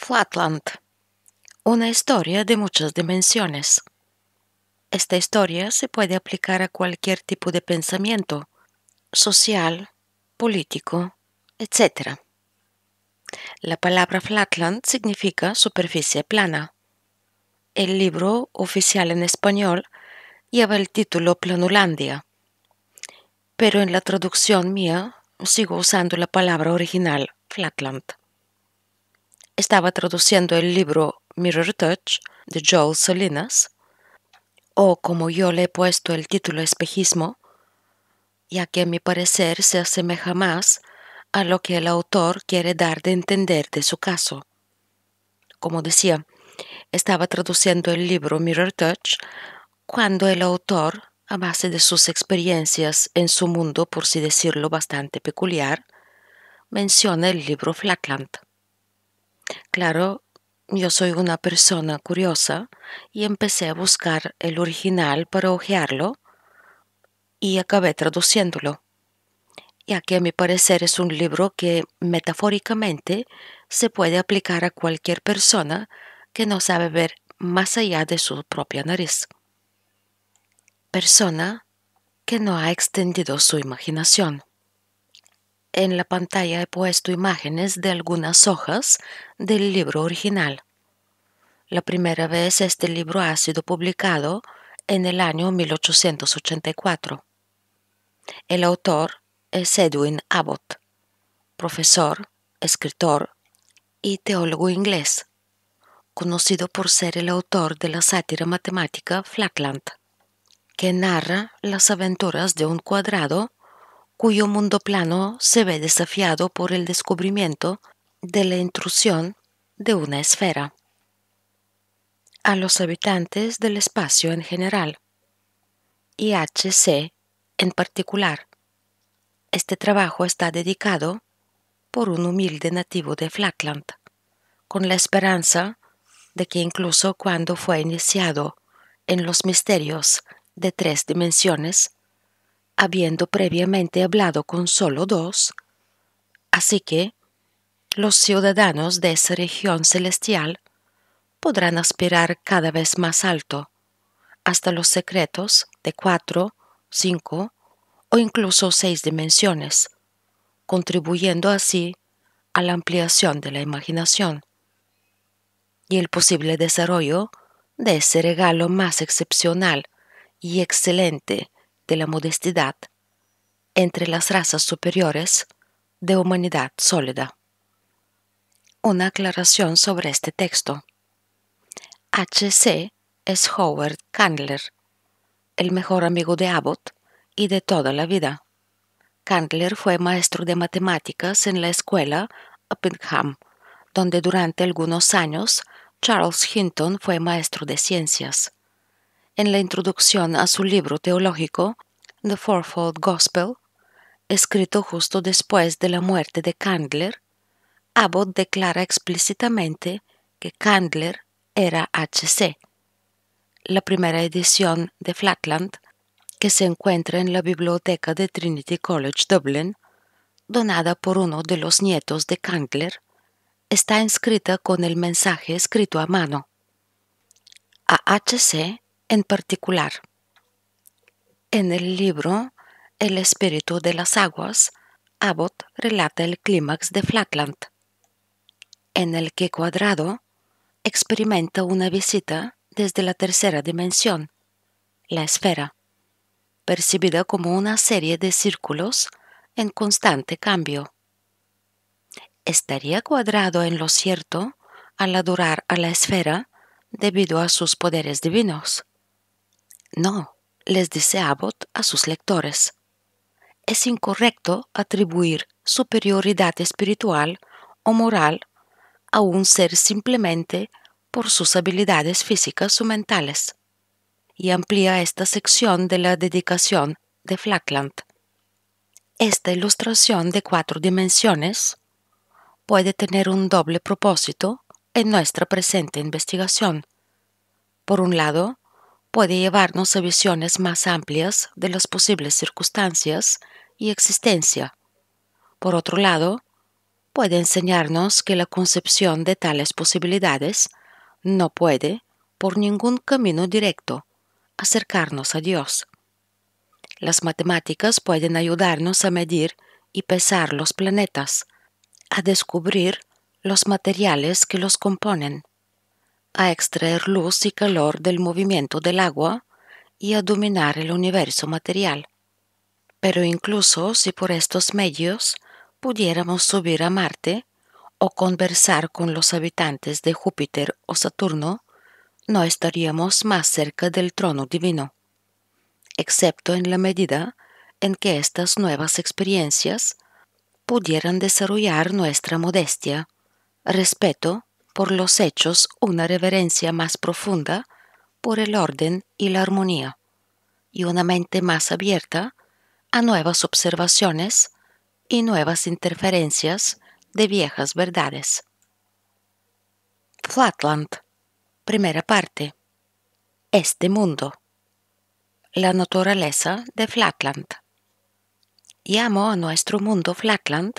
Flatland. Una historia de muchas dimensiones. Esta historia se puede aplicar a cualquier tipo de pensamiento, social, político, etc. La palabra Flatland significa superficie plana. El libro oficial en español lleva el título Planulandia, pero en la traducción mía sigo usando la palabra original Flatland estaba traduciendo el libro Mirror Touch de Joel Salinas, o como yo le he puesto el título espejismo, ya que a mi parecer se asemeja más a lo que el autor quiere dar de entender de su caso. Como decía, estaba traduciendo el libro Mirror Touch cuando el autor, a base de sus experiencias en su mundo, por si decirlo, bastante peculiar, menciona el libro Flatland. Claro, yo soy una persona curiosa y empecé a buscar el original para hojearlo y acabé traduciéndolo, ya que a mi parecer es un libro que metafóricamente se puede aplicar a cualquier persona que no sabe ver más allá de su propia nariz. Persona que no ha extendido su imaginación. En la pantalla he puesto imágenes de algunas hojas del libro original. La primera vez este libro ha sido publicado en el año 1884. El autor es Edwin Abbott, profesor, escritor y teólogo inglés, conocido por ser el autor de la sátira matemática Flatland, que narra las aventuras de un cuadrado cuyo mundo plano se ve desafiado por el descubrimiento de la intrusión de una esfera. A los habitantes del espacio en general y HC en particular. Este trabajo está dedicado por un humilde nativo de Flatland, con la esperanza de que incluso cuando fue iniciado en los misterios de tres dimensiones, habiendo previamente hablado con solo dos, así que los ciudadanos de esa región celestial podrán aspirar cada vez más alto, hasta los secretos de cuatro, cinco o incluso seis dimensiones, contribuyendo así a la ampliación de la imaginación y el posible desarrollo de ese regalo más excepcional y excelente de la modestidad entre las razas superiores de humanidad sólida. Una aclaración sobre este texto. H.C. es Howard Candler, el mejor amigo de Abbott y de toda la vida. Candler fue maestro de matemáticas en la escuela Uppingham, donde durante algunos años Charles Hinton fue maestro de ciencias en la introducción a su libro teológico, The Fourfold Gospel, escrito justo después de la muerte de Candler, Abbott declara explícitamente que Candler era HC. La primera edición de Flatland, que se encuentra en la biblioteca de Trinity College Dublin, donada por uno de los nietos de Candler, está inscrita con el mensaje escrito a mano. A HC en particular. En el libro El espíritu de las aguas, Abbott relata el clímax de Flatland, en el que Cuadrado experimenta una visita desde la tercera dimensión, la esfera, percibida como una serie de círculos en constante cambio. ¿Estaría Cuadrado en lo cierto al adorar a la esfera debido a sus poderes divinos? No, les dice Abbott a sus lectores. Es incorrecto atribuir superioridad espiritual o moral a un ser simplemente por sus habilidades físicas o mentales. Y amplía esta sección de la dedicación de Flackland. Esta ilustración de cuatro dimensiones puede tener un doble propósito en nuestra presente investigación. Por un lado, puede llevarnos a visiones más amplias de las posibles circunstancias y existencia. Por otro lado, puede enseñarnos que la concepción de tales posibilidades no puede, por ningún camino directo, acercarnos a Dios. Las matemáticas pueden ayudarnos a medir y pesar los planetas, a descubrir los materiales que los componen, a extraer luz y calor del movimiento del agua y a dominar el universo material. Pero incluso si por estos medios pudiéramos subir a Marte o conversar con los habitantes de Júpiter o Saturno, no estaríamos más cerca del trono divino, excepto en la medida en que estas nuevas experiencias pudieran desarrollar nuestra modestia, respeto por los hechos una reverencia más profunda por el orden y la armonía, y una mente más abierta a nuevas observaciones y nuevas interferencias de viejas verdades. Flatland, primera parte. Este mundo. La naturaleza de Flatland. Llamo a nuestro mundo Flatland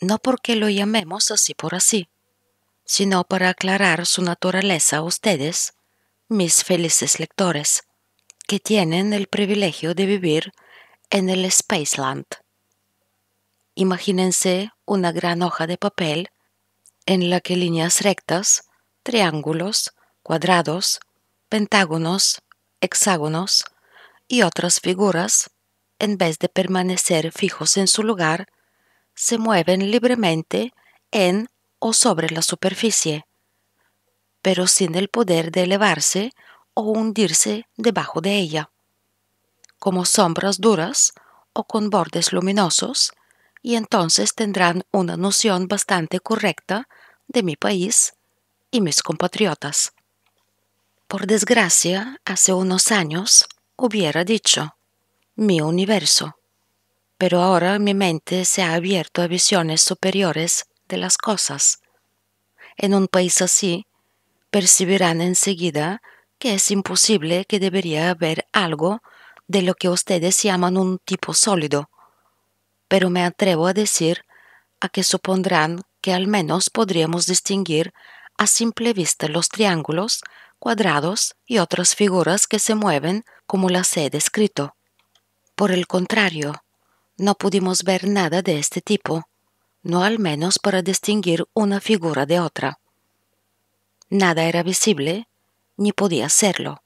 no porque lo llamemos así por así, sino para aclarar su naturaleza a ustedes, mis felices lectores, que tienen el privilegio de vivir en el Spaceland. Imagínense una gran hoja de papel en la que líneas rectas, triángulos, cuadrados, pentágonos, hexágonos y otras figuras, en vez de permanecer fijos en su lugar, se mueven libremente en o sobre la superficie, pero sin el poder de elevarse o hundirse debajo de ella. Como sombras duras o con bordes luminosos, y entonces tendrán una noción bastante correcta de mi país y mis compatriotas. Por desgracia, hace unos años hubiera dicho mi universo, pero ahora mi mente se ha abierto a visiones superiores las cosas. En un país así, percibirán enseguida que es imposible que debería haber algo de lo que ustedes llaman un tipo sólido, pero me atrevo a decir a que supondrán que al menos podríamos distinguir a simple vista los triángulos, cuadrados y otras figuras que se mueven como las he descrito. Por el contrario, no pudimos ver nada de este tipo, no al menos para distinguir una figura de otra. Nada era visible, ni podía serlo.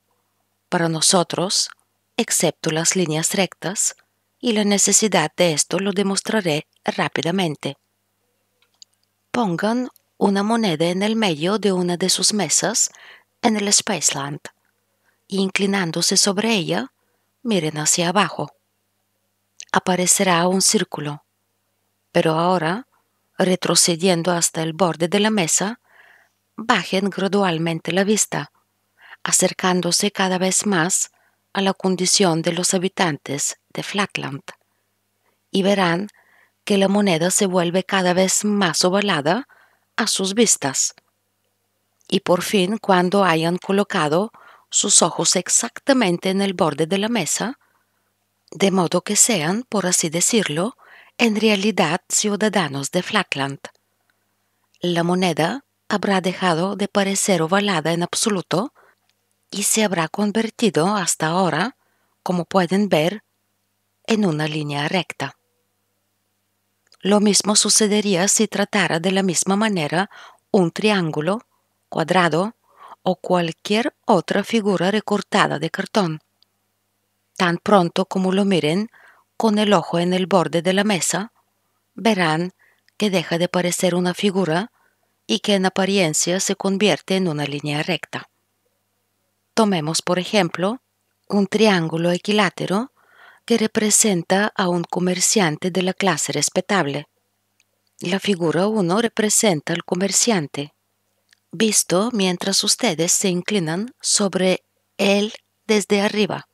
Para nosotros, excepto las líneas rectas, y la necesidad de esto lo demostraré rápidamente. Pongan una moneda en el medio de una de sus mesas en el Spaceland y inclinándose sobre ella, miren hacia abajo. Aparecerá un círculo pero ahora, retrocediendo hasta el borde de la mesa, bajen gradualmente la vista, acercándose cada vez más a la condición de los habitantes de Flatland, y verán que la moneda se vuelve cada vez más ovalada a sus vistas. Y por fin, cuando hayan colocado sus ojos exactamente en el borde de la mesa, de modo que sean, por así decirlo, en realidad ciudadanos de Flatland. La moneda habrá dejado de parecer ovalada en absoluto y se habrá convertido hasta ahora, como pueden ver, en una línea recta. Lo mismo sucedería si tratara de la misma manera un triángulo, cuadrado o cualquier otra figura recortada de cartón. Tan pronto como lo miren, con el ojo en el borde de la mesa, verán que deja de parecer una figura y que en apariencia se convierte en una línea recta. Tomemos, por ejemplo, un triángulo equilátero que representa a un comerciante de la clase respetable. La figura 1 representa al comerciante, visto mientras ustedes se inclinan sobre él desde arriba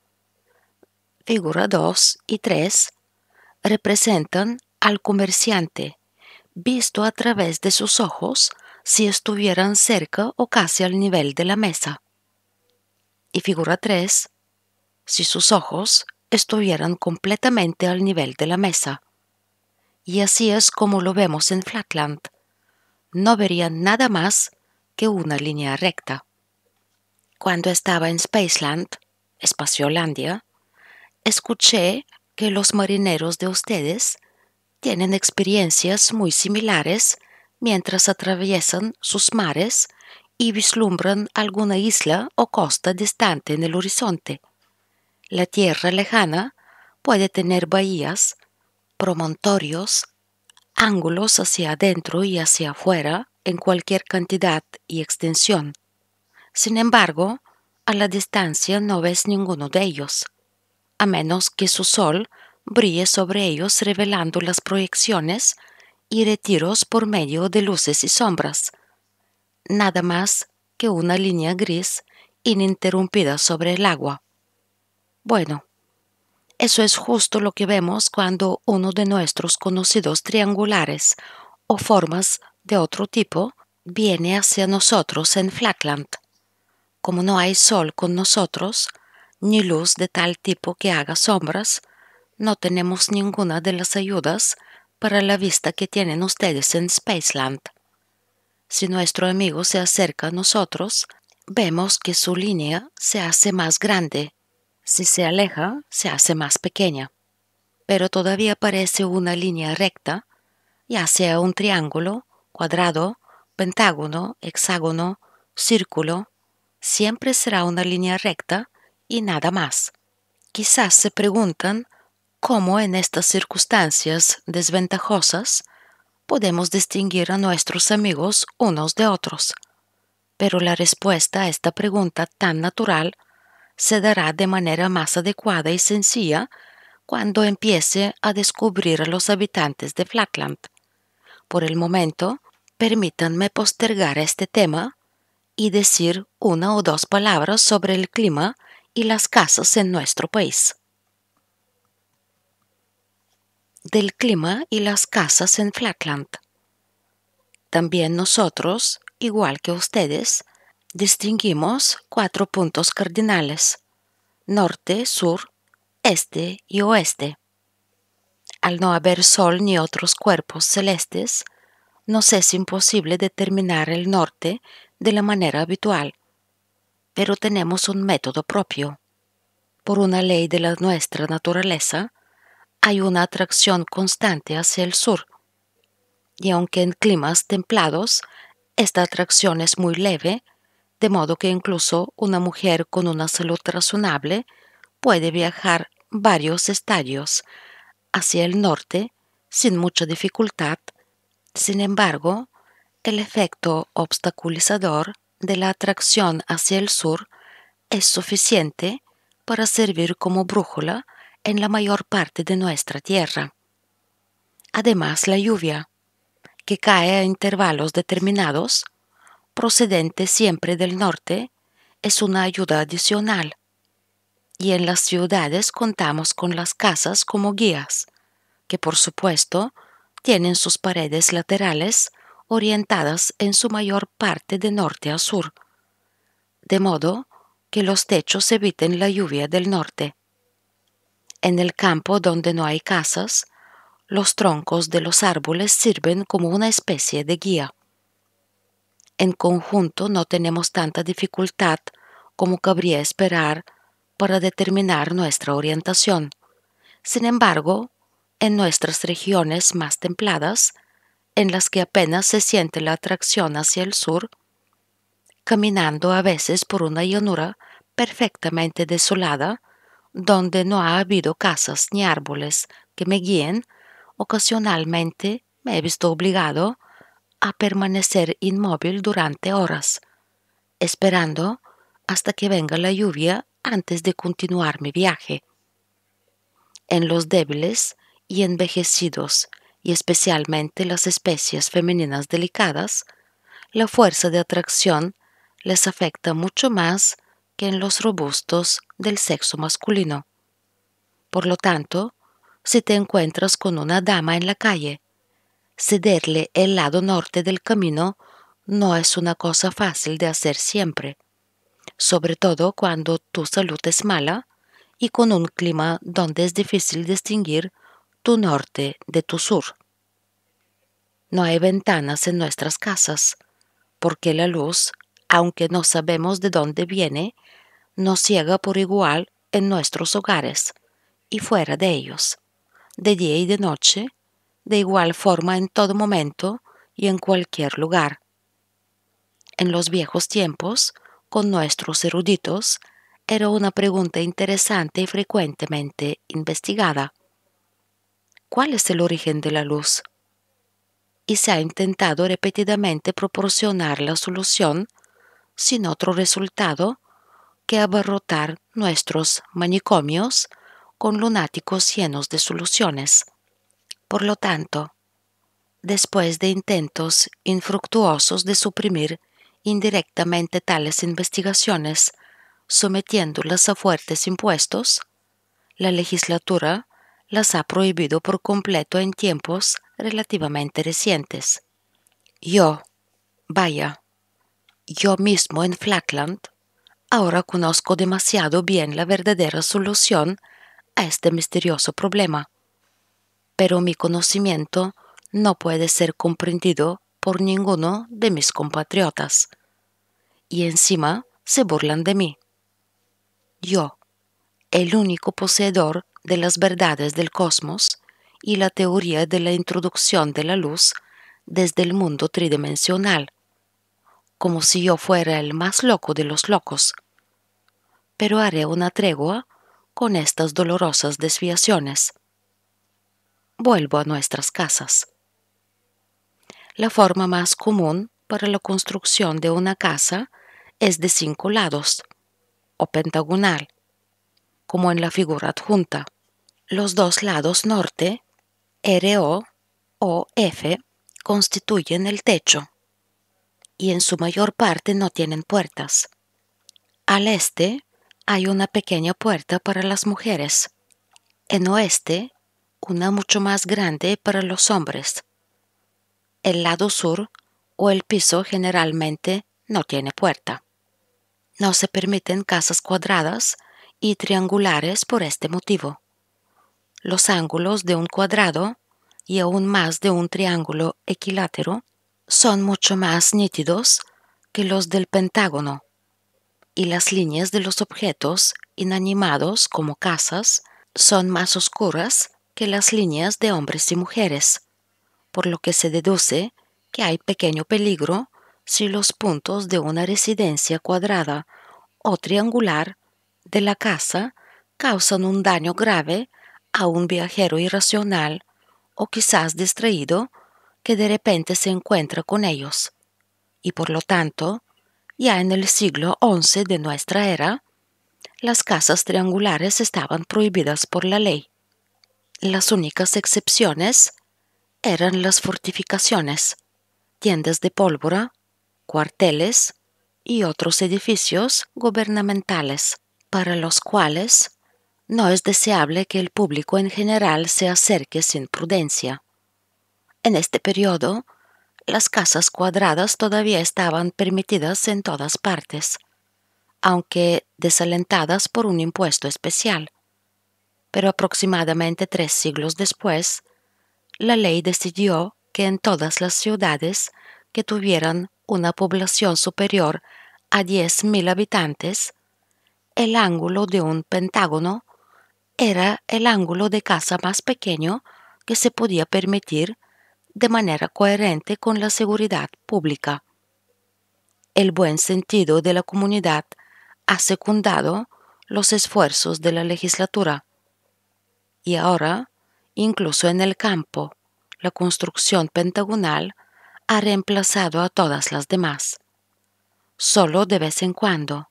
figura 2 y 3 representan al comerciante, visto a través de sus ojos si estuvieran cerca o casi al nivel de la mesa. Y figura 3, si sus ojos estuvieran completamente al nivel de la mesa. Y así es como lo vemos en Flatland. No verían nada más que una línea recta. Cuando estaba en Spaceland, Espaciolandia, Escuché que los marineros de ustedes tienen experiencias muy similares mientras atraviesan sus mares y vislumbran alguna isla o costa distante en el horizonte. La tierra lejana puede tener bahías, promontorios, ángulos hacia adentro y hacia afuera en cualquier cantidad y extensión. Sin embargo, a la distancia no ves ninguno de ellos a menos que su sol brille sobre ellos revelando las proyecciones y retiros por medio de luces y sombras. Nada más que una línea gris ininterrumpida sobre el agua. Bueno, eso es justo lo que vemos cuando uno de nuestros conocidos triangulares o formas de otro tipo viene hacia nosotros en Flatland. Como no hay sol con nosotros, ni luz de tal tipo que haga sombras, no tenemos ninguna de las ayudas para la vista que tienen ustedes en Spaceland. Si nuestro amigo se acerca a nosotros, vemos que su línea se hace más grande. Si se aleja, se hace más pequeña. Pero todavía parece una línea recta, ya sea un triángulo, cuadrado, pentágono, hexágono, círculo, siempre será una línea recta y nada más. Quizás se preguntan cómo en estas circunstancias desventajosas podemos distinguir a nuestros amigos unos de otros. Pero la respuesta a esta pregunta tan natural se dará de manera más adecuada y sencilla cuando empiece a descubrir a los habitantes de Flatland. Por el momento, permítanme postergar este tema y decir una o dos palabras sobre el clima y las casas en nuestro país. Del clima y las casas en Flatland. También nosotros, igual que ustedes, distinguimos cuatro puntos cardinales, norte, sur, este y oeste. Al no haber sol ni otros cuerpos celestes, nos es imposible determinar el norte de la manera habitual pero tenemos un método propio. Por una ley de la nuestra naturaleza, hay una atracción constante hacia el sur. Y aunque en climas templados esta atracción es muy leve, de modo que incluso una mujer con una salud razonable puede viajar varios estadios hacia el norte sin mucha dificultad. Sin embargo, el efecto obstaculizador de la atracción hacia el sur es suficiente para servir como brújula en la mayor parte de nuestra Tierra. Además, la lluvia, que cae a intervalos determinados, procedente siempre del norte, es una ayuda adicional. Y en las ciudades contamos con las casas como guías, que por supuesto tienen sus paredes laterales orientadas en su mayor parte de norte a sur, de modo que los techos eviten la lluvia del norte. En el campo donde no hay casas, los troncos de los árboles sirven como una especie de guía. En conjunto no tenemos tanta dificultad como cabría esperar para determinar nuestra orientación. Sin embargo, en nuestras regiones más templadas, en las que apenas se siente la atracción hacia el sur, caminando a veces por una llanura perfectamente desolada, donde no ha habido casas ni árboles que me guíen, ocasionalmente me he visto obligado a permanecer inmóvil durante horas, esperando hasta que venga la lluvia antes de continuar mi viaje. En los débiles y envejecidos y especialmente las especies femeninas delicadas, la fuerza de atracción les afecta mucho más que en los robustos del sexo masculino. Por lo tanto, si te encuentras con una dama en la calle, cederle el lado norte del camino no es una cosa fácil de hacer siempre, sobre todo cuando tu salud es mala y con un clima donde es difícil distinguir tu norte de tu sur. No hay ventanas en nuestras casas, porque la luz, aunque no sabemos de dónde viene, nos ciega por igual en nuestros hogares y fuera de ellos, de día y de noche, de igual forma en todo momento y en cualquier lugar. En los viejos tiempos, con nuestros eruditos, era una pregunta interesante y frecuentemente investigada cuál es el origen de la luz. Y se ha intentado repetidamente proporcionar la solución sin otro resultado que abarrotar nuestros manicomios con lunáticos llenos de soluciones. Por lo tanto, después de intentos infructuosos de suprimir indirectamente tales investigaciones, sometiéndolas a fuertes impuestos, la legislatura las ha prohibido por completo en tiempos relativamente recientes. Yo, vaya, yo mismo en Flatland, ahora conozco demasiado bien la verdadera solución a este misterioso problema. Pero mi conocimiento no puede ser comprendido por ninguno de mis compatriotas. Y encima se burlan de mí. Yo, el único poseedor de las verdades del cosmos y la teoría de la introducción de la luz desde el mundo tridimensional, como si yo fuera el más loco de los locos. Pero haré una tregua con estas dolorosas desviaciones. Vuelvo a nuestras casas. La forma más común para la construcción de una casa es de cinco lados, o pentagonal, como en la figura adjunta. Los dos lados norte, RO o F, constituyen el techo y en su mayor parte no tienen puertas. Al este hay una pequeña puerta para las mujeres. En oeste, una mucho más grande para los hombres. El lado sur o el piso generalmente no tiene puerta. No se permiten casas cuadradas y triangulares por este motivo los ángulos de un cuadrado y aún más de un triángulo equilátero son mucho más nítidos que los del pentágono, y las líneas de los objetos inanimados como casas son más oscuras que las líneas de hombres y mujeres, por lo que se deduce que hay pequeño peligro si los puntos de una residencia cuadrada o triangular de la casa causan un daño grave a un viajero irracional o quizás distraído que de repente se encuentra con ellos. Y por lo tanto, ya en el siglo XI de nuestra era, las casas triangulares estaban prohibidas por la ley. Las únicas excepciones eran las fortificaciones, tiendas de pólvora, cuarteles y otros edificios gubernamentales, para los cuales no es deseable que el público en general se acerque sin prudencia. En este periodo, las casas cuadradas todavía estaban permitidas en todas partes, aunque desalentadas por un impuesto especial. Pero aproximadamente tres siglos después, la ley decidió que en todas las ciudades que tuvieran una población superior a 10.000 habitantes, el ángulo de un pentágono era el ángulo de casa más pequeño que se podía permitir de manera coherente con la seguridad pública. El buen sentido de la comunidad ha secundado los esfuerzos de la legislatura. Y ahora, incluso en el campo, la construcción pentagonal ha reemplazado a todas las demás. Solo de vez en cuando,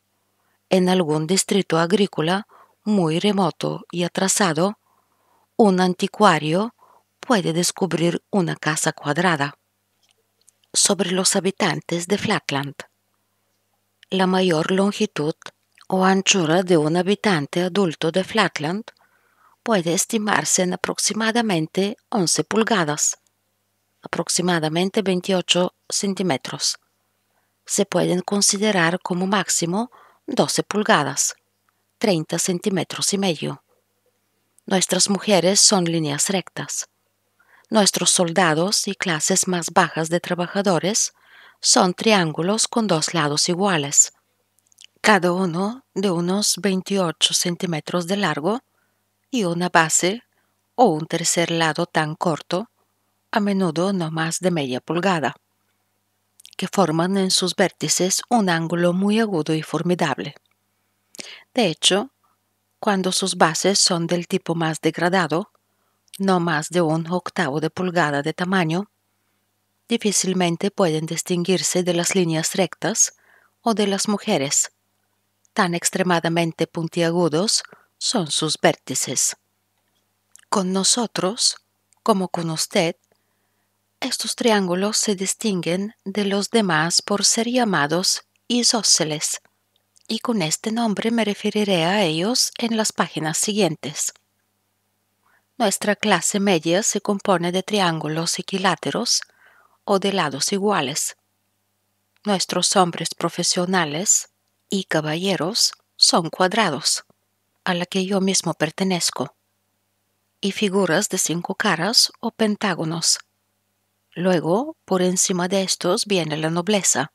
en algún distrito agrícola muy remoto y atrasado, un anticuario puede descubrir una casa cuadrada sobre los habitantes de Flatland. La mayor longitud o anchura de un habitante adulto de Flatland puede estimarse en aproximadamente 11 pulgadas, aproximadamente 28 centímetros. Se pueden considerar como máximo 12 pulgadas. 30 centímetros y medio. Nuestras mujeres son líneas rectas. Nuestros soldados y clases más bajas de trabajadores son triángulos con dos lados iguales, cada uno de unos 28 centímetros de largo y una base o un tercer lado tan corto, a menudo no más de media pulgada, que forman en sus vértices un ángulo muy agudo y formidable. De hecho, cuando sus bases son del tipo más degradado, no más de un octavo de pulgada de tamaño, difícilmente pueden distinguirse de las líneas rectas o de las mujeres. Tan extremadamente puntiagudos son sus vértices. Con nosotros, como con usted, estos triángulos se distinguen de los demás por ser llamados isósceles y con este nombre me referiré a ellos en las páginas siguientes. Nuestra clase media se compone de triángulos equiláteros o de lados iguales. Nuestros hombres profesionales y caballeros son cuadrados, a la que yo mismo pertenezco, y figuras de cinco caras o pentágonos. Luego, por encima de estos viene la nobleza,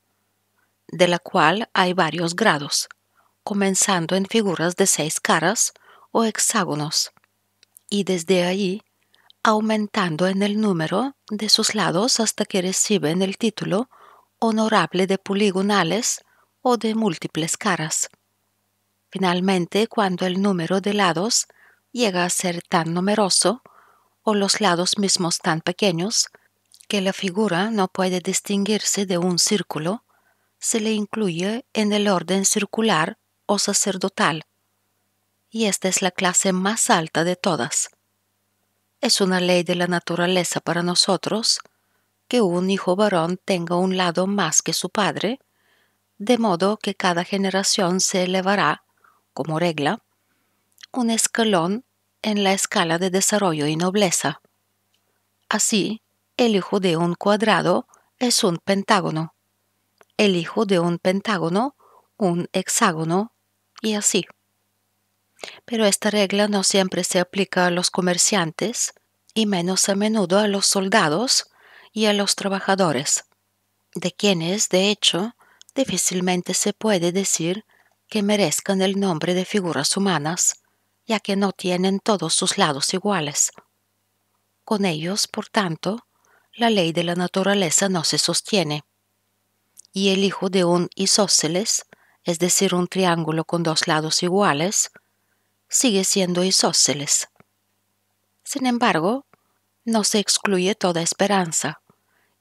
de la cual hay varios grados, comenzando en figuras de seis caras o hexágonos, y desde allí aumentando en el número de sus lados hasta que reciben el título honorable de poligonales o de múltiples caras. Finalmente, cuando el número de lados llega a ser tan numeroso, o los lados mismos tan pequeños, que la figura no puede distinguirse de un círculo, se le incluye en el orden circular o sacerdotal, y esta es la clase más alta de todas. Es una ley de la naturaleza para nosotros que un hijo varón tenga un lado más que su padre, de modo que cada generación se elevará, como regla, un escalón en la escala de desarrollo y nobleza. Así, el hijo de un cuadrado es un pentágono el hijo de un pentágono, un hexágono y así. Pero esta regla no siempre se aplica a los comerciantes y menos a menudo a los soldados y a los trabajadores, de quienes, de hecho, difícilmente se puede decir que merezcan el nombre de figuras humanas, ya que no tienen todos sus lados iguales. Con ellos, por tanto, la ley de la naturaleza no se sostiene y el hijo de un isósceles, es decir, un triángulo con dos lados iguales, sigue siendo isósceles. Sin embargo, no se excluye toda esperanza,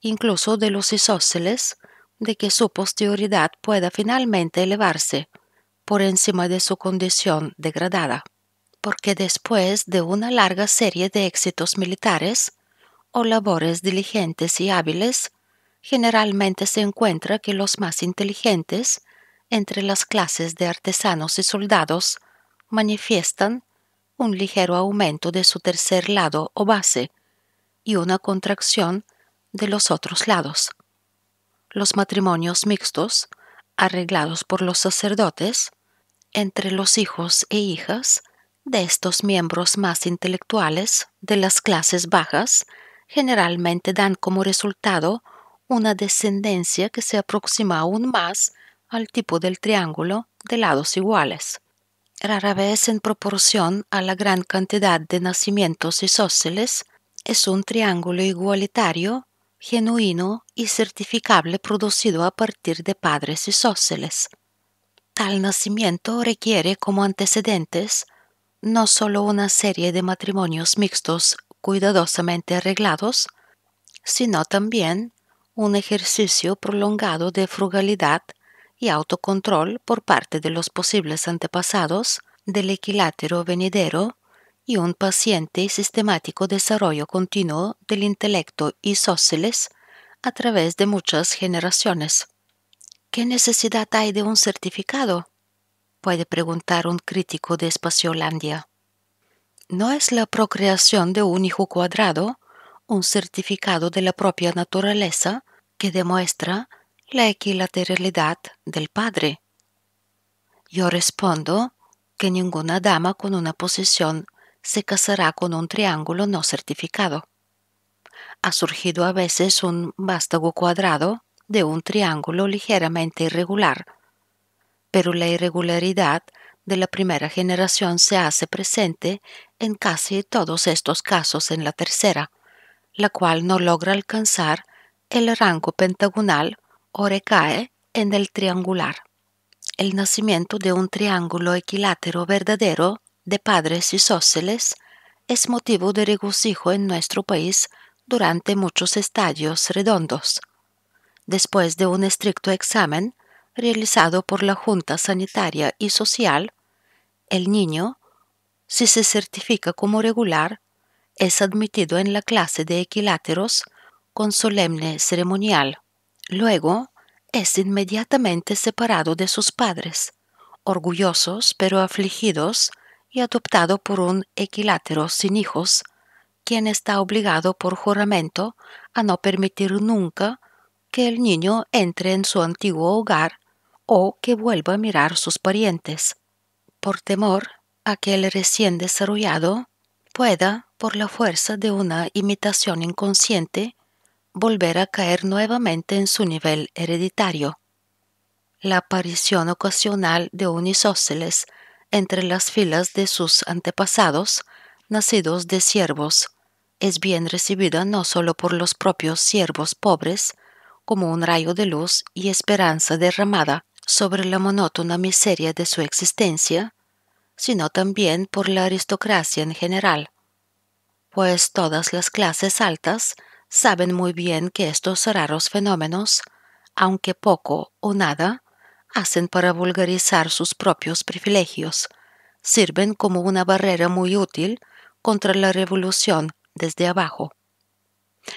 incluso de los isósceles, de que su posterioridad pueda finalmente elevarse por encima de su condición degradada, porque después de una larga serie de éxitos militares o labores diligentes y hábiles, generalmente se encuentra que los más inteligentes, entre las clases de artesanos y soldados, manifiestan un ligero aumento de su tercer lado o base y una contracción de los otros lados. Los matrimonios mixtos, arreglados por los sacerdotes, entre los hijos e hijas de estos miembros más intelectuales de las clases bajas, generalmente dan como resultado una descendencia que se aproxima aún más al tipo del triángulo de lados iguales, rara vez en proporción a la gran cantidad de nacimientos isósceles, es un triángulo igualitario, genuino y certificable producido a partir de padres isósceles. Tal nacimiento requiere como antecedentes no solo una serie de matrimonios mixtos cuidadosamente arreglados, sino también un ejercicio prolongado de frugalidad y autocontrol por parte de los posibles antepasados del equilátero venidero y un paciente y sistemático desarrollo continuo del intelecto sóciles a través de muchas generaciones. ¿Qué necesidad hay de un certificado? puede preguntar un crítico de Espaciolandia. ¿No es la procreación de un hijo cuadrado un certificado de la propia naturaleza que demuestra la equilateralidad del padre. Yo respondo que ninguna dama con una posición se casará con un triángulo no certificado. Ha surgido a veces un vástago cuadrado de un triángulo ligeramente irregular, pero la irregularidad de la primera generación se hace presente en casi todos estos casos en la tercera, la cual no logra alcanzar el rango pentagonal o recae en el triangular. El nacimiento de un triángulo equilátero verdadero de padres isósceles es motivo de regocijo en nuestro país durante muchos estadios redondos. Después de un estricto examen realizado por la Junta Sanitaria y Social, el niño, si se certifica como regular, es admitido en la clase de equiláteros con solemne ceremonial. Luego, es inmediatamente separado de sus padres, orgullosos pero afligidos, y adoptado por un equilátero sin hijos, quien está obligado por juramento a no permitir nunca que el niño entre en su antiguo hogar o que vuelva a mirar sus parientes, por temor a que el recién desarrollado pueda, por la fuerza de una imitación inconsciente, volver a caer nuevamente en su nivel hereditario. La aparición ocasional de un entre las filas de sus antepasados, nacidos de siervos, es bien recibida no solo por los propios siervos pobres, como un rayo de luz y esperanza derramada sobre la monótona miseria de su existencia, sino también por la aristocracia en general, pues todas las clases altas saben muy bien que estos raros fenómenos, aunque poco o nada, hacen para vulgarizar sus propios privilegios, sirven como una barrera muy útil contra la revolución desde abajo.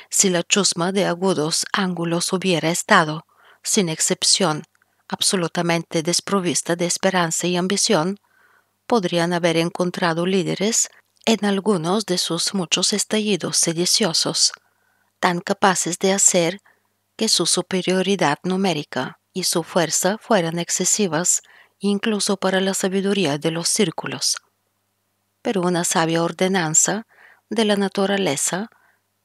Si la chusma de agudos ángulos hubiera estado, sin excepción, absolutamente desprovista de esperanza y ambición, podrían haber encontrado líderes en algunos de sus muchos estallidos sediciosos, tan capaces de hacer que su superioridad numérica y su fuerza fueran excesivas incluso para la sabiduría de los círculos. Pero una sabia ordenanza de la naturaleza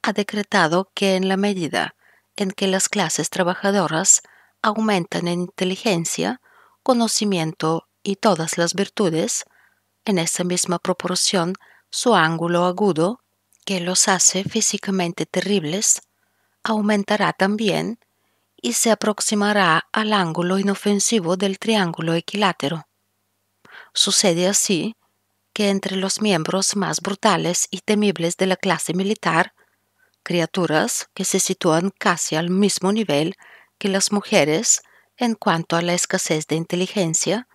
ha decretado que en la medida en que las clases trabajadoras aumentan en inteligencia, conocimiento y todas las virtudes, en esa misma proporción su ángulo agudo que los hace físicamente terribles, aumentará también y se aproximará al ángulo inofensivo del triángulo equilátero. Sucede así que entre los miembros más brutales y temibles de la clase militar, criaturas que se sitúan casi al mismo nivel que las mujeres en cuanto a la escasez de inteligencia,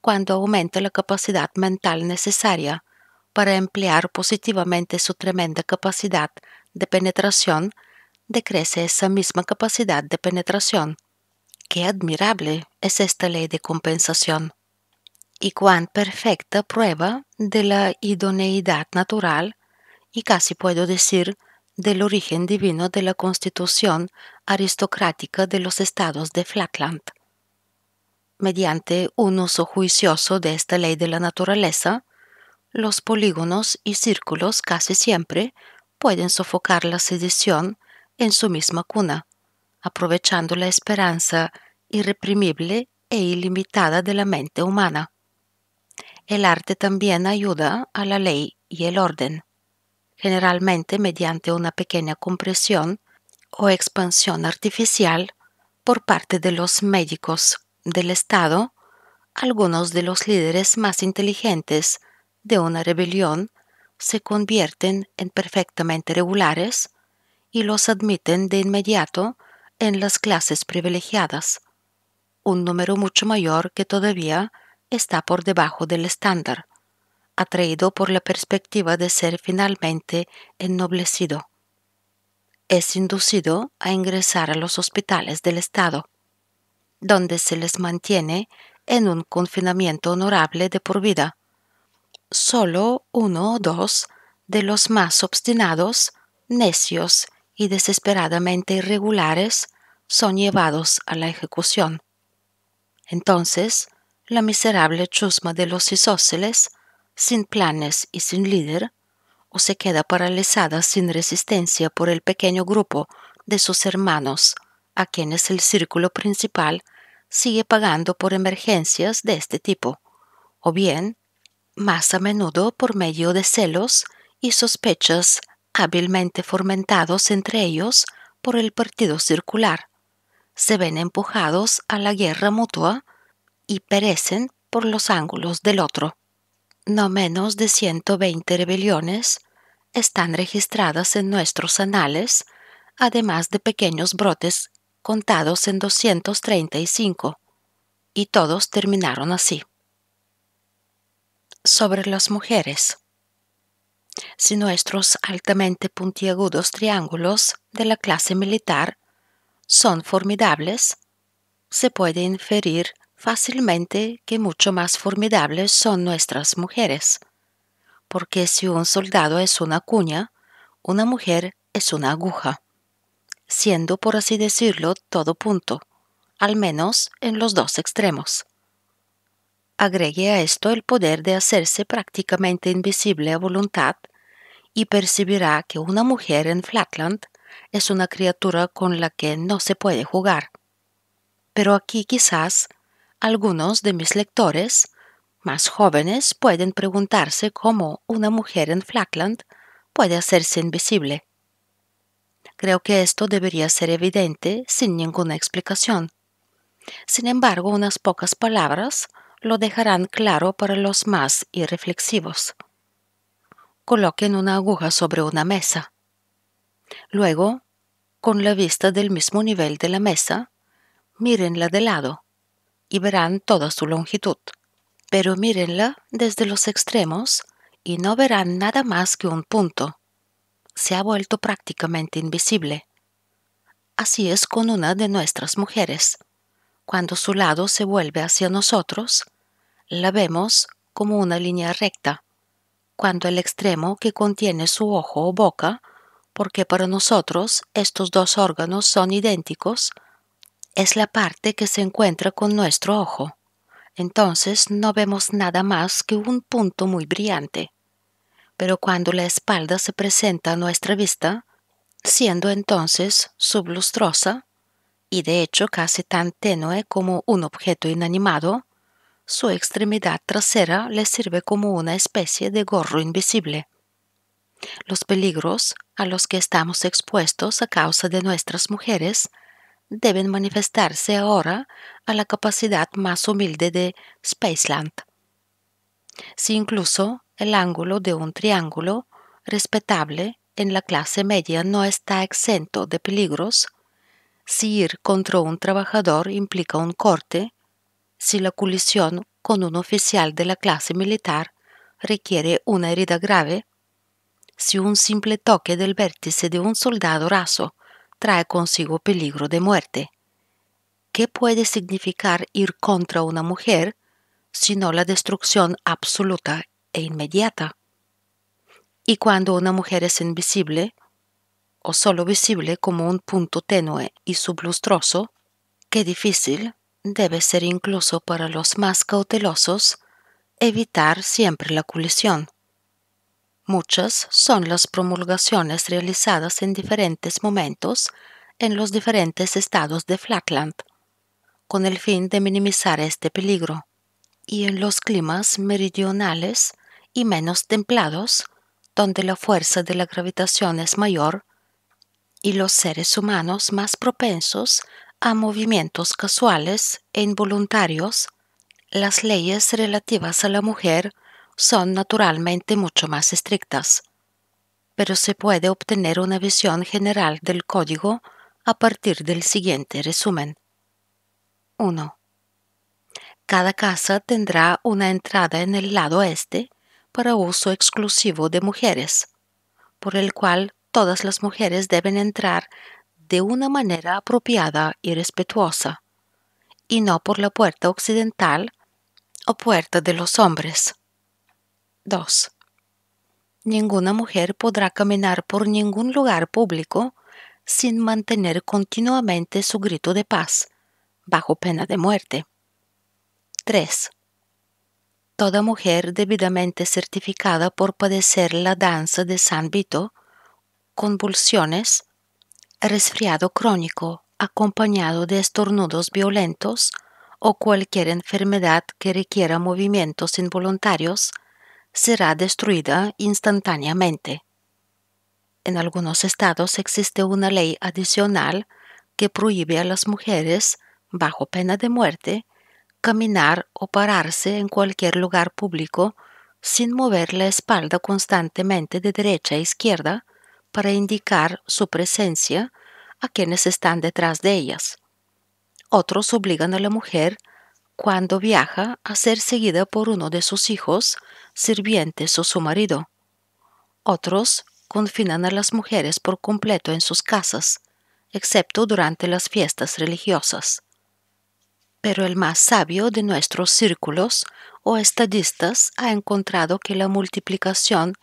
cuando aumenta la capacidad mental necesaria para emplear positivamente su tremenda capacidad de penetración, decrece esa misma capacidad de penetración. Qué admirable es esta ley de compensación. Y cuán perfecta prueba de la idoneidad natural y casi puedo decir del origen divino de la constitución aristocrática de los estados de Flatland. Mediante un uso juicioso de esta ley de la naturaleza, los polígonos y círculos casi siempre pueden sofocar la sedición en su misma cuna, aprovechando la esperanza irreprimible e ilimitada de la mente humana. El arte también ayuda a la ley y el orden, generalmente mediante una pequeña compresión o expansión artificial por parte de los médicos del Estado, algunos de los líderes más inteligentes de una rebelión se convierten en perfectamente regulares y los admiten de inmediato en las clases privilegiadas, un número mucho mayor que todavía está por debajo del estándar, atraído por la perspectiva de ser finalmente ennoblecido. Es inducido a ingresar a los hospitales del Estado, donde se les mantiene en un confinamiento honorable de por vida, solo uno o dos de los más obstinados, necios y desesperadamente irregulares son llevados a la ejecución. Entonces, la miserable chusma de los isósceles, sin planes y sin líder, o se queda paralizada sin resistencia por el pequeño grupo de sus hermanos, a quienes el círculo principal sigue pagando por emergencias de este tipo, o bien más a menudo por medio de celos y sospechas hábilmente fomentados entre ellos por el partido circular. Se ven empujados a la guerra mutua y perecen por los ángulos del otro. No menos de 120 rebeliones están registradas en nuestros anales, además de pequeños brotes contados en 235, y todos terminaron así sobre las mujeres. Si nuestros altamente puntiagudos triángulos de la clase militar son formidables, se puede inferir fácilmente que mucho más formidables son nuestras mujeres, porque si un soldado es una cuña, una mujer es una aguja, siendo, por así decirlo, todo punto, al menos en los dos extremos. Agregue a esto el poder de hacerse prácticamente invisible a voluntad y percibirá que una mujer en Flatland es una criatura con la que no se puede jugar. Pero aquí quizás algunos de mis lectores más jóvenes pueden preguntarse cómo una mujer en Flatland puede hacerse invisible. Creo que esto debería ser evidente sin ninguna explicación. Sin embargo, unas pocas palabras lo dejarán claro para los más irreflexivos. Coloquen una aguja sobre una mesa. Luego, con la vista del mismo nivel de la mesa, mírenla de lado y verán toda su longitud. Pero mírenla desde los extremos y no verán nada más que un punto. Se ha vuelto prácticamente invisible. Así es con una de nuestras mujeres. Cuando su lado se vuelve hacia nosotros, la vemos como una línea recta, cuando el extremo que contiene su ojo o boca, porque para nosotros estos dos órganos son idénticos, es la parte que se encuentra con nuestro ojo. Entonces no vemos nada más que un punto muy brillante. Pero cuando la espalda se presenta a nuestra vista, siendo entonces sublustrosa, y de hecho casi tan tenue como un objeto inanimado, su extremidad trasera le sirve como una especie de gorro invisible. Los peligros a los que estamos expuestos a causa de nuestras mujeres deben manifestarse ahora a la capacidad más humilde de Spaceland. Si incluso el ángulo de un triángulo respetable en la clase media no está exento de peligros, si ir contra un trabajador implica un corte, si la colisión con un oficial de la clase militar requiere una herida grave, si un simple toque del vértice de un soldado raso trae consigo peligro de muerte. ¿Qué puede significar ir contra una mujer sino la destrucción absoluta e inmediata? Y cuando una mujer es invisible, o solo visible como un punto tenue y sublustroso, qué difícil debe ser incluso para los más cautelosos evitar siempre la colisión. Muchas son las promulgaciones realizadas en diferentes momentos en los diferentes estados de Flatland, con el fin de minimizar este peligro, y en los climas meridionales y menos templados, donde la fuerza de la gravitación es mayor y los seres humanos más propensos a movimientos casuales e involuntarios, las leyes relativas a la mujer son naturalmente mucho más estrictas, pero se puede obtener una visión general del código a partir del siguiente resumen. 1. Cada casa tendrá una entrada en el lado este para uso exclusivo de mujeres, por el cual todas las mujeres deben entrar de una manera apropiada y respetuosa, y no por la puerta occidental o puerta de los hombres. 2. Ninguna mujer podrá caminar por ningún lugar público sin mantener continuamente su grito de paz, bajo pena de muerte. 3. Toda mujer debidamente certificada por padecer la danza de San Vito, convulsiones, resfriado crónico acompañado de estornudos violentos o cualquier enfermedad que requiera movimientos involuntarios será destruida instantáneamente. En algunos estados existe una ley adicional que prohíbe a las mujeres, bajo pena de muerte, caminar o pararse en cualquier lugar público sin mover la espalda constantemente de derecha a izquierda para indicar su presencia a quienes están detrás de ellas. Otros obligan a la mujer, cuando viaja, a ser seguida por uno de sus hijos, sirvientes o su marido. Otros confinan a las mujeres por completo en sus casas, excepto durante las fiestas religiosas. Pero el más sabio de nuestros círculos o estadistas ha encontrado que la multiplicación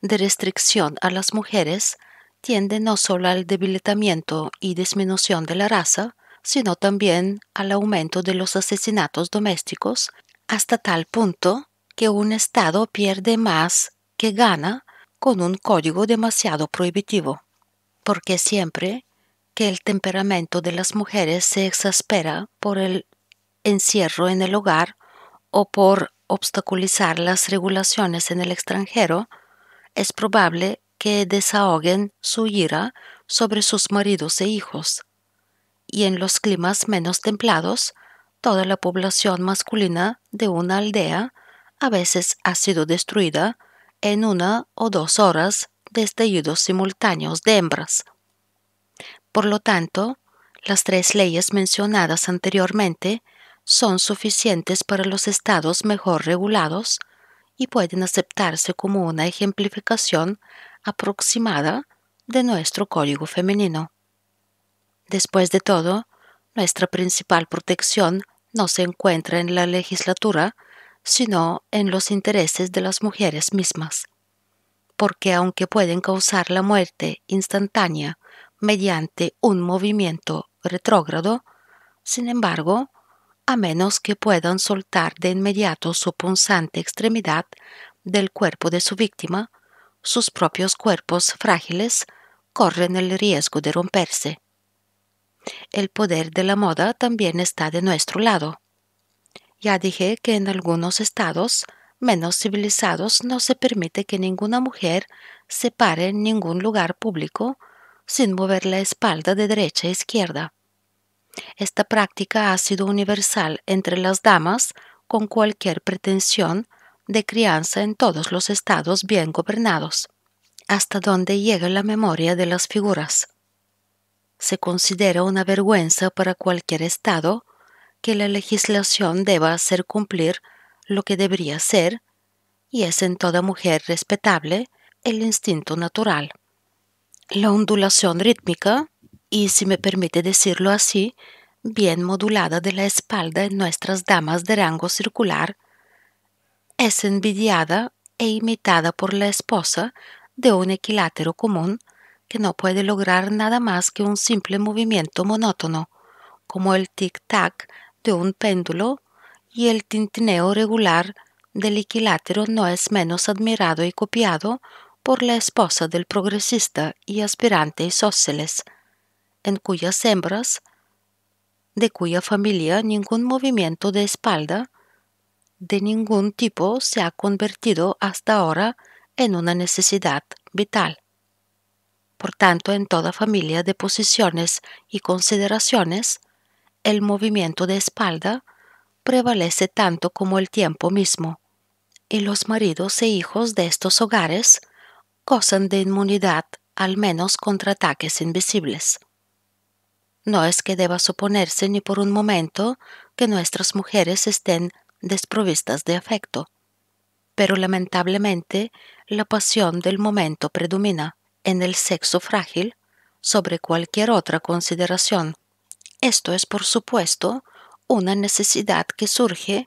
de restricción a las mujeres tiende no solo al debilitamiento y disminución de la raza, sino también al aumento de los asesinatos domésticos, hasta tal punto que un Estado pierde más que gana con un código demasiado prohibitivo, porque siempre que el temperamento de las mujeres se exaspera por el encierro en el hogar o por obstaculizar las regulaciones en el extranjero, es probable que desahoguen su ira sobre sus maridos e hijos. Y en los climas menos templados, toda la población masculina de una aldea a veces ha sido destruida en una o dos horas de estallidos simultáneos de hembras. Por lo tanto, las tres leyes mencionadas anteriormente son suficientes para los estados mejor regulados y pueden aceptarse como una ejemplificación aproximada de nuestro código femenino. Después de todo, nuestra principal protección no se encuentra en la legislatura, sino en los intereses de las mujeres mismas, porque aunque pueden causar la muerte instantánea mediante un movimiento retrógrado, sin embargo, a menos que puedan soltar de inmediato su punzante extremidad del cuerpo de su víctima, sus propios cuerpos frágiles corren el riesgo de romperse. El poder de la moda también está de nuestro lado. Ya dije que en algunos estados menos civilizados no se permite que ninguna mujer se pare en ningún lugar público sin mover la espalda de derecha a izquierda. Esta práctica ha sido universal entre las damas con cualquier pretensión de crianza en todos los estados bien gobernados, hasta donde llega la memoria de las figuras. Se considera una vergüenza para cualquier estado que la legislación deba hacer cumplir lo que debería ser, y es en toda mujer respetable el instinto natural. La ondulación rítmica y, si me permite decirlo así, bien modulada de la espalda en nuestras damas de rango circular, es envidiada e imitada por la esposa de un equilátero común que no puede lograr nada más que un simple movimiento monótono, como el tic-tac de un péndulo y el tintineo regular del equilátero no es menos admirado y copiado por la esposa del progresista y aspirante Isósceles, en cuyas hembras, de cuya familia ningún movimiento de espalda de ningún tipo se ha convertido hasta ahora en una necesidad vital. Por tanto, en toda familia de posiciones y consideraciones, el movimiento de espalda prevalece tanto como el tiempo mismo, y los maridos e hijos de estos hogares gozan de inmunidad al menos contra ataques invisibles. No es que deba suponerse ni por un momento que nuestras mujeres estén desprovistas de afecto, pero lamentablemente la pasión del momento predomina en el sexo frágil sobre cualquier otra consideración. Esto es, por supuesto, una necesidad que surge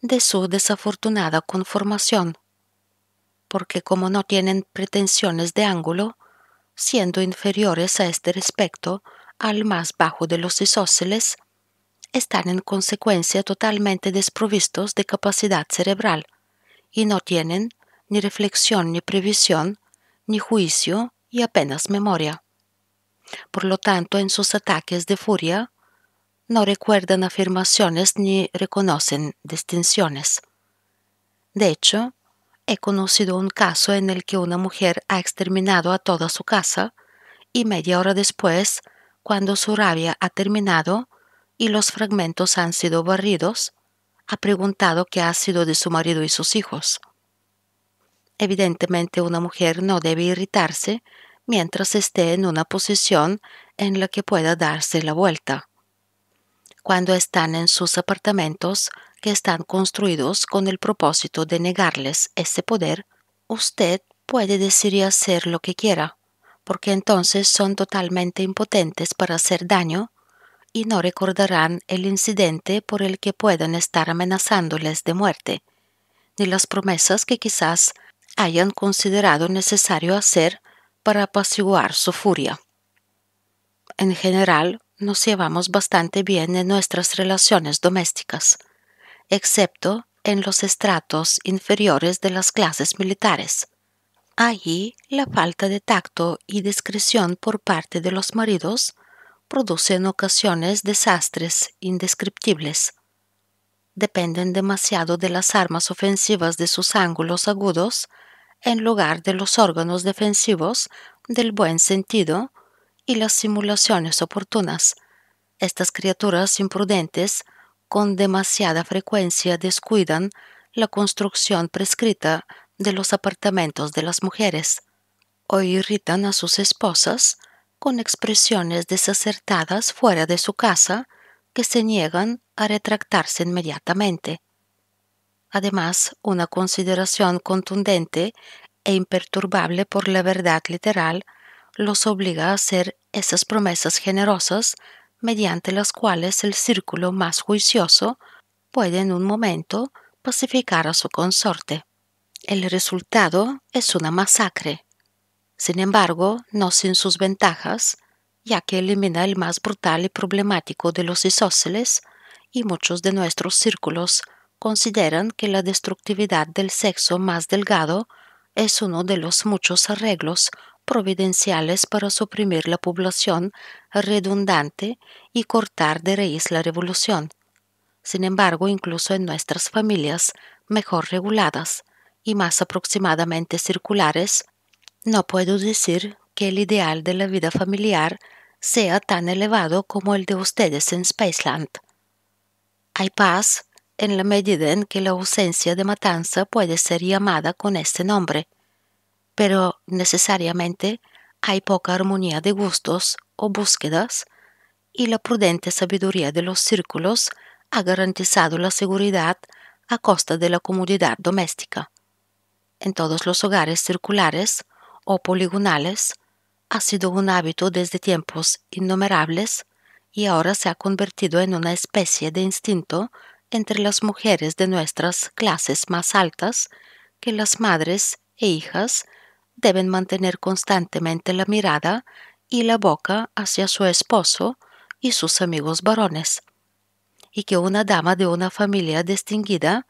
de su desafortunada conformación, porque como no tienen pretensiones de ángulo, siendo inferiores a este respecto, al más bajo de los isósceles, están en consecuencia totalmente desprovistos de capacidad cerebral y no tienen ni reflexión ni previsión, ni juicio y apenas memoria. Por lo tanto, en sus ataques de furia, no recuerdan afirmaciones ni reconocen distinciones. De hecho, he conocido un caso en el que una mujer ha exterminado a toda su casa y media hora después cuando su rabia ha terminado y los fragmentos han sido barridos, ha preguntado qué ha sido de su marido y sus hijos. Evidentemente una mujer no debe irritarse mientras esté en una posición en la que pueda darse la vuelta. Cuando están en sus apartamentos, que están construidos con el propósito de negarles ese poder, usted puede decir y hacer lo que quiera porque entonces son totalmente impotentes para hacer daño y no recordarán el incidente por el que pueden estar amenazándoles de muerte, ni las promesas que quizás hayan considerado necesario hacer para apaciguar su furia. En general, nos llevamos bastante bien en nuestras relaciones domésticas, excepto en los estratos inferiores de las clases militares, Allí la falta de tacto y discreción por parte de los maridos produce en ocasiones desastres indescriptibles. Dependen demasiado de las armas ofensivas de sus ángulos agudos en lugar de los órganos defensivos del buen sentido y las simulaciones oportunas. Estas criaturas imprudentes con demasiada frecuencia descuidan la construcción prescrita de los apartamentos de las mujeres o irritan a sus esposas con expresiones desacertadas fuera de su casa que se niegan a retractarse inmediatamente. Además, una consideración contundente e imperturbable por la verdad literal los obliga a hacer esas promesas generosas mediante las cuales el círculo más juicioso puede en un momento pacificar a su consorte el resultado es una masacre. Sin embargo, no sin sus ventajas, ya que elimina el más brutal y problemático de los isósceles, y muchos de nuestros círculos consideran que la destructividad del sexo más delgado es uno de los muchos arreglos providenciales para suprimir la población redundante y cortar de raíz la revolución. Sin embargo, incluso en nuestras familias mejor reguladas, y más aproximadamente circulares, no puedo decir que el ideal de la vida familiar sea tan elevado como el de ustedes en Spaceland. Hay paz en la medida en que la ausencia de matanza puede ser llamada con este nombre, pero necesariamente hay poca armonía de gustos o búsquedas, y la prudente sabiduría de los círculos ha garantizado la seguridad a costa de la comodidad doméstica en todos los hogares circulares o poligonales ha sido un hábito desde tiempos innumerables y ahora se ha convertido en una especie de instinto entre las mujeres de nuestras clases más altas que las madres e hijas deben mantener constantemente la mirada y la boca hacia su esposo y sus amigos varones, y que una dama de una familia distinguida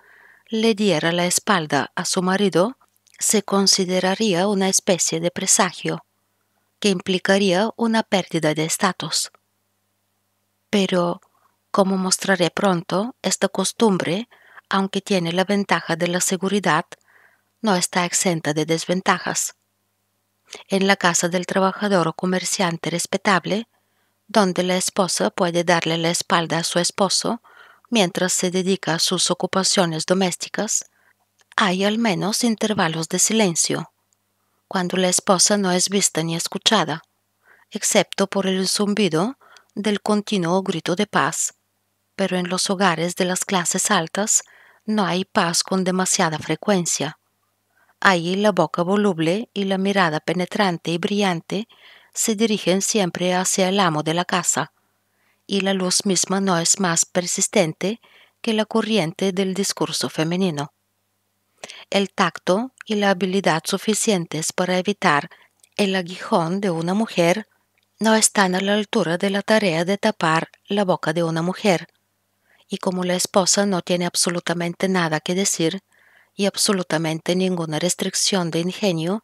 le diera la espalda a su marido, se consideraría una especie de presagio, que implicaría una pérdida de estatus. Pero, como mostraré pronto, esta costumbre, aunque tiene la ventaja de la seguridad, no está exenta de desventajas. En la casa del trabajador o comerciante respetable, donde la esposa puede darle la espalda a su esposo mientras se dedica a sus ocupaciones domésticas, hay al menos intervalos de silencio, cuando la esposa no es vista ni escuchada, excepto por el zumbido del continuo grito de paz, pero en los hogares de las clases altas no hay paz con demasiada frecuencia. Ahí la boca voluble y la mirada penetrante y brillante se dirigen siempre hacia el amo de la casa, y la luz misma no es más persistente que la corriente del discurso femenino. El tacto y la habilidad suficientes para evitar el aguijón de una mujer no están a la altura de la tarea de tapar la boca de una mujer, y como la esposa no tiene absolutamente nada que decir y absolutamente ninguna restricción de ingenio,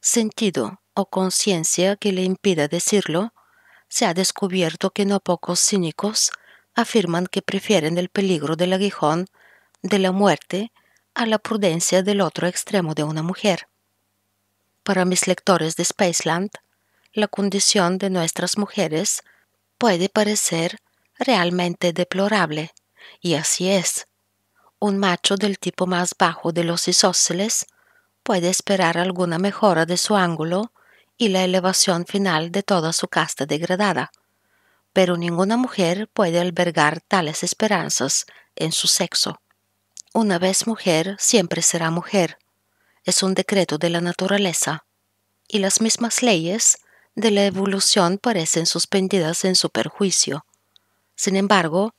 sentido o conciencia que le impida decirlo, se ha descubierto que no pocos cínicos afirman que prefieren el peligro del aguijón de la muerte a la prudencia del otro extremo de una mujer. Para mis lectores de Spaceland, la condición de nuestras mujeres puede parecer realmente deplorable, y así es. Un macho del tipo más bajo de los isósceles puede esperar alguna mejora de su ángulo y la elevación final de toda su casta degradada. Pero ninguna mujer puede albergar tales esperanzas en su sexo. Una vez mujer, siempre será mujer. Es un decreto de la naturaleza. Y las mismas leyes de la evolución parecen suspendidas en su perjuicio. Sin embargo,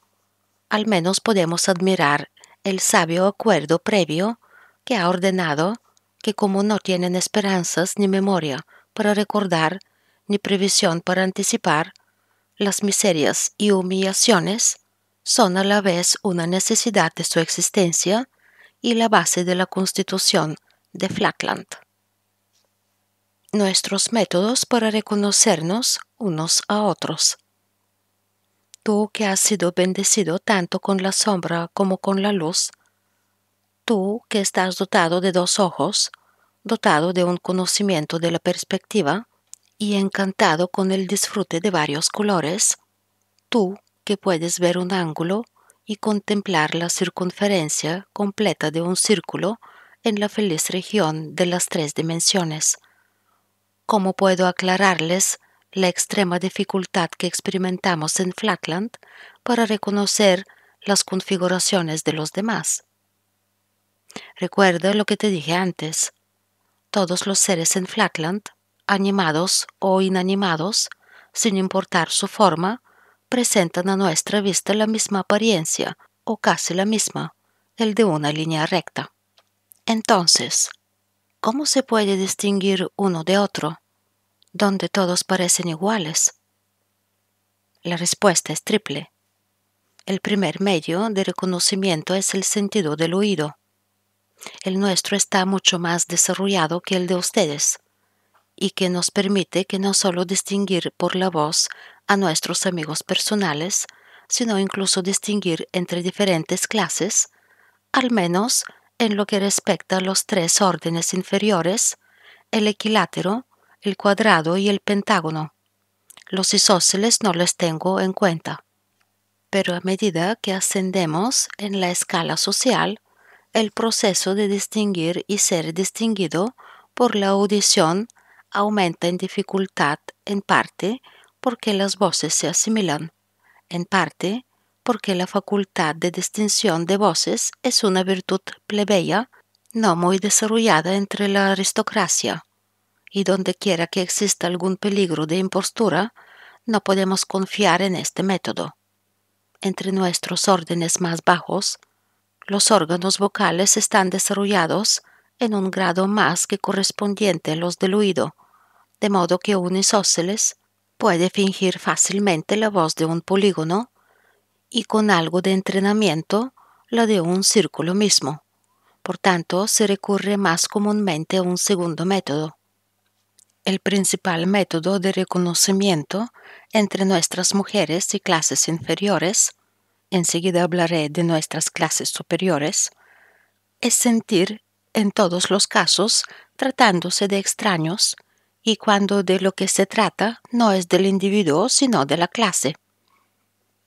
al menos podemos admirar el sabio acuerdo previo que ha ordenado que como no tienen esperanzas ni memoria para recordar, ni previsión para anticipar, las miserias y humillaciones son a la vez una necesidad de su existencia y la base de la constitución de Flatland. Nuestros métodos para reconocernos unos a otros. Tú que has sido bendecido tanto con la sombra como con la luz, tú que estás dotado de dos ojos, dotado de un conocimiento de la perspectiva y encantado con el disfrute de varios colores, tú que puedes ver un ángulo y contemplar la circunferencia completa de un círculo en la feliz región de las tres dimensiones. ¿Cómo puedo aclararles la extrema dificultad que experimentamos en Flatland para reconocer las configuraciones de los demás? Recuerda lo que te dije antes todos los seres en Flatland, animados o inanimados, sin importar su forma, presentan a nuestra vista la misma apariencia, o casi la misma, el de una línea recta. Entonces, ¿cómo se puede distinguir uno de otro, donde todos parecen iguales? La respuesta es triple. El primer medio de reconocimiento es el sentido del oído el nuestro está mucho más desarrollado que el de ustedes, y que nos permite que no solo distinguir por la voz a nuestros amigos personales, sino incluso distinguir entre diferentes clases, al menos en lo que respecta a los tres órdenes inferiores, el equilátero, el cuadrado y el pentágono. Los isósceles no les tengo en cuenta. Pero a medida que ascendemos en la escala social, el proceso de distinguir y ser distinguido por la audición aumenta en dificultad en parte porque las voces se asimilan, en parte porque la facultad de distinción de voces es una virtud plebeya no muy desarrollada entre la aristocracia, y donde quiera que exista algún peligro de impostura, no podemos confiar en este método. Entre nuestros órdenes más bajos, los órganos vocales están desarrollados en un grado más que correspondiente a los del oído, de modo que un isósceles puede fingir fácilmente la voz de un polígono y con algo de entrenamiento la de un círculo mismo. Por tanto, se recurre más comúnmente a un segundo método. El principal método de reconocimiento entre nuestras mujeres y clases inferiores enseguida hablaré de nuestras clases superiores, es sentir en todos los casos, tratándose de extraños, y cuando de lo que se trata no es del individuo, sino de la clase.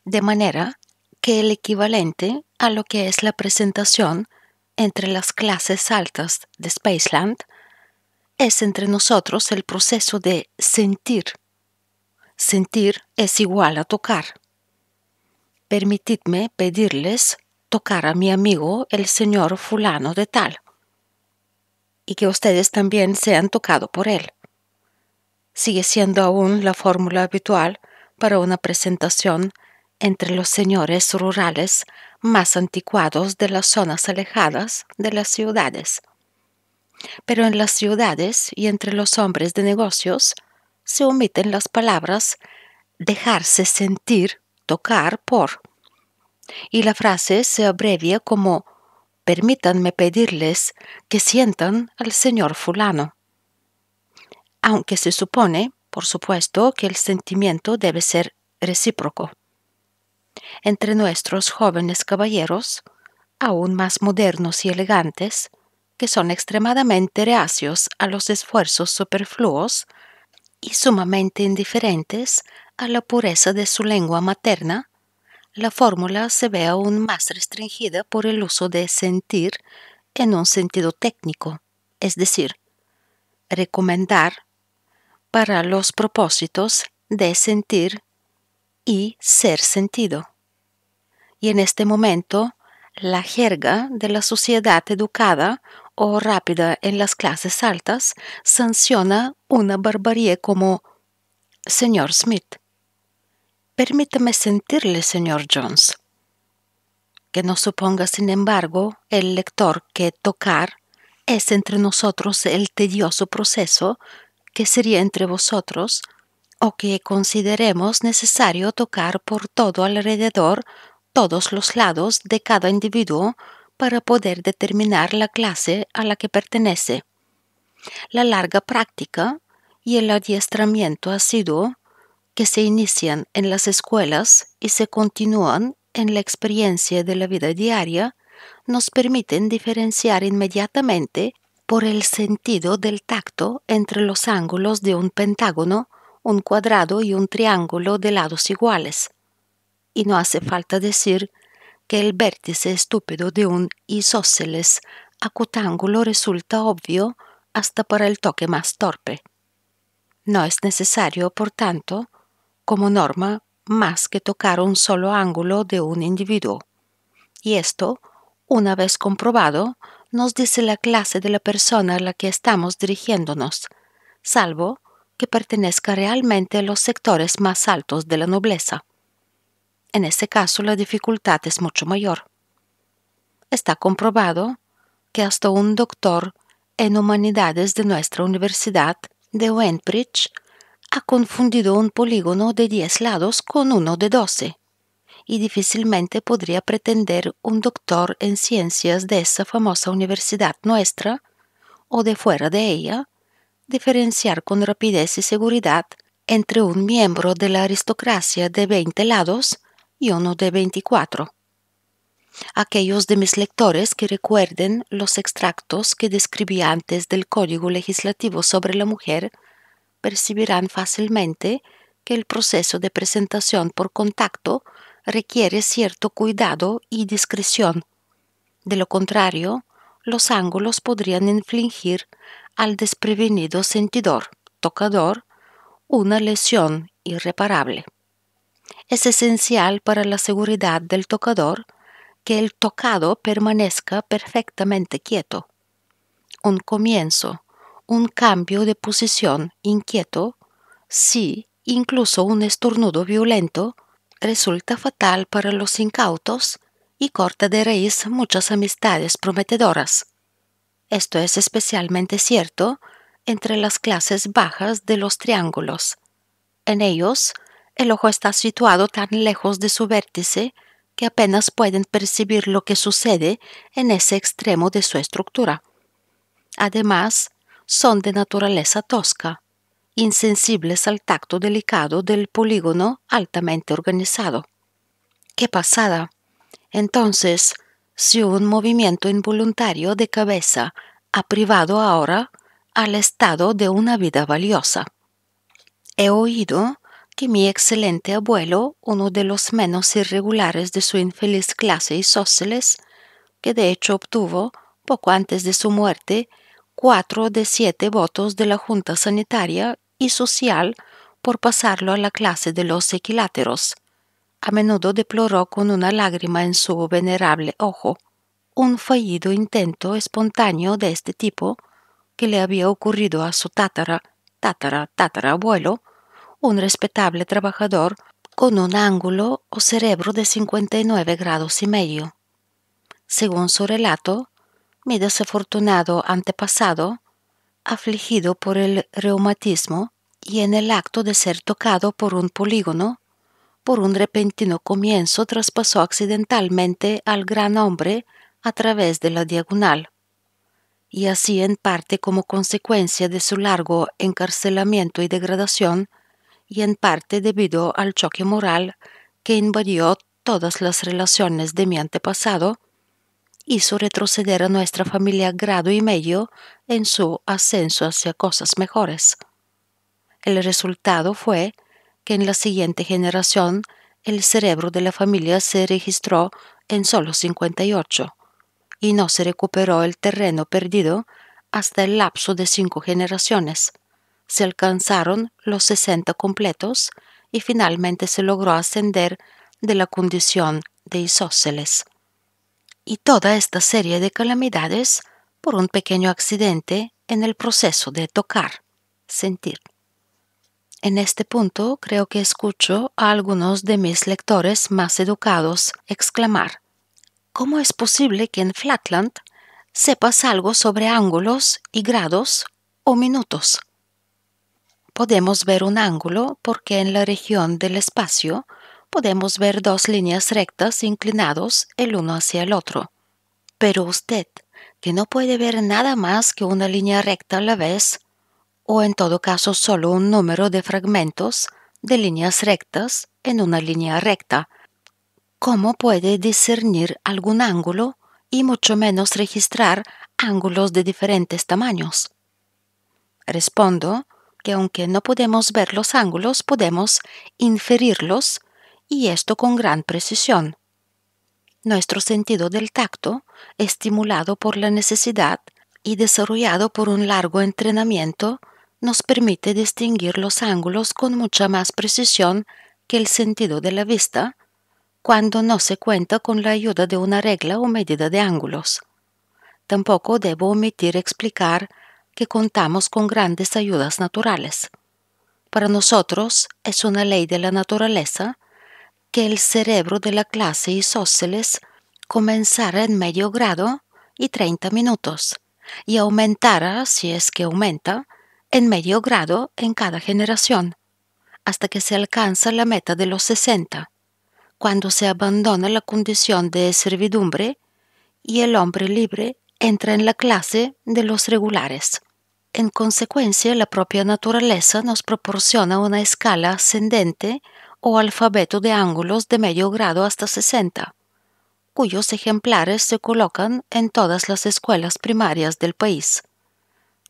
De manera que el equivalente a lo que es la presentación entre las clases altas de Spaceland es entre nosotros el proceso de sentir. Sentir es igual a tocar permitidme pedirles tocar a mi amigo el señor fulano de tal, y que ustedes también sean tocado por él. Sigue siendo aún la fórmula habitual para una presentación entre los señores rurales más anticuados de las zonas alejadas de las ciudades. Pero en las ciudades y entre los hombres de negocios se omiten las palabras dejarse sentir tocar por. Y la frase se abrevia como permítanme pedirles que sientan al señor fulano. Aunque se supone, por supuesto, que el sentimiento debe ser recíproco. Entre nuestros jóvenes caballeros, aún más modernos y elegantes, que son extremadamente reacios a los esfuerzos superfluos y sumamente indiferentes a la pureza de su lengua materna, la fórmula se ve aún más restringida por el uso de sentir en un sentido técnico, es decir, recomendar para los propósitos de sentir y ser sentido. Y en este momento, la jerga de la sociedad educada o rápida en las clases altas sanciona una barbarie como Señor Smith, Permítame sentirle, señor Jones. Que no suponga, sin embargo, el lector que tocar es entre nosotros el tedioso proceso que sería entre vosotros o que consideremos necesario tocar por todo alrededor todos los lados de cada individuo para poder determinar la clase a la que pertenece. La larga práctica y el adiestramiento asiduo que se inician en las escuelas y se continúan en la experiencia de la vida diaria nos permiten diferenciar inmediatamente por el sentido del tacto entre los ángulos de un pentágono, un cuadrado y un triángulo de lados iguales. Y no hace falta decir que el vértice estúpido de un isósceles acutángulo resulta obvio hasta para el toque más torpe. No es necesario, por tanto, como norma más que tocar un solo ángulo de un individuo. Y esto, una vez comprobado, nos dice la clase de la persona a la que estamos dirigiéndonos, salvo que pertenezca realmente a los sectores más altos de la nobleza. En ese caso la dificultad es mucho mayor. Está comprobado que hasta un doctor en humanidades de nuestra Universidad de Wainbridge ha confundido un polígono de diez lados con uno de doce, y difícilmente podría pretender un doctor en ciencias de esa famosa universidad nuestra, o de fuera de ella, diferenciar con rapidez y seguridad entre un miembro de la aristocracia de veinte lados y uno de veinticuatro. Aquellos de mis lectores que recuerden los extractos que describí antes del Código Legislativo sobre la Mujer percibirán fácilmente que el proceso de presentación por contacto requiere cierto cuidado y discreción. De lo contrario, los ángulos podrían infligir al desprevenido sentidor, tocador, una lesión irreparable. Es esencial para la seguridad del tocador que el tocado permanezca perfectamente quieto. Un comienzo, un cambio de posición inquieto, si incluso un estornudo violento, resulta fatal para los incautos y corta de raíz muchas amistades prometedoras. Esto es especialmente cierto entre las clases bajas de los triángulos. En ellos, el ojo está situado tan lejos de su vértice que apenas pueden percibir lo que sucede en ese extremo de su estructura. Además, son de naturaleza tosca, insensibles al tacto delicado del polígono altamente organizado. ¡Qué pasada! Entonces, si un movimiento involuntario de cabeza ha privado ahora al estado de una vida valiosa. He oído que mi excelente abuelo, uno de los menos irregulares de su infeliz clase y isósceles, que de hecho obtuvo, poco antes de su muerte, cuatro de siete votos de la Junta Sanitaria y Social por pasarlo a la clase de los equiláteros. A menudo deploró con una lágrima en su venerable ojo un fallido intento espontáneo de este tipo que le había ocurrido a su tátara, tátara, tátara abuelo, un respetable trabajador con un ángulo o cerebro de 59 grados y medio. Según su relato, mi desafortunado antepasado, afligido por el reumatismo y en el acto de ser tocado por un polígono, por un repentino comienzo traspasó accidentalmente al gran hombre a través de la diagonal. Y así en parte como consecuencia de su largo encarcelamiento y degradación, y en parte debido al choque moral que invadió todas las relaciones de mi antepasado, hizo retroceder a nuestra familia grado y medio en su ascenso hacia cosas mejores. El resultado fue que en la siguiente generación el cerebro de la familia se registró en solo 58 y no se recuperó el terreno perdido hasta el lapso de cinco generaciones. Se alcanzaron los 60 completos y finalmente se logró ascender de la condición de Isóceles y toda esta serie de calamidades por un pequeño accidente en el proceso de tocar, sentir. En este punto creo que escucho a algunos de mis lectores más educados exclamar, ¿cómo es posible que en Flatland sepas algo sobre ángulos y grados o minutos? Podemos ver un ángulo porque en la región del espacio podemos ver dos líneas rectas inclinados el uno hacia el otro. Pero usted, que no puede ver nada más que una línea recta a la vez, o en todo caso solo un número de fragmentos de líneas rectas en una línea recta, ¿cómo puede discernir algún ángulo y mucho menos registrar ángulos de diferentes tamaños? Respondo que aunque no podemos ver los ángulos, podemos inferirlos y esto con gran precisión. Nuestro sentido del tacto, estimulado por la necesidad y desarrollado por un largo entrenamiento, nos permite distinguir los ángulos con mucha más precisión que el sentido de la vista, cuando no se cuenta con la ayuda de una regla o medida de ángulos. Tampoco debo omitir explicar que contamos con grandes ayudas naturales. Para nosotros es una ley de la naturaleza el cerebro de la clase isósceles comenzara en medio grado y treinta minutos y aumentara, si es que aumenta, en medio grado en cada generación, hasta que se alcanza la meta de los sesenta, cuando se abandona la condición de servidumbre y el hombre libre entra en la clase de los regulares. En consecuencia, la propia naturaleza nos proporciona una escala ascendente o alfabeto de ángulos de medio grado hasta 60, cuyos ejemplares se colocan en todas las escuelas primarias del país.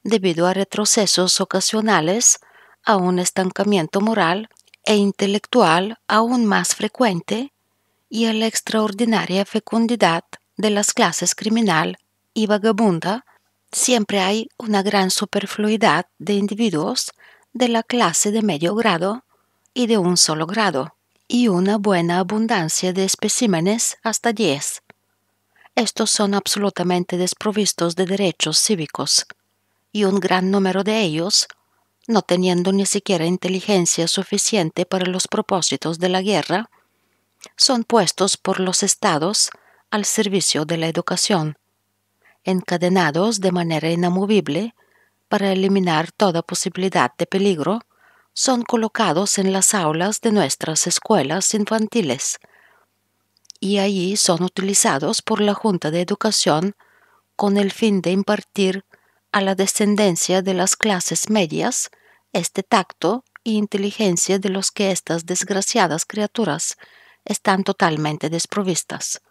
Debido a retrocesos ocasionales, a un estancamiento moral e intelectual aún más frecuente y a la extraordinaria fecundidad de las clases criminal y vagabunda, siempre hay una gran superfluidad de individuos de la clase de medio grado y de un solo grado, y una buena abundancia de especímenes hasta diez. Estos son absolutamente desprovistos de derechos cívicos, y un gran número de ellos, no teniendo ni siquiera inteligencia suficiente para los propósitos de la guerra, son puestos por los estados al servicio de la educación, encadenados de manera inamovible para eliminar toda posibilidad de peligro son colocados en las aulas de nuestras escuelas infantiles y allí son utilizados por la Junta de Educación con el fin de impartir a la descendencia de las clases medias este tacto e inteligencia de los que estas desgraciadas criaturas están totalmente desprovistas.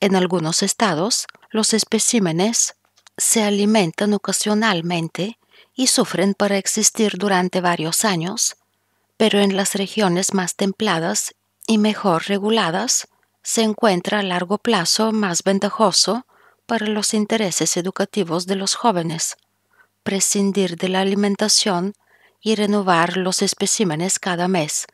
En algunos estados, los especímenes se alimentan ocasionalmente y sufren para existir durante varios años, pero en las regiones más templadas y mejor reguladas se encuentra a largo plazo más ventajoso para los intereses educativos de los jóvenes, prescindir de la alimentación y renovar los especímenes cada mes,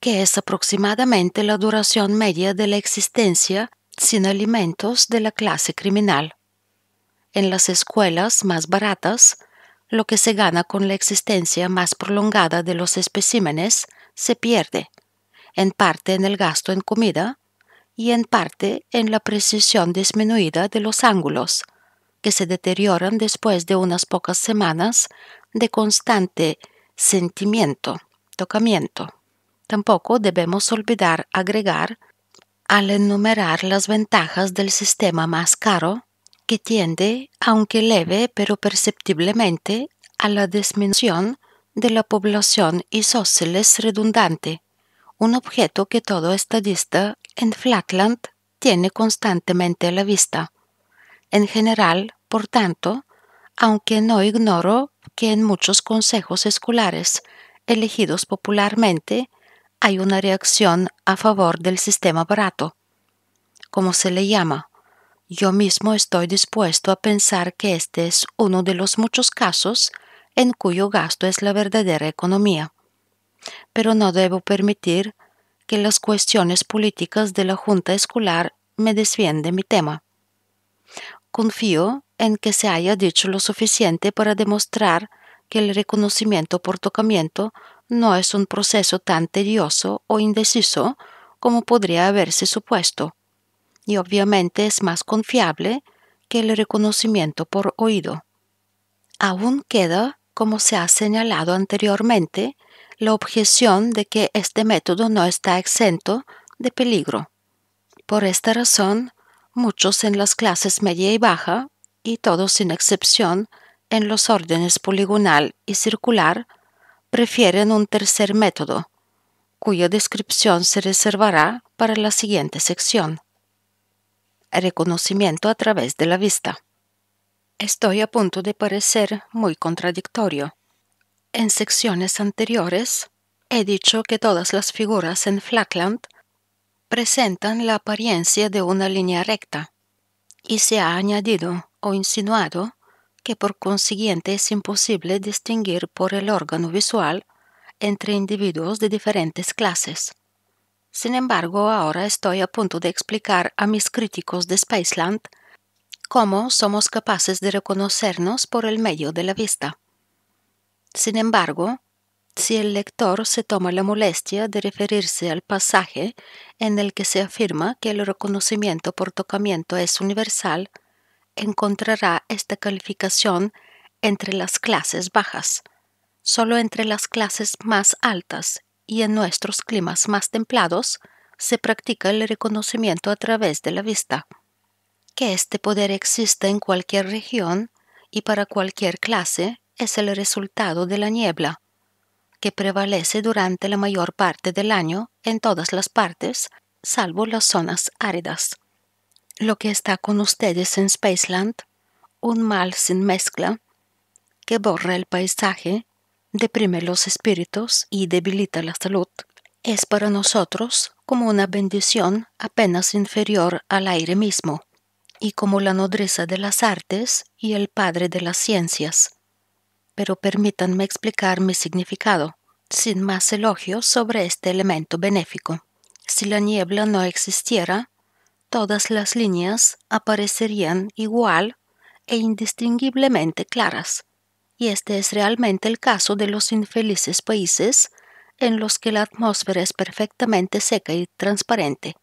que es aproximadamente la duración media de la existencia sin alimentos de la clase criminal. En las escuelas más baratas, lo que se gana con la existencia más prolongada de los especímenes se pierde, en parte en el gasto en comida y en parte en la precisión disminuida de los ángulos, que se deterioran después de unas pocas semanas de constante sentimiento, tocamiento. Tampoco debemos olvidar agregar, al enumerar las ventajas del sistema más caro, que tiende, aunque leve pero perceptiblemente, a la disminución de la población isósceles redundante, un objeto que todo estadista en Flatland tiene constantemente a la vista. En general, por tanto, aunque no ignoro que en muchos consejos escolares elegidos popularmente hay una reacción a favor del sistema barato, como se le llama, yo mismo estoy dispuesto a pensar que este es uno de los muchos casos en cuyo gasto es la verdadera economía. Pero no debo permitir que las cuestiones políticas de la Junta Escolar me desvíen de mi tema. Confío en que se haya dicho lo suficiente para demostrar que el reconocimiento por tocamiento no es un proceso tan tedioso o indeciso como podría haberse supuesto y obviamente es más confiable que el reconocimiento por oído. Aún queda, como se ha señalado anteriormente, la objeción de que este método no está exento de peligro. Por esta razón, muchos en las clases media y baja, y todos sin excepción en los órdenes poligonal y circular, prefieren un tercer método, cuya descripción se reservará para la siguiente sección reconocimiento a través de la vista. Estoy a punto de parecer muy contradictorio. En secciones anteriores he dicho que todas las figuras en flatland presentan la apariencia de una línea recta, y se ha añadido o insinuado que por consiguiente es imposible distinguir por el órgano visual entre individuos de diferentes clases. Sin embargo, ahora estoy a punto de explicar a mis críticos de Spaceland cómo somos capaces de reconocernos por el medio de la vista. Sin embargo, si el lector se toma la molestia de referirse al pasaje en el que se afirma que el reconocimiento por tocamiento es universal, encontrará esta calificación entre las clases bajas, solo entre las clases más altas y en nuestros climas más templados se practica el reconocimiento a través de la vista. Que este poder exista en cualquier región y para cualquier clase es el resultado de la niebla, que prevalece durante la mayor parte del año en todas las partes, salvo las zonas áridas. Lo que está con ustedes en Spaceland, un mal sin mezcla, que borra el paisaje deprime los espíritus y debilita la salud, es para nosotros como una bendición apenas inferior al aire mismo, y como la nodriza de las artes y el padre de las ciencias. Pero permítanme explicar mi significado, sin más elogios sobre este elemento benéfico. Si la niebla no existiera, todas las líneas aparecerían igual e indistinguiblemente claras y este es realmente el caso de los infelices países en los que la atmósfera es perfectamente seca y transparente.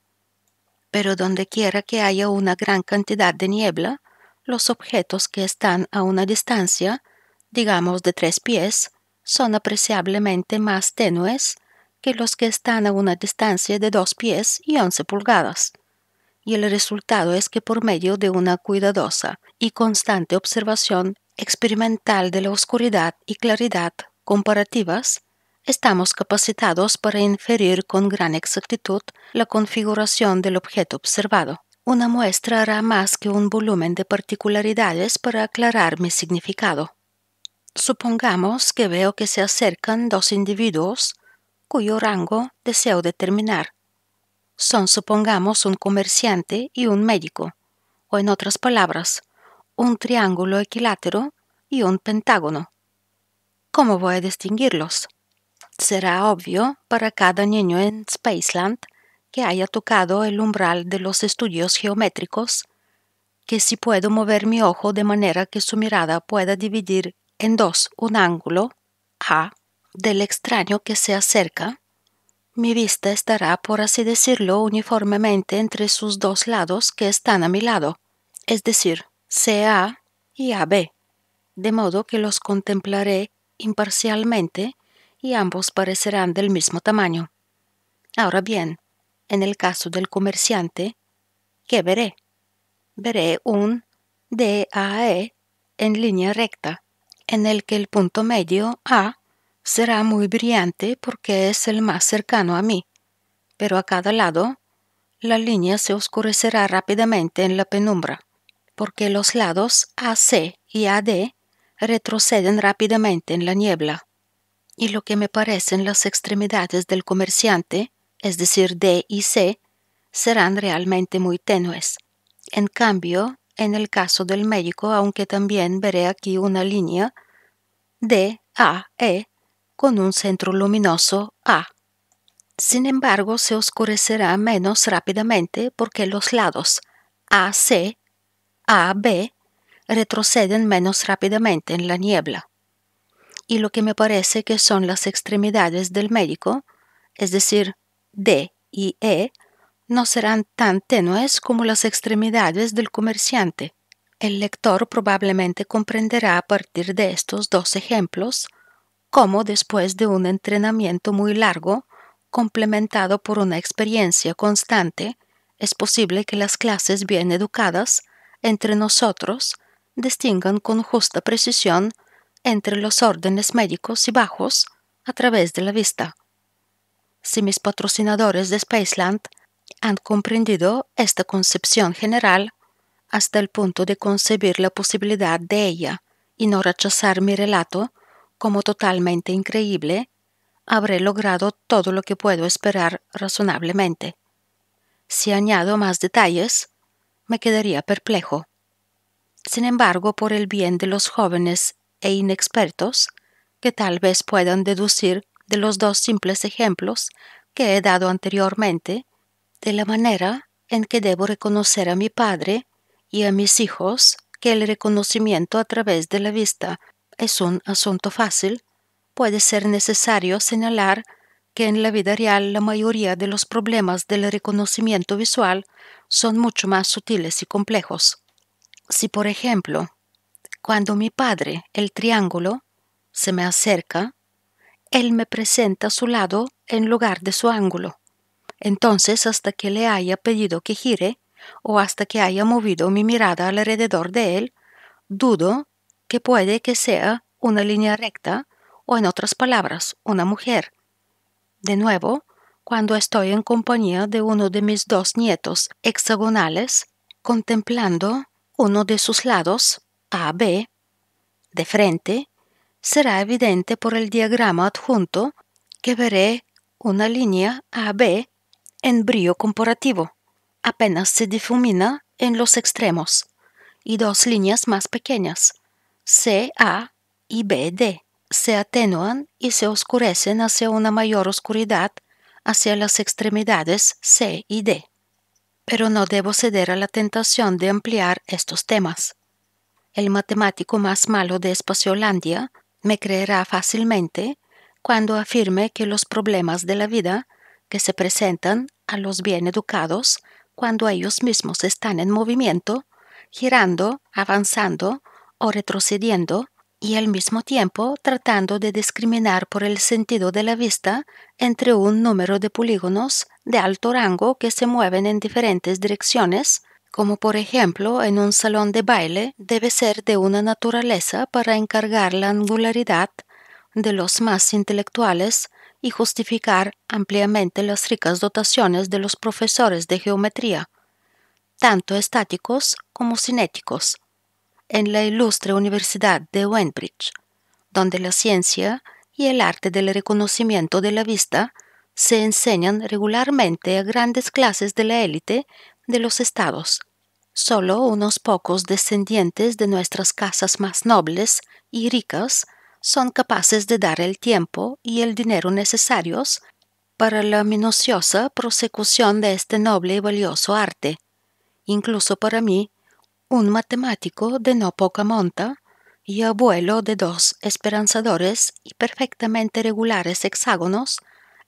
Pero donde quiera que haya una gran cantidad de niebla, los objetos que están a una distancia, digamos de tres pies, son apreciablemente más tenues que los que están a una distancia de dos pies y once pulgadas. Y el resultado es que por medio de una cuidadosa y constante observación experimental de la oscuridad y claridad comparativas, estamos capacitados para inferir con gran exactitud la configuración del objeto observado. Una muestra hará más que un volumen de particularidades para aclarar mi significado. Supongamos que veo que se acercan dos individuos cuyo rango deseo determinar. Son, supongamos, un comerciante y un médico, o en otras palabras, un triángulo equilátero y un pentágono. ¿Cómo voy a distinguirlos? Será obvio para cada niño en Spaceland que haya tocado el umbral de los estudios geométricos, que si puedo mover mi ojo de manera que su mirada pueda dividir en dos un ángulo A del extraño que se acerca, mi vista estará, por así decirlo, uniformemente entre sus dos lados que están a mi lado, es decir, CA y AB, de modo que los contemplaré imparcialmente y ambos parecerán del mismo tamaño. Ahora bien, en el caso del comerciante, ¿qué veré? Veré un DAE en línea recta, en el que el punto medio A será muy brillante porque es el más cercano a mí, pero a cada lado la línea se oscurecerá rápidamente en la penumbra porque los lados AC y AD retroceden rápidamente en la niebla, y lo que me parecen las extremidades del comerciante, es decir, D y C, serán realmente muy tenues. En cambio, en el caso del médico, aunque también veré aquí una línea D, A, E, con un centro luminoso A. Sin embargo, se oscurecerá menos rápidamente porque los lados AC a B retroceden menos rápidamente en la niebla. Y lo que me parece que son las extremidades del médico, es decir, D y E, no serán tan tenues como las extremidades del comerciante. El lector probablemente comprenderá a partir de estos dos ejemplos cómo después de un entrenamiento muy largo, complementado por una experiencia constante, es posible que las clases bien educadas entre nosotros distingan con justa precisión entre los órdenes médicos y bajos a través de la vista. Si mis patrocinadores de Spaceland han comprendido esta concepción general hasta el punto de concebir la posibilidad de ella y no rechazar mi relato como totalmente increíble, habré logrado todo lo que puedo esperar razonablemente. Si añado más detalles, me quedaría perplejo. Sin embargo, por el bien de los jóvenes e inexpertos, que tal vez puedan deducir de los dos simples ejemplos que he dado anteriormente, de la manera en que debo reconocer a mi padre y a mis hijos que el reconocimiento a través de la vista es un asunto fácil, puede ser necesario señalar que en la vida real la mayoría de los problemas del reconocimiento visual son mucho más sutiles y complejos. Si, por ejemplo, cuando mi padre, el triángulo, se me acerca, él me presenta su lado en lugar de su ángulo. Entonces, hasta que le haya pedido que gire, o hasta que haya movido mi mirada alrededor de él, dudo que puede que sea una línea recta, o en otras palabras, una mujer, de nuevo, cuando estoy en compañía de uno de mis dos nietos hexagonales, contemplando uno de sus lados, AB, de frente, será evidente por el diagrama adjunto que veré una línea AB en brío comparativo. Apenas se difumina en los extremos y dos líneas más pequeñas, CA y BD se atenúan y se oscurecen hacia una mayor oscuridad hacia las extremidades C y D. Pero no debo ceder a la tentación de ampliar estos temas. El matemático más malo de Espaciolandia me creerá fácilmente cuando afirme que los problemas de la vida que se presentan a los bien educados cuando ellos mismos están en movimiento, girando, avanzando o retrocediendo, y al mismo tiempo tratando de discriminar por el sentido de la vista entre un número de polígonos de alto rango que se mueven en diferentes direcciones, como por ejemplo en un salón de baile debe ser de una naturaleza para encargar la angularidad de los más intelectuales y justificar ampliamente las ricas dotaciones de los profesores de geometría, tanto estáticos como cinéticos en la ilustre Universidad de Wenbridge, donde la ciencia y el arte del reconocimiento de la vista se enseñan regularmente a grandes clases de la élite de los estados. Solo unos pocos descendientes de nuestras casas más nobles y ricas son capaces de dar el tiempo y el dinero necesarios para la minuciosa prosecución de este noble y valioso arte. Incluso para mí, un matemático de no poca monta y abuelo de dos esperanzadores y perfectamente regulares hexágonos,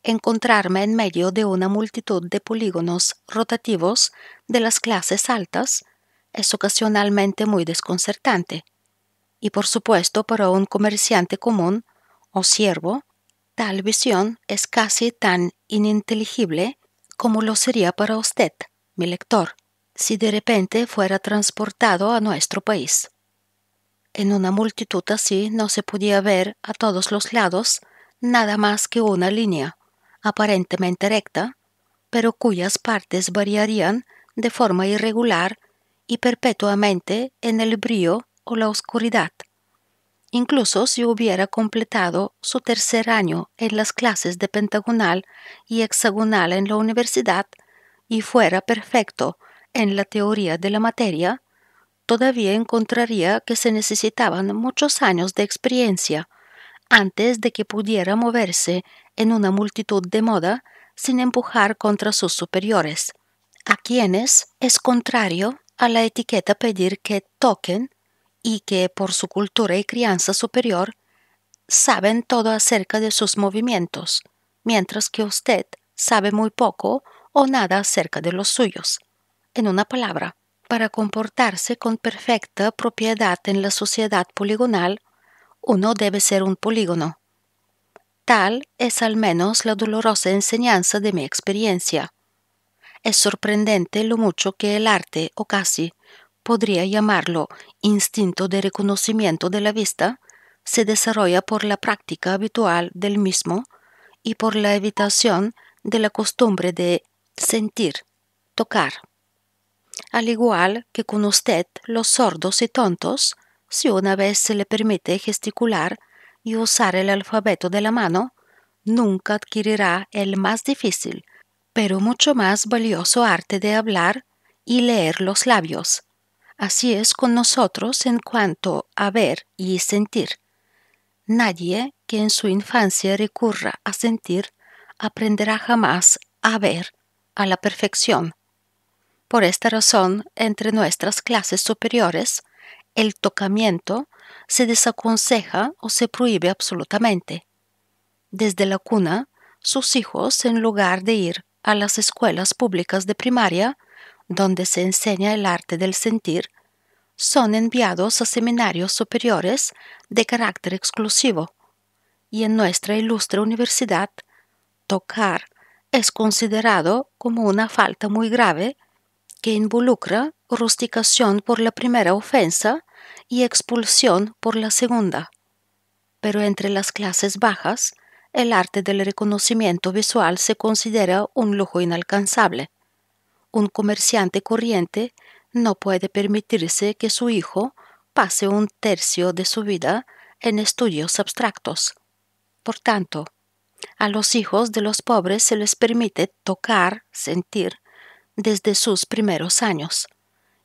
encontrarme en medio de una multitud de polígonos rotativos de las clases altas es ocasionalmente muy desconcertante. Y por supuesto para un comerciante común o siervo, tal visión es casi tan ininteligible como lo sería para usted, mi lector si de repente fuera transportado a nuestro país. En una multitud así no se podía ver a todos los lados nada más que una línea, aparentemente recta, pero cuyas partes variarían de forma irregular y perpetuamente en el brío o la oscuridad. Incluso si hubiera completado su tercer año en las clases de pentagonal y hexagonal en la universidad y fuera perfecto en la teoría de la materia, todavía encontraría que se necesitaban muchos años de experiencia antes de que pudiera moverse en una multitud de moda sin empujar contra sus superiores, a quienes es contrario a la etiqueta pedir que toquen y que por su cultura y crianza superior saben todo acerca de sus movimientos, mientras que usted sabe muy poco o nada acerca de los suyos en una palabra, para comportarse con perfecta propiedad en la sociedad poligonal, uno debe ser un polígono. Tal es al menos la dolorosa enseñanza de mi experiencia. Es sorprendente lo mucho que el arte, o casi, podría llamarlo instinto de reconocimiento de la vista, se desarrolla por la práctica habitual del mismo y por la evitación de la costumbre de sentir, tocar al igual que con usted los sordos y tontos, si una vez se le permite gesticular y usar el alfabeto de la mano, nunca adquirirá el más difícil, pero mucho más valioso arte de hablar y leer los labios. Así es con nosotros en cuanto a ver y sentir. Nadie que en su infancia recurra a sentir aprenderá jamás a ver a la perfección por esta razón, entre nuestras clases superiores, el tocamiento se desaconseja o se prohíbe absolutamente. Desde la cuna, sus hijos, en lugar de ir a las escuelas públicas de primaria, donde se enseña el arte del sentir, son enviados a seminarios superiores de carácter exclusivo. Y en nuestra ilustre universidad, tocar es considerado como una falta muy grave que involucra rusticación por la primera ofensa y expulsión por la segunda. Pero entre las clases bajas, el arte del reconocimiento visual se considera un lujo inalcanzable. Un comerciante corriente no puede permitirse que su hijo pase un tercio de su vida en estudios abstractos. Por tanto, a los hijos de los pobres se les permite tocar, sentir desde sus primeros años,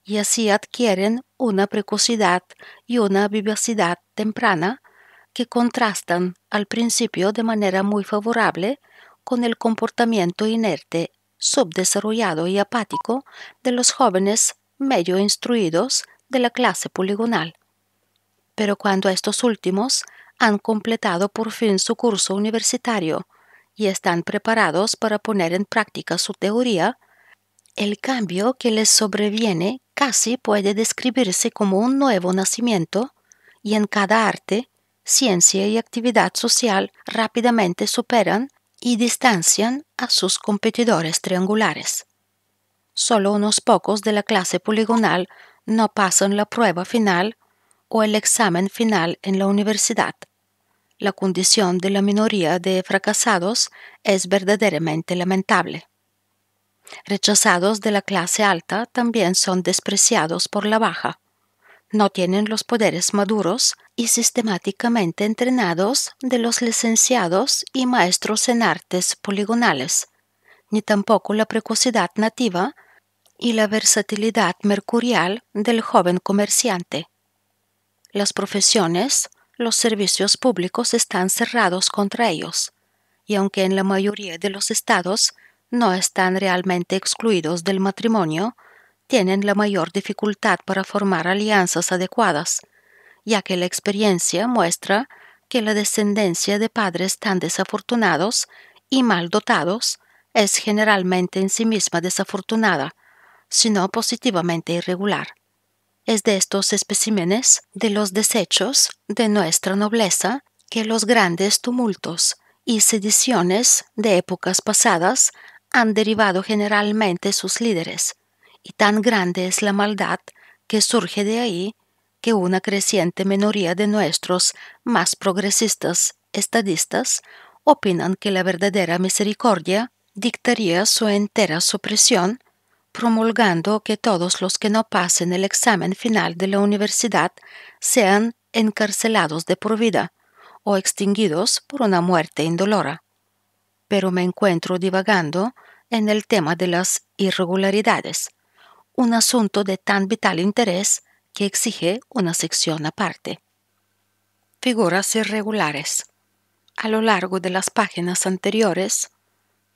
y así adquieren una precocidad y una vivacidad temprana que contrastan al principio de manera muy favorable con el comportamiento inerte, subdesarrollado y apático de los jóvenes medio instruidos de la clase poligonal. Pero cuando estos últimos han completado por fin su curso universitario y están preparados para poner en práctica su teoría, el cambio que les sobreviene casi puede describirse como un nuevo nacimiento y en cada arte, ciencia y actividad social rápidamente superan y distancian a sus competidores triangulares. Solo unos pocos de la clase poligonal no pasan la prueba final o el examen final en la universidad. La condición de la minoría de fracasados es verdaderamente lamentable rechazados de la clase alta también son despreciados por la baja. No tienen los poderes maduros y sistemáticamente entrenados de los licenciados y maestros en artes poligonales, ni tampoco la precocidad nativa y la versatilidad mercurial del joven comerciante. Las profesiones, los servicios públicos están cerrados contra ellos, y aunque en la mayoría de los estados no están realmente excluidos del matrimonio, tienen la mayor dificultad para formar alianzas adecuadas, ya que la experiencia muestra que la descendencia de padres tan desafortunados y mal dotados es generalmente en sí misma desafortunada, sino positivamente irregular. Es de estos especímenes, de los desechos de nuestra nobleza, que los grandes tumultos y sediciones de épocas pasadas han derivado generalmente sus líderes, y tan grande es la maldad que surge de ahí que una creciente minoría de nuestros más progresistas estadistas opinan que la verdadera misericordia dictaría su entera supresión, promulgando que todos los que no pasen el examen final de la universidad sean encarcelados de por vida o extinguidos por una muerte indolora. Pero me encuentro divagando en el tema de las irregularidades, un asunto de tan vital interés que exige una sección aparte. Figuras irregulares. A lo largo de las páginas anteriores,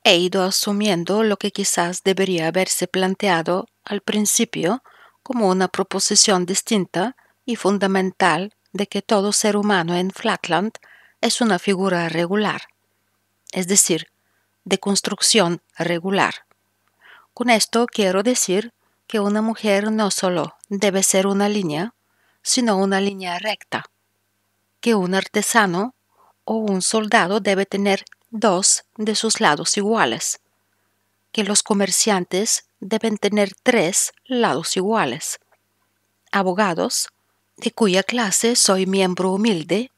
he ido asumiendo lo que quizás debería haberse planteado al principio como una proposición distinta y fundamental de que todo ser humano en Flatland es una figura regular, es decir, de construcción regular. Con esto quiero decir que una mujer no solo debe ser una línea, sino una línea recta, que un artesano o un soldado debe tener dos de sus lados iguales, que los comerciantes deben tener tres lados iguales, abogados, de cuya clase soy miembro humilde,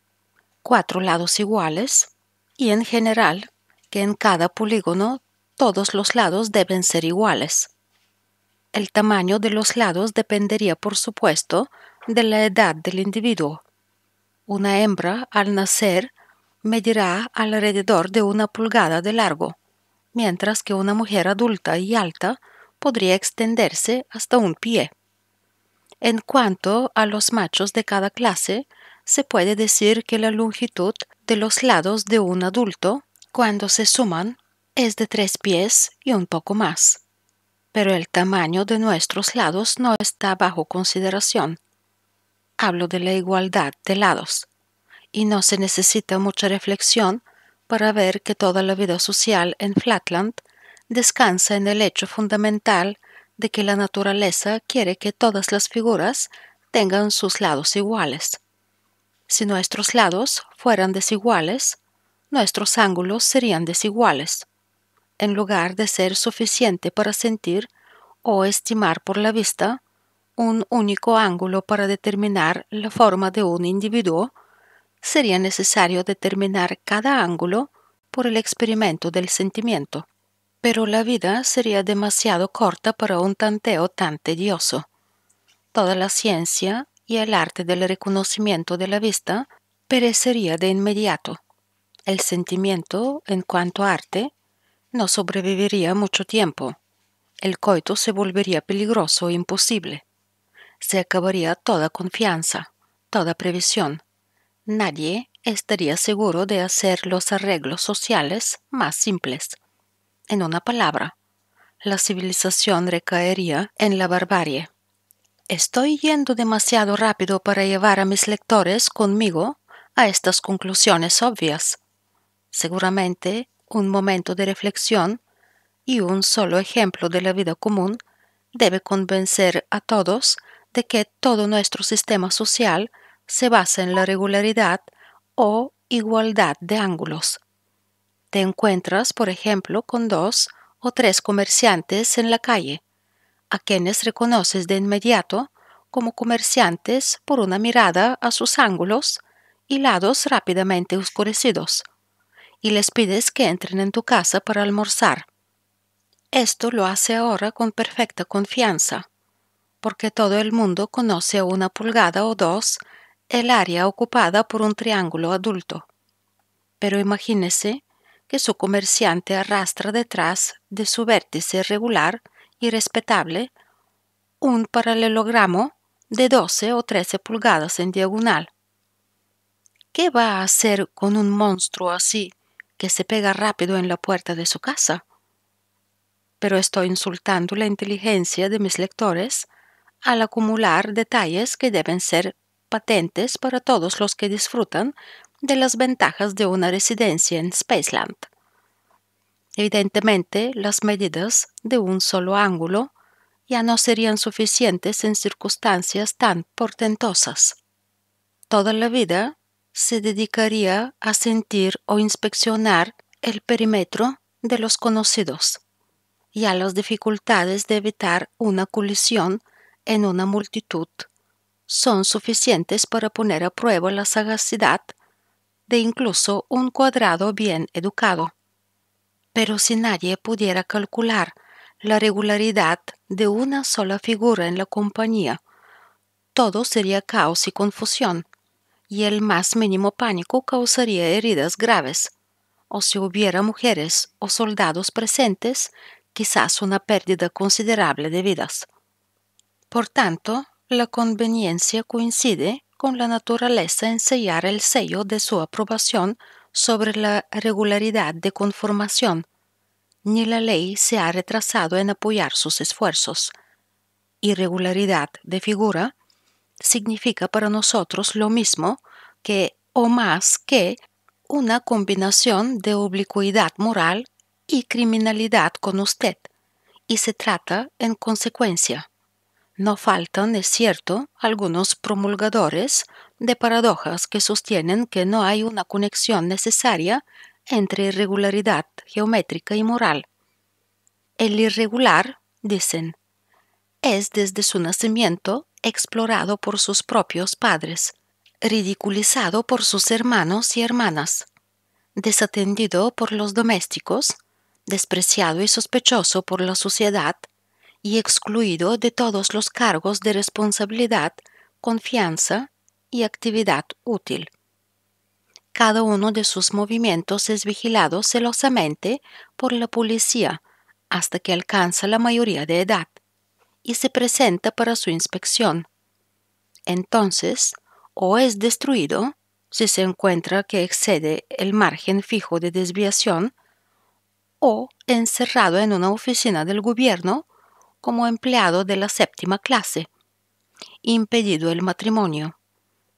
cuatro lados iguales, y en general que en cada polígono todos los lados deben ser iguales. El tamaño de los lados dependería, por supuesto, de la edad del individuo. Una hembra, al nacer, medirá alrededor de una pulgada de largo, mientras que una mujer adulta y alta podría extenderse hasta un pie. En cuanto a los machos de cada clase, se puede decir que la longitud de los lados de un adulto cuando se suman, es de tres pies y un poco más. Pero el tamaño de nuestros lados no está bajo consideración. Hablo de la igualdad de lados. Y no se necesita mucha reflexión para ver que toda la vida social en Flatland descansa en el hecho fundamental de que la naturaleza quiere que todas las figuras tengan sus lados iguales. Si nuestros lados fueran desiguales, nuestros ángulos serían desiguales, en lugar de ser suficiente para sentir o estimar por la vista un único ángulo para determinar la forma de un individuo, sería necesario determinar cada ángulo por el experimento del sentimiento. Pero la vida sería demasiado corta para un tanteo tan tedioso. Toda la ciencia y el arte del reconocimiento de la vista perecería de inmediato el sentimiento en cuanto a arte no sobreviviría mucho tiempo. El coito se volvería peligroso e imposible. Se acabaría toda confianza, toda previsión. Nadie estaría seguro de hacer los arreglos sociales más simples. En una palabra, la civilización recaería en la barbarie. Estoy yendo demasiado rápido para llevar a mis lectores conmigo a estas conclusiones obvias seguramente un momento de reflexión y un solo ejemplo de la vida común debe convencer a todos de que todo nuestro sistema social se basa en la regularidad o igualdad de ángulos. Te encuentras, por ejemplo, con dos o tres comerciantes en la calle, a quienes reconoces de inmediato como comerciantes por una mirada a sus ángulos y lados rápidamente oscurecidos y les pides que entren en tu casa para almorzar. Esto lo hace ahora con perfecta confianza, porque todo el mundo conoce una pulgada o dos el área ocupada por un triángulo adulto. Pero imagínese que su comerciante arrastra detrás de su vértice regular y respetable un paralelogramo de 12 o 13 pulgadas en diagonal. ¿Qué va a hacer con un monstruo así? que se pega rápido en la puerta de su casa. Pero estoy insultando la inteligencia de mis lectores al acumular detalles que deben ser patentes para todos los que disfrutan de las ventajas de una residencia en Spaceland. Evidentemente, las medidas de un solo ángulo ya no serían suficientes en circunstancias tan portentosas. Toda la vida se dedicaría a sentir o inspeccionar el perímetro de los conocidos y a las dificultades de evitar una colisión en una multitud son suficientes para poner a prueba la sagacidad de incluso un cuadrado bien educado. Pero si nadie pudiera calcular la regularidad de una sola figura en la compañía, todo sería caos y confusión y el más mínimo pánico causaría heridas graves, o si hubiera mujeres o soldados presentes, quizás una pérdida considerable de vidas. Por tanto, la conveniencia coincide con la naturaleza en sellar el sello de su aprobación sobre la regularidad de conformación. Ni la ley se ha retrasado en apoyar sus esfuerzos. Irregularidad de figura significa para nosotros lo mismo que o más que una combinación de oblicuidad moral y criminalidad con usted, y se trata en consecuencia. No faltan, es cierto, algunos promulgadores de paradojas que sostienen que no hay una conexión necesaria entre irregularidad geométrica y moral. El irregular, dicen, es desde su nacimiento explorado por sus propios padres, ridiculizado por sus hermanos y hermanas, desatendido por los domésticos, despreciado y sospechoso por la sociedad, y excluido de todos los cargos de responsabilidad, confianza y actividad útil. Cada uno de sus movimientos es vigilado celosamente por la policía hasta que alcanza la mayoría de edad y se presenta para su inspección. Entonces, o es destruido si se encuentra que excede el margen fijo de desviación, o encerrado en una oficina del gobierno como empleado de la séptima clase, impedido el matrimonio,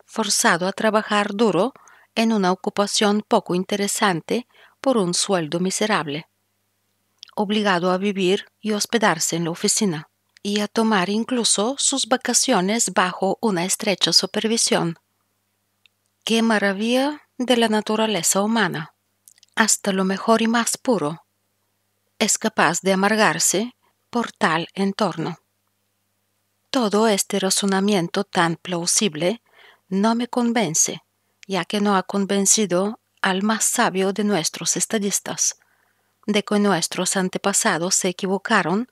forzado a trabajar duro en una ocupación poco interesante por un sueldo miserable, obligado a vivir y hospedarse en la oficina y a tomar incluso sus vacaciones bajo una estrecha supervisión. Qué maravilla de la naturaleza humana, hasta lo mejor y más puro, es capaz de amargarse por tal entorno. Todo este razonamiento tan plausible no me convence, ya que no ha convencido al más sabio de nuestros estadistas, de que nuestros antepasados se equivocaron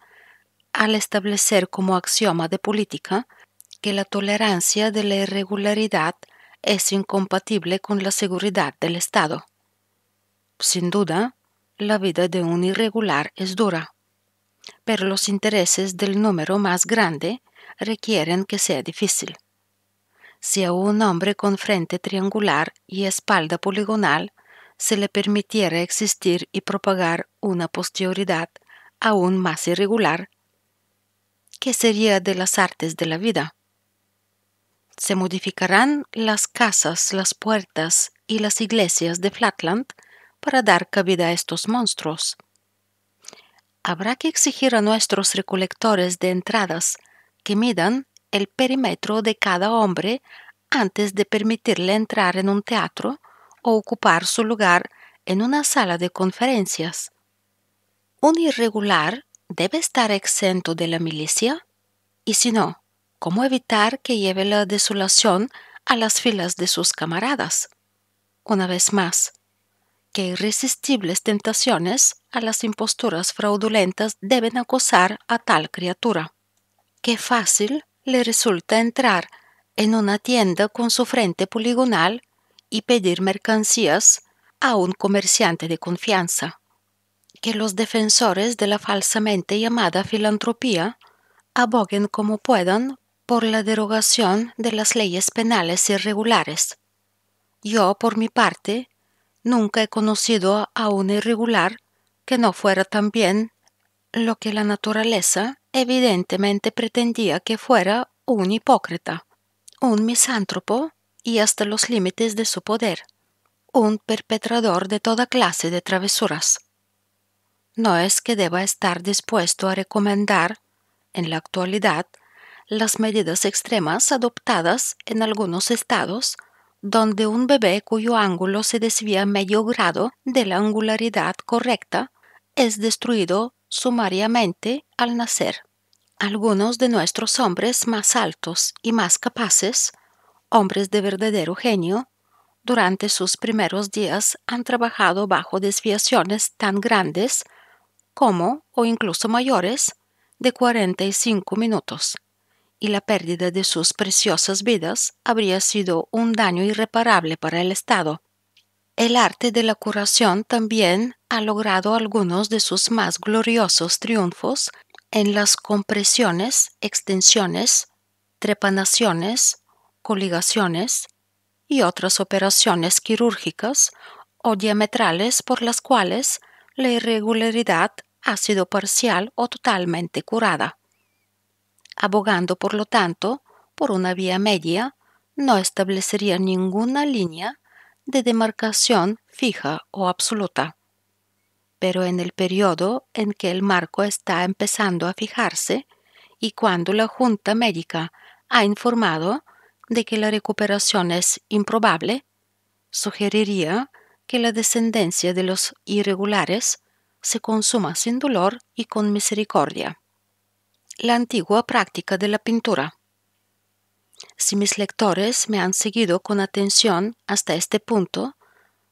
al establecer como axioma de política que la tolerancia de la irregularidad es incompatible con la seguridad del Estado. Sin duda, la vida de un irregular es dura, pero los intereses del número más grande requieren que sea difícil. Si a un hombre con frente triangular y espalda poligonal se le permitiera existir y propagar una posterioridad aún más irregular, ¿Qué sería de las artes de la vida? Se modificarán las casas, las puertas y las iglesias de Flatland para dar cabida a estos monstruos. Habrá que exigir a nuestros recolectores de entradas que midan el perímetro de cada hombre antes de permitirle entrar en un teatro o ocupar su lugar en una sala de conferencias. Un irregular debe estar exento de la milicia? Y si no, ¿cómo evitar que lleve la desolación a las filas de sus camaradas? Una vez más, qué irresistibles tentaciones a las imposturas fraudulentas deben acosar a tal criatura. Qué fácil le resulta entrar en una tienda con su frente poligonal y pedir mercancías a un comerciante de confianza que los defensores de la falsamente llamada filantropía aboguen como puedan por la derogación de las leyes penales irregulares. Yo, por mi parte, nunca he conocido a un irregular que no fuera también lo que la naturaleza evidentemente pretendía que fuera un hipócrita, un misántropo y hasta los límites de su poder, un perpetrador de toda clase de travesuras no es que deba estar dispuesto a recomendar, en la actualidad, las medidas extremas adoptadas en algunos estados, donde un bebé cuyo ángulo se desvía medio grado de la angularidad correcta es destruido sumariamente al nacer. Algunos de nuestros hombres más altos y más capaces, hombres de verdadero genio, durante sus primeros días han trabajado bajo desviaciones tan grandes como o incluso mayores de 45 minutos, y la pérdida de sus preciosas vidas habría sido un daño irreparable para el Estado. El arte de la curación también ha logrado algunos de sus más gloriosos triunfos en las compresiones, extensiones, trepanaciones, coligaciones y otras operaciones quirúrgicas o diametrales por las cuales la irregularidad ha sido parcial o totalmente curada. Abogando, por lo tanto, por una vía media, no establecería ninguna línea de demarcación fija o absoluta. Pero en el periodo en que el marco está empezando a fijarse y cuando la Junta Médica ha informado de que la recuperación es improbable, sugeriría que la descendencia de los irregulares se consuma sin dolor y con misericordia. La antigua práctica de la pintura. Si mis lectores me han seguido con atención hasta este punto,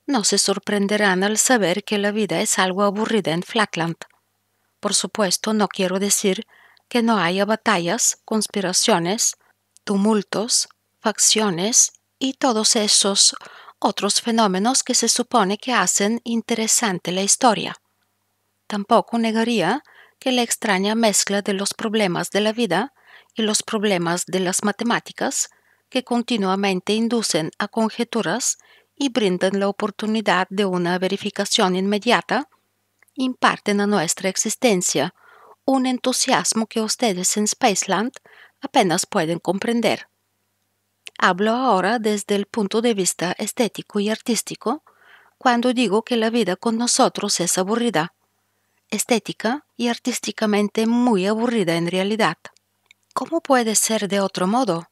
no se sorprenderán al saber que la vida es algo aburrida en Flatland. Por supuesto, no quiero decir que no haya batallas, conspiraciones, tumultos, facciones y todos esos otros fenómenos que se supone que hacen interesante la historia. Tampoco negaría que la extraña mezcla de los problemas de la vida y los problemas de las matemáticas, que continuamente inducen a conjeturas y brindan la oportunidad de una verificación inmediata, imparten a nuestra existencia un entusiasmo que ustedes en Spaceland apenas pueden comprender. Hablo ahora desde el punto de vista estético y artístico, cuando digo que la vida con nosotros es aburrida estética y artísticamente muy aburrida en realidad. ¿Cómo puede ser de otro modo?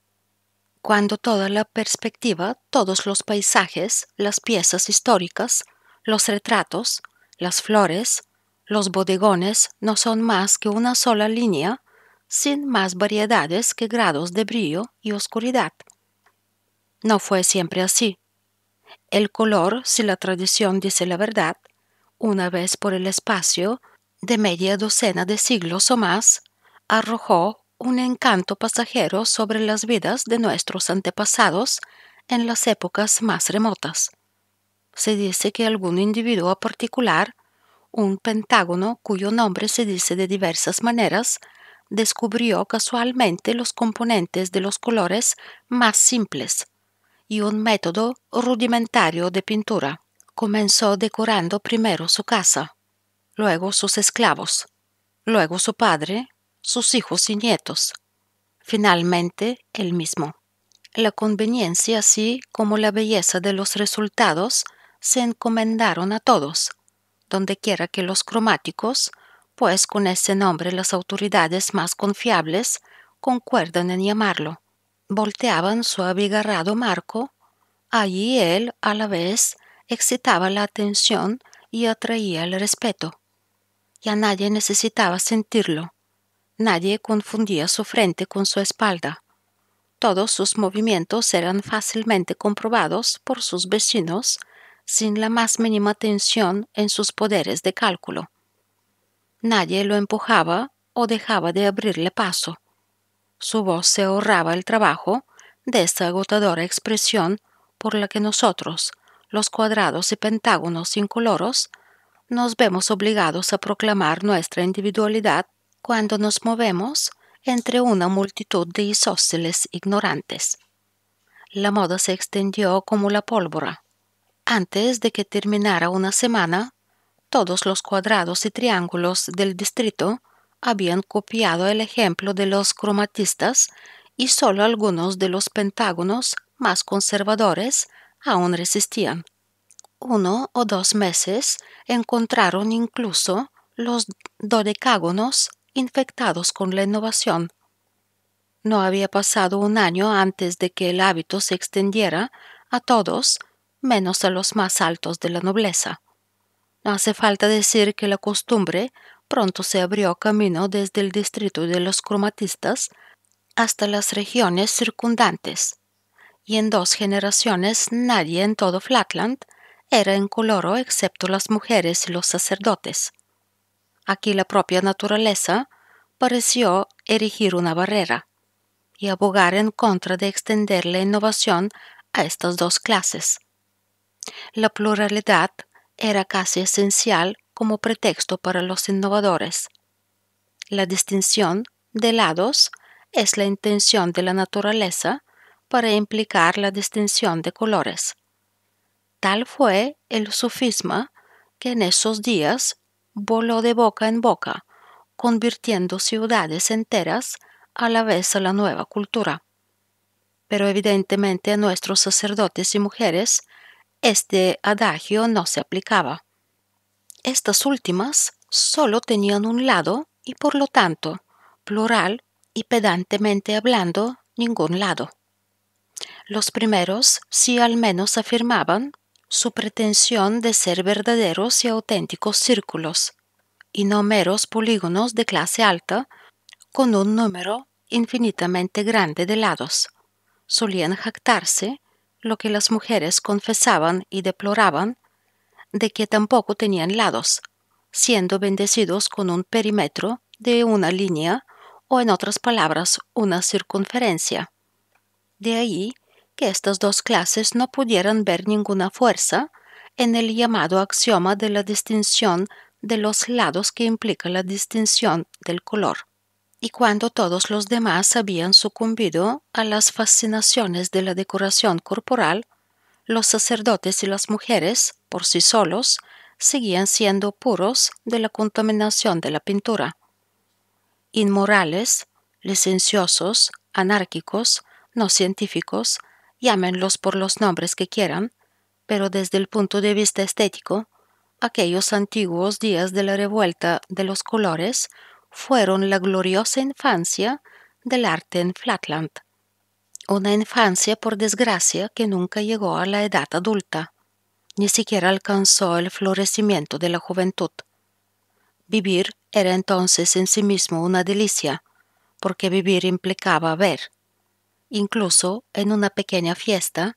Cuando toda la perspectiva, todos los paisajes, las piezas históricas, los retratos, las flores, los bodegones no son más que una sola línea, sin más variedades que grados de brillo y oscuridad. No fue siempre así. El color, si la tradición dice la verdad, una vez por el espacio de media docena de siglos o más, arrojó un encanto pasajero sobre las vidas de nuestros antepasados en las épocas más remotas. Se dice que algún individuo particular, un pentágono cuyo nombre se dice de diversas maneras, descubrió casualmente los componentes de los colores más simples y un método rudimentario de pintura. Comenzó decorando primero su casa, luego sus esclavos, luego su padre, sus hijos y nietos, finalmente él mismo. La conveniencia así como la belleza de los resultados se encomendaron a todos, dondequiera que los cromáticos, pues con ese nombre las autoridades más confiables concuerdan en llamarlo, volteaban su abigarrado marco, allí él a la vez excitaba la atención y atraía el respeto. Ya nadie necesitaba sentirlo. Nadie confundía su frente con su espalda. Todos sus movimientos eran fácilmente comprobados por sus vecinos sin la más mínima tensión en sus poderes de cálculo. Nadie lo empujaba o dejaba de abrirle paso. Su voz se ahorraba el trabajo de esa agotadora expresión por la que nosotros, los cuadrados y pentágonos incoloros, nos vemos obligados a proclamar nuestra individualidad cuando nos movemos entre una multitud de isósceles ignorantes. La moda se extendió como la pólvora. Antes de que terminara una semana, todos los cuadrados y triángulos del distrito habían copiado el ejemplo de los cromatistas y solo algunos de los pentágonos más conservadores aún resistían. Uno o dos meses encontraron incluso los dodecágonos infectados con la innovación. No había pasado un año antes de que el hábito se extendiera a todos, menos a los más altos de la nobleza. No hace falta decir que la costumbre pronto se abrió camino desde el distrito de los cromatistas hasta las regiones circundantes, y en dos generaciones nadie en todo Flatland era en coloro excepto las mujeres y los sacerdotes. Aquí la propia naturaleza pareció erigir una barrera y abogar en contra de extender la innovación a estas dos clases. La pluralidad era casi esencial como pretexto para los innovadores. La distinción de lados es la intención de la naturaleza para implicar la distinción de colores. Tal fue el sufisma que en esos días voló de boca en boca, convirtiendo ciudades enteras a la vez a la nueva cultura. Pero evidentemente a nuestros sacerdotes y mujeres este adagio no se aplicaba. Estas últimas solo tenían un lado y por lo tanto, plural y pedantemente hablando, ningún lado. Los primeros si al menos afirmaban su pretensión de ser verdaderos y auténticos círculos, y no meros polígonos de clase alta con un número infinitamente grande de lados. Solían jactarse, lo que las mujeres confesaban y deploraban, de que tampoco tenían lados, siendo bendecidos con un perímetro de una línea o en otras palabras una circunferencia. De ahí que estas dos clases no pudieran ver ninguna fuerza en el llamado axioma de la distinción de los lados que implica la distinción del color. Y cuando todos los demás habían sucumbido a las fascinaciones de la decoración corporal, los sacerdotes y las mujeres, por sí solos, seguían siendo puros de la contaminación de la pintura. Inmorales, licenciosos, anárquicos, no científicos, llámenlos por los nombres que quieran, pero desde el punto de vista estético, aquellos antiguos días de la revuelta de los colores fueron la gloriosa infancia del arte en Flatland, una infancia por desgracia que nunca llegó a la edad adulta, ni siquiera alcanzó el florecimiento de la juventud. Vivir era entonces en sí mismo una delicia, porque vivir implicaba ver, Incluso en una pequeña fiesta,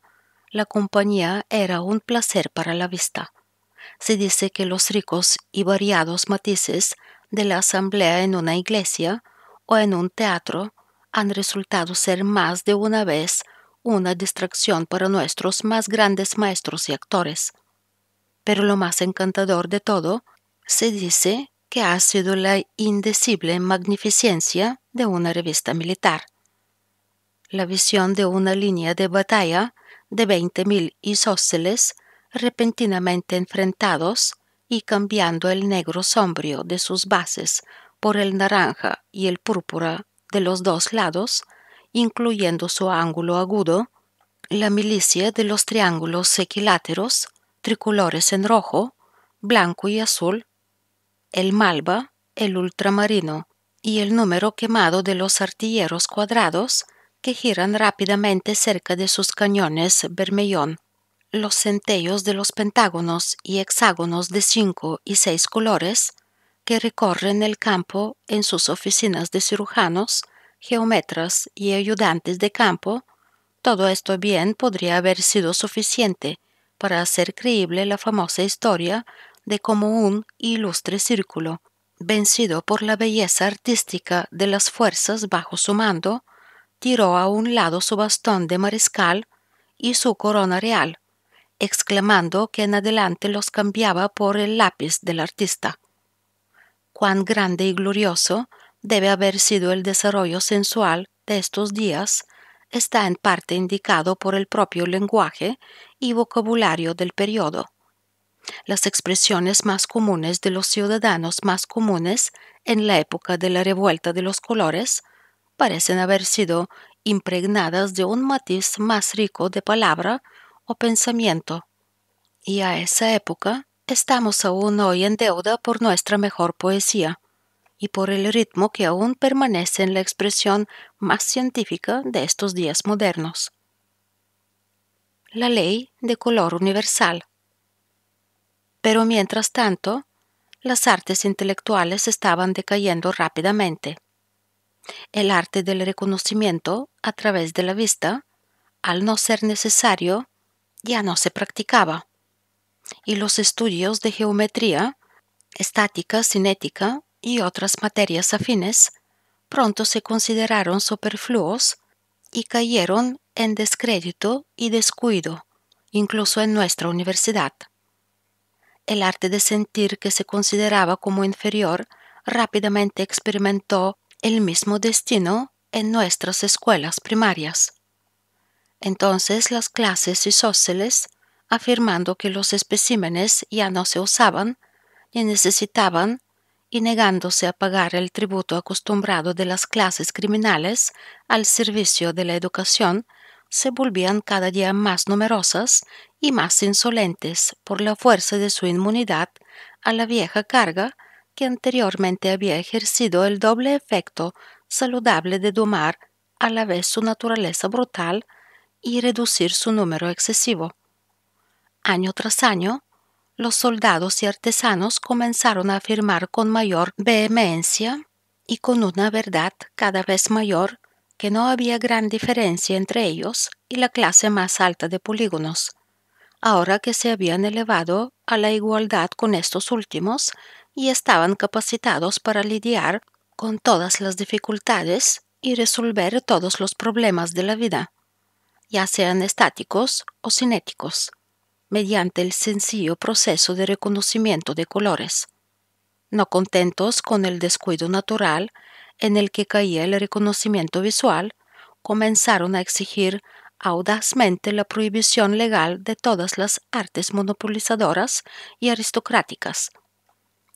la compañía era un placer para la vista. Se dice que los ricos y variados matices de la asamblea en una iglesia o en un teatro han resultado ser más de una vez una distracción para nuestros más grandes maestros y actores. Pero lo más encantador de todo, se dice que ha sido la indecible magnificencia de una revista militar la visión de una línea de batalla de veinte mil isósceles repentinamente enfrentados y cambiando el negro sombrío de sus bases por el naranja y el púrpura de los dos lados, incluyendo su ángulo agudo, la milicia de los triángulos equiláteros, tricolores en rojo, blanco y azul, el malva, el ultramarino y el número quemado de los artilleros cuadrados que giran rápidamente cerca de sus cañones bermellón. Los centellos de los pentágonos y hexágonos de cinco y seis colores que recorren el campo en sus oficinas de cirujanos, geómetras y ayudantes de campo, todo esto bien podría haber sido suficiente para hacer creíble la famosa historia de cómo un ilustre círculo, vencido por la belleza artística de las fuerzas bajo su mando, tiró a un lado su bastón de mariscal y su corona real, exclamando que en adelante los cambiaba por el lápiz del artista. Cuán grande y glorioso debe haber sido el desarrollo sensual de estos días está en parte indicado por el propio lenguaje y vocabulario del periodo. Las expresiones más comunes de los ciudadanos más comunes en la época de la revuelta de los colores parecen haber sido impregnadas de un matiz más rico de palabra o pensamiento. Y a esa época estamos aún hoy en deuda por nuestra mejor poesía y por el ritmo que aún permanece en la expresión más científica de estos días modernos. La ley de color universal. Pero mientras tanto, las artes intelectuales estaban decayendo rápidamente el arte del reconocimiento a través de la vista, al no ser necesario, ya no se practicaba. Y los estudios de geometría, estática, cinética y otras materias afines pronto se consideraron superfluos y cayeron en descrédito y descuido, incluso en nuestra universidad. El arte de sentir que se consideraba como inferior rápidamente experimentó el mismo destino en nuestras escuelas primarias. Entonces las clases isósceles, afirmando que los especímenes ya no se usaban ni necesitaban y negándose a pagar el tributo acostumbrado de las clases criminales al servicio de la educación, se volvían cada día más numerosas y más insolentes por la fuerza de su inmunidad a la vieja carga que anteriormente había ejercido el doble efecto saludable de domar a la vez su naturaleza brutal y reducir su número excesivo. Año tras año, los soldados y artesanos comenzaron a afirmar con mayor vehemencia y con una verdad cada vez mayor que no había gran diferencia entre ellos y la clase más alta de polígonos, ahora que se habían elevado a la igualdad con estos últimos y estaban capacitados para lidiar con todas las dificultades y resolver todos los problemas de la vida, ya sean estáticos o cinéticos, mediante el sencillo proceso de reconocimiento de colores. No contentos con el descuido natural en el que caía el reconocimiento visual, comenzaron a exigir audazmente la prohibición legal de todas las artes monopolizadoras y aristocráticas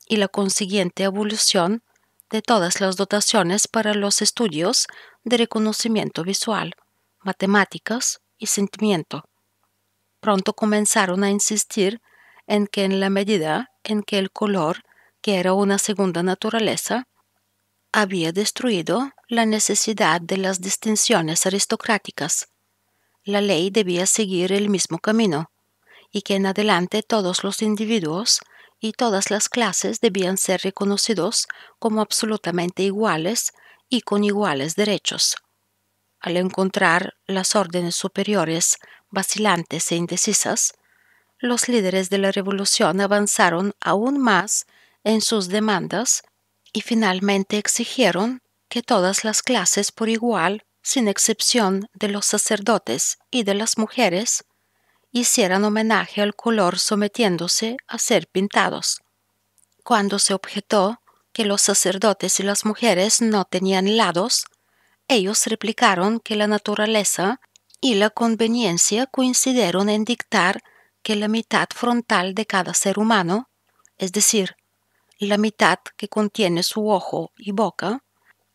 y la consiguiente evolución de todas las dotaciones para los estudios de reconocimiento visual, matemáticas y sentimiento. Pronto comenzaron a insistir en que en la medida en que el color, que era una segunda naturaleza, había destruido la necesidad de las distinciones aristocráticas, la ley debía seguir el mismo camino, y que en adelante todos los individuos y todas las clases debían ser reconocidos como absolutamente iguales y con iguales derechos. Al encontrar las órdenes superiores vacilantes e indecisas, los líderes de la revolución avanzaron aún más en sus demandas y finalmente exigieron que todas las clases por igual sin excepción de los sacerdotes y de las mujeres, hicieran homenaje al color sometiéndose a ser pintados. Cuando se objetó que los sacerdotes y las mujeres no tenían lados, ellos replicaron que la naturaleza y la conveniencia coincidieron en dictar que la mitad frontal de cada ser humano, es decir, la mitad que contiene su ojo y boca,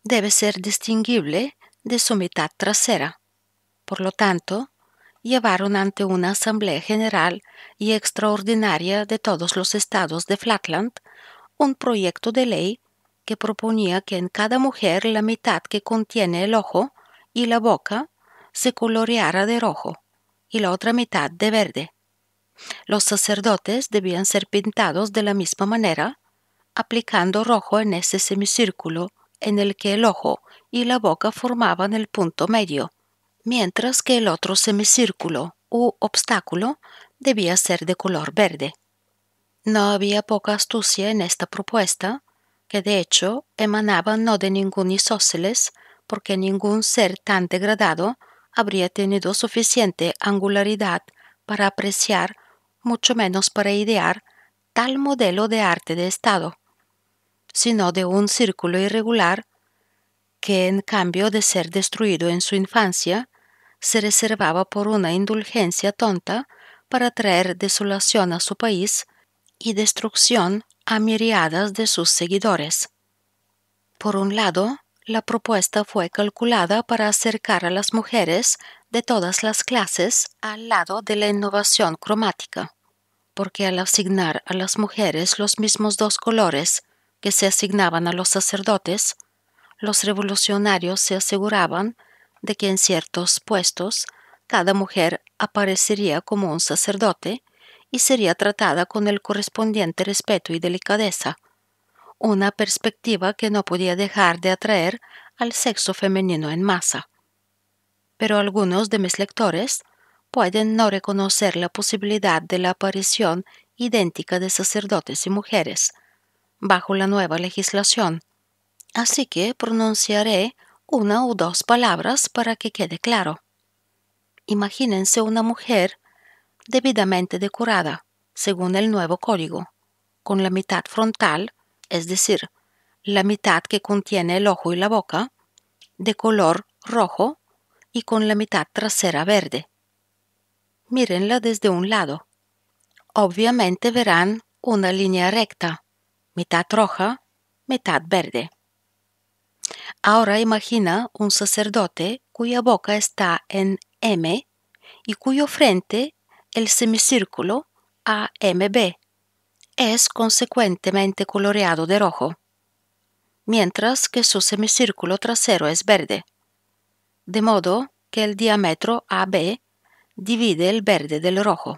debe ser distinguible de su mitad trasera. Por lo tanto, llevaron ante una asamblea general y extraordinaria de todos los estados de Flatland un proyecto de ley que proponía que en cada mujer la mitad que contiene el ojo y la boca se coloreara de rojo y la otra mitad de verde. Los sacerdotes debían ser pintados de la misma manera, aplicando rojo en ese semicírculo en el que el ojo y la boca formaban el punto medio, mientras que el otro semicírculo u obstáculo debía ser de color verde. No había poca astucia en esta propuesta, que de hecho emanaba no de ningún isósceles, porque ningún ser tan degradado habría tenido suficiente angularidad para apreciar, mucho menos para idear, tal modelo de arte de Estado, sino de un círculo irregular que en cambio de ser destruido en su infancia, se reservaba por una indulgencia tonta para traer desolación a su país y destrucción a miriadas de sus seguidores. Por un lado, la propuesta fue calculada para acercar a las mujeres de todas las clases al lado de la innovación cromática, porque al asignar a las mujeres los mismos dos colores que se asignaban a los sacerdotes, los revolucionarios se aseguraban de que en ciertos puestos cada mujer aparecería como un sacerdote y sería tratada con el correspondiente respeto y delicadeza, una perspectiva que no podía dejar de atraer al sexo femenino en masa. Pero algunos de mis lectores pueden no reconocer la posibilidad de la aparición idéntica de sacerdotes y mujeres bajo la nueva legislación, así que pronunciaré una o dos palabras para que quede claro. Imagínense una mujer debidamente decorada, según el nuevo código, con la mitad frontal, es decir, la mitad que contiene el ojo y la boca, de color rojo y con la mitad trasera verde. Mírenla desde un lado. Obviamente verán una línea recta, mitad roja, mitad verde. Ahora imagina un sacerdote cuya boca está en M y cuyo frente el semicírculo AMB es consecuentemente coloreado de rojo, mientras que su semicírculo trasero es verde, de modo que el diámetro AB divide el verde del rojo.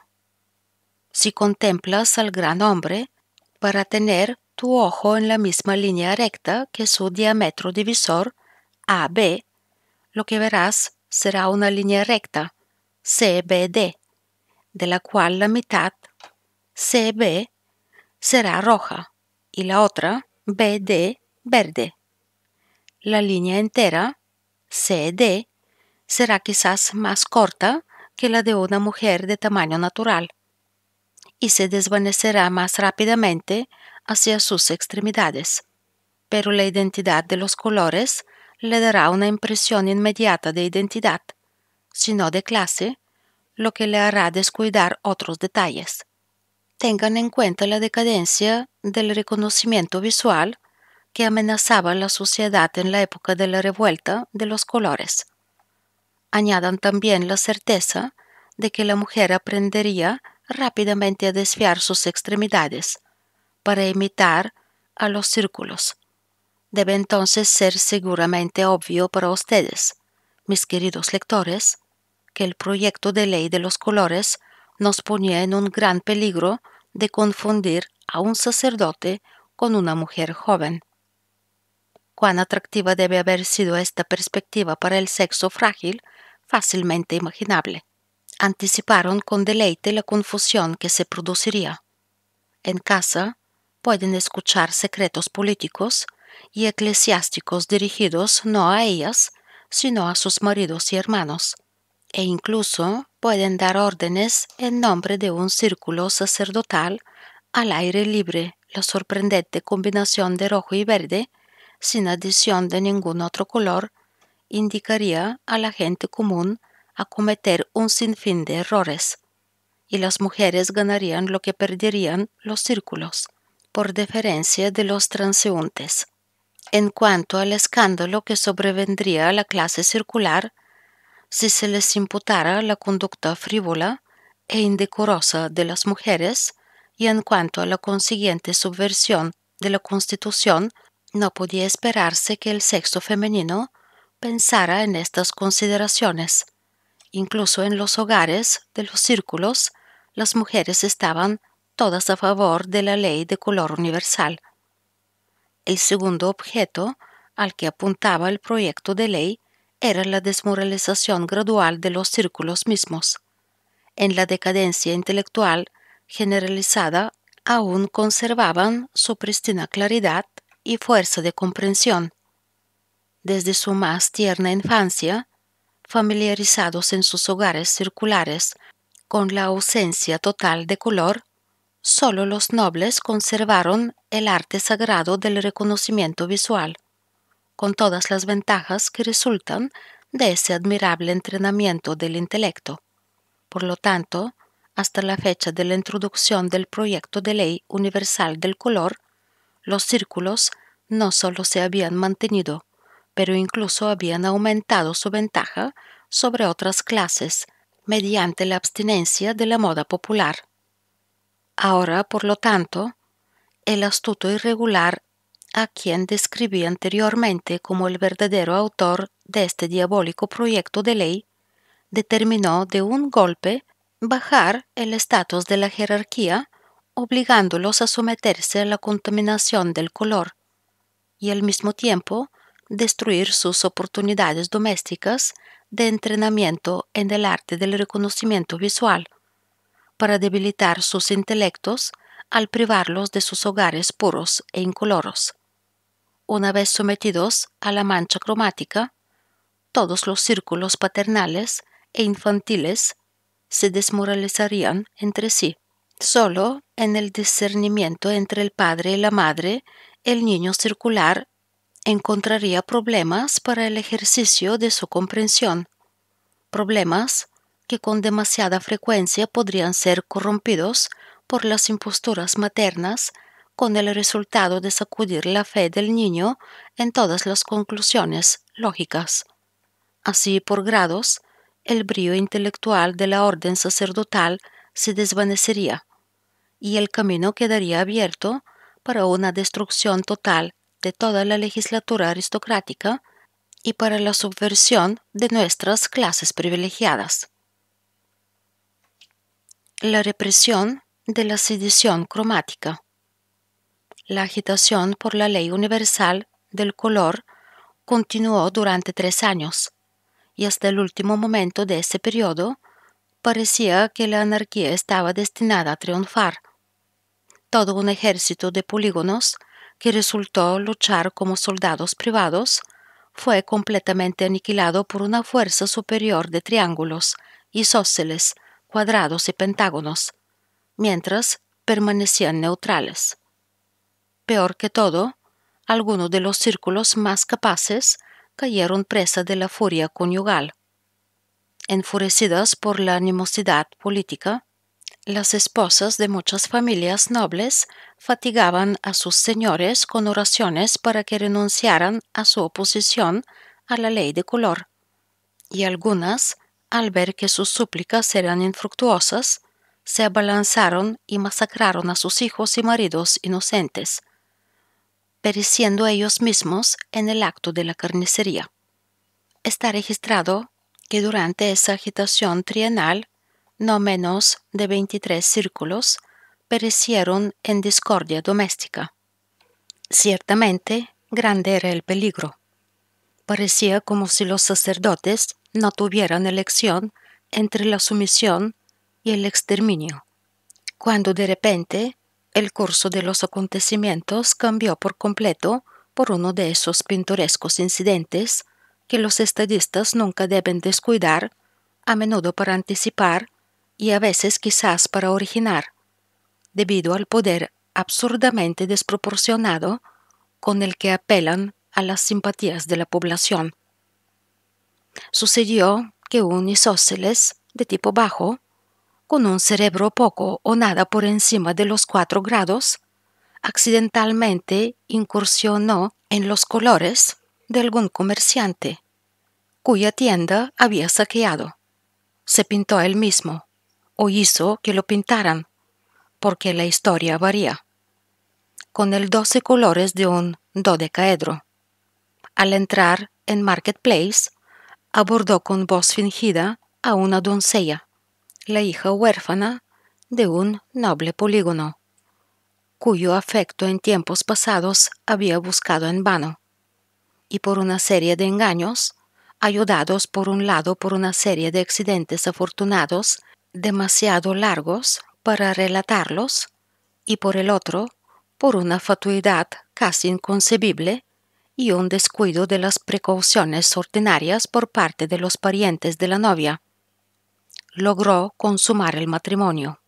Si contemplas al gran hombre, para tener ojo en la misma línea recta que su diámetro divisor AB, lo que verás será una línea recta CBD, de la cual la mitad CB será roja y la otra BD verde. La línea entera CD será quizás más corta que la de una mujer de tamaño natural y se desvanecerá más rápidamente hacia sus extremidades, pero la identidad de los colores le dará una impresión inmediata de identidad, sino de clase, lo que le hará descuidar otros detalles. Tengan en cuenta la decadencia del reconocimiento visual que amenazaba la sociedad en la época de la revuelta de los colores. Añadan también la certeza de que la mujer aprendería rápidamente a desviar sus extremidades, para imitar a los círculos. Debe entonces ser seguramente obvio para ustedes, mis queridos lectores, que el proyecto de ley de los colores nos ponía en un gran peligro de confundir a un sacerdote con una mujer joven. Cuán atractiva debe haber sido esta perspectiva para el sexo frágil, fácilmente imaginable. Anticiparon con deleite la confusión que se produciría. En casa, pueden escuchar secretos políticos y eclesiásticos dirigidos no a ellas, sino a sus maridos y hermanos, e incluso pueden dar órdenes en nombre de un círculo sacerdotal al aire libre, la sorprendente combinación de rojo y verde, sin adición de ningún otro color, indicaría a la gente común a cometer un sinfín de errores, y las mujeres ganarían lo que perderían los círculos por deferencia de los transeúntes. En cuanto al escándalo que sobrevendría a la clase circular, si se les imputara la conducta frívola e indecorosa de las mujeres, y en cuanto a la consiguiente subversión de la Constitución, no podía esperarse que el sexo femenino pensara en estas consideraciones. Incluso en los hogares de los círculos, las mujeres estaban todas a favor de la ley de color universal. El segundo objeto al que apuntaba el proyecto de ley era la desmoralización gradual de los círculos mismos, en la decadencia intelectual generalizada aún conservaban su pristina claridad y fuerza de comprensión. Desde su más tierna infancia, familiarizados en sus hogares circulares con la ausencia total de color, solo los nobles conservaron el arte sagrado del reconocimiento visual, con todas las ventajas que resultan de ese admirable entrenamiento del intelecto. Por lo tanto, hasta la fecha de la introducción del proyecto de ley universal del color, los círculos no solo se habían mantenido, pero incluso habían aumentado su ventaja sobre otras clases mediante la abstinencia de la moda popular. Ahora, por lo tanto, el astuto irregular a quien describí anteriormente como el verdadero autor de este diabólico proyecto de ley, determinó de un golpe bajar el estatus de la jerarquía, obligándolos a someterse a la contaminación del color y al mismo tiempo destruir sus oportunidades domésticas de entrenamiento en el arte del reconocimiento visual para debilitar sus intelectos al privarlos de sus hogares puros e incoloros. Una vez sometidos a la mancha cromática, todos los círculos paternales e infantiles se desmoralizarían entre sí. Solo en el discernimiento entre el padre y la madre, el niño circular encontraría problemas para el ejercicio de su comprensión, problemas que con demasiada frecuencia podrían ser corrompidos por las imposturas maternas, con el resultado de sacudir la fe del niño en todas las conclusiones lógicas. Así, por grados, el brío intelectual de la orden sacerdotal se desvanecería y el camino quedaría abierto para una destrucción total de toda la legislatura aristocrática y para la subversión de nuestras clases privilegiadas la represión de la sedición cromática, la agitación por la ley universal del color continuó durante tres años, y hasta el último momento de ese periodo parecía que la anarquía estaba destinada a triunfar. Todo un ejército de polígonos que resultó luchar como soldados privados fue completamente aniquilado por una fuerza superior de triángulos y sóceles cuadrados y pentágonos, mientras permanecían neutrales. Peor que todo, algunos de los círculos más capaces cayeron presa de la furia conyugal. Enfurecidas por la animosidad política, las esposas de muchas familias nobles fatigaban a sus señores con oraciones para que renunciaran a su oposición a la ley de color, y algunas al ver que sus súplicas eran infructuosas, se abalanzaron y masacraron a sus hijos y maridos inocentes, pereciendo ellos mismos en el acto de la carnicería. Está registrado que durante esa agitación trienal, no menos de 23 círculos perecieron en discordia doméstica. Ciertamente, grande era el peligro. Parecía como si los sacerdotes no tuvieran elección entre la sumisión y el exterminio, cuando de repente el curso de los acontecimientos cambió por completo por uno de esos pintorescos incidentes que los estadistas nunca deben descuidar, a menudo para anticipar y a veces quizás para originar, debido al poder absurdamente desproporcionado con el que apelan a las simpatías de la población. Sucedió que un isósceles de tipo bajo, con un cerebro poco o nada por encima de los cuatro grados, accidentalmente incursionó en los colores de algún comerciante, cuya tienda había saqueado. Se pintó él mismo, o hizo que lo pintaran, porque la historia varía, con el doce colores de un dodecaedro. Al entrar en Marketplace, abordó con voz fingida a una doncella, la hija huérfana de un noble polígono, cuyo afecto en tiempos pasados había buscado en vano, y por una serie de engaños, ayudados por un lado por una serie de accidentes afortunados demasiado largos para relatarlos, y por el otro por una fatuidad casi inconcebible y un descuido de las precauciones ordinarias por parte de los parientes de la novia. Logró consumar el matrimonio.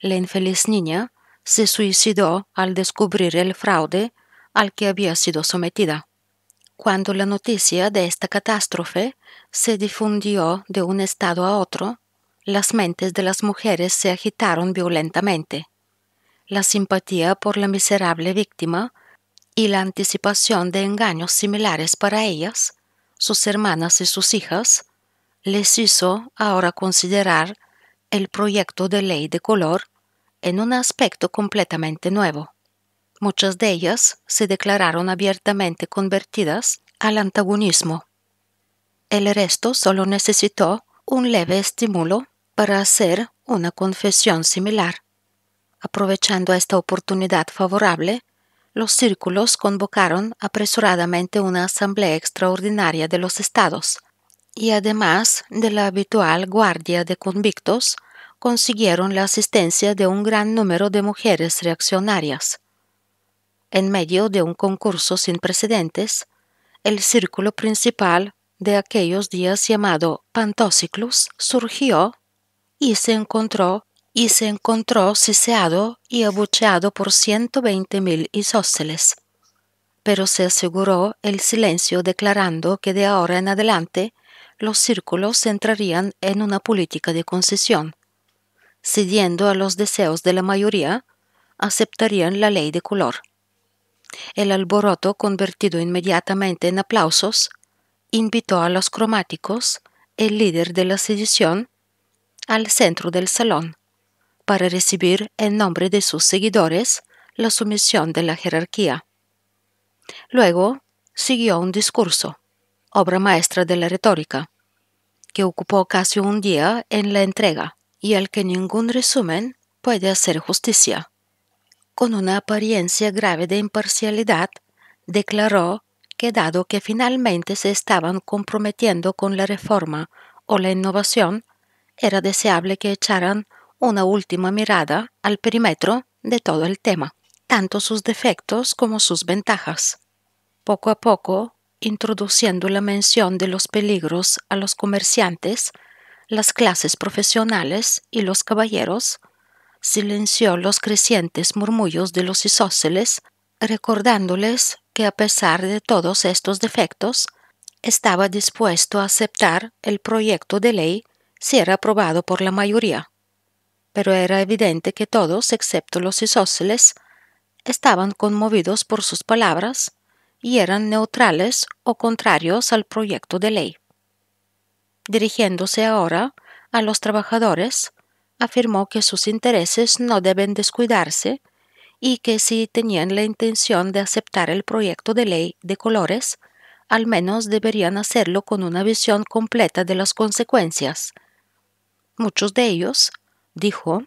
La infeliz niña se suicidó al descubrir el fraude al que había sido sometida. Cuando la noticia de esta catástrofe se difundió de un estado a otro, las mentes de las mujeres se agitaron violentamente. La simpatía por la miserable víctima y la anticipación de engaños similares para ellas, sus hermanas y sus hijas, les hizo ahora considerar el proyecto de ley de color en un aspecto completamente nuevo. Muchas de ellas se declararon abiertamente convertidas al antagonismo. El resto solo necesitó un leve estímulo para hacer una confesión similar. Aprovechando esta oportunidad favorable, los círculos convocaron apresuradamente una asamblea extraordinaria de los estados, y además de la habitual guardia de convictos, consiguieron la asistencia de un gran número de mujeres reaccionarias. En medio de un concurso sin precedentes, el círculo principal de aquellos días llamado Pantociclus surgió y se encontró y se encontró siseado y abucheado por ciento veinte mil isósceles. Pero se aseguró el silencio declarando que de ahora en adelante los círculos entrarían en una política de concesión. Cediendo a los deseos de la mayoría, aceptarían la ley de color. El alboroto, convertido inmediatamente en aplausos, invitó a los cromáticos, el líder de la sedición, al centro del salón, para recibir en nombre de sus seguidores la sumisión de la jerarquía. Luego siguió un discurso, obra maestra de la retórica, que ocupó casi un día en la entrega y al que ningún resumen puede hacer justicia. Con una apariencia grave de imparcialidad, declaró que dado que finalmente se estaban comprometiendo con la reforma o la innovación, era deseable que echaran una última mirada al perímetro de todo el tema, tanto sus defectos como sus ventajas. Poco a poco, introduciendo la mención de los peligros a los comerciantes, las clases profesionales y los caballeros, silenció los crecientes murmullos de los isóceles, recordándoles que a pesar de todos estos defectos, estaba dispuesto a aceptar el proyecto de ley si era aprobado por la mayoría pero era evidente que todos, excepto los isósceles, estaban conmovidos por sus palabras y eran neutrales o contrarios al proyecto de ley. Dirigiéndose ahora a los trabajadores, afirmó que sus intereses no deben descuidarse y que si tenían la intención de aceptar el proyecto de ley de colores, al menos deberían hacerlo con una visión completa de las consecuencias. Muchos de ellos dijo,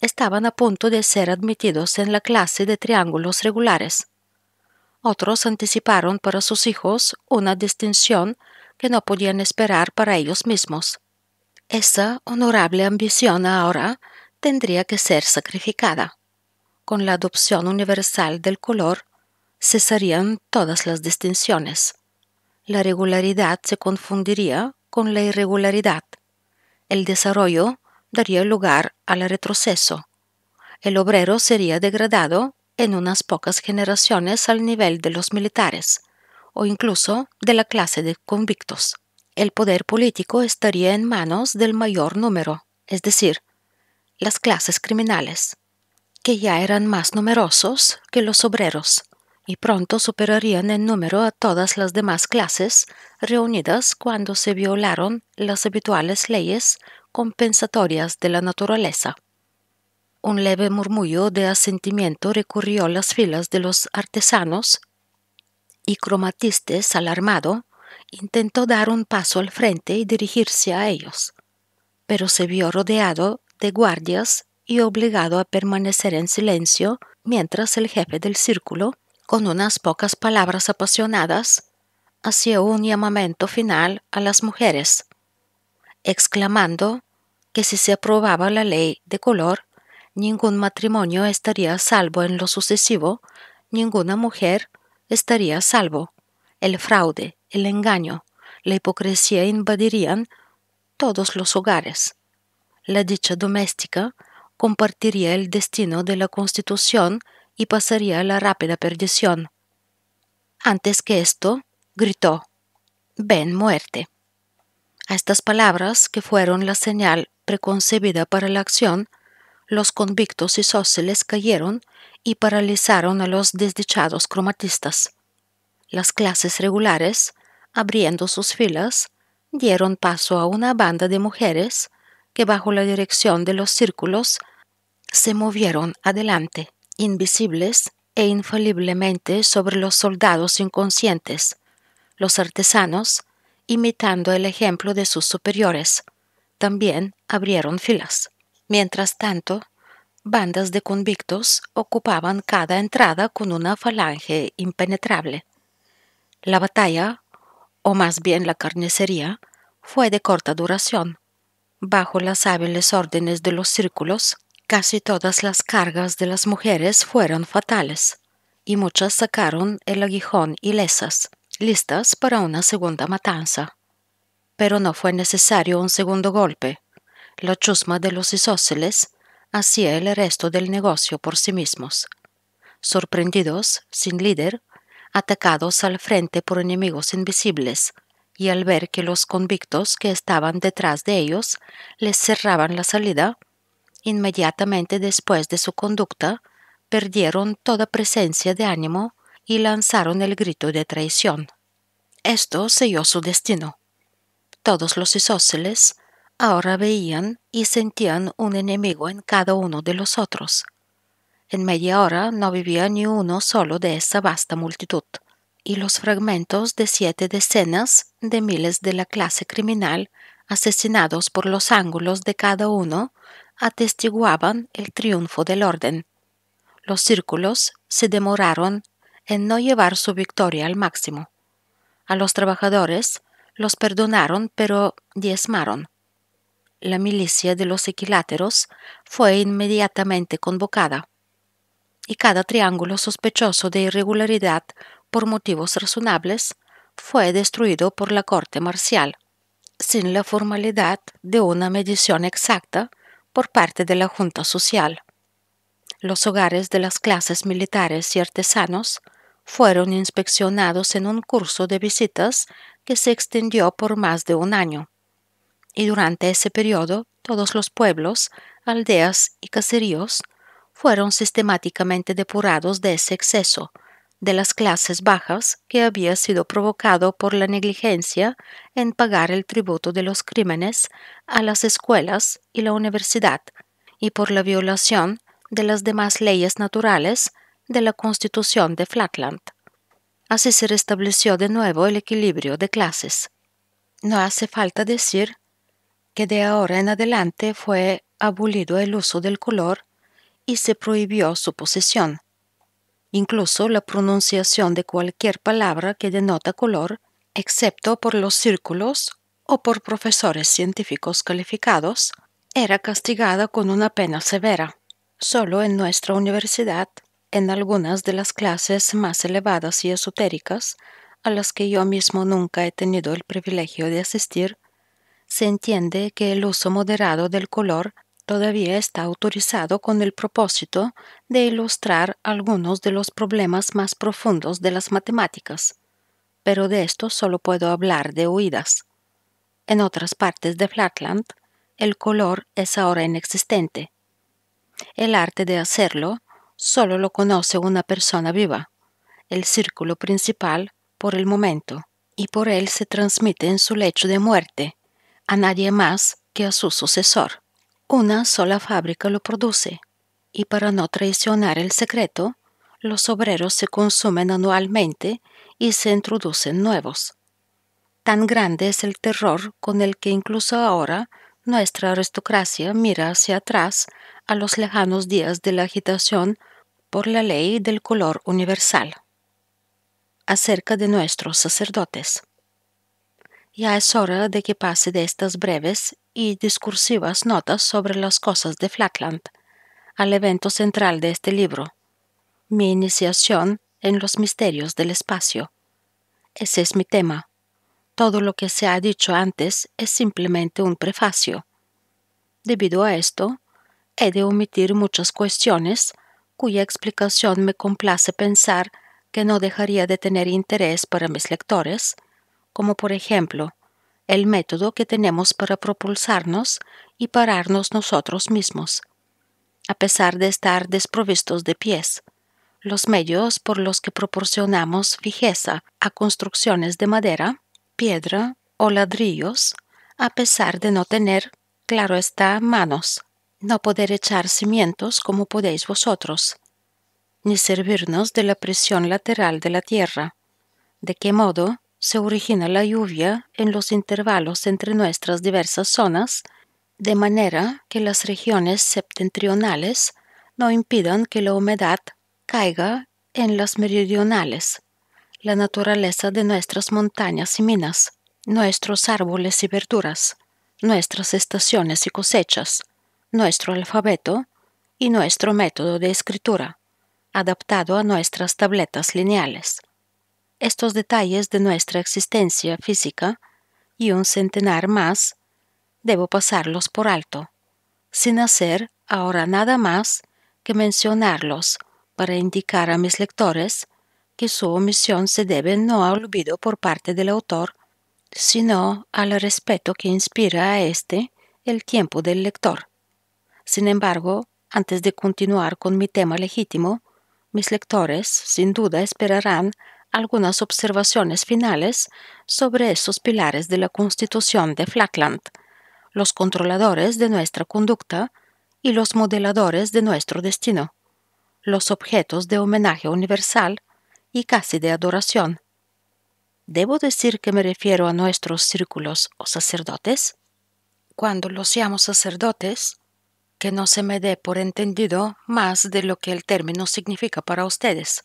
estaban a punto de ser admitidos en la clase de triángulos regulares. Otros anticiparon para sus hijos una distinción que no podían esperar para ellos mismos. Esa honorable ambición ahora tendría que ser sacrificada. Con la adopción universal del color, cesarían todas las distinciones. La regularidad se confundiría con la irregularidad. El desarrollo daría lugar al retroceso. El obrero sería degradado en unas pocas generaciones al nivel de los militares o incluso de la clase de convictos. El poder político estaría en manos del mayor número, es decir, las clases criminales, que ya eran más numerosos que los obreros y pronto superarían en número a todas las demás clases reunidas cuando se violaron las habituales leyes compensatorias de la naturaleza. Un leve murmullo de asentimiento recorrió las filas de los artesanos y Cromatistes, alarmado, intentó dar un paso al frente y dirigirse a ellos, pero se vio rodeado de guardias y obligado a permanecer en silencio mientras el jefe del círculo, con unas pocas palabras apasionadas, hacía un llamamiento final a las mujeres exclamando que si se aprobaba la ley de color, ningún matrimonio estaría salvo en lo sucesivo, ninguna mujer estaría salvo. El fraude, el engaño, la hipocresía invadirían todos los hogares. La dicha doméstica compartiría el destino de la Constitución y pasaría a la rápida perdición. Antes que esto, gritó, ven muerte. A estas palabras, que fueron la señal preconcebida para la acción, los convictos y isósceles cayeron y paralizaron a los desdichados cromatistas. Las clases regulares, abriendo sus filas, dieron paso a una banda de mujeres que bajo la dirección de los círculos se movieron adelante, invisibles e infaliblemente sobre los soldados inconscientes, los artesanos imitando el ejemplo de sus superiores, también abrieron filas. Mientras tanto, bandas de convictos ocupaban cada entrada con una falange impenetrable. La batalla, o más bien la carnicería, fue de corta duración. Bajo las hábiles órdenes de los círculos, casi todas las cargas de las mujeres fueron fatales, y muchas sacaron el aguijón ilesas listas para una segunda matanza. Pero no fue necesario un segundo golpe. La chusma de los isósceles hacía el resto del negocio por sí mismos. Sorprendidos, sin líder, atacados al frente por enemigos invisibles, y al ver que los convictos que estaban detrás de ellos les cerraban la salida, inmediatamente después de su conducta perdieron toda presencia de ánimo y lanzaron el grito de traición. Esto selló su destino. Todos los isósceles ahora veían y sentían un enemigo en cada uno de los otros. En media hora no vivía ni uno solo de esa vasta multitud, y los fragmentos de siete decenas de miles de la clase criminal asesinados por los ángulos de cada uno atestiguaban el triunfo del orden. Los círculos se demoraron en no llevar su victoria al máximo. A los trabajadores los perdonaron pero diezmaron. La milicia de los equiláteros fue inmediatamente convocada y cada triángulo sospechoso de irregularidad por motivos razonables fue destruido por la corte marcial, sin la formalidad de una medición exacta por parte de la Junta Social. Los hogares de las clases militares y artesanos fueron inspeccionados en un curso de visitas que se extendió por más de un año. Y durante ese periodo, todos los pueblos, aldeas y caseríos fueron sistemáticamente depurados de ese exceso, de las clases bajas que había sido provocado por la negligencia en pagar el tributo de los crímenes a las escuelas y la universidad, y por la violación de las demás leyes naturales de la Constitución de Flatland. Así se restableció de nuevo el equilibrio de clases. No hace falta decir que de ahora en adelante fue abolido el uso del color y se prohibió su posesión. Incluso la pronunciación de cualquier palabra que denota color, excepto por los círculos o por profesores científicos calificados, era castigada con una pena severa. Solo en nuestra universidad en algunas de las clases más elevadas y esotéricas, a las que yo mismo nunca he tenido el privilegio de asistir, se entiende que el uso moderado del color todavía está autorizado con el propósito de ilustrar algunos de los problemas más profundos de las matemáticas, pero de esto solo puedo hablar de oídas. En otras partes de Flatland, el color es ahora inexistente. El arte de hacerlo solo lo conoce una persona viva, el círculo principal por el momento, y por él se transmite en su lecho de muerte, a nadie más que a su sucesor. Una sola fábrica lo produce, y para no traicionar el secreto, los obreros se consumen anualmente y se introducen nuevos. Tan grande es el terror con el que incluso ahora nuestra aristocracia mira hacia atrás a los lejanos días de la agitación por la ley del color universal acerca de nuestros sacerdotes. Ya es hora de que pase de estas breves y discursivas notas sobre las cosas de Flatland al evento central de este libro, mi iniciación en los misterios del espacio. Ese es mi tema. Todo lo que se ha dicho antes es simplemente un prefacio. Debido a esto, he de omitir muchas cuestiones cuya explicación me complace pensar que no dejaría de tener interés para mis lectores, como por ejemplo el método que tenemos para propulsarnos y pararnos nosotros mismos. A pesar de estar desprovistos de pies, los medios por los que proporcionamos fijeza a construcciones de madera, piedra o ladrillos, a pesar de no tener, claro está, manos, no poder echar cimientos como podéis vosotros, ni servirnos de la presión lateral de la tierra. ¿De qué modo se origina la lluvia en los intervalos entre nuestras diversas zonas, de manera que las regiones septentrionales no impidan que la humedad caiga en las meridionales, la naturaleza de nuestras montañas y minas, nuestros árboles y verduras, nuestras estaciones y cosechas, nuestro alfabeto y nuestro método de escritura, adaptado a nuestras tabletas lineales. Estos detalles de nuestra existencia física y un centenar más, debo pasarlos por alto, sin hacer ahora nada más que mencionarlos para indicar a mis lectores que su omisión se debe no a olvido por parte del autor, sino al respeto que inspira a éste el tiempo del lector. Sin embargo, antes de continuar con mi tema legítimo, mis lectores sin duda esperarán algunas observaciones finales sobre esos pilares de la Constitución de Flatland, los controladores de nuestra conducta y los modeladores de nuestro destino, los objetos de homenaje universal y casi de adoración. ¿Debo decir que me refiero a nuestros círculos o sacerdotes? Cuando los seamos sacerdotes, que no se me dé por entendido más de lo que el término significa para ustedes.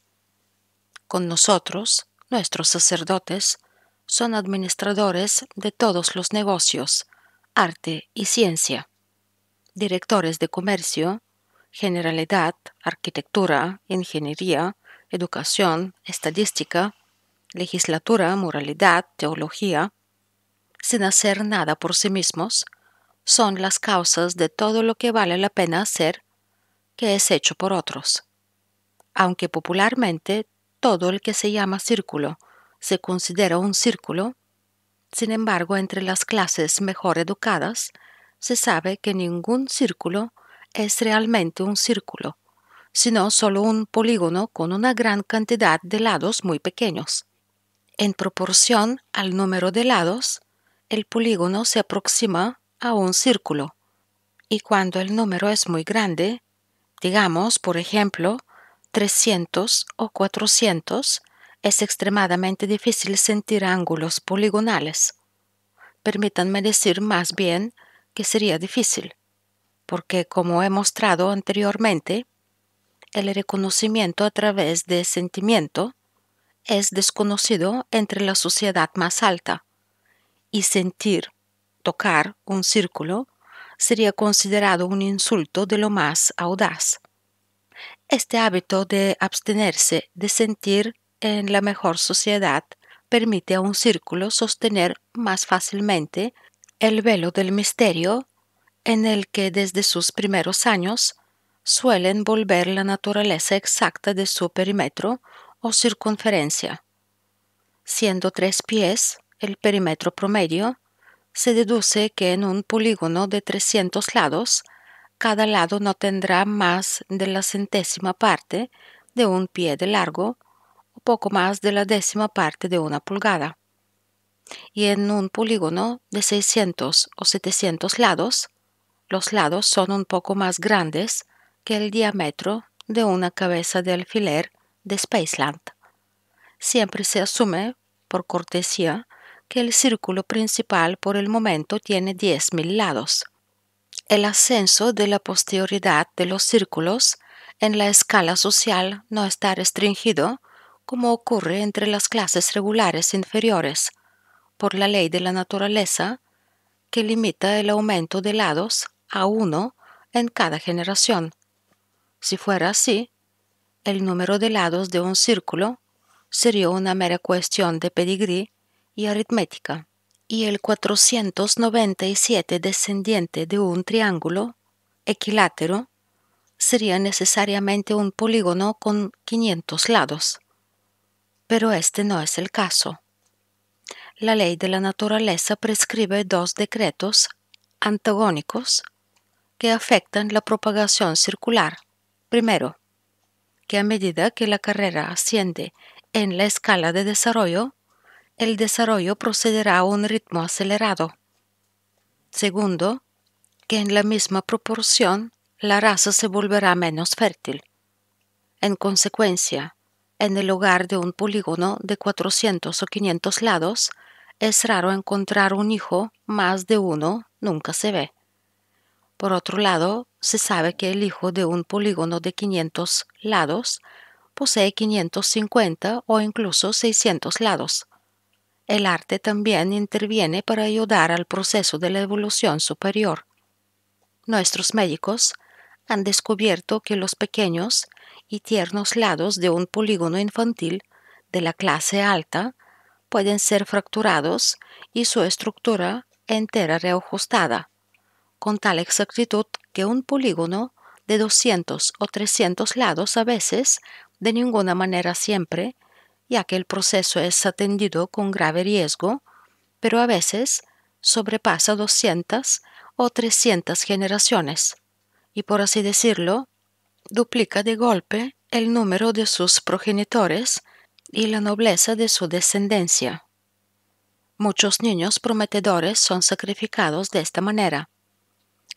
Con nosotros, nuestros sacerdotes, son administradores de todos los negocios, arte y ciencia, directores de comercio, generalidad, arquitectura, ingeniería, educación, estadística, legislatura, moralidad, teología, sin hacer nada por sí mismos, son las causas de todo lo que vale la pena hacer que es hecho por otros. Aunque popularmente todo el que se llama círculo se considera un círculo, sin embargo entre las clases mejor educadas se sabe que ningún círculo es realmente un círculo, sino solo un polígono con una gran cantidad de lados muy pequeños. En proporción al número de lados, el polígono se aproxima a un círculo. Y cuando el número es muy grande, digamos, por ejemplo, 300 o 400, es extremadamente difícil sentir ángulos poligonales. Permítanme decir más bien que sería difícil, porque como he mostrado anteriormente, el reconocimiento a través de sentimiento es desconocido entre la sociedad más alta, y sentir tocar un círculo sería considerado un insulto de lo más audaz. Este hábito de abstenerse de sentir en la mejor sociedad permite a un círculo sostener más fácilmente el velo del misterio en el que desde sus primeros años suelen volver la naturaleza exacta de su perímetro o circunferencia, siendo tres pies el perímetro promedio se deduce que en un polígono de 300 lados, cada lado no tendrá más de la centésima parte de un pie de largo o poco más de la décima parte de una pulgada. Y en un polígono de 600 o 700 lados, los lados son un poco más grandes que el diámetro de una cabeza de alfiler de Spaceland. Siempre se asume, por cortesía, que el círculo principal por el momento tiene 10.000 lados. El ascenso de la posterioridad de los círculos en la escala social no está restringido, como ocurre entre las clases regulares inferiores, por la ley de la naturaleza, que limita el aumento de lados a uno en cada generación. Si fuera así, el número de lados de un círculo sería una mera cuestión de pedigrí y aritmética, y el 497 descendiente de un triángulo equilátero sería necesariamente un polígono con 500 lados. Pero este no es el caso. La ley de la naturaleza prescribe dos decretos antagónicos que afectan la propagación circular. Primero, que a medida que la carrera asciende en la escala de desarrollo, el desarrollo procederá a un ritmo acelerado. Segundo, que en la misma proporción la raza se volverá menos fértil. En consecuencia, en el hogar de un polígono de 400 o 500 lados, es raro encontrar un hijo, más de uno nunca se ve. Por otro lado, se sabe que el hijo de un polígono de 500 lados posee 550 o incluso 600 lados, el arte también interviene para ayudar al proceso de la evolución superior. Nuestros médicos han descubierto que los pequeños y tiernos lados de un polígono infantil de la clase alta pueden ser fracturados y su estructura entera reajustada, con tal exactitud que un polígono de 200 o 300 lados a veces, de ninguna manera siempre, ya que el proceso es atendido con grave riesgo, pero a veces sobrepasa 200 o 300 generaciones, y por así decirlo, duplica de golpe el número de sus progenitores y la nobleza de su descendencia. Muchos niños prometedores son sacrificados de esta manera.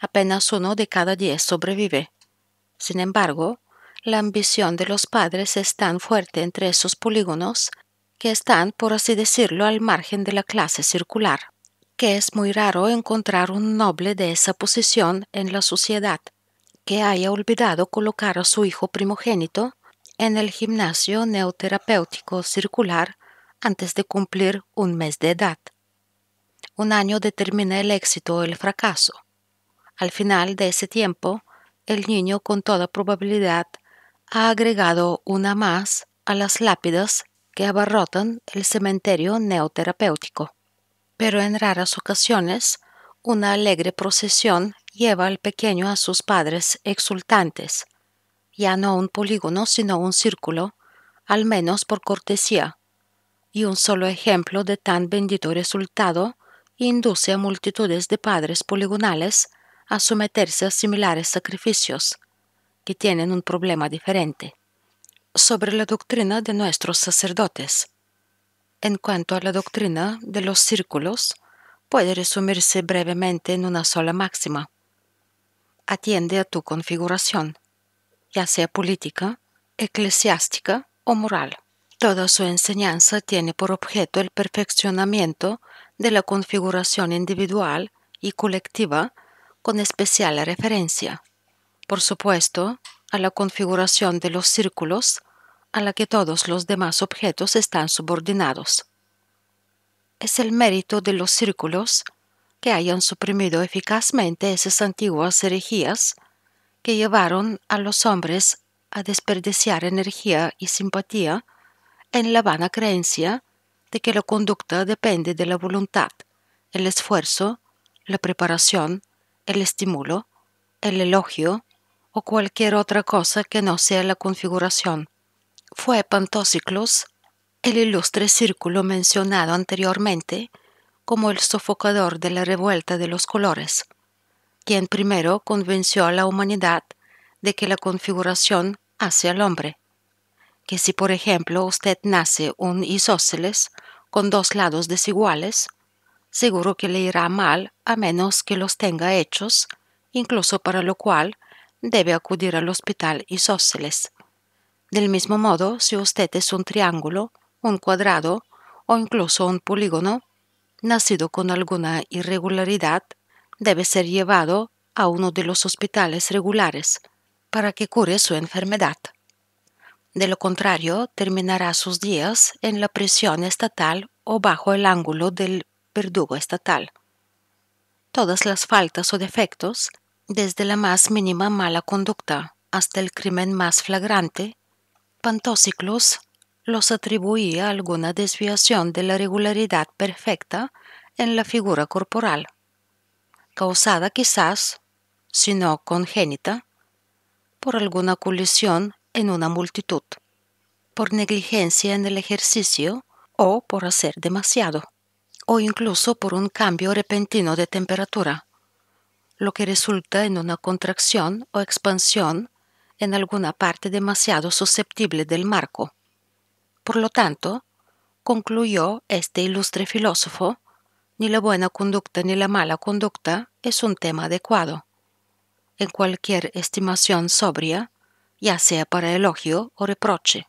Apenas uno de cada diez sobrevive. Sin embargo, la ambición de los padres es tan fuerte entre esos polígonos que están, por así decirlo, al margen de la clase circular, que es muy raro encontrar un noble de esa posición en la sociedad que haya olvidado colocar a su hijo primogénito en el gimnasio neoterapéutico circular antes de cumplir un mes de edad. Un año determina el éxito o el fracaso. Al final de ese tiempo, el niño con toda probabilidad ha agregado una más a las lápidas que abarrotan el cementerio neoterapéutico. Pero en raras ocasiones, una alegre procesión lleva al pequeño a sus padres exultantes, ya no un polígono, sino un círculo, al menos por cortesía. Y un solo ejemplo de tan bendito resultado induce a multitudes de padres poligonales a someterse a similares sacrificios que tienen un problema diferente. Sobre la doctrina de nuestros sacerdotes. En cuanto a la doctrina de los círculos, puede resumirse brevemente en una sola máxima. Atiende a tu configuración, ya sea política, eclesiástica o moral. Toda su enseñanza tiene por objeto el perfeccionamiento de la configuración individual y colectiva con especial referencia por supuesto, a la configuración de los círculos a la que todos los demás objetos están subordinados. Es el mérito de los círculos que hayan suprimido eficazmente esas antiguas herejías que llevaron a los hombres a desperdiciar energía y simpatía en la vana creencia de que la conducta depende de la voluntad, el esfuerzo, la preparación, el estímulo, el elogio, o cualquier otra cosa que no sea la configuración. Fue Pantociclus, el ilustre círculo mencionado anteriormente, como el sofocador de la revuelta de los colores, quien primero convenció a la humanidad de que la configuración hace al hombre, que si por ejemplo usted nace un isósceles con dos lados desiguales, seguro que le irá mal a menos que los tenga hechos, incluso para lo cual debe acudir al hospital isósceles. Del mismo modo, si usted es un triángulo, un cuadrado o incluso un polígono, nacido con alguna irregularidad, debe ser llevado a uno de los hospitales regulares para que cure su enfermedad. De lo contrario, terminará sus días en la prisión estatal o bajo el ángulo del verdugo estatal. Todas las faltas o defectos desde la más mínima mala conducta hasta el crimen más flagrante, Pantociclos los atribuía alguna desviación de la regularidad perfecta en la figura corporal, causada quizás, si no congénita, por alguna colisión en una multitud, por negligencia en el ejercicio o por hacer demasiado, o incluso por un cambio repentino de temperatura lo que resulta en una contracción o expansión en alguna parte demasiado susceptible del marco. Por lo tanto, concluyó este ilustre filósofo, ni la buena conducta ni la mala conducta es un tema adecuado. En cualquier estimación sobria, ya sea para elogio o reproche.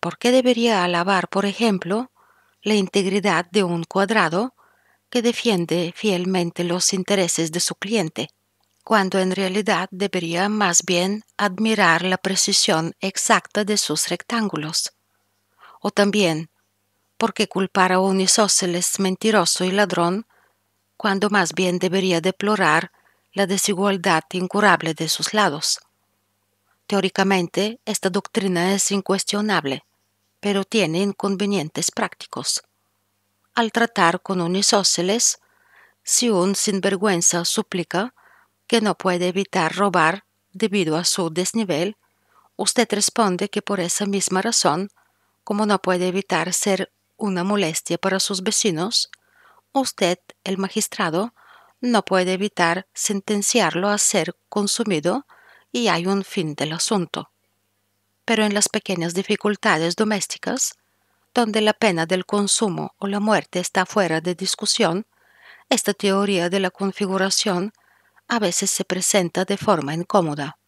¿Por qué debería alabar, por ejemplo, la integridad de un cuadrado que defiende fielmente los intereses de su cliente, cuando en realidad debería más bien admirar la precisión exacta de sus rectángulos. O también, ¿por qué culpar a un isósceles mentiroso y ladrón cuando más bien debería deplorar la desigualdad incurable de sus lados? Teóricamente, esta doctrina es incuestionable, pero tiene inconvenientes prácticos al tratar con un si un sinvergüenza suplica que no puede evitar robar debido a su desnivel, usted responde que por esa misma razón, como no puede evitar ser una molestia para sus vecinos, usted, el magistrado, no puede evitar sentenciarlo a ser consumido y hay un fin del asunto. Pero en las pequeñas dificultades domésticas, donde la pena del consumo o la muerte está fuera de discusión, esta teoría de la configuración a veces se presenta de forma incómoda.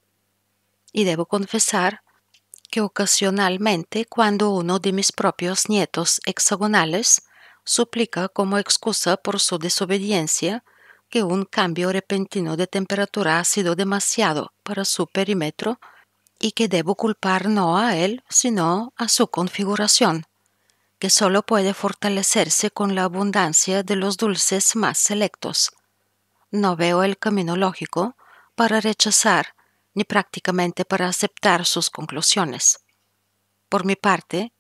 Y debo confesar que ocasionalmente cuando uno de mis propios nietos hexagonales suplica como excusa por su desobediencia que un cambio repentino de temperatura ha sido demasiado para su perímetro y que debo culpar no a él, sino a su configuración que solo puede fortalecerse con la abundancia de los dulces más selectos. No veo el camino lógico para rechazar ni prácticamente para aceptar sus conclusiones. Por mi parte,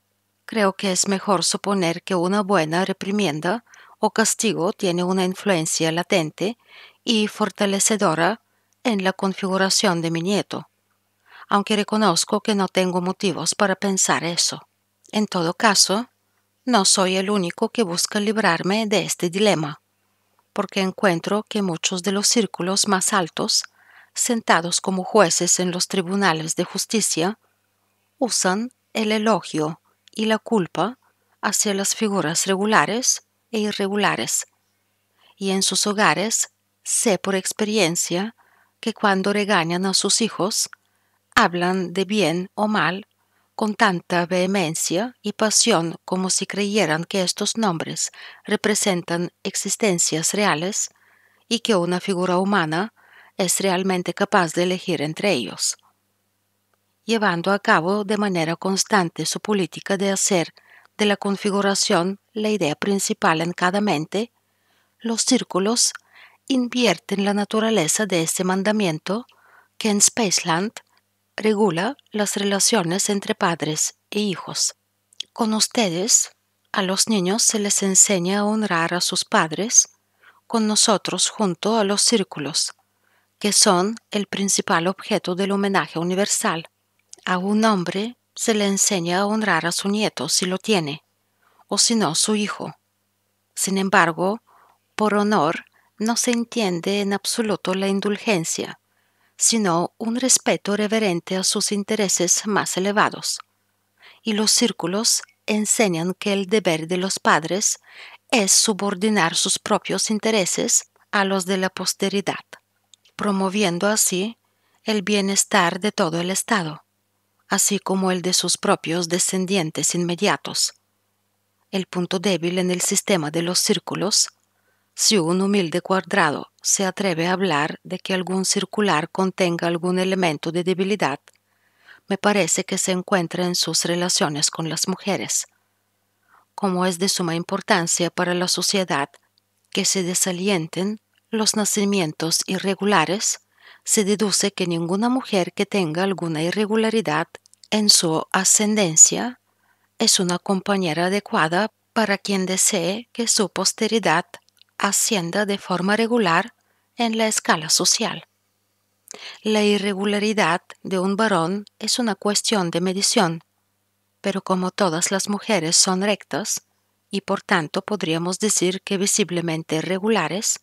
creo que es mejor suponer que una buena reprimienda o castigo tiene una influencia latente y fortalecedora en la configuración de mi nieto, aunque reconozco que no tengo motivos para pensar eso. En todo caso, no soy el único que busca librarme de este dilema, porque encuentro que muchos de los círculos más altos, sentados como jueces en los tribunales de justicia, usan el elogio y la culpa hacia las figuras regulares e irregulares. Y en sus hogares sé por experiencia que cuando regañan a sus hijos, hablan de bien o mal con tanta vehemencia y pasión como si creyeran que estos nombres representan existencias reales y que una figura humana es realmente capaz de elegir entre ellos, llevando a cabo de manera constante su política de hacer de la configuración la idea principal en cada mente, los círculos invierten la naturaleza de este mandamiento que en Spaceland regula las relaciones entre padres e hijos. Con ustedes, a los niños se les enseña a honrar a sus padres, con nosotros junto a los círculos, que son el principal objeto del homenaje universal. A un hombre se le enseña a honrar a su nieto si lo tiene, o si no su hijo. Sin embargo, por honor no se entiende en absoluto la indulgencia, sino un respeto reverente a sus intereses más elevados. Y los círculos enseñan que el deber de los padres es subordinar sus propios intereses a los de la posteridad, promoviendo así el bienestar de todo el Estado, así como el de sus propios descendientes inmediatos. El punto débil en el sistema de los círculos si un humilde cuadrado se atreve a hablar de que algún circular contenga algún elemento de debilidad, me parece que se encuentra en sus relaciones con las mujeres, como es de suma importancia para la sociedad que se desalienten los nacimientos irregulares, se deduce que ninguna mujer que tenga alguna irregularidad en su ascendencia es una compañera adecuada para quien desee que su posteridad hacienda de forma regular en la escala social. La irregularidad de un varón es una cuestión de medición, pero como todas las mujeres son rectas, y por tanto podríamos decir que visiblemente regulares,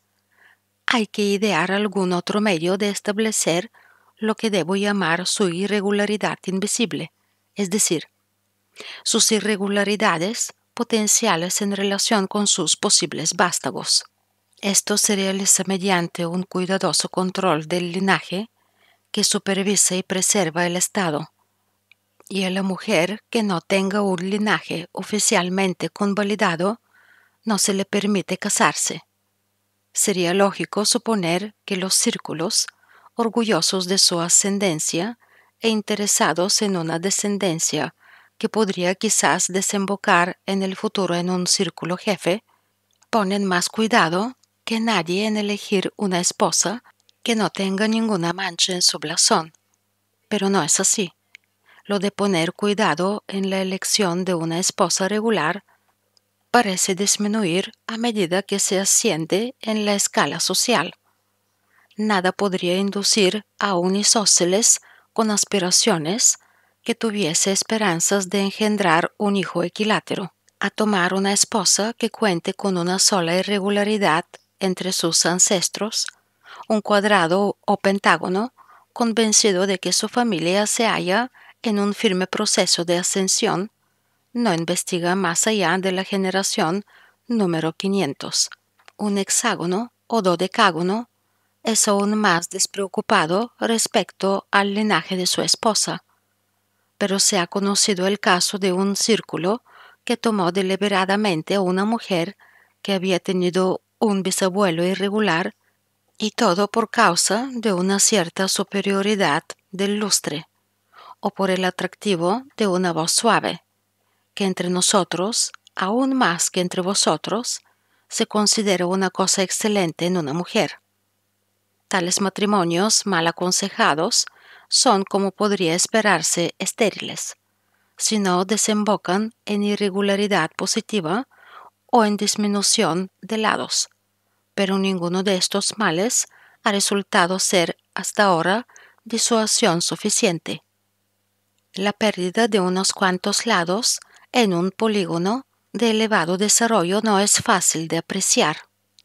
hay que idear algún otro medio de establecer lo que debo llamar su irregularidad invisible, es decir, sus irregularidades potenciales en relación con sus posibles vástagos. Esto se realiza mediante un cuidadoso control del linaje que supervisa y preserva el Estado, y a la mujer que no tenga un linaje oficialmente convalidado no se le permite casarse. Sería lógico suponer que los círculos, orgullosos de su ascendencia e interesados en una descendencia que podría quizás desembocar en el futuro en un círculo jefe, ponen más cuidado que nadie en elegir una esposa que no tenga ninguna mancha en su blasón. Pero no es así. Lo de poner cuidado en la elección de una esposa regular parece disminuir a medida que se asciende en la escala social. Nada podría inducir a unisóceles con aspiraciones que tuviese esperanzas de engendrar un hijo equilátero, a tomar una esposa que cuente con una sola irregularidad entre sus ancestros, un cuadrado o pentágono, convencido de que su familia se halla en un firme proceso de ascensión, no investiga más allá de la generación número 500. Un hexágono o dodecágono es aún más despreocupado respecto al linaje de su esposa, pero se ha conocido el caso de un círculo que tomó deliberadamente a una mujer que había tenido un bisabuelo irregular y todo por causa de una cierta superioridad del lustre o por el atractivo de una voz suave, que entre nosotros, aún más que entre vosotros, se considera una cosa excelente en una mujer. Tales matrimonios mal aconsejados son, como podría esperarse, estériles, sino desembocan en irregularidad positiva o en disminución de lados. Pero ninguno de estos males ha resultado ser hasta ahora disuasión suficiente. La pérdida de unos cuantos lados en un polígono de elevado desarrollo no es fácil de apreciar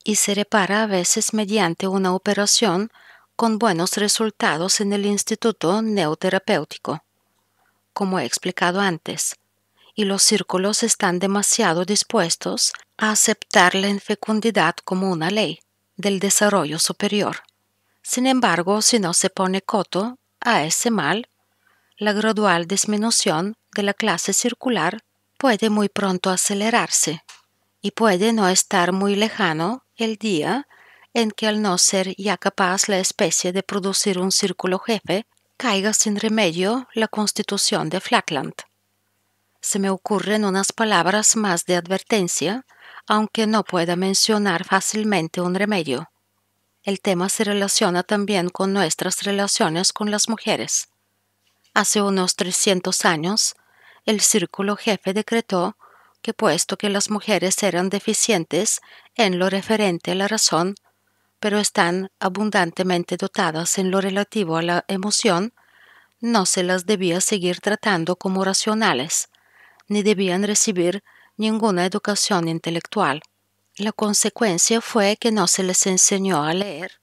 y se repara a veces mediante una operación con buenos resultados en el Instituto Neoterapéutico, como he explicado antes, y los círculos están demasiado dispuestos a aceptar la infecundidad como una ley del desarrollo superior. Sin embargo, si no se pone coto a ese mal, la gradual disminución de la clase circular puede muy pronto acelerarse y puede no estar muy lejano el día en que al no ser ya capaz la especie de producir un círculo jefe, caiga sin remedio la constitución de Flatland. Se me ocurren unas palabras más de advertencia, aunque no pueda mencionar fácilmente un remedio. El tema se relaciona también con nuestras relaciones con las mujeres. Hace unos 300 años, el círculo jefe decretó que puesto que las mujeres eran deficientes en lo referente a la razón, pero están abundantemente dotadas en lo relativo a la emoción, no se las debía seguir tratando como racionales, ni debían recibir ninguna educación intelectual. La consecuencia fue que no se les enseñó a leer,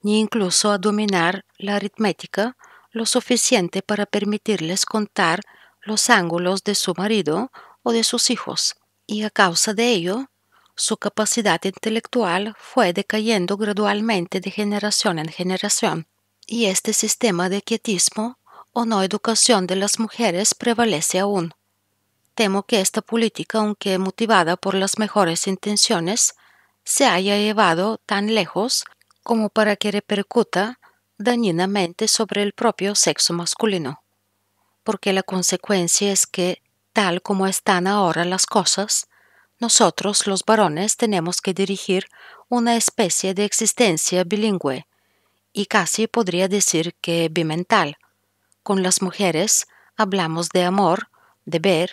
ni incluso a dominar la aritmética lo suficiente para permitirles contar los ángulos de su marido o de sus hijos, y a causa de ello su capacidad intelectual fue decayendo gradualmente de generación en generación, y este sistema de quietismo o no educación de las mujeres prevalece aún. Temo que esta política, aunque motivada por las mejores intenciones, se haya llevado tan lejos como para que repercuta dañinamente sobre el propio sexo masculino. Porque la consecuencia es que, tal como están ahora las cosas, nosotros, los varones, tenemos que dirigir una especie de existencia bilingüe y casi podría decir que bimental. Con las mujeres hablamos de amor, deber,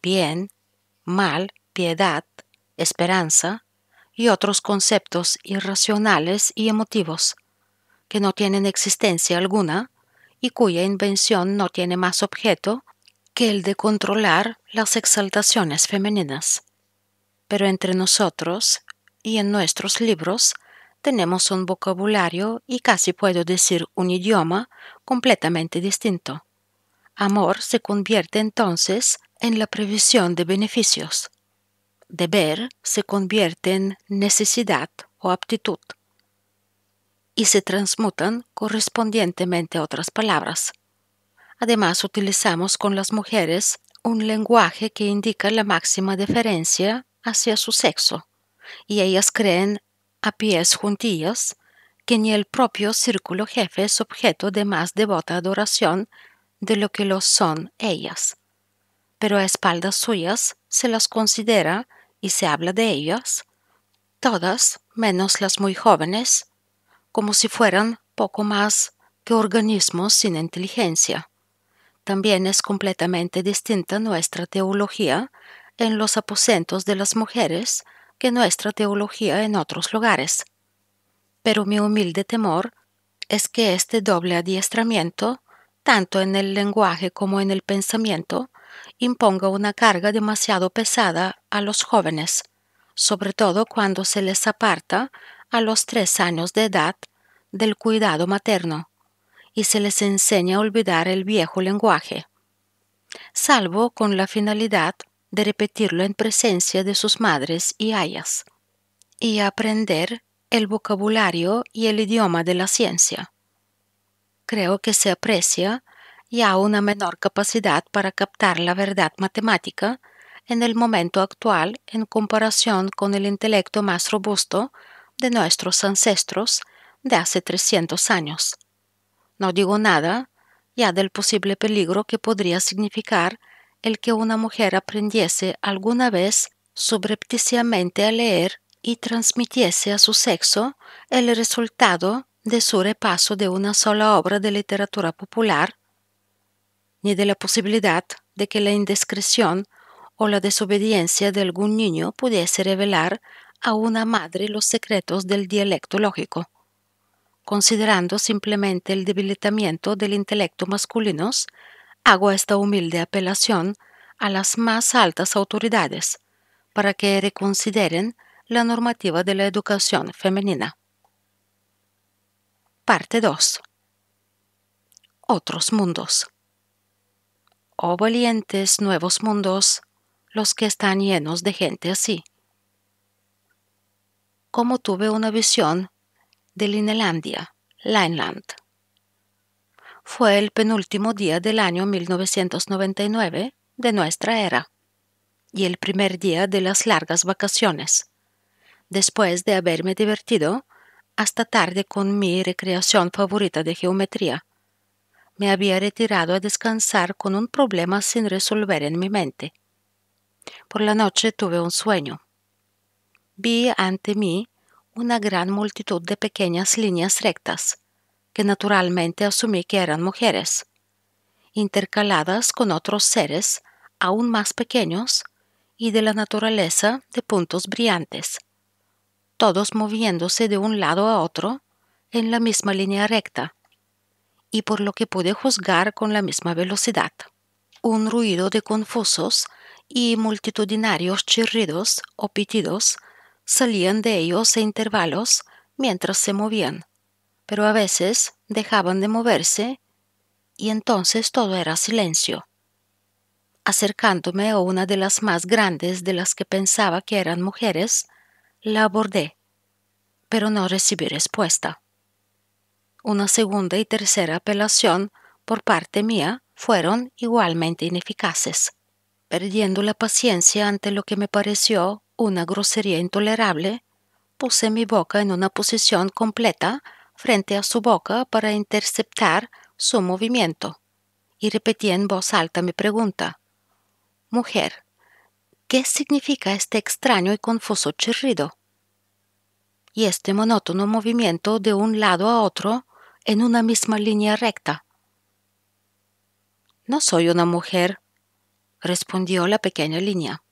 bien, mal, piedad, esperanza y otros conceptos irracionales y emotivos que no tienen existencia alguna y cuya invención no tiene más objeto que el de controlar las exaltaciones femeninas pero entre nosotros y en nuestros libros tenemos un vocabulario y casi puedo decir un idioma completamente distinto. Amor se convierte entonces en la previsión de beneficios. Deber se convierte en necesidad o aptitud y se transmutan correspondientemente otras palabras. Además, utilizamos con las mujeres un lenguaje que indica la máxima deferencia hacia su sexo, y ellas creen a pies juntillas que ni el propio círculo jefe es objeto de más devota adoración de lo que lo son ellas. Pero a espaldas suyas se las considera y se habla de ellas, todas menos las muy jóvenes, como si fueran poco más que organismos sin inteligencia. También es completamente distinta nuestra teología en los aposentos de las mujeres que nuestra teología en otros lugares. Pero mi humilde temor es que este doble adiestramiento, tanto en el lenguaje como en el pensamiento, imponga una carga demasiado pesada a los jóvenes, sobre todo cuando se les aparta a los tres años de edad del cuidado materno y se les enseña a olvidar el viejo lenguaje, salvo con la finalidad de repetirlo en presencia de sus madres y ayas, y aprender el vocabulario y el idioma de la ciencia. Creo que se aprecia ya una menor capacidad para captar la verdad matemática en el momento actual en comparación con el intelecto más robusto de nuestros ancestros de hace 300 años. No digo nada ya del posible peligro que podría significar el que una mujer aprendiese alguna vez subrepticiamente a leer y transmitiese a su sexo el resultado de su repaso de una sola obra de literatura popular, ni de la posibilidad de que la indiscreción o la desobediencia de algún niño pudiese revelar a una madre los secretos del dialecto lógico, considerando simplemente el debilitamiento del intelecto masculino Hago esta humilde apelación a las más altas autoridades para que reconsideren la normativa de la educación femenina. Parte 2. Otros mundos. Oh valientes nuevos mundos, los que están llenos de gente así. Como tuve una visión de Linelandia, Lineland. Fue el penúltimo día del año 1999 de nuestra era y el primer día de las largas vacaciones, después de haberme divertido hasta tarde con mi recreación favorita de geometría. Me había retirado a descansar con un problema sin resolver en mi mente. Por la noche tuve un sueño. Vi ante mí una gran multitud de pequeñas líneas rectas, que naturalmente asumí que eran mujeres, intercaladas con otros seres aún más pequeños y de la naturaleza de puntos brillantes, todos moviéndose de un lado a otro en la misma línea recta, y por lo que pude juzgar con la misma velocidad. Un ruido de confusos y multitudinarios chirridos o pitidos salían de ellos a intervalos mientras se movían, pero a veces dejaban de moverse y entonces todo era silencio, acercándome a una de las más grandes de las que pensaba que eran mujeres, la abordé, pero no recibí respuesta. Una segunda y tercera apelación por parte mía fueron igualmente ineficaces. Perdiendo la paciencia ante lo que me pareció una grosería intolerable, puse mi boca en una posición completa frente a su boca para interceptar su movimiento. Y repetí en voz alta mi pregunta. Mujer, ¿qué significa este extraño y confuso chirrido? Y este monótono movimiento de un lado a otro en una misma línea recta. No soy una mujer, respondió la pequeña línea.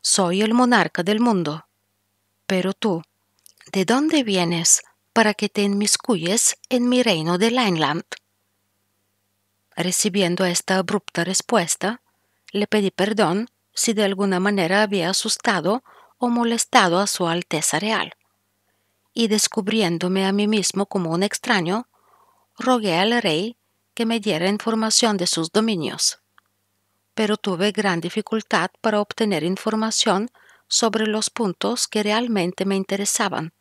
Soy el monarca del mundo. Pero tú, ¿de dónde vienes? para que te inmiscuyes en mi reino de Lineland. Recibiendo esta abrupta respuesta, le pedí perdón si de alguna manera había asustado o molestado a Su Alteza Real. Y descubriéndome a mí mismo como un extraño, rogué al rey que me diera información de sus dominios. Pero tuve gran dificultad para obtener información sobre los puntos que realmente me interesaban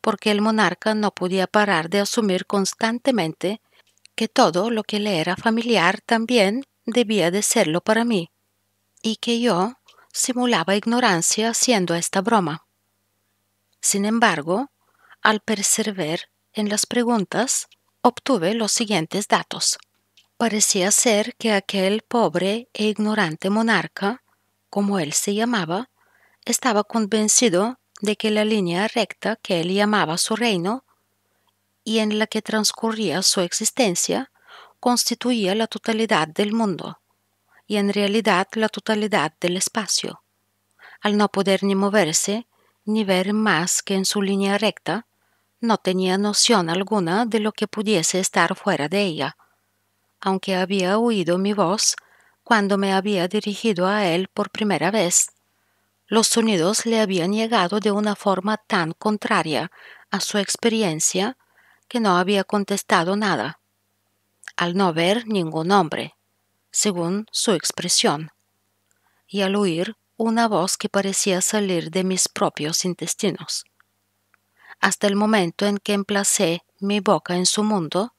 porque el monarca no podía parar de asumir constantemente que todo lo que le era familiar también debía de serlo para mí, y que yo simulaba ignorancia haciendo esta broma. Sin embargo, al perseverar en las preguntas, obtuve los siguientes datos. Parecía ser que aquel pobre e ignorante monarca, como él se llamaba, estaba convencido de que la línea recta que él llamaba su reino y en la que transcurría su existencia constituía la totalidad del mundo y en realidad la totalidad del espacio. Al no poder ni moverse ni ver más que en su línea recta, no tenía noción alguna de lo que pudiese estar fuera de ella, aunque había oído mi voz cuando me había dirigido a él por primera vez los sonidos le habían llegado de una forma tan contraria a su experiencia que no había contestado nada, al no ver ningún hombre, según su expresión, y al oír una voz que parecía salir de mis propios intestinos. Hasta el momento en que emplacé mi boca en su mundo,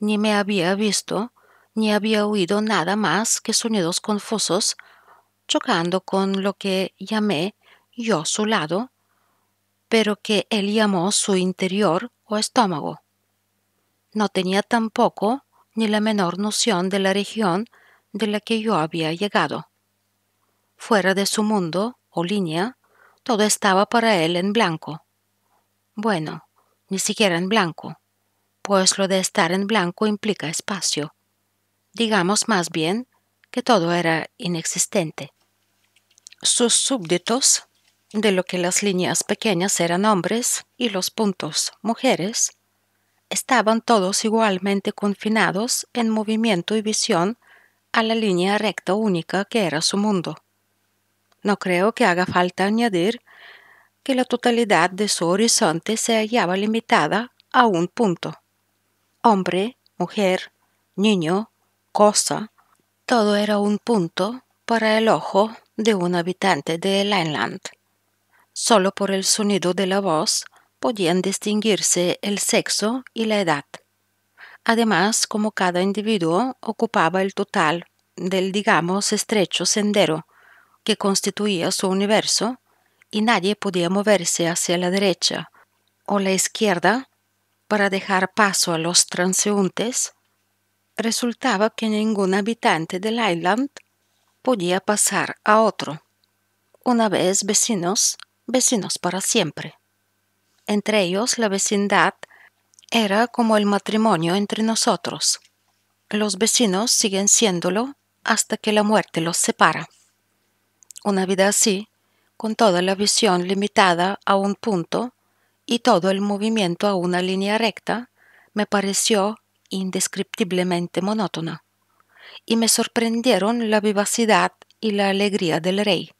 ni me había visto, ni había oído nada más que sonidos confusos chocando con lo que llamé yo su lado, pero que él llamó su interior o estómago. No tenía tampoco ni la menor noción de la región de la que yo había llegado. Fuera de su mundo o línea, todo estaba para él en blanco. Bueno, ni siquiera en blanco, pues lo de estar en blanco implica espacio. Digamos más bien que todo era inexistente sus súbditos, de lo que las líneas pequeñas eran hombres y los puntos mujeres, estaban todos igualmente confinados en movimiento y visión a la línea recta única que era su mundo. No creo que haga falta añadir que la totalidad de su horizonte se hallaba limitada a un punto. Hombre, mujer, niño, cosa, todo era un punto para el ojo de un habitante de Lineland. Solo por el sonido de la voz podían distinguirse el sexo y la edad. Además, como cada individuo ocupaba el total del, digamos, estrecho sendero que constituía su universo, y nadie podía moverse hacia la derecha o la izquierda para dejar paso a los transeúntes, resultaba que ningún habitante de island podía pasar a otro. Una vez vecinos, vecinos para siempre. Entre ellos la vecindad era como el matrimonio entre nosotros. Los vecinos siguen siéndolo hasta que la muerte los separa. Una vida así, con toda la visión limitada a un punto y todo el movimiento a una línea recta, me pareció indescriptiblemente monótona y me sorprendieron la vivacidad y la alegría del rey.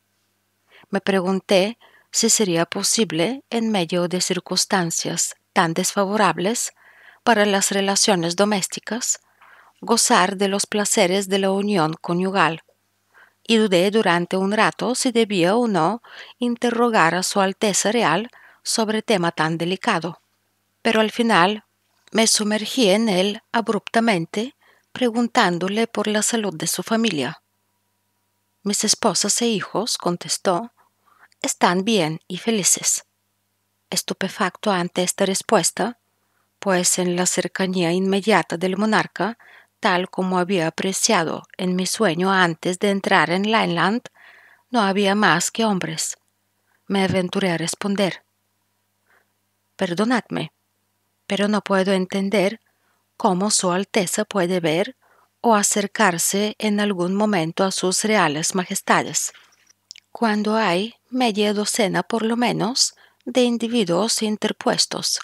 Me pregunté si sería posible, en medio de circunstancias tan desfavorables para las relaciones domésticas, gozar de los placeres de la unión conyugal, y dudé durante un rato si debía o no interrogar a Su Alteza Real sobre tema tan delicado. Pero al final me sumergí en él abruptamente preguntándole por la salud de su familia. Mis esposas e hijos, contestó, están bien y felices. Estupefacto ante esta respuesta, pues en la cercanía inmediata del monarca, tal como había apreciado en mi sueño antes de entrar en Lineland, no había más que hombres. Me aventuré a responder. Perdonadme, pero no puedo entender como Su Alteza puede ver o acercarse en algún momento a sus reales majestades, cuando hay media docena por lo menos de individuos interpuestos,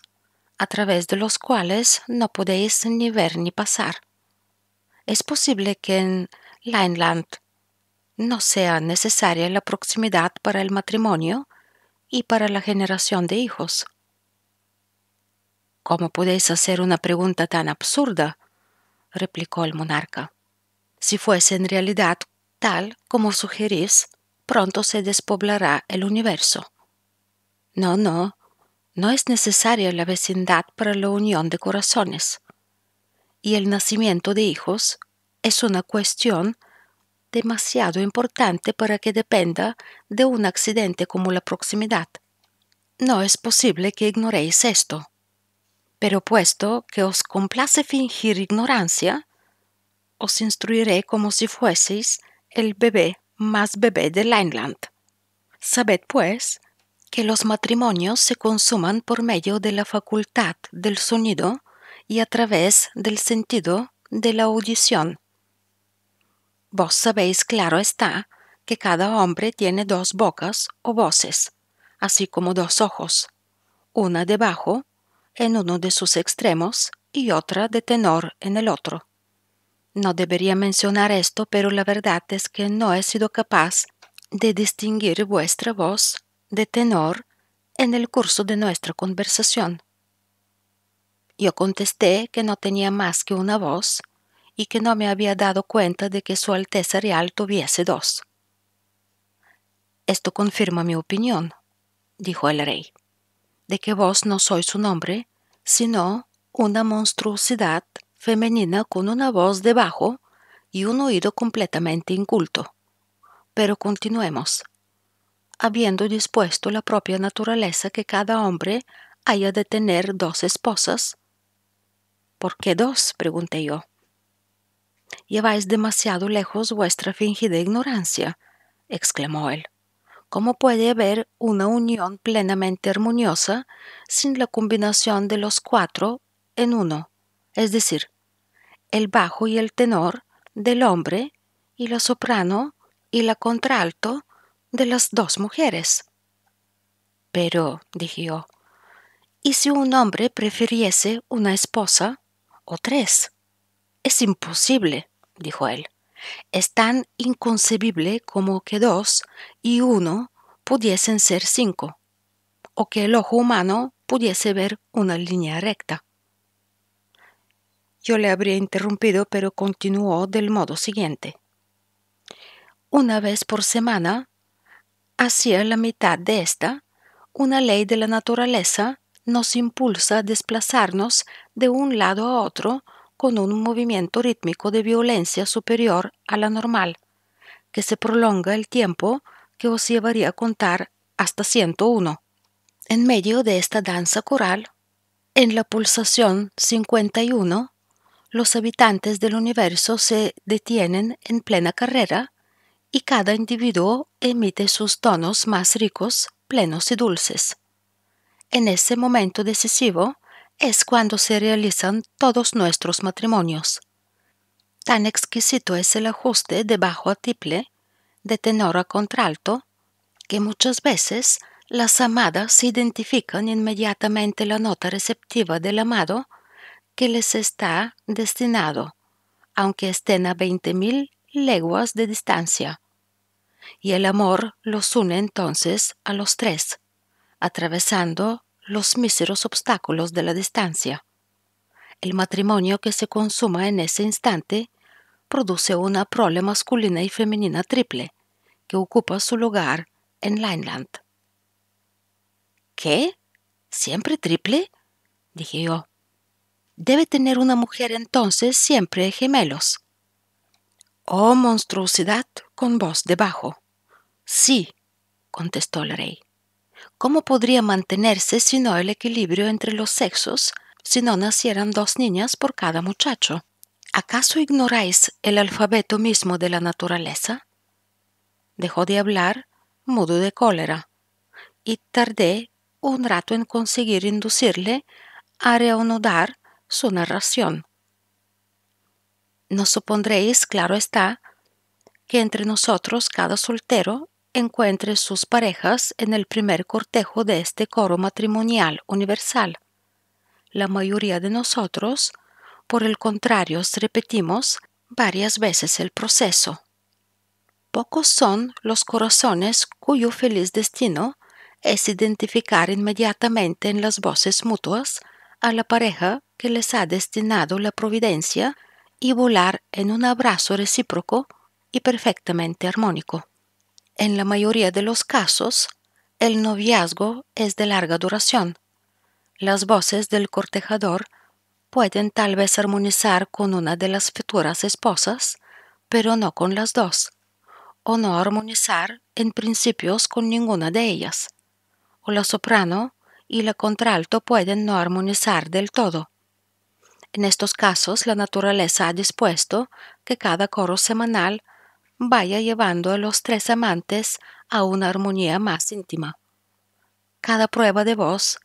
a través de los cuales no podéis ni ver ni pasar. Es posible que en Lineland no sea necesaria la proximidad para el matrimonio y para la generación de hijos. ¿Cómo podéis hacer una pregunta tan absurda? replicó el monarca. Si fuese en realidad tal como sugerís, pronto se despoblará el universo. No, no, no es necesaria la vecindad para la unión de corazones. Y el nacimiento de hijos es una cuestión demasiado importante para que dependa de un accidente como la proximidad. No es posible que ignoréis esto. Pero puesto que os complace fingir ignorancia, os instruiré como si fueseis el bebé más bebé de Lineland. Sabed, pues, que los matrimonios se consuman por medio de la facultad del sonido y a través del sentido de la audición. Vos sabéis, claro está, que cada hombre tiene dos bocas o voces, así como dos ojos, una debajo en uno de sus extremos y otra de tenor en el otro. No debería mencionar esto, pero la verdad es que no he sido capaz de distinguir vuestra voz de tenor en el curso de nuestra conversación. Yo contesté que no tenía más que una voz y que no me había dado cuenta de que Su Alteza Real tuviese dos. Esto confirma mi opinión, dijo el rey de que vos no sois un hombre, sino una monstruosidad femenina con una voz de bajo y un oído completamente inculto. Pero continuemos. Habiendo dispuesto la propia naturaleza que cada hombre haya de tener dos esposas. ¿Por qué dos? pregunté yo. Lleváis demasiado lejos vuestra fingida ignorancia, exclamó él. ¿Cómo puede haber una unión plenamente armoniosa sin la combinación de los cuatro en uno? Es decir, el bajo y el tenor del hombre y la soprano y la contralto de las dos mujeres. Pero, dije yo, ¿y si un hombre prefiriese una esposa o tres? Es imposible, dijo él. Es tan inconcebible como que dos y uno pudiesen ser cinco, o que el ojo humano pudiese ver una línea recta. Yo le habría interrumpido, pero continuó del modo siguiente. Una vez por semana, hacia la mitad de esta, una ley de la naturaleza nos impulsa a desplazarnos de un lado a otro con un movimiento rítmico de violencia superior a la normal, que se prolonga el tiempo que os llevaría a contar hasta 101. En medio de esta danza coral, en la pulsación 51, los habitantes del universo se detienen en plena carrera y cada individuo emite sus tonos más ricos, plenos y dulces. En ese momento decisivo, es cuando se realizan todos nuestros matrimonios. Tan exquisito es el ajuste de bajo a tiple, de tenor a contralto, que muchas veces las amadas identifican inmediatamente la nota receptiva del amado que les está destinado, aunque estén a veinte mil leguas de distancia. Y el amor los une entonces a los tres, atravesando los míseros obstáculos de la distancia. El matrimonio que se consuma en ese instante produce una prole masculina y femenina triple, que ocupa su lugar en Lineland. ¿Qué? ¿Siempre triple? dije yo. Debe tener una mujer entonces siempre gemelos. Oh monstruosidad con voz debajo. Sí, contestó el rey. ¿Cómo podría mantenerse sino el equilibrio entre los sexos, si no nacieran dos niñas por cada muchacho? ¿Acaso ignoráis el alfabeto mismo de la naturaleza? Dejó de hablar, mudo de cólera, y tardé un rato en conseguir inducirle a reanudar su narración. No supondréis, claro está, que entre nosotros cada soltero encuentre sus parejas en el primer cortejo de este coro matrimonial universal. La mayoría de nosotros, por el contrario, repetimos varias veces el proceso. Pocos son los corazones cuyo feliz destino es identificar inmediatamente en las voces mutuas a la pareja que les ha destinado la providencia y volar en un abrazo recíproco y perfectamente armónico. En la mayoría de los casos, el noviazgo es de larga duración. Las voces del cortejador pueden tal vez armonizar con una de las futuras esposas, pero no con las dos, o no armonizar en principios con ninguna de ellas, o la soprano y la contralto pueden no armonizar del todo. En estos casos, la naturaleza ha dispuesto que cada coro semanal vaya llevando a los tres amantes a una armonía más íntima. Cada prueba de voz,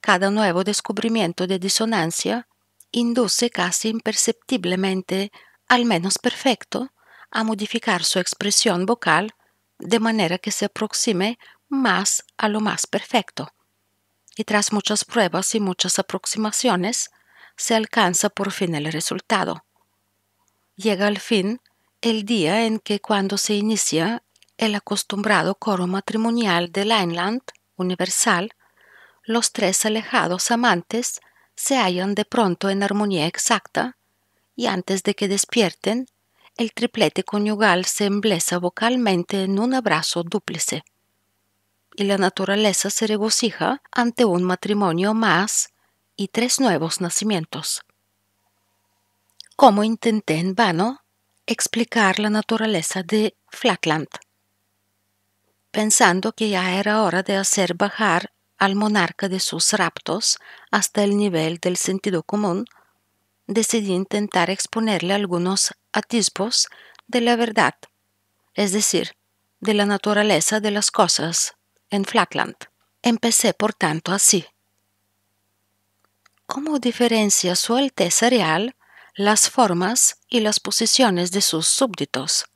cada nuevo descubrimiento de disonancia, induce casi imperceptiblemente, al menos perfecto, a modificar su expresión vocal de manera que se aproxime más a lo más perfecto. Y tras muchas pruebas y muchas aproximaciones, se alcanza por fin el resultado. Llega al fin el día en que cuando se inicia el acostumbrado coro matrimonial de Lineland universal, los tres alejados amantes se hallan de pronto en armonía exacta y antes de que despierten, el triplete conyugal se embleza vocalmente en un abrazo dúplice. Y la naturaleza se regocija ante un matrimonio más y tres nuevos nacimientos. Como intenté en vano explicar la naturaleza de Flatland pensando que ya era hora de hacer bajar al monarca de sus raptos hasta el nivel del sentido común, decidí intentar exponerle algunos atisbos de la verdad, es decir, de la naturaleza de las cosas en Flatland. Empecé, por tanto, así. ¿Cómo diferencia Su Alteza Real las formas y las posiciones de sus súbditos.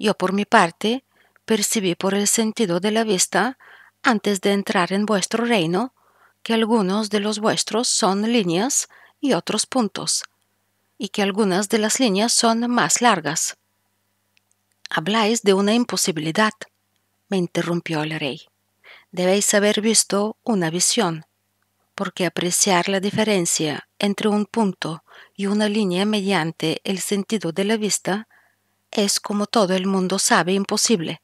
Yo por mi parte percibí por el sentido de la vista, antes de entrar en vuestro reino, que algunos de los vuestros son líneas y otros puntos, y que algunas de las líneas son más largas. Habláis de una imposibilidad, me interrumpió el rey. Debéis haber visto una visión, porque apreciar la diferencia entre un punto y una línea mediante el sentido de la vista es, como todo el mundo sabe, imposible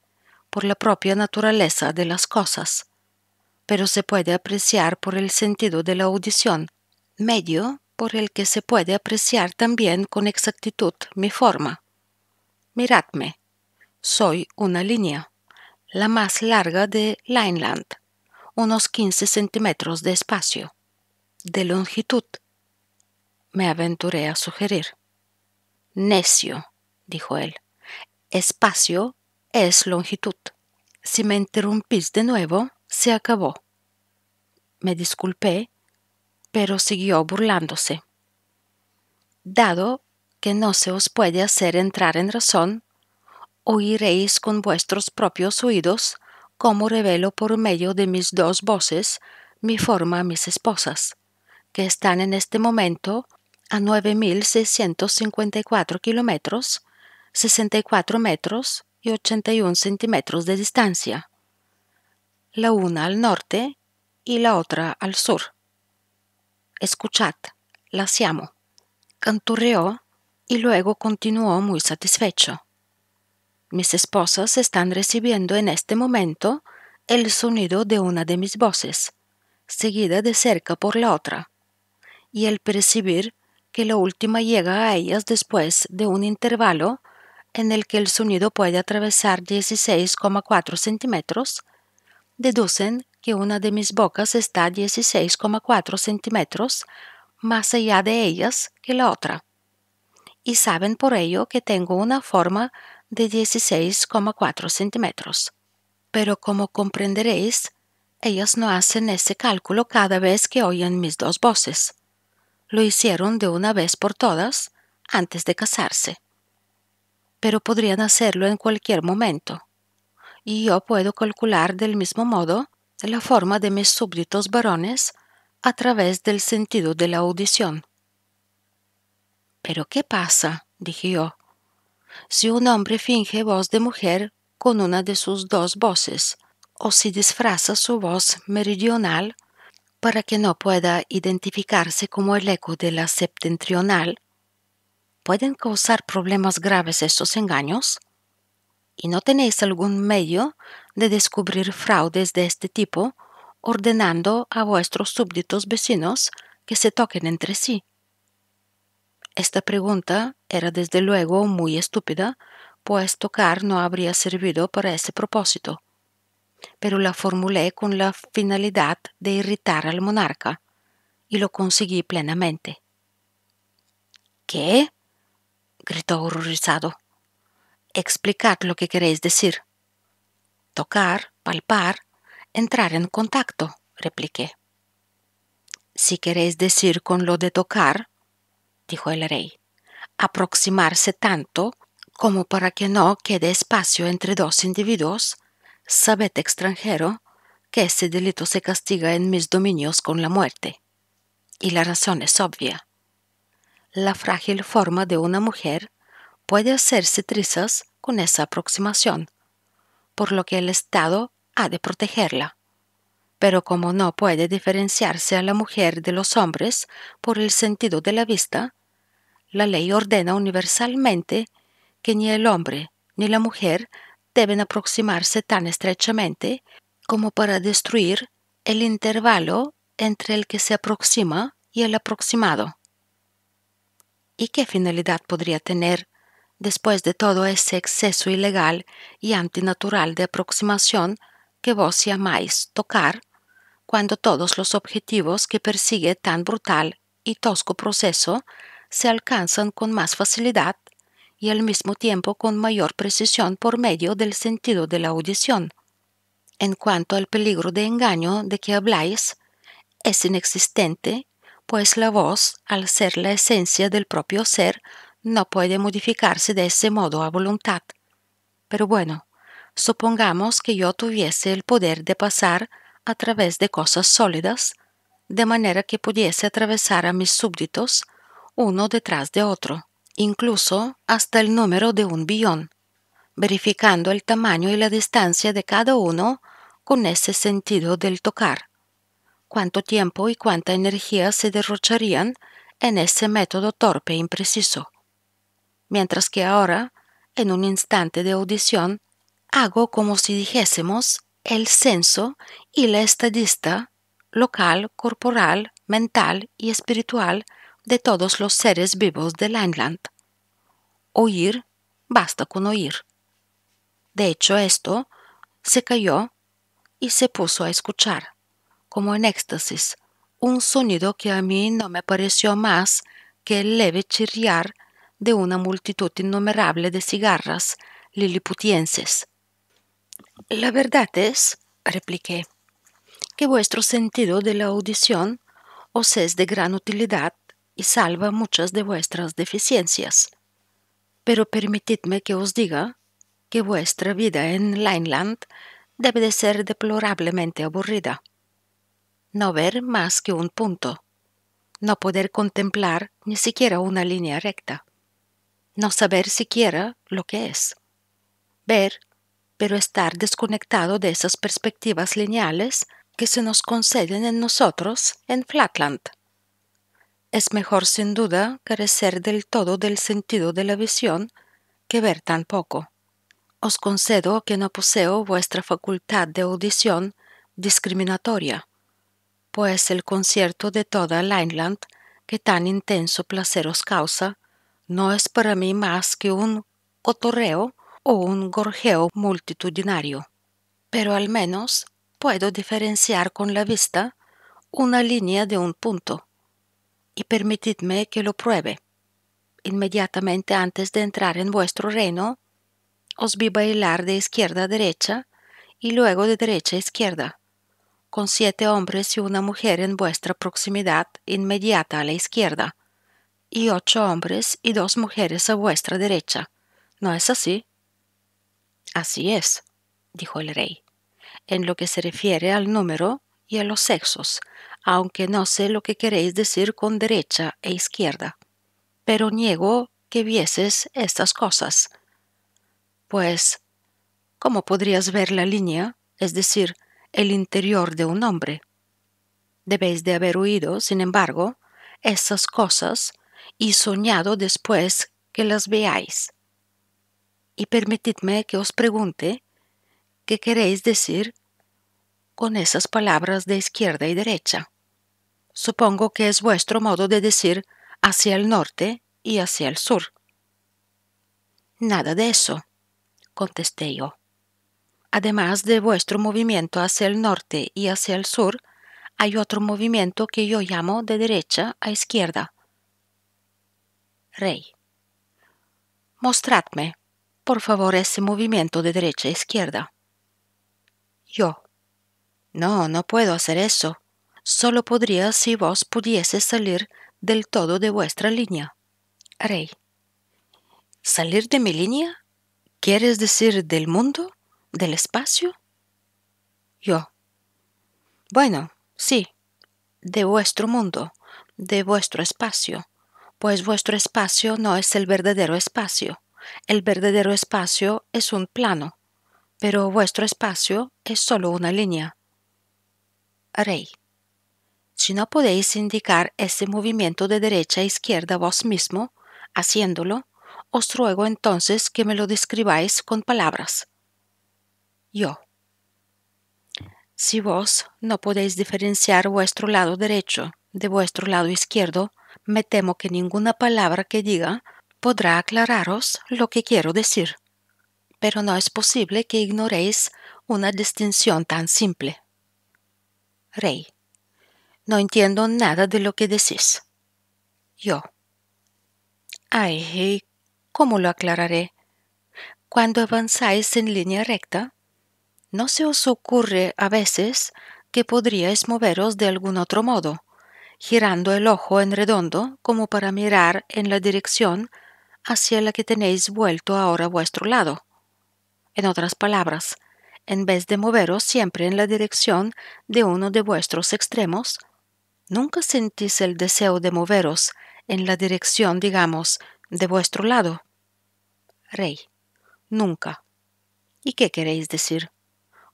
por la propia naturaleza de las cosas, pero se puede apreciar por el sentido de la audición, medio por el que se puede apreciar también con exactitud mi forma. Miradme, soy una línea, la más larga de Lineland, unos 15 centímetros de espacio, de longitud, me aventuré a sugerir. Necio, dijo él. Espacio es longitud. Si me interrumpís de nuevo, se acabó. Me disculpé, pero siguió burlándose. Dado que no se os puede hacer entrar en razón, oiréis con vuestros propios oídos cómo revelo por medio de mis dos voces mi forma a mis esposas, que están en este momento a 9.654 kilómetros, 64 metros y 81 centímetros de distancia, la una al norte y la otra al sur. Escuchad, la llamo. Canturreó y luego continuó muy satisfecho. Mis esposas están recibiendo en este momento el sonido de una de mis voces, seguida de cerca por la otra, y el percibir que la última llega a ellas después de un intervalo en el que el sonido puede atravesar 16,4 centímetros, deducen que una de mis bocas está 16,4 centímetros más allá de ellas que la otra, y saben por ello que tengo una forma de 16,4 centímetros. Pero como comprenderéis, ellas no hacen ese cálculo cada vez que oyen mis dos voces lo hicieron de una vez por todas antes de casarse. Pero podrían hacerlo en cualquier momento. Y yo puedo calcular del mismo modo la forma de mis súbditos varones a través del sentido de la audición. ¿Pero qué pasa? dije yo. Si un hombre finge voz de mujer con una de sus dos voces, o si disfraza su voz meridional para que no pueda identificarse como el eco de la septentrional, ¿pueden causar problemas graves estos engaños? ¿Y no tenéis algún medio de descubrir fraudes de este tipo, ordenando a vuestros súbditos vecinos que se toquen entre sí? Esta pregunta era desde luego muy estúpida, pues tocar no habría servido para ese propósito pero la formulé con la finalidad de irritar al monarca, y lo conseguí plenamente. ¿Qué? gritó horrorizado. Explicad lo que queréis decir. Tocar, palpar, entrar en contacto, repliqué. Si queréis decir con lo de tocar, dijo el rey, aproximarse tanto como para que no quede espacio entre dos individuos sabed extranjero que ese delito se castiga en mis dominios con la muerte. Y la razón es obvia. La frágil forma de una mujer puede hacerse trizas con esa aproximación, por lo que el Estado ha de protegerla. Pero como no puede diferenciarse a la mujer de los hombres por el sentido de la vista, la ley ordena universalmente que ni el hombre ni la mujer deben aproximarse tan estrechamente como para destruir el intervalo entre el que se aproxima y el aproximado. ¿Y qué finalidad podría tener después de todo ese exceso ilegal y antinatural de aproximación que vos llamáis tocar, cuando todos los objetivos que persigue tan brutal y tosco proceso se alcanzan con más facilidad y al mismo tiempo con mayor precisión por medio del sentido de la audición. En cuanto al peligro de engaño de que habláis, es inexistente, pues la voz, al ser la esencia del propio ser, no puede modificarse de ese modo a voluntad. Pero bueno, supongamos que yo tuviese el poder de pasar a través de cosas sólidas, de manera que pudiese atravesar a mis súbditos uno detrás de otro incluso hasta el número de un billón, verificando el tamaño y la distancia de cada uno con ese sentido del tocar. Cuánto tiempo y cuánta energía se derrocharían en ese método torpe e impreciso. Mientras que ahora, en un instante de audición, hago como si dijésemos el censo y la estadista local, corporal, mental y espiritual de todos los seres vivos de Langland. Oír, basta con oír. De hecho, esto se cayó y se puso a escuchar, como en éxtasis, un sonido que a mí no me pareció más que el leve chirriar de una multitud innumerable de cigarras liliputienses. La verdad es, repliqué, que vuestro sentido de la audición os es de gran utilidad y salva muchas de vuestras deficiencias. Pero permitidme que os diga que vuestra vida en Lineland debe de ser deplorablemente aburrida. No ver más que un punto. No poder contemplar ni siquiera una línea recta. No saber siquiera lo que es. Ver, pero estar desconectado de esas perspectivas lineales que se nos conceden en nosotros en Flatland. Es mejor sin duda carecer del todo del sentido de la visión que ver tan poco. Os concedo que no poseo vuestra facultad de audición discriminatoria, pues el concierto de toda Lineland que tan intenso placer os causa no es para mí más que un cotorreo o un gorjeo multitudinario. Pero al menos puedo diferenciar con la vista una línea de un punto y permitidme que lo pruebe. Inmediatamente antes de entrar en vuestro reino, os vi bailar de izquierda a derecha y luego de derecha a izquierda, con siete hombres y una mujer en vuestra proximidad inmediata a la izquierda, y ocho hombres y dos mujeres a vuestra derecha. ¿No es así? Así es, dijo el rey. En lo que se refiere al número y a los sexos, aunque no sé lo que queréis decir con derecha e izquierda, pero niego que vieses estas cosas. Pues, ¿cómo podrías ver la línea, es decir, el interior de un hombre? Debéis de haber oído, sin embargo, esas cosas y soñado después que las veáis. Y permitidme que os pregunte qué queréis decir con esas palabras de izquierda y derecha. Supongo que es vuestro modo de decir hacia el norte y hacia el sur. Nada de eso, contesté yo. Además de vuestro movimiento hacia el norte y hacia el sur, hay otro movimiento que yo llamo de derecha a izquierda. Rey. Mostradme, por favor, ese movimiento de derecha a izquierda. Yo. No, no puedo hacer eso solo podría si vos pudiese salir del todo de vuestra línea. Rey. ¿Salir de mi línea? ¿Quieres decir del mundo? ¿Del espacio? Yo. Bueno, sí, de vuestro mundo, de vuestro espacio, pues vuestro espacio no es el verdadero espacio. El verdadero espacio es un plano, pero vuestro espacio es solo una línea. Rey. Si no podéis indicar ese movimiento de derecha a izquierda vos mismo, haciéndolo, os ruego entonces que me lo describáis con palabras. Yo. Si vos no podéis diferenciar vuestro lado derecho de vuestro lado izquierdo, me temo que ninguna palabra que diga podrá aclararos lo que quiero decir. Pero no es posible que ignoréis una distinción tan simple. Rey. No entiendo nada de lo que decís. Yo. Ay, ¿cómo lo aclararé? Cuando avanzáis en línea recta, ¿no se os ocurre a veces que podríais moveros de algún otro modo, girando el ojo en redondo como para mirar en la dirección hacia la que tenéis vuelto ahora vuestro lado? En otras palabras, en vez de moveros siempre en la dirección de uno de vuestros extremos, nunca sentís el deseo de moveros en la dirección, digamos, de vuestro lado. Rey, nunca. ¿Y qué queréis decir?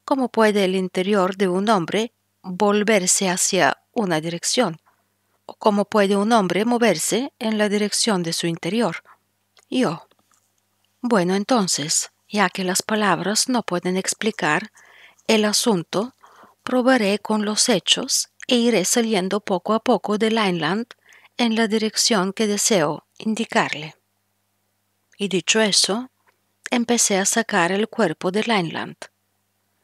¿Cómo puede el interior de un hombre volverse hacia una dirección? ¿O cómo puede un hombre moverse en la dirección de su interior? Yo. Bueno, entonces, ya que las palabras no pueden explicar el asunto, probaré con los hechos e iré saliendo poco a poco de Lineland en la dirección que deseo indicarle. Y dicho eso, empecé a sacar el cuerpo de Lainland.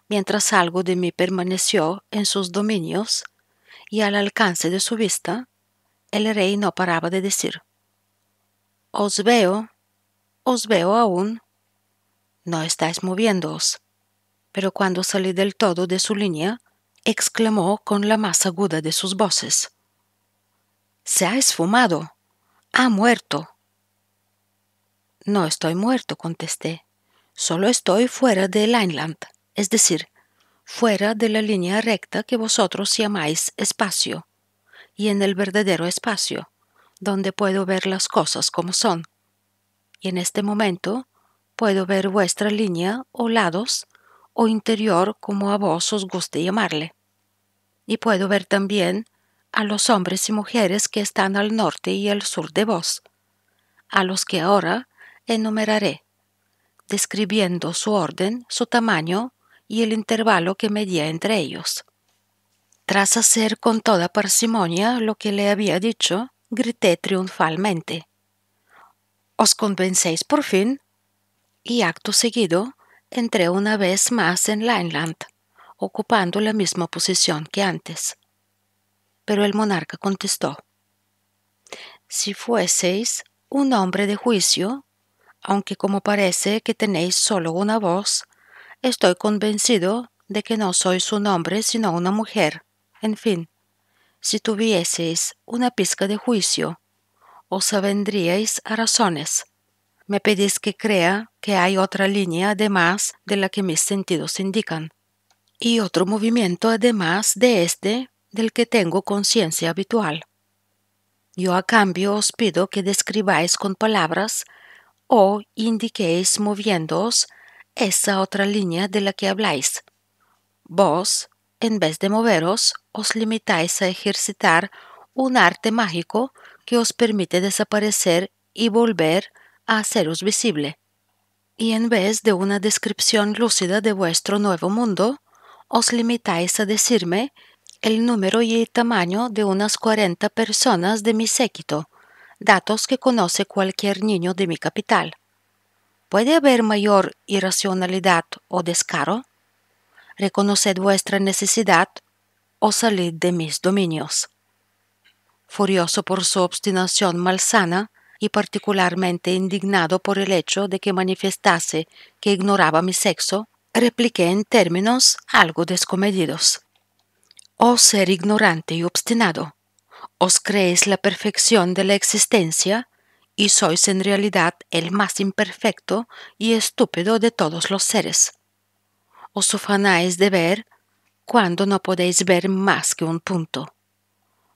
mientras algo de mí permaneció en sus dominios y al alcance de su vista, el rey no paraba de decir, Os veo, os veo aún, no estáis moviéndoos, pero cuando salí del todo de su línea, exclamó con la más aguda de sus voces. Se ha esfumado. Ha muerto. No estoy muerto, contesté. Solo estoy fuera de Lineland, es decir, fuera de la línea recta que vosotros llamáis espacio, y en el verdadero espacio, donde puedo ver las cosas como son. Y en este momento puedo ver vuestra línea o lados o interior como a vos os guste llamarle. Y puedo ver también a los hombres y mujeres que están al norte y al sur de vos, a los que ahora enumeraré, describiendo su orden, su tamaño y el intervalo que medía entre ellos. Tras hacer con toda parsimonia lo que le había dicho, grité triunfalmente. ¿Os convencéis por fin? Y acto seguido entré una vez más en Lineland, ocupando la misma posición que antes. Pero el monarca contestó, Si fueseis un hombre de juicio, aunque como parece que tenéis solo una voz, estoy convencido de que no sois un hombre sino una mujer. En fin, si tuvieseis una pizca de juicio, os avendríais a razones me pedís que crea que hay otra línea además de la que mis sentidos indican, y otro movimiento además de este del que tengo conciencia habitual. Yo a cambio os pido que describáis con palabras o indiquéis moviéndoos esa otra línea de la que habláis. Vos, en vez de moveros, os limitáis a ejercitar un arte mágico que os permite desaparecer y volver a haceros visible. Y en vez de una descripción lúcida de vuestro nuevo mundo, os limitáis a decirme el número y el tamaño de unas cuarenta personas de mi séquito, datos que conoce cualquier niño de mi capital. ¿Puede haber mayor irracionalidad o descaro? Reconoced vuestra necesidad o salid de mis dominios. Furioso por su obstinación malsana, y particularmente indignado por el hecho de que manifestase que ignoraba mi sexo, repliqué en términos algo descomedidos. Oh ser ignorante y obstinado, os creéis la perfección de la existencia y sois en realidad el más imperfecto y estúpido de todos los seres. Os ufanáis de ver cuando no podéis ver más que un punto.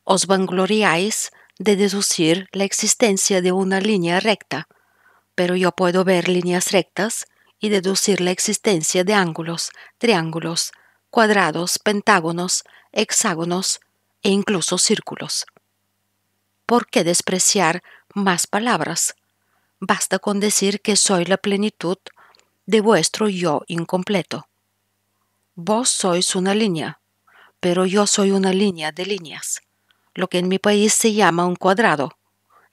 Os vangloriáis de deducir la existencia de una línea recta, pero yo puedo ver líneas rectas y deducir la existencia de ángulos, triángulos, cuadrados, pentágonos, hexágonos e incluso círculos. ¿Por qué despreciar más palabras? Basta con decir que soy la plenitud de vuestro yo incompleto. Vos sois una línea, pero yo soy una línea de líneas lo que en mi país se llama un cuadrado,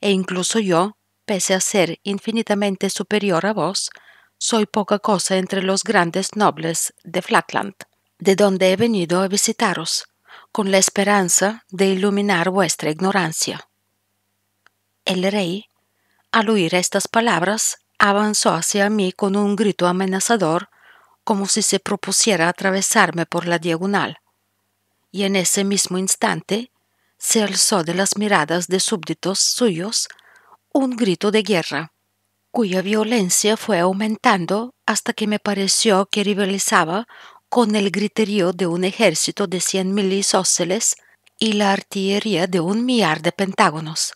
e incluso yo, pese a ser infinitamente superior a vos, soy poca cosa entre los grandes nobles de Flatland, de donde he venido a visitaros, con la esperanza de iluminar vuestra ignorancia. El rey, al oír estas palabras, avanzó hacia mí con un grito amenazador, como si se propusiera atravesarme por la diagonal. Y en ese mismo instante se alzó de las miradas de súbditos suyos un grito de guerra, cuya violencia fue aumentando hasta que me pareció que rivalizaba con el griterío de un ejército de cien mil isósceles y la artillería de un millar de pentágonos.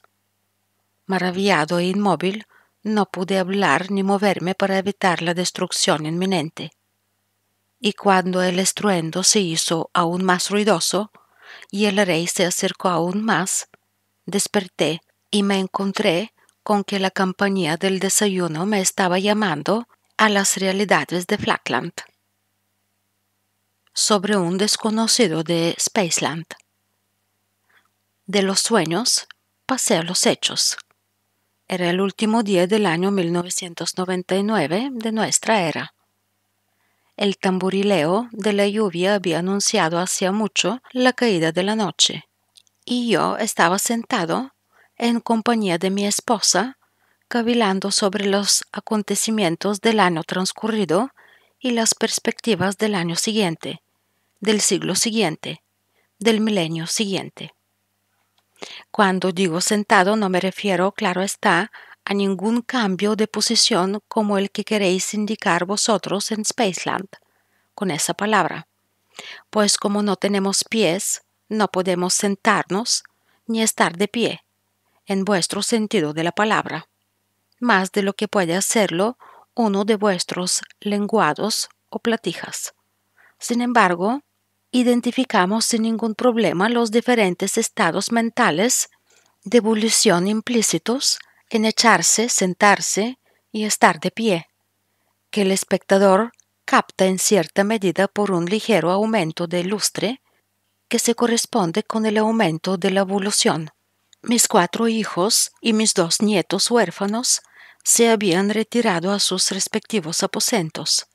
Maravillado e inmóvil, no pude hablar ni moverme para evitar la destrucción inminente. Y cuando el estruendo se hizo aún más ruidoso, y el rey se acercó aún más. Desperté y me encontré con que la compañía del desayuno me estaba llamando a las realidades de Flatland, sobre un desconocido de Spaceland. De los sueños pasé a los hechos. Era el último día del año 1999 de nuestra era. El tamborileo de la lluvia había anunciado hacía mucho la caída de la noche, y yo estaba sentado en compañía de mi esposa, cavilando sobre los acontecimientos del año transcurrido y las perspectivas del año siguiente, del siglo siguiente, del milenio siguiente. Cuando digo sentado no me refiero, claro está, a ningún cambio de posición como el que queréis indicar vosotros en Spaceland, con esa palabra. Pues como no tenemos pies, no podemos sentarnos ni estar de pie, en vuestro sentido de la palabra, más de lo que puede hacerlo uno de vuestros lenguados o platijas. Sin embargo, identificamos sin ningún problema los diferentes estados mentales de evolución implícitos en echarse, sentarse y estar de pie, que el espectador capta en cierta medida por un ligero aumento de lustre que se corresponde con el aumento de la evolución. Mis cuatro hijos y mis dos nietos huérfanos se habían retirado a sus respectivos aposentos,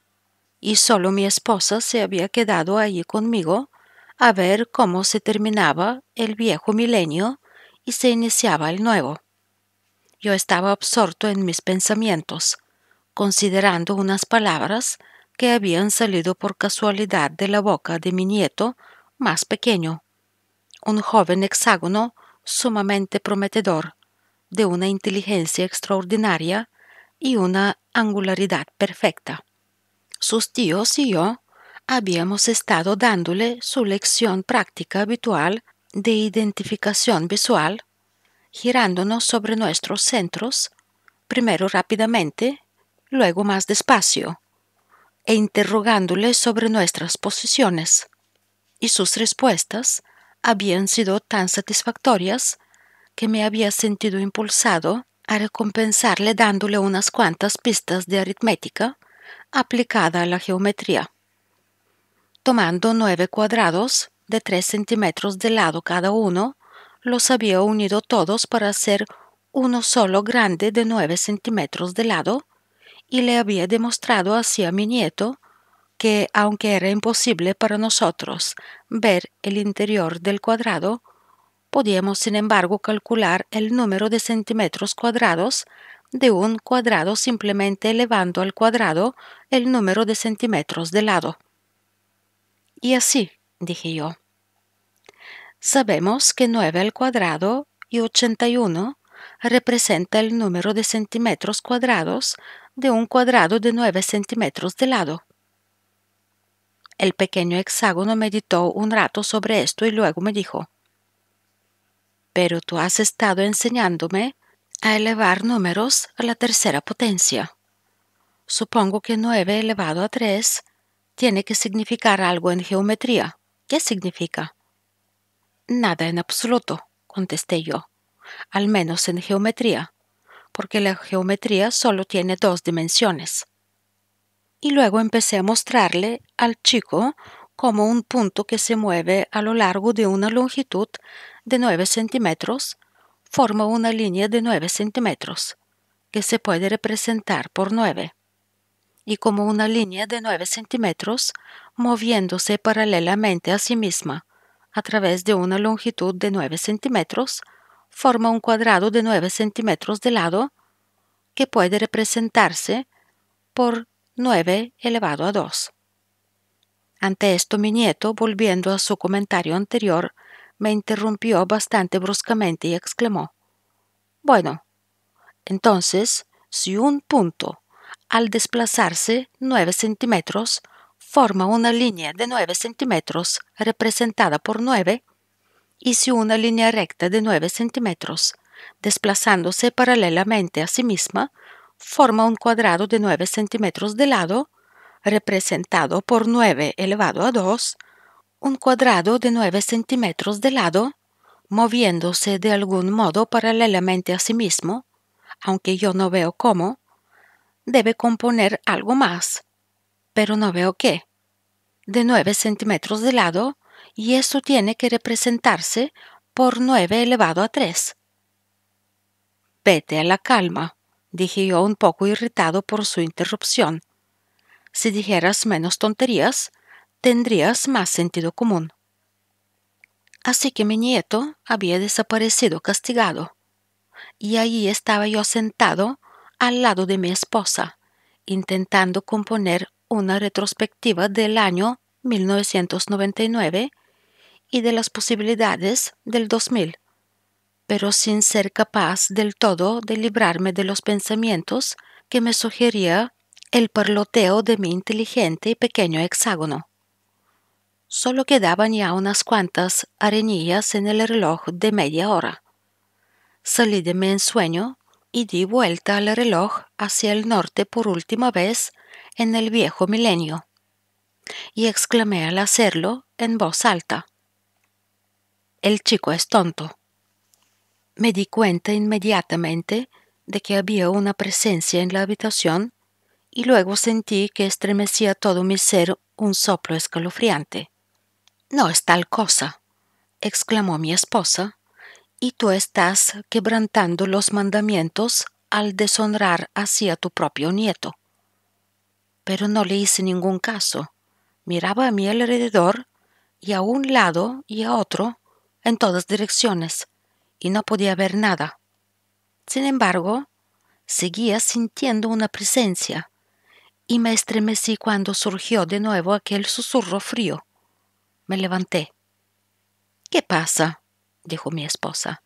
y solo mi esposa se había quedado allí conmigo a ver cómo se terminaba el viejo milenio y se iniciaba el nuevo. Yo estaba absorto en mis pensamientos, considerando unas palabras que habían salido por casualidad de la boca de mi nieto más pequeño, un joven hexágono sumamente prometedor, de una inteligencia extraordinaria y una angularidad perfecta. Sus tíos y yo habíamos estado dándole su lección práctica habitual de identificación visual girándonos sobre nuestros centros, primero rápidamente, luego más despacio, e interrogándole sobre nuestras posiciones. Y sus respuestas habían sido tan satisfactorias que me había sentido impulsado a recompensarle dándole unas cuantas pistas de aritmética aplicada a la geometría. Tomando nueve cuadrados de tres centímetros de lado cada uno, los había unido todos para hacer uno solo grande de nueve centímetros de lado, y le había demostrado así a mi nieto que, aunque era imposible para nosotros ver el interior del cuadrado, podíamos sin embargo calcular el número de centímetros cuadrados de un cuadrado simplemente elevando al cuadrado el número de centímetros de lado. Y así, dije yo, Sabemos que 9 al cuadrado y 81 representa el número de centímetros cuadrados de un cuadrado de 9 centímetros de lado. El pequeño hexágono meditó un rato sobre esto y luego me dijo, Pero tú has estado enseñándome a elevar números a la tercera potencia. Supongo que 9 elevado a 3 tiene que significar algo en geometría. ¿Qué significa? Nada en absoluto, contesté yo, al menos en geometría, porque la geometría solo tiene dos dimensiones. Y luego empecé a mostrarle al chico cómo un punto que se mueve a lo largo de una longitud de nueve centímetros forma una línea de nueve centímetros, que se puede representar por nueve, Y como una línea de nueve centímetros, moviéndose paralelamente a sí misma, a través de una longitud de 9 centímetros, forma un cuadrado de 9 centímetros de lado que puede representarse por 9 elevado a 2. Ante esto mi nieto, volviendo a su comentario anterior, me interrumpió bastante bruscamente y exclamó, Bueno, entonces, si un punto, al desplazarse 9 centímetros, forma una línea de 9 centímetros representada por 9 y si una línea recta de 9 centímetros, desplazándose paralelamente a sí misma, forma un cuadrado de 9 centímetros de lado, representado por 9 elevado a 2, un cuadrado de 9 centímetros de lado, moviéndose de algún modo paralelamente a sí mismo, aunque yo no veo cómo, debe componer algo más, pero no veo qué. De nueve centímetros de lado, y eso tiene que representarse por nueve elevado a 3. Vete a la calma, dije yo un poco irritado por su interrupción. Si dijeras menos tonterías, tendrías más sentido común. Así que mi nieto había desaparecido castigado, y allí estaba yo sentado al lado de mi esposa, intentando componer una retrospectiva del año 1999 y de las posibilidades del 2000, pero sin ser capaz del todo de librarme de los pensamientos que me sugería el parloteo de mi inteligente y pequeño hexágono. Solo quedaban ya unas cuantas arenillas en el reloj de media hora. Salí de mi ensueño y di vuelta al reloj hacia el norte por última vez en el viejo milenio, y exclamé al hacerlo en voz alta. El chico es tonto. Me di cuenta inmediatamente de que había una presencia en la habitación y luego sentí que estremecía todo mi ser un soplo escalofriante. No es tal cosa, exclamó mi esposa, y tú estás quebrantando los mandamientos al deshonrar así a tu propio nieto pero no le hice ningún caso. Miraba a mi alrededor y a un lado y a otro, en todas direcciones, y no podía ver nada. Sin embargo, seguía sintiendo una presencia, y me estremecí cuando surgió de nuevo aquel susurro frío. Me levanté. ¿Qué pasa? dijo mi esposa.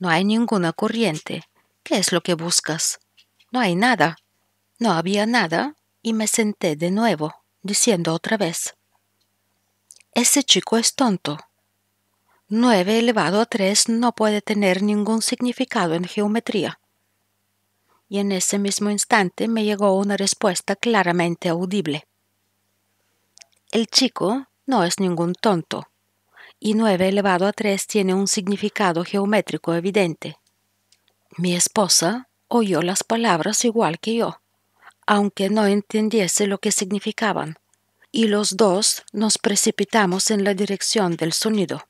No hay ninguna corriente. ¿Qué es lo que buscas? No hay nada. No había nada y me senté de nuevo, diciendo otra vez, Ese chico es tonto. 9 elevado a 3 no puede tener ningún significado en geometría. Y en ese mismo instante me llegó una respuesta claramente audible. El chico no es ningún tonto, y 9 elevado a 3 tiene un significado geométrico evidente. Mi esposa oyó las palabras igual que yo aunque no entendiese lo que significaban, y los dos nos precipitamos en la dirección del sonido.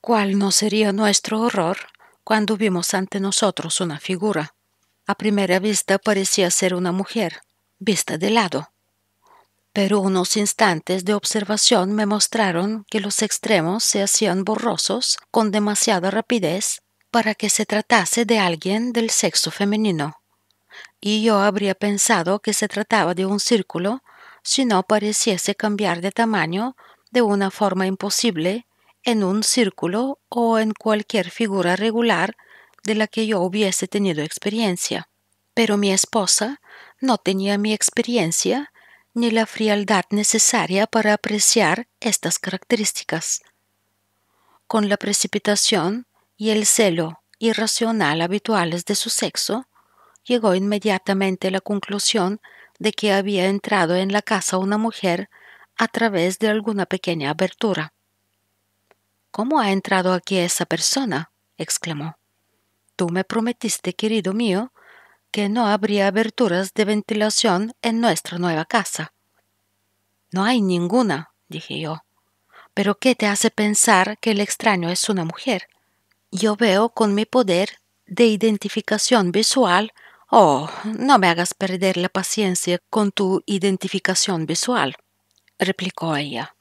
¿Cuál no sería nuestro horror cuando vimos ante nosotros una figura? A primera vista parecía ser una mujer, vista de lado. Pero unos instantes de observación me mostraron que los extremos se hacían borrosos con demasiada rapidez para que se tratase de alguien del sexo femenino y yo habría pensado que se trataba de un círculo si no pareciese cambiar de tamaño de una forma imposible en un círculo o en cualquier figura regular de la que yo hubiese tenido experiencia. Pero mi esposa no tenía mi experiencia ni la frialdad necesaria para apreciar estas características. Con la precipitación y el celo irracional habituales de su sexo, llegó inmediatamente a la conclusión de que había entrado en la casa una mujer a través de alguna pequeña abertura. ¿Cómo ha entrado aquí esa persona? exclamó. Tú me prometiste, querido mío, que no habría aberturas de ventilación en nuestra nueva casa. No hay ninguna, dije yo. Pero ¿qué te hace pensar que el extraño es una mujer? Yo veo con mi poder de identificación visual Oh, no me hagas perder la paciencia con tu identificación visual, replicó ella.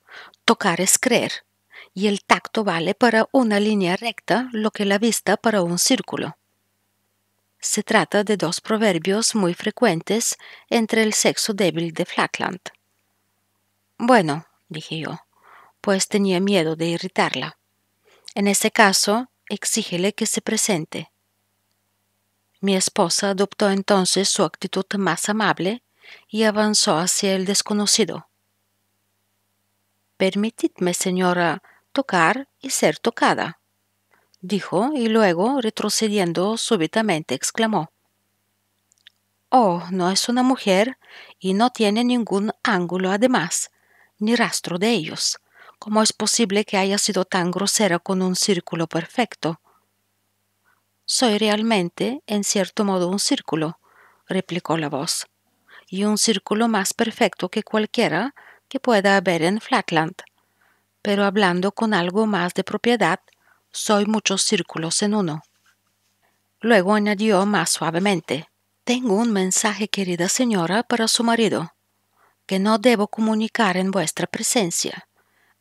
Tocar es creer, y el tacto vale para una línea recta lo que la vista para un círculo. Se trata de dos proverbios muy frecuentes entre el sexo débil de Flatland. Bueno, dije yo, pues tenía miedo de irritarla. En ese caso, exígele que se presente. Mi esposa adoptó entonces su actitud más amable y avanzó hacia el desconocido. Permitidme, señora, tocar y ser tocada, dijo y luego, retrocediendo súbitamente, exclamó. Oh, no es una mujer y no tiene ningún ángulo además, ni rastro de ellos. ¿Cómo es posible que haya sido tan grosera con un círculo perfecto? Soy realmente, en cierto modo, un círculo, replicó la voz, y un círculo más perfecto que cualquiera que pueda haber en Flatland. Pero hablando con algo más de propiedad, soy muchos círculos en uno. Luego añadió más suavemente, Tengo un mensaje, querida señora, para su marido, que no debo comunicar en vuestra presencia,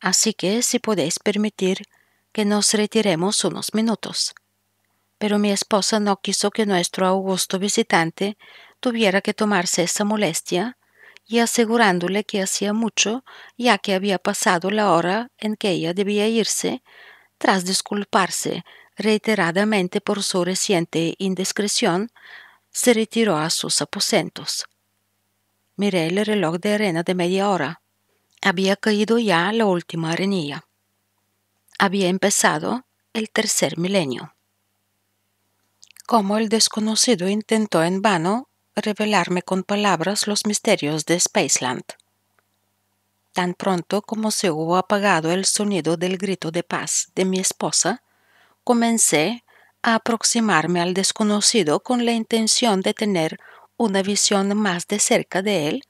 así que si podéis permitir que nos retiremos unos minutos pero mi esposa no quiso que nuestro augusto visitante tuviera que tomarse esa molestia, y asegurándole que hacía mucho, ya que había pasado la hora en que ella debía irse, tras disculparse reiteradamente por su reciente indiscreción, se retiró a sus aposentos. Miré el reloj de arena de media hora. Había caído ya la última arenilla. Había empezado el tercer milenio como el desconocido intentó en vano revelarme con palabras los misterios de Spaceland. Tan pronto como se hubo apagado el sonido del grito de paz de mi esposa, comencé a aproximarme al desconocido con la intención de tener una visión más de cerca de él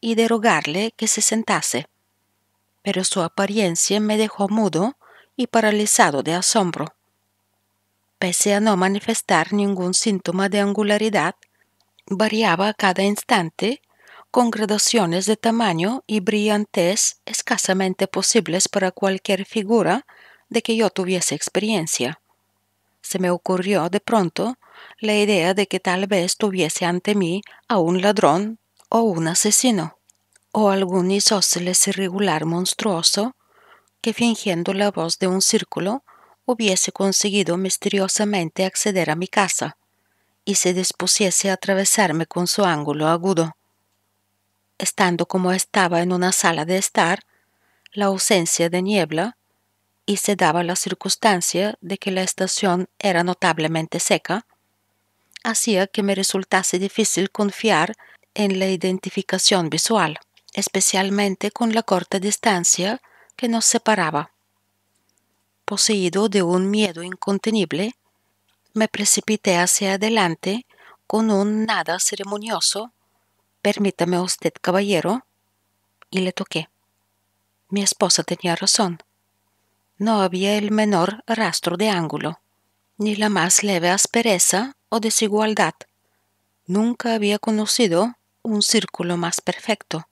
y de rogarle que se sentase. Pero su apariencia me dejó mudo y paralizado de asombro pese a no manifestar ningún síntoma de angularidad, variaba a cada instante con gradaciones de tamaño y brillantez escasamente posibles para cualquier figura de que yo tuviese experiencia. Se me ocurrió de pronto la idea de que tal vez tuviese ante mí a un ladrón o un asesino, o algún isósceles irregular monstruoso que fingiendo la voz de un círculo hubiese conseguido misteriosamente acceder a mi casa y se dispusiese a atravesarme con su ángulo agudo. Estando como estaba en una sala de estar, la ausencia de niebla y se daba la circunstancia de que la estación era notablemente seca, hacía que me resultase difícil confiar en la identificación visual, especialmente con la corta distancia que nos separaba. Poseído de un miedo incontenible, me precipité hacia adelante con un nada ceremonioso. Permítame usted, caballero. Y le toqué. Mi esposa tenía razón. No había el menor rastro de ángulo, ni la más leve aspereza o desigualdad. Nunca había conocido un círculo más perfecto.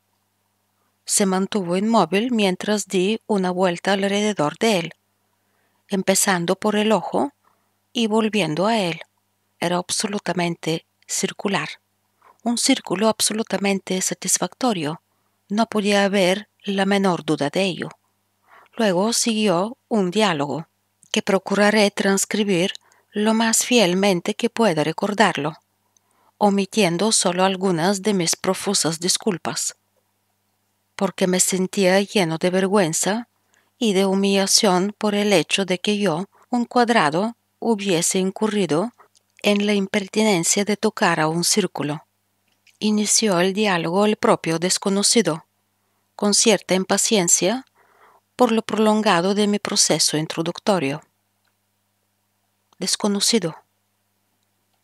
Se mantuvo inmóvil mientras di una vuelta alrededor de él empezando por el ojo y volviendo a él. Era absolutamente circular, un círculo absolutamente satisfactorio. No podía haber la menor duda de ello. Luego siguió un diálogo, que procuraré transcribir lo más fielmente que pueda recordarlo, omitiendo solo algunas de mis profusas disculpas, porque me sentía lleno de vergüenza y de humillación por el hecho de que yo, un cuadrado, hubiese incurrido en la impertinencia de tocar a un círculo. Inició el diálogo el propio desconocido, con cierta impaciencia, por lo prolongado de mi proceso introductorio. Desconocido.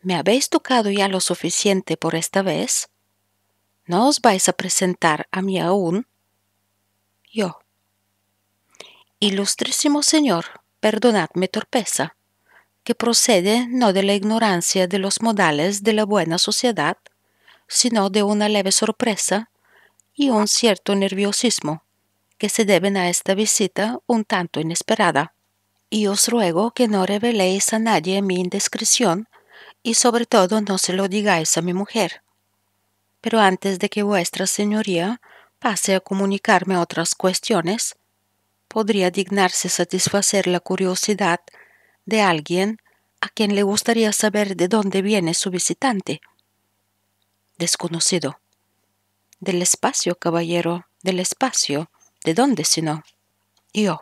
¿Me habéis tocado ya lo suficiente por esta vez? ¿No os vais a presentar a mí aún? Yo. Ilustrísimo Señor, perdonadme torpeza, que procede no de la ignorancia de los modales de la buena sociedad, sino de una leve sorpresa y un cierto nerviosismo, que se deben a esta visita un tanto inesperada. Y os ruego que no reveléis a nadie mi indiscreción, y sobre todo no se lo digáis a mi mujer. Pero antes de que vuestra señoría pase a comunicarme otras cuestiones, podría dignarse satisfacer la curiosidad de alguien a quien le gustaría saber de dónde viene su visitante. Desconocido. Del espacio, caballero, del espacio. ¿De dónde sino? Yo.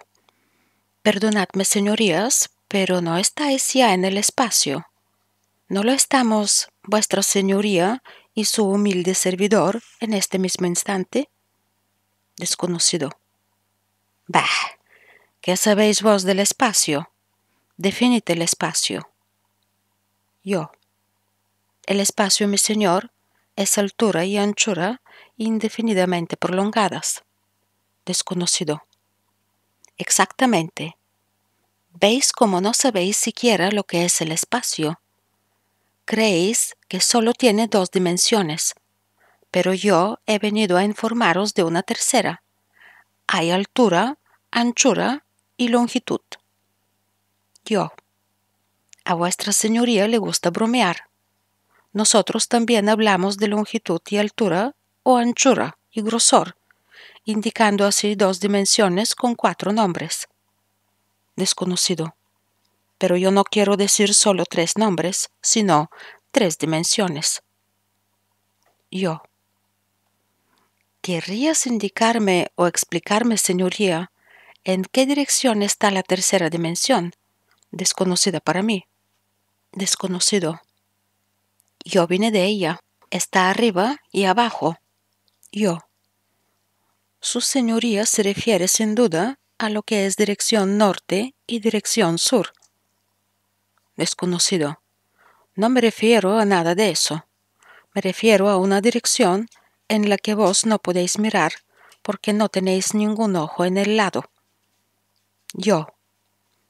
Perdonadme, señorías, pero no estáis ya en el espacio. No lo estamos, vuestra señoría y su humilde servidor, en este mismo instante. Desconocido. Bah, ¿qué sabéis vos del espacio? Definite el espacio. Yo. El espacio, mi señor, es altura y anchura indefinidamente prolongadas. Desconocido. Exactamente. ¿Veis como no sabéis siquiera lo que es el espacio? Creéis que solo tiene dos dimensiones, pero yo he venido a informaros de una tercera. Hay altura, anchura y longitud. Yo. A vuestra señoría le gusta bromear. Nosotros también hablamos de longitud y altura o anchura y grosor, indicando así dos dimensiones con cuatro nombres. Desconocido. Pero yo no quiero decir solo tres nombres, sino tres dimensiones. Yo. ¿Querrías indicarme o explicarme, señoría, en qué dirección está la tercera dimensión, desconocida para mí? Desconocido. Yo vine de ella. Está arriba y abajo. Yo. Su señoría se refiere sin duda a lo que es dirección norte y dirección sur. Desconocido. No me refiero a nada de eso. Me refiero a una dirección en la que vos no podéis mirar, porque no tenéis ningún ojo en el lado. Yo.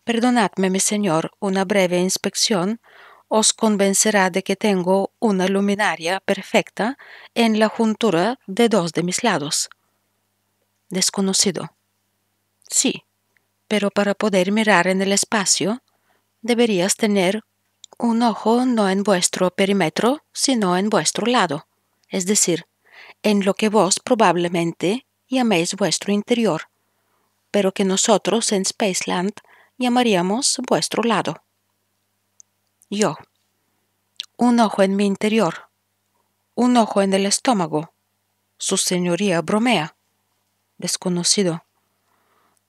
Perdonadme, mi señor, una breve inspección os convencerá de que tengo una luminaria perfecta en la juntura de dos de mis lados. Desconocido. Sí, pero para poder mirar en el espacio, deberías tener un ojo no en vuestro perímetro, sino en vuestro lado, es decir, en lo que vos probablemente llaméis vuestro interior, pero que nosotros en Spaceland llamaríamos vuestro lado. Yo. Un ojo en mi interior. Un ojo en el estómago. Su señoría bromea. Desconocido.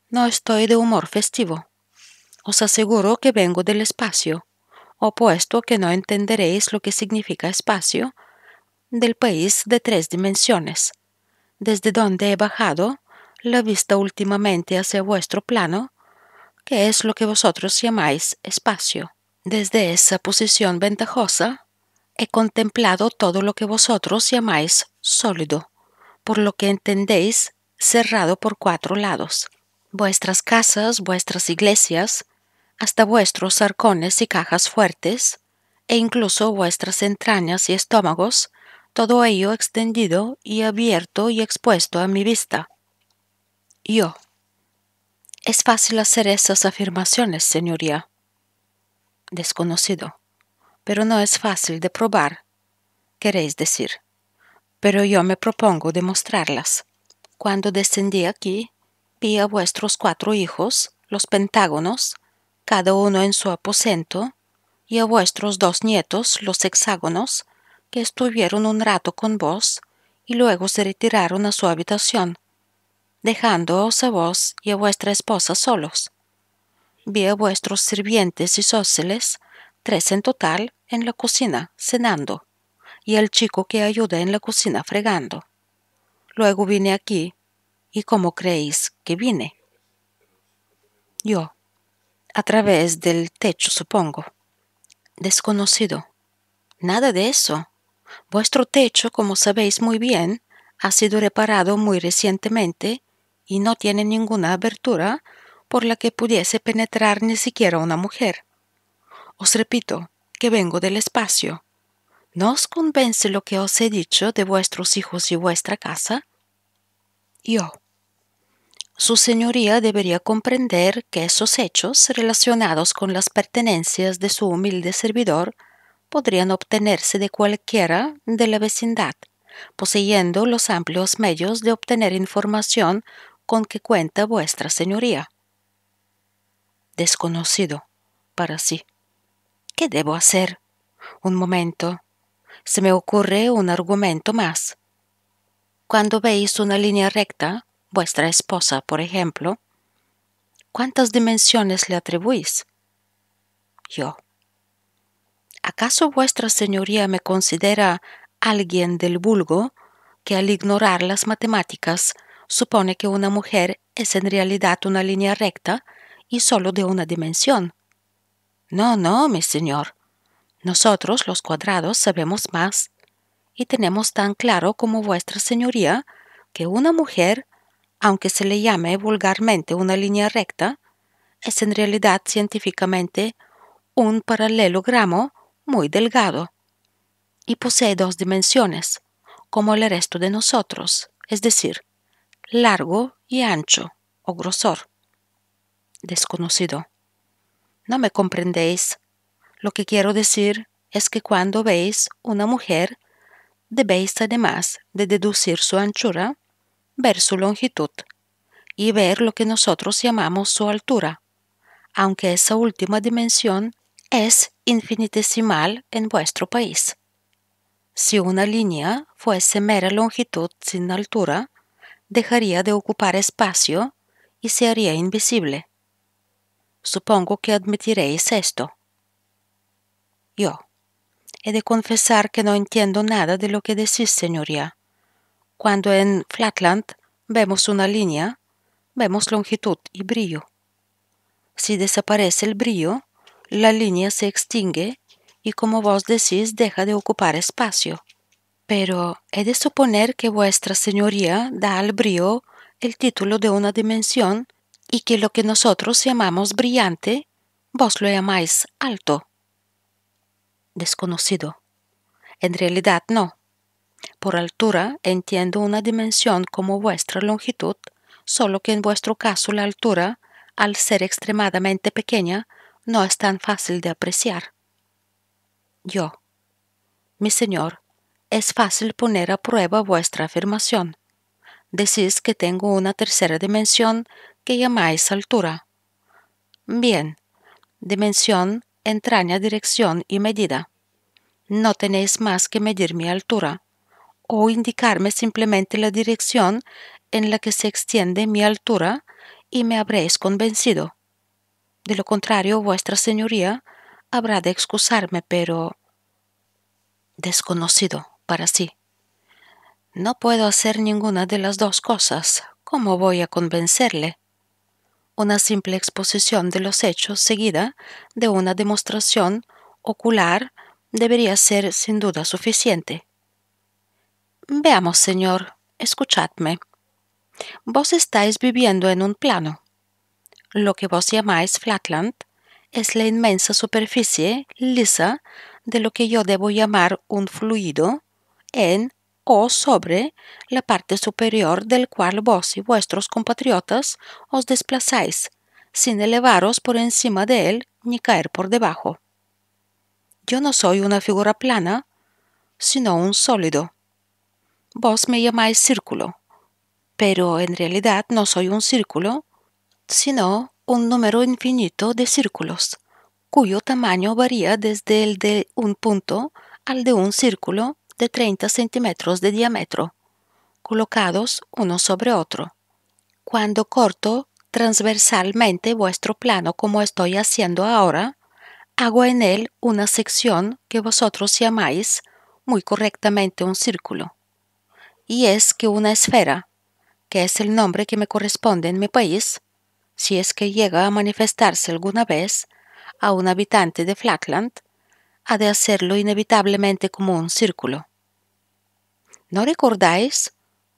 No estoy de humor festivo. Os aseguro que vengo del espacio, opuesto que no entenderéis lo que significa espacio del país de tres dimensiones, desde donde he bajado la vista últimamente hacia vuestro plano, que es lo que vosotros llamáis espacio. Desde esa posición ventajosa, he contemplado todo lo que vosotros llamáis sólido, por lo que entendéis cerrado por cuatro lados, vuestras casas, vuestras iglesias, hasta vuestros arcones y cajas fuertes, e incluso vuestras entrañas y estómagos, todo ello extendido y abierto y expuesto a mi vista. Yo. Es fácil hacer esas afirmaciones, señoría. Desconocido. Pero no es fácil de probar, queréis decir. Pero yo me propongo demostrarlas. Cuando descendí aquí, vi a vuestros cuatro hijos, los pentágonos, cada uno en su aposento, y a vuestros dos nietos, los hexágonos, que estuvieron un rato con vos y luego se retiraron a su habitación, dejándoos a vos y a vuestra esposa solos. Vi a vuestros sirvientes y sóceles, tres en total, en la cocina, cenando, y al chico que ayuda en la cocina fregando. Luego vine aquí, y ¿cómo creéis que vine? Yo, a través del techo, supongo. Desconocido. Nada de eso. Vuestro techo, como sabéis muy bien, ha sido reparado muy recientemente y no tiene ninguna abertura por la que pudiese penetrar ni siquiera una mujer. Os repito que vengo del espacio. ¿No os convence lo que os he dicho de vuestros hijos y vuestra casa? Yo. Su señoría debería comprender que esos hechos relacionados con las pertenencias de su humilde servidor podrían obtenerse de cualquiera de la vecindad, poseyendo los amplios medios de obtener información con que cuenta vuestra señoría. Desconocido para sí. ¿Qué debo hacer? Un momento. Se me ocurre un argumento más. Cuando veis una línea recta, vuestra esposa, por ejemplo, ¿cuántas dimensiones le atribuís? Yo ¿acaso vuestra señoría me considera alguien del vulgo que al ignorar las matemáticas supone que una mujer es en realidad una línea recta y solo de una dimensión? No, no, mi señor. Nosotros los cuadrados sabemos más y tenemos tan claro como vuestra señoría que una mujer, aunque se le llame vulgarmente una línea recta, es en realidad científicamente un paralelogramo muy delgado y posee dos dimensiones, como el resto de nosotros, es decir, largo y ancho o grosor. Desconocido. No me comprendéis. Lo que quiero decir es que cuando veis una mujer, debéis además de deducir su anchura, ver su longitud y ver lo que nosotros llamamos su altura, aunque esa última dimensión es infinitesimal en vuestro país. Si una línea fuese mera longitud sin altura, dejaría de ocupar espacio y se haría invisible. Supongo que admitiréis esto. Yo. He de confesar que no entiendo nada de lo que decís, señoría. Cuando en Flatland vemos una línea, vemos longitud y brillo. Si desaparece el brillo, la línea se extingue y como vos decís deja de ocupar espacio. Pero he de suponer que vuestra señoría da al brío el título de una dimensión y que lo que nosotros llamamos brillante, vos lo llamáis alto. Desconocido. En realidad no. Por altura entiendo una dimensión como vuestra longitud, solo que en vuestro caso la altura, al ser extremadamente pequeña, no es tan fácil de apreciar. Yo. Mi señor, es fácil poner a prueba vuestra afirmación. Decís que tengo una tercera dimensión que llamáis altura. Bien, dimensión entraña dirección y medida. No tenéis más que medir mi altura, o indicarme simplemente la dirección en la que se extiende mi altura y me habréis convencido. De lo contrario, vuestra señoría habrá de excusarme, pero desconocido para sí. No puedo hacer ninguna de las dos cosas. ¿Cómo voy a convencerle? Una simple exposición de los hechos seguida de una demostración ocular debería ser sin duda suficiente. Veamos, señor, escuchadme. Vos estáis viviendo en un plano, lo que vos llamáis flatland, es la inmensa superficie lisa de lo que yo debo llamar un fluido en o sobre la parte superior del cual vos y vuestros compatriotas os desplazáis, sin elevaros por encima de él ni caer por debajo. Yo no soy una figura plana, sino un sólido. Vos me llamáis círculo, pero en realidad no soy un círculo, sino un número infinito de círculos, cuyo tamaño varía desde el de un punto al de un círculo de 30 centímetros de diámetro, colocados uno sobre otro. Cuando corto transversalmente vuestro plano como estoy haciendo ahora, hago en él una sección que vosotros llamáis muy correctamente un círculo. Y es que una esfera, que es el nombre que me corresponde en mi país, si es que llega a manifestarse alguna vez, a un habitante de Flatland, ha de hacerlo inevitablemente como un círculo. ¿No recordáis?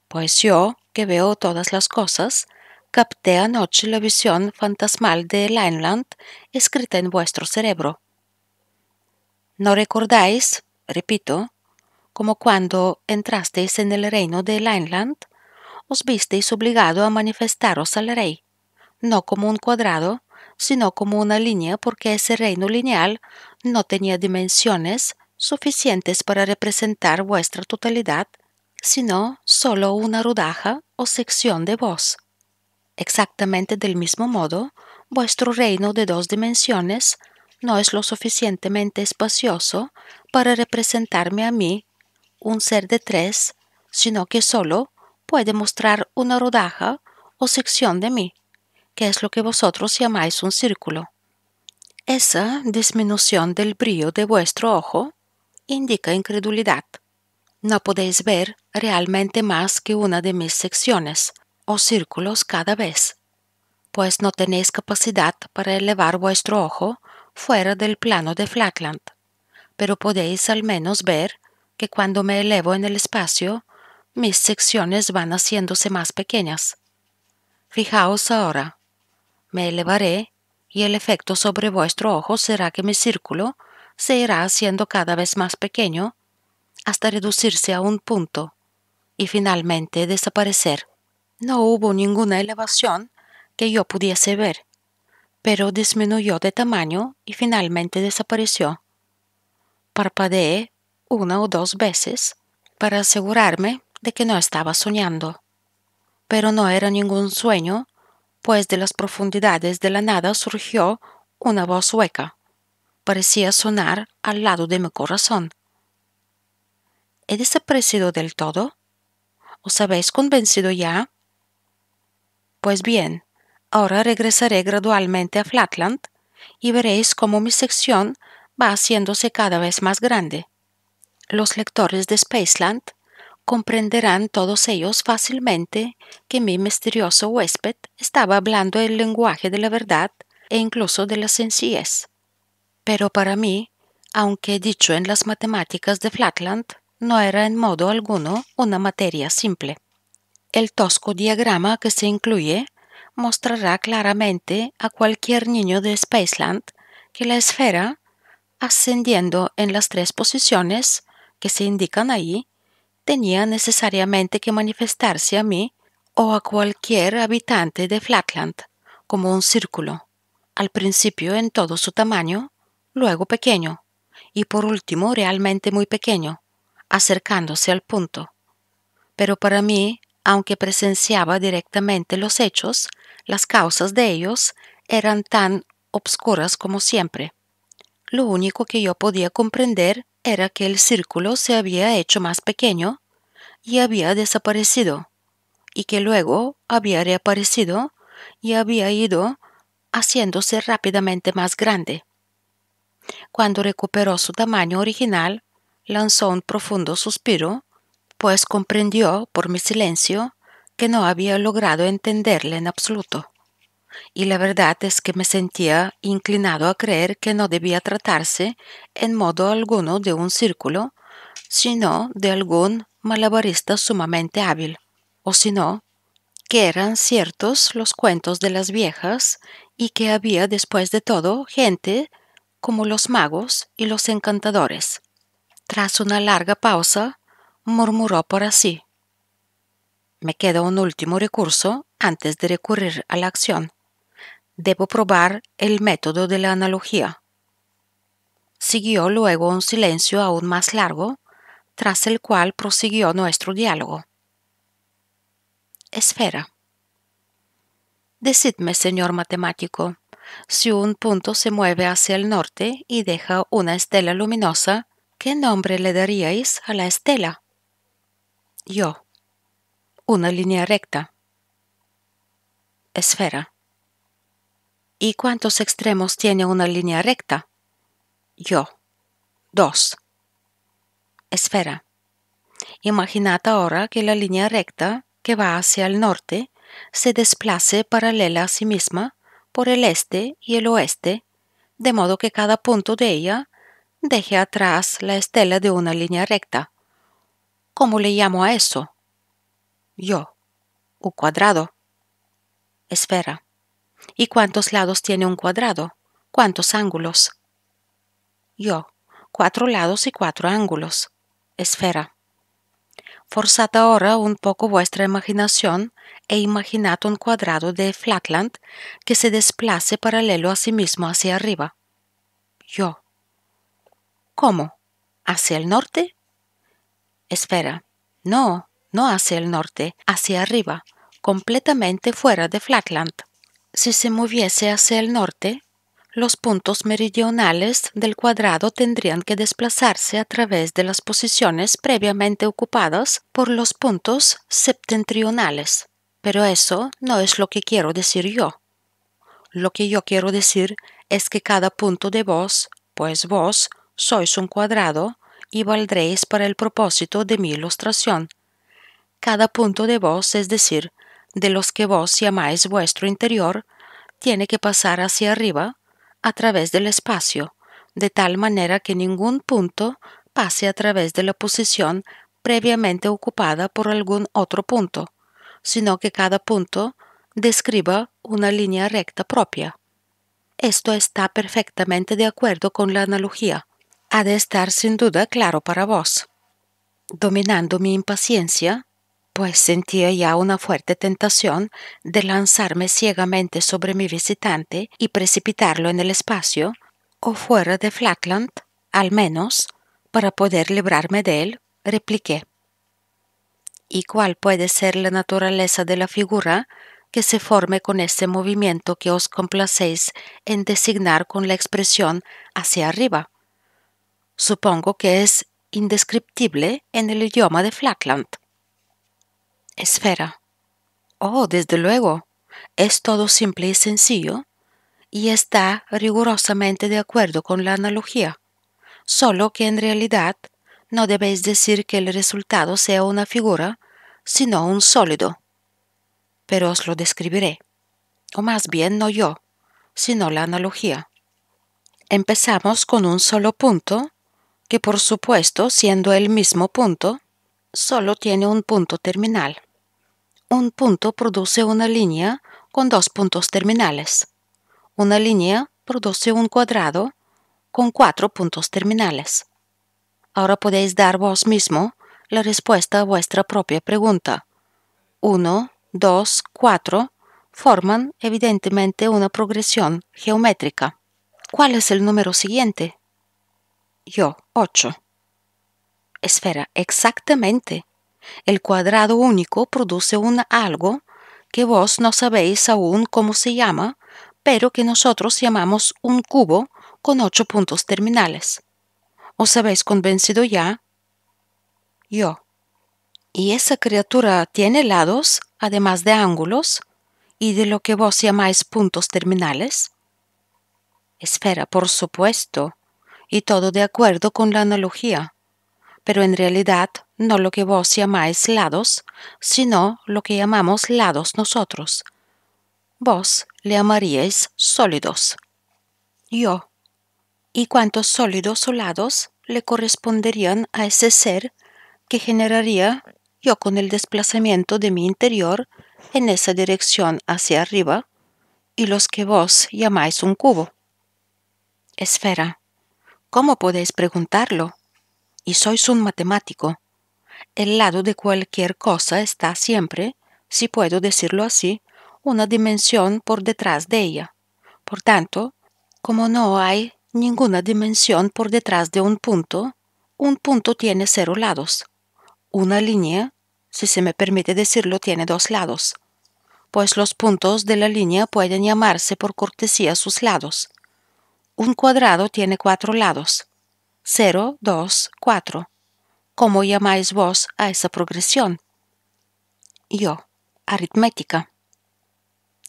Pues yo, que veo todas las cosas, capté anoche la visión fantasmal de Lineland escrita en vuestro cerebro. ¿No recordáis, repito, como cuando entrasteis en el reino de Lineland, os visteis obligado a manifestaros al rey? no como un cuadrado, sino como una línea porque ese reino lineal no tenía dimensiones suficientes para representar vuestra totalidad, sino solo una rodaja o sección de vos. Exactamente del mismo modo, vuestro reino de dos dimensiones no es lo suficientemente espacioso para representarme a mí, un ser de tres, sino que solo puede mostrar una rodaja o sección de mí es lo que vosotros llamáis un círculo. Esa disminución del brillo de vuestro ojo indica incredulidad. No podéis ver realmente más que una de mis secciones o círculos cada vez, pues no tenéis capacidad para elevar vuestro ojo fuera del plano de Flatland, pero podéis al menos ver que cuando me elevo en el espacio, mis secciones van haciéndose más pequeñas. Fijaos ahora, me elevaré y el efecto sobre vuestro ojo será que mi círculo se irá haciendo cada vez más pequeño hasta reducirse a un punto y finalmente desaparecer. No hubo ninguna elevación que yo pudiese ver, pero disminuyó de tamaño y finalmente desapareció. Parpadeé una o dos veces para asegurarme de que no estaba soñando, pero no era ningún sueño pues de las profundidades de la nada surgió una voz hueca. Parecía sonar al lado de mi corazón. ¿He desaparecido del todo? ¿Os habéis convencido ya? Pues bien, ahora regresaré gradualmente a Flatland y veréis cómo mi sección va haciéndose cada vez más grande. Los lectores de Spaceland comprenderán todos ellos fácilmente que mi misterioso huésped estaba hablando el lenguaje de la verdad e incluso de la sencillez. Pero para mí, aunque dicho en las matemáticas de Flatland, no era en modo alguno una materia simple. El tosco diagrama que se incluye mostrará claramente a cualquier niño de Spaceland que la esfera, ascendiendo en las tres posiciones que se indican ahí, tenía necesariamente que manifestarse a mí o a cualquier habitante de Flatland como un círculo, al principio en todo su tamaño, luego pequeño, y por último realmente muy pequeño, acercándose al punto. Pero para mí, aunque presenciaba directamente los hechos, las causas de ellos eran tan obscuras como siempre. Lo único que yo podía comprender era que el círculo se había hecho más pequeño y había desaparecido, y que luego había reaparecido y había ido haciéndose rápidamente más grande. Cuando recuperó su tamaño original, lanzó un profundo suspiro, pues comprendió por mi silencio que no había logrado entenderle en absoluto. Y la verdad es que me sentía inclinado a creer que no debía tratarse en modo alguno de un círculo, sino de algún malabarista sumamente hábil, o si no, que eran ciertos los cuentos de las viejas y que había después de todo gente como los magos y los encantadores. Tras una larga pausa, murmuró por así. Me queda un último recurso antes de recurrir a la acción. Debo probar el método de la analogía. Siguió luego un silencio aún más largo, tras el cual prosiguió nuestro diálogo. Esfera. Decidme, señor matemático, si un punto se mueve hacia el norte y deja una estela luminosa, ¿qué nombre le daríais a la estela? Yo. Una línea recta. Esfera. ¿Y cuántos extremos tiene una línea recta? Yo. Dos esfera. Imaginad ahora que la línea recta que va hacia el norte se desplace paralela a sí misma por el este y el oeste, de modo que cada punto de ella deje atrás la estela de una línea recta. ¿Cómo le llamo a eso? Yo. un cuadrado. Esfera. ¿Y cuántos lados tiene un cuadrado? ¿Cuántos ángulos? Yo. Cuatro lados y cuatro ángulos esfera. Forzad ahora un poco vuestra imaginación e imaginad un cuadrado de Flatland que se desplace paralelo a sí mismo hacia arriba. Yo. ¿Cómo? ¿Hacia el norte? Esfera, No, no hacia el norte, hacia arriba, completamente fuera de Flatland. Si se moviese hacia el norte, los puntos meridionales del cuadrado tendrían que desplazarse a través de las posiciones previamente ocupadas por los puntos septentrionales. Pero eso no es lo que quiero decir yo. Lo que yo quiero decir es que cada punto de vos, pues vos sois un cuadrado y valdréis para el propósito de mi ilustración. Cada punto de vos, es decir, de los que vos llamáis vuestro interior, tiene que pasar hacia arriba a través del espacio, de tal manera que ningún punto pase a través de la posición previamente ocupada por algún otro punto, sino que cada punto describa una línea recta propia. Esto está perfectamente de acuerdo con la analogía. Ha de estar sin duda claro para vos. Dominando mi impaciencia, pues sentía ya una fuerte tentación de lanzarme ciegamente sobre mi visitante y precipitarlo en el espacio, o fuera de Flatland, al menos, para poder librarme de él, repliqué. ¿Y cuál puede ser la naturaleza de la figura que se forme con ese movimiento que os complacéis en designar con la expresión hacia arriba? Supongo que es indescriptible en el idioma de Flatland. Esfera. Oh, desde luego, es todo simple y sencillo y está rigurosamente de acuerdo con la analogía, solo que en realidad no debéis decir que el resultado sea una figura, sino un sólido. Pero os lo describiré, o más bien no yo, sino la analogía. Empezamos con un solo punto, que por supuesto, siendo el mismo punto, solo tiene un punto terminal. Un punto produce una línea con dos puntos terminales. Una línea produce un cuadrado con cuatro puntos terminales. Ahora podéis dar vos mismo la respuesta a vuestra propia pregunta. 1, 2, 4 forman evidentemente una progresión geométrica. ¿Cuál es el número siguiente? Yo, 8. Esfera, exactamente. El cuadrado único produce un algo que vos no sabéis aún cómo se llama, pero que nosotros llamamos un cubo con ocho puntos terminales. ¿Os habéis convencido ya? Yo. ¿Y esa criatura tiene lados, además de ángulos, y de lo que vos llamáis puntos terminales? Espera, por supuesto, y todo de acuerdo con la analogía pero en realidad no lo que vos llamáis lados, sino lo que llamamos lados nosotros. Vos le amaríais sólidos. Yo. ¿Y cuántos sólidos o lados le corresponderían a ese ser que generaría yo con el desplazamiento de mi interior en esa dirección hacia arriba y los que vos llamáis un cubo? Esfera. ¿Cómo podéis preguntarlo? y sois un matemático. El lado de cualquier cosa está siempre, si puedo decirlo así, una dimensión por detrás de ella. Por tanto, como no hay ninguna dimensión por detrás de un punto, un punto tiene cero lados. Una línea, si se me permite decirlo, tiene dos lados, pues los puntos de la línea pueden llamarse por cortesía sus lados. Un cuadrado tiene cuatro lados. 0, 2, 4. ¿Cómo llamáis vos a esa progresión? Yo. Aritmética.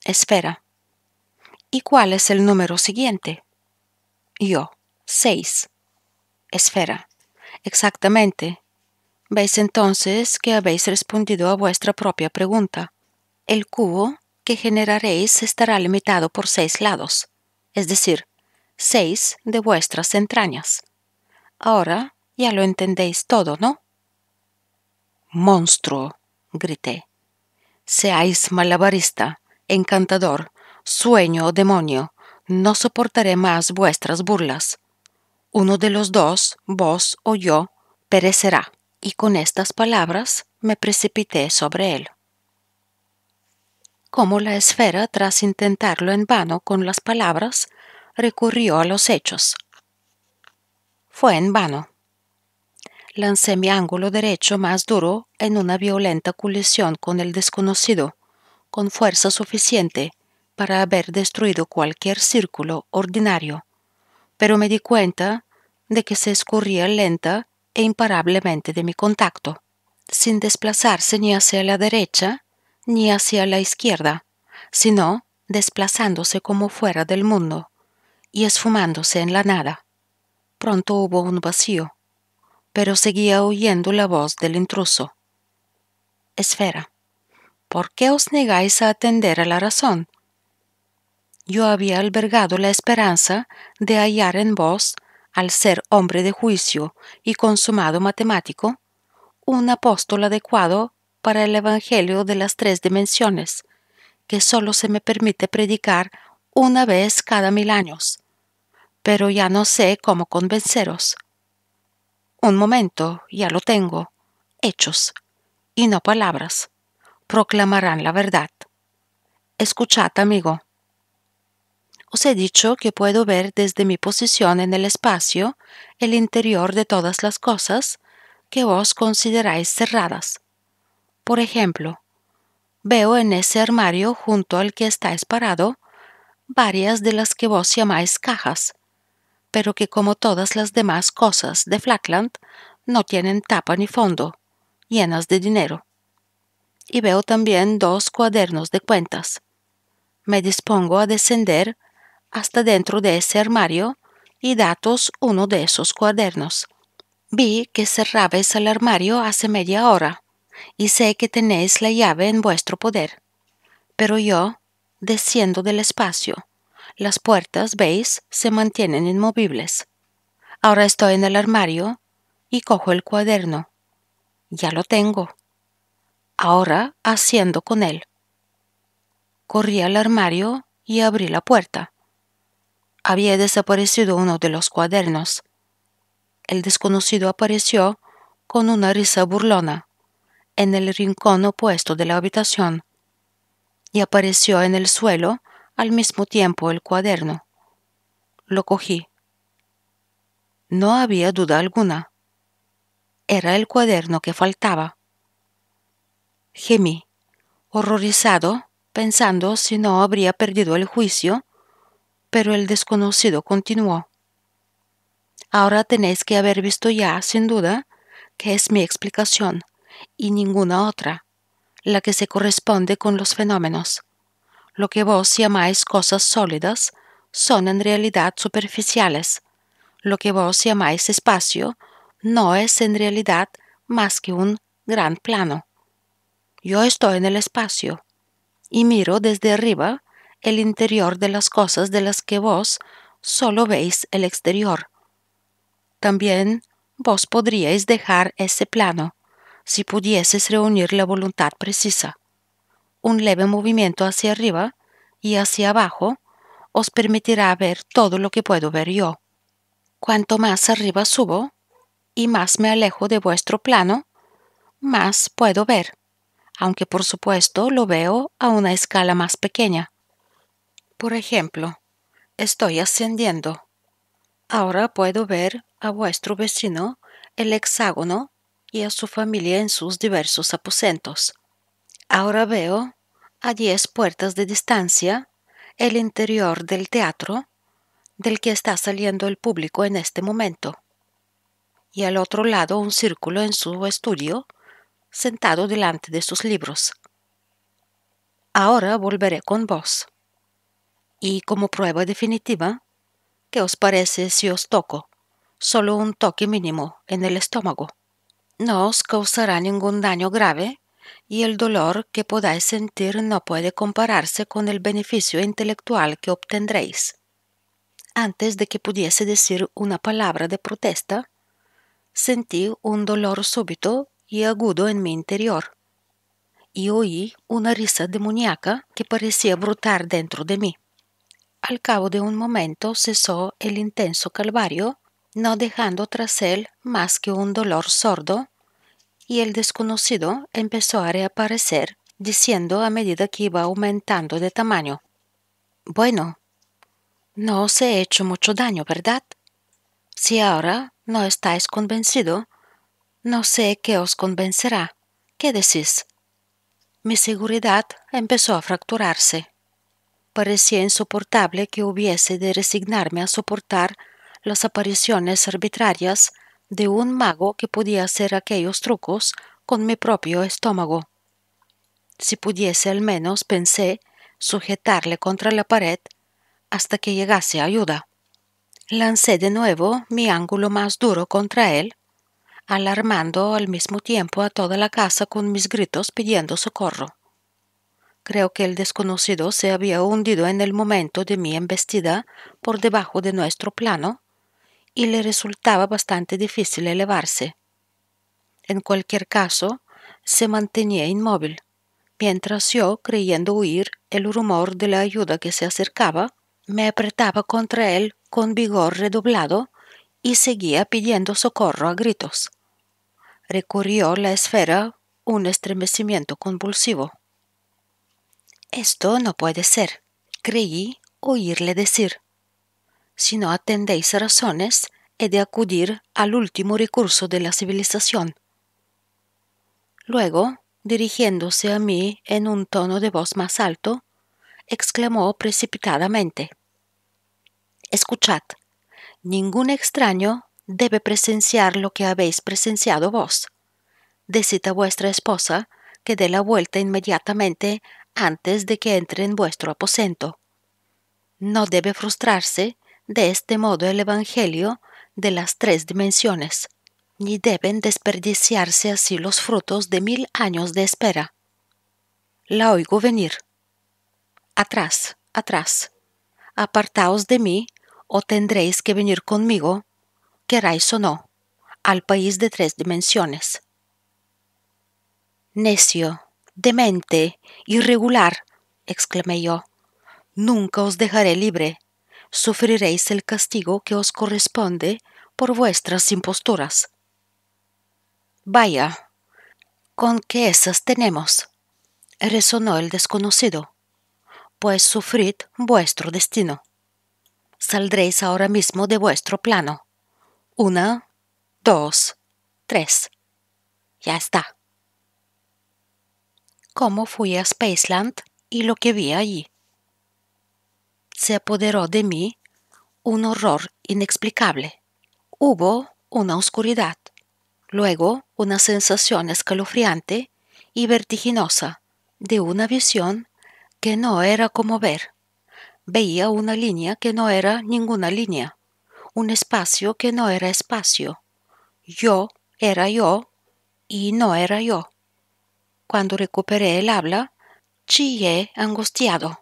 Esfera. ¿Y cuál es el número siguiente? Yo. 6. Esfera. Exactamente. Veis entonces que habéis respondido a vuestra propia pregunta. El cubo que generaréis estará limitado por seis lados, es decir, seis de vuestras entrañas. Ahora ya lo entendéis todo, ¿no? Monstruo, grité. Seáis malabarista, encantador, sueño o demonio, no soportaré más vuestras burlas. Uno de los dos, vos o yo, perecerá. Y con estas palabras me precipité sobre él. Como la esfera, tras intentarlo en vano con las palabras, recurrió a los hechos. Fue en vano. Lancé mi ángulo derecho más duro en una violenta colisión con el desconocido, con fuerza suficiente para haber destruido cualquier círculo ordinario, pero me di cuenta de que se escurría lenta e imparablemente de mi contacto, sin desplazarse ni hacia la derecha ni hacia la izquierda, sino desplazándose como fuera del mundo y esfumándose en la nada. Pronto hubo un vacío, pero seguía oyendo la voz del intruso. Esfera, ¿por qué os negáis a atender a la razón? Yo había albergado la esperanza de hallar en vos, al ser hombre de juicio y consumado matemático, un apóstol adecuado para el Evangelio de las tres dimensiones, que solo se me permite predicar una vez cada mil años, pero ya no sé cómo convenceros. Un momento, ya lo tengo. Hechos, y no palabras, proclamarán la verdad. Escuchad, amigo. Os he dicho que puedo ver desde mi posición en el espacio el interior de todas las cosas que vos consideráis cerradas. Por ejemplo, veo en ese armario junto al que estáis parado varias de las que vos llamáis cajas, pero que como todas las demás cosas de Flatland no tienen tapa ni fondo, llenas de dinero. Y veo también dos cuadernos de cuentas. Me dispongo a descender hasta dentro de ese armario y datos uno de esos cuadernos. Vi que cerrabais el armario hace media hora y sé que tenéis la llave en vuestro poder. Pero yo desciendo del espacio las puertas, veis, se mantienen inmovibles. Ahora estoy en el armario y cojo el cuaderno. Ya lo tengo. Ahora haciendo con él. Corrí al armario y abrí la puerta. Había desaparecido uno de los cuadernos. El desconocido apareció con una risa burlona en el rincón opuesto de la habitación y apareció en el suelo al mismo tiempo el cuaderno. Lo cogí. No había duda alguna. Era el cuaderno que faltaba. Gemí, horrorizado, pensando si no habría perdido el juicio, pero el desconocido continuó. Ahora tenéis que haber visto ya, sin duda, que es mi explicación, y ninguna otra, la que se corresponde con los fenómenos lo que vos llamáis cosas sólidas son en realidad superficiales. Lo que vos llamáis espacio no es en realidad más que un gran plano. Yo estoy en el espacio y miro desde arriba el interior de las cosas de las que vos solo veis el exterior. También vos podríais dejar ese plano si pudieses reunir la voluntad precisa un leve movimiento hacia arriba y hacia abajo os permitirá ver todo lo que puedo ver yo. Cuanto más arriba subo y más me alejo de vuestro plano, más puedo ver, aunque por supuesto lo veo a una escala más pequeña. Por ejemplo, estoy ascendiendo. Ahora puedo ver a vuestro vecino el hexágono y a su familia en sus diversos aposentos. Ahora veo, a diez puertas de distancia, el interior del teatro del que está saliendo el público en este momento. Y al otro lado un círculo en su estudio, sentado delante de sus libros. Ahora volveré con vos. Y como prueba definitiva, ¿qué os parece si os toco? Solo un toque mínimo en el estómago. No os causará ningún daño grave y el dolor que podáis sentir no puede compararse con el beneficio intelectual que obtendréis. Antes de que pudiese decir una palabra de protesta, sentí un dolor súbito y agudo en mi interior, y oí una risa demoníaca que parecía brotar dentro de mí. Al cabo de un momento cesó el intenso calvario, no dejando tras él más que un dolor sordo y el desconocido empezó a reaparecer, diciendo a medida que iba aumentando de tamaño. Bueno, no os he hecho mucho daño, ¿verdad? Si ahora no estáis convencido, no sé qué os convencerá. ¿Qué decís? Mi seguridad empezó a fracturarse. Parecía insoportable que hubiese de resignarme a soportar las apariciones arbitrarias de un mago que podía hacer aquellos trucos con mi propio estómago. Si pudiese al menos, pensé, sujetarle contra la pared hasta que llegase ayuda. Lancé de nuevo mi ángulo más duro contra él, alarmando al mismo tiempo a toda la casa con mis gritos pidiendo socorro. Creo que el desconocido se había hundido en el momento de mi embestida por debajo de nuestro plano y le resultaba bastante difícil elevarse. En cualquier caso, se mantenía inmóvil, mientras yo, creyendo oír el rumor de la ayuda que se acercaba, me apretaba contra él con vigor redoblado y seguía pidiendo socorro a gritos. Recurrió la esfera un estremecimiento convulsivo. Esto no puede ser, creí oírle decir si no atendéis razones, he de acudir al último recurso de la civilización. Luego, dirigiéndose a mí en un tono de voz más alto, exclamó precipitadamente. Escuchad, ningún extraño debe presenciar lo que habéis presenciado vos. Decid a vuestra esposa que dé la vuelta inmediatamente antes de que entre en vuestro aposento. No debe frustrarse de este modo el Evangelio de las tres dimensiones, ni deben desperdiciarse así los frutos de mil años de espera. La oigo venir. Atrás, atrás. Apartaos de mí, o tendréis que venir conmigo, queráis o no, al país de tres dimensiones. Necio, demente, irregular, exclamé yo, nunca os dejaré libre sufriréis el castigo que os corresponde por vuestras imposturas. Vaya, ¿con qué esas tenemos? resonó el desconocido. Pues sufrid vuestro destino. Saldréis ahora mismo de vuestro plano. Una, dos, tres. Ya está. ¿Cómo fui a Spaceland y lo que vi allí? se apoderó de mí un horror inexplicable. Hubo una oscuridad, luego una sensación escalofriante y vertiginosa de una visión que no era como ver. Veía una línea que no era ninguna línea, un espacio que no era espacio. Yo era yo y no era yo. Cuando recuperé el habla, chillé angustiado.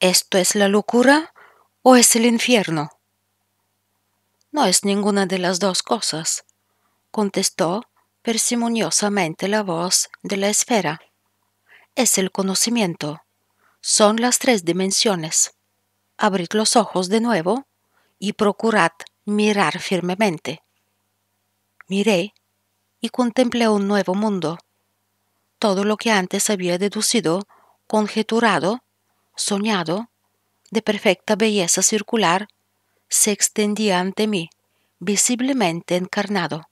¿Esto es la locura o es el infierno? No es ninguna de las dos cosas, contestó persimoniosamente la voz de la esfera. Es el conocimiento. Son las tres dimensiones. Abrid los ojos de nuevo y procurad mirar firmemente. Miré y contemplé un nuevo mundo. Todo lo que antes había deducido, conjeturado, soñado, de perfecta belleza circular, se extendía ante mí, visiblemente encarnado.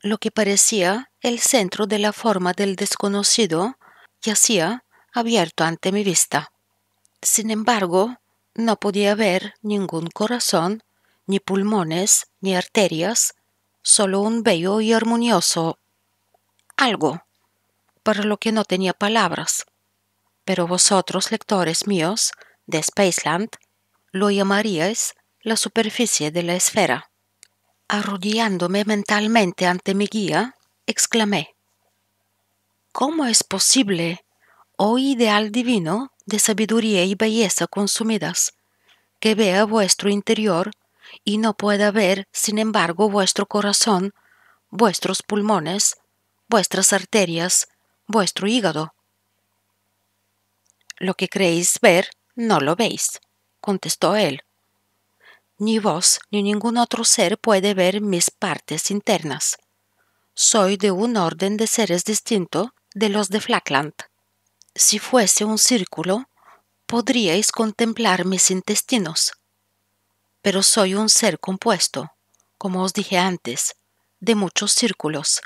Lo que parecía el centro de la forma del desconocido yacía abierto ante mi vista. Sin embargo, no podía ver ningún corazón, ni pulmones, ni arterias, solo un bello y armonioso algo, para lo que no tenía palabras. Pero vosotros, lectores míos de Spaceland, lo llamaríais la superficie de la esfera. Arrodillándome mentalmente ante mi guía, exclamé, ¿Cómo es posible, oh ideal divino de sabiduría y belleza consumidas, que vea vuestro interior y no pueda ver, sin embargo, vuestro corazón, vuestros pulmones, vuestras arterias, vuestro hígado? Lo que creéis ver, no lo veis, contestó él. Ni vos ni ningún otro ser puede ver mis partes internas. Soy de un orden de seres distinto de los de Flatland. Si fuese un círculo, podríais contemplar mis intestinos. Pero soy un ser compuesto, como os dije antes, de muchos círculos.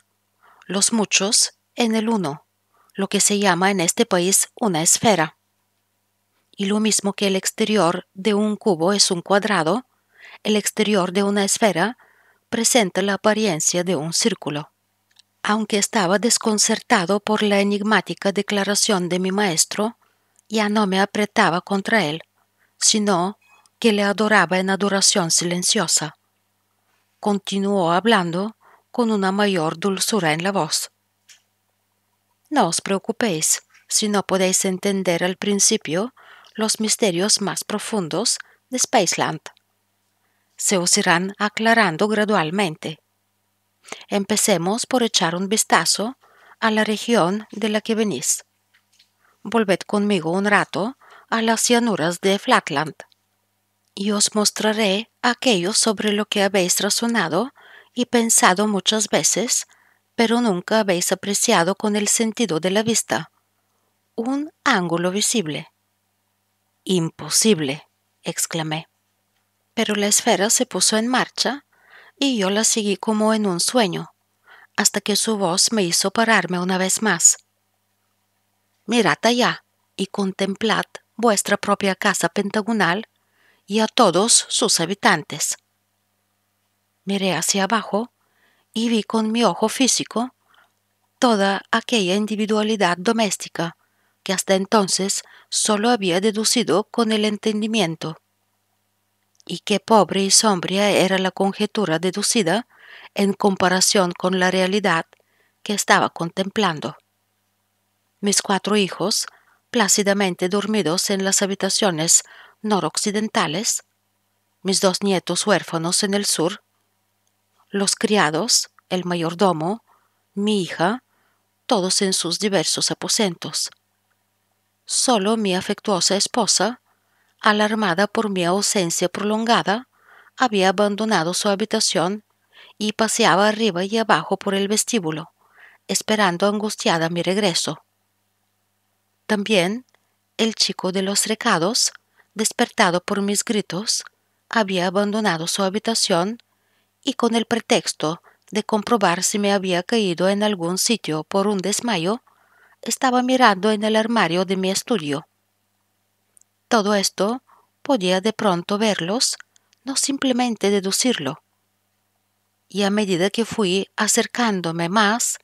Los muchos en el uno, lo que se llama en este país una esfera y lo mismo que el exterior de un cubo es un cuadrado, el exterior de una esfera presenta la apariencia de un círculo. Aunque estaba desconcertado por la enigmática declaración de mi maestro, ya no me apretaba contra él, sino que le adoraba en adoración silenciosa. Continuó hablando con una mayor dulzura en la voz. No os preocupéis si no podéis entender al principio los misterios más profundos de Spaceland. Se os irán aclarando gradualmente. Empecemos por echar un vistazo a la región de la que venís. Volved conmigo un rato a las llanuras de Flatland y os mostraré aquello sobre lo que habéis razonado y pensado muchas veces, pero nunca habéis apreciado con el sentido de la vista. Un ángulo visible. Imposible, exclamé. Pero la esfera se puso en marcha y yo la seguí como en un sueño, hasta que su voz me hizo pararme una vez más. Mirad allá y contemplad vuestra propia casa pentagonal y a todos sus habitantes. Miré hacia abajo y vi con mi ojo físico toda aquella individualidad doméstica que hasta entonces solo había deducido con el entendimiento. Y qué pobre y sombria era la conjetura deducida en comparación con la realidad que estaba contemplando. Mis cuatro hijos, plácidamente dormidos en las habitaciones noroccidentales, mis dos nietos huérfanos en el sur, los criados, el mayordomo, mi hija, todos en sus diversos aposentos. Solo mi afectuosa esposa, alarmada por mi ausencia prolongada, había abandonado su habitación y paseaba arriba y abajo por el vestíbulo, esperando angustiada mi regreso. También el chico de los recados, despertado por mis gritos, había abandonado su habitación y con el pretexto de comprobar si me había caído en algún sitio por un desmayo, estaba mirando en el armario de mi estudio. Todo esto podía de pronto verlos, no simplemente deducirlo. Y a medida que fui acercándome más,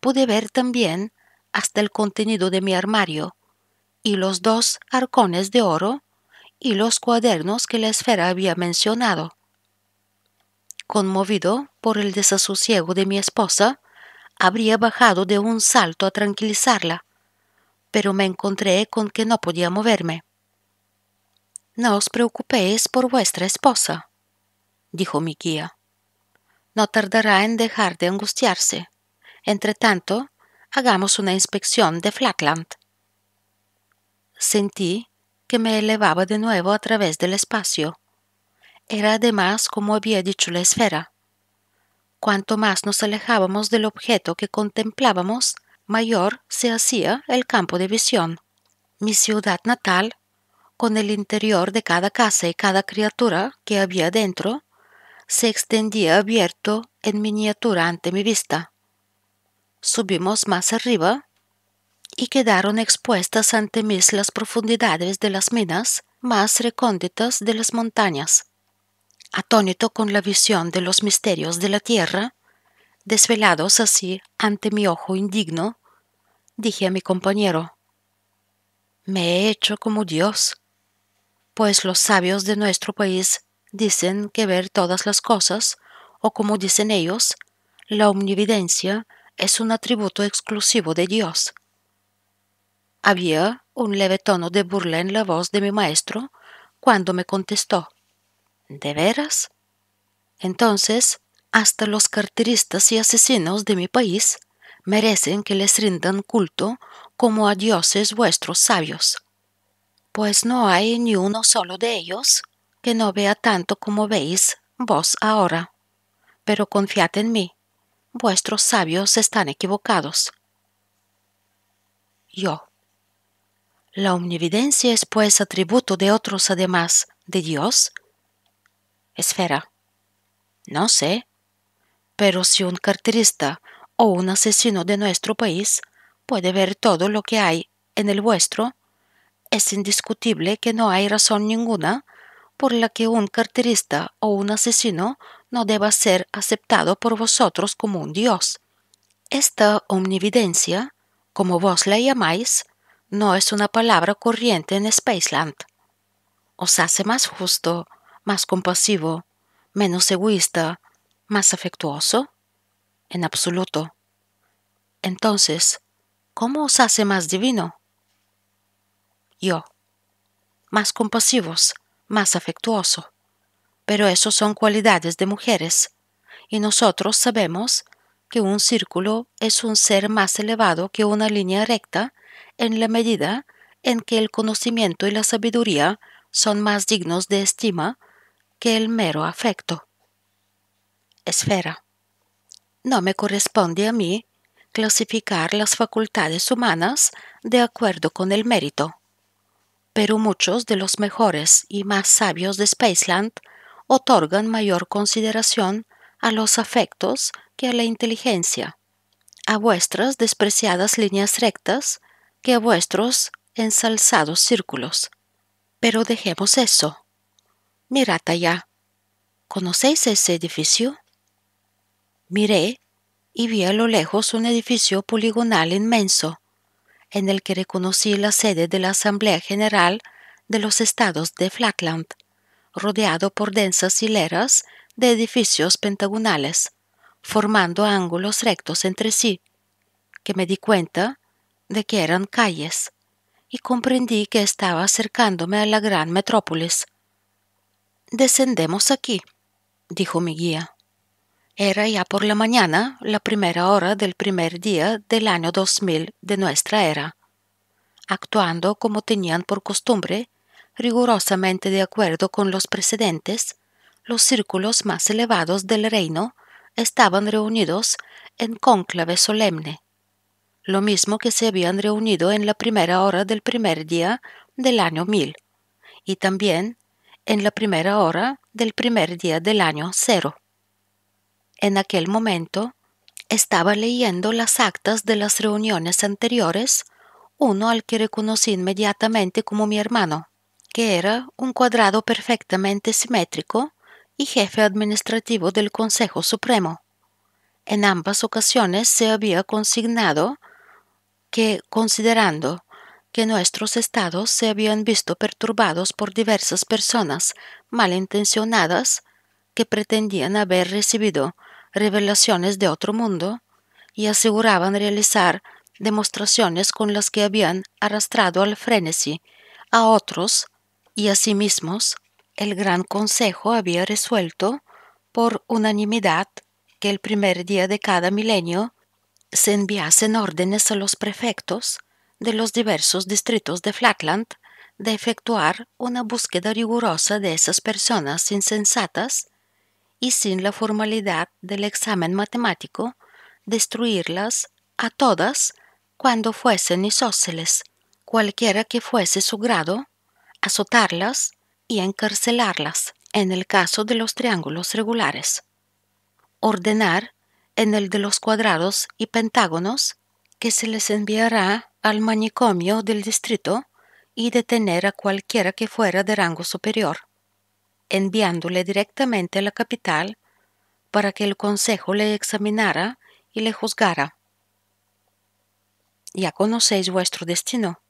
pude ver también hasta el contenido de mi armario y los dos arcones de oro y los cuadernos que la esfera había mencionado. Conmovido por el desasosiego de mi esposa, habría bajado de un salto a tranquilizarla, pero me encontré con que no podía moverme. No os preocupéis por vuestra esposa, dijo mi guía. No tardará en dejar de angustiarse. Entretanto, hagamos una inspección de Flatland. Sentí que me elevaba de nuevo a través del espacio. Era además como había dicho la esfera Cuanto más nos alejábamos del objeto que contemplábamos, mayor se hacía el campo de visión. Mi ciudad natal, con el interior de cada casa y cada criatura que había dentro, se extendía abierto en miniatura ante mi vista. Subimos más arriba y quedaron expuestas ante mí las profundidades de las minas más recónditas de las montañas atónito con la visión de los misterios de la tierra, desvelados así ante mi ojo indigno, dije a mi compañero, me he hecho como Dios, pues los sabios de nuestro país dicen que ver todas las cosas, o como dicen ellos, la omnividencia es un atributo exclusivo de Dios. Había un leve tono de burla en la voz de mi maestro cuando me contestó. ¿De veras? Entonces, hasta los carteristas y asesinos de mi país merecen que les rindan culto como a dioses vuestros sabios, pues no hay ni uno solo de ellos que no vea tanto como veis vos ahora. Pero confiad en mí, vuestros sabios están equivocados. Yo. La omnividencia es pues atributo de otros además de Dios Esfera. No sé. Pero si un carterista o un asesino de nuestro país puede ver todo lo que hay en el vuestro, es indiscutible que no hay razón ninguna por la que un carterista o un asesino no deba ser aceptado por vosotros como un dios. Esta omnividencia, como vos la llamáis, no es una palabra corriente en Spaceland. Os hace más justo más compasivo, menos egoísta, más afectuoso? En absoluto. Entonces, ¿cómo os hace más divino? Yo. Más compasivos, más afectuoso. Pero eso son cualidades de mujeres, y nosotros sabemos que un círculo es un ser más elevado que una línea recta en la medida en que el conocimiento y la sabiduría son más dignos de estima que el mero afecto. Esfera. No me corresponde a mí clasificar las facultades humanas de acuerdo con el mérito, pero muchos de los mejores y más sabios de Spaceland otorgan mayor consideración a los afectos que a la inteligencia, a vuestras despreciadas líneas rectas que a vuestros ensalzados círculos. Pero dejemos eso. Mirad allá. ¿Conocéis ese edificio? Miré y vi a lo lejos un edificio poligonal inmenso, en el que reconocí la sede de la Asamblea General de los Estados de Flatland, rodeado por densas hileras de edificios pentagonales, formando ángulos rectos entre sí, que me di cuenta de que eran calles, y comprendí que estaba acercándome a la gran metrópolis. Descendemos aquí, dijo mi guía. Era ya por la mañana, la primera hora del primer día del año 2000 de nuestra era. Actuando como tenían por costumbre, rigurosamente de acuerdo con los precedentes, los círculos más elevados del reino estaban reunidos en cónclave solemne, lo mismo que se habían reunido en la primera hora del primer día del año mil y también en la primera hora del primer día del año cero. En aquel momento estaba leyendo las actas de las reuniones anteriores, uno al que reconocí inmediatamente como mi hermano, que era un cuadrado perfectamente simétrico y jefe administrativo del Consejo Supremo. En ambas ocasiones se había consignado que, considerando que nuestros estados se habían visto perturbados por diversas personas malintencionadas que pretendían haber recibido revelaciones de otro mundo y aseguraban realizar demostraciones con las que habían arrastrado al frenesí a otros y a sí mismos, el Gran Consejo había resuelto por unanimidad que el primer día de cada milenio se enviasen órdenes a los prefectos de los diversos distritos de Flatland de efectuar una búsqueda rigurosa de esas personas insensatas y sin la formalidad del examen matemático, destruirlas a todas cuando fuesen isósceles, cualquiera que fuese su grado, azotarlas y encarcelarlas en el caso de los triángulos regulares. Ordenar en el de los cuadrados y pentágonos que se les enviará al manicomio del distrito y detener a cualquiera que fuera de rango superior, enviándole directamente a la capital para que el consejo le examinara y le juzgara. Ya conocéis vuestro destino,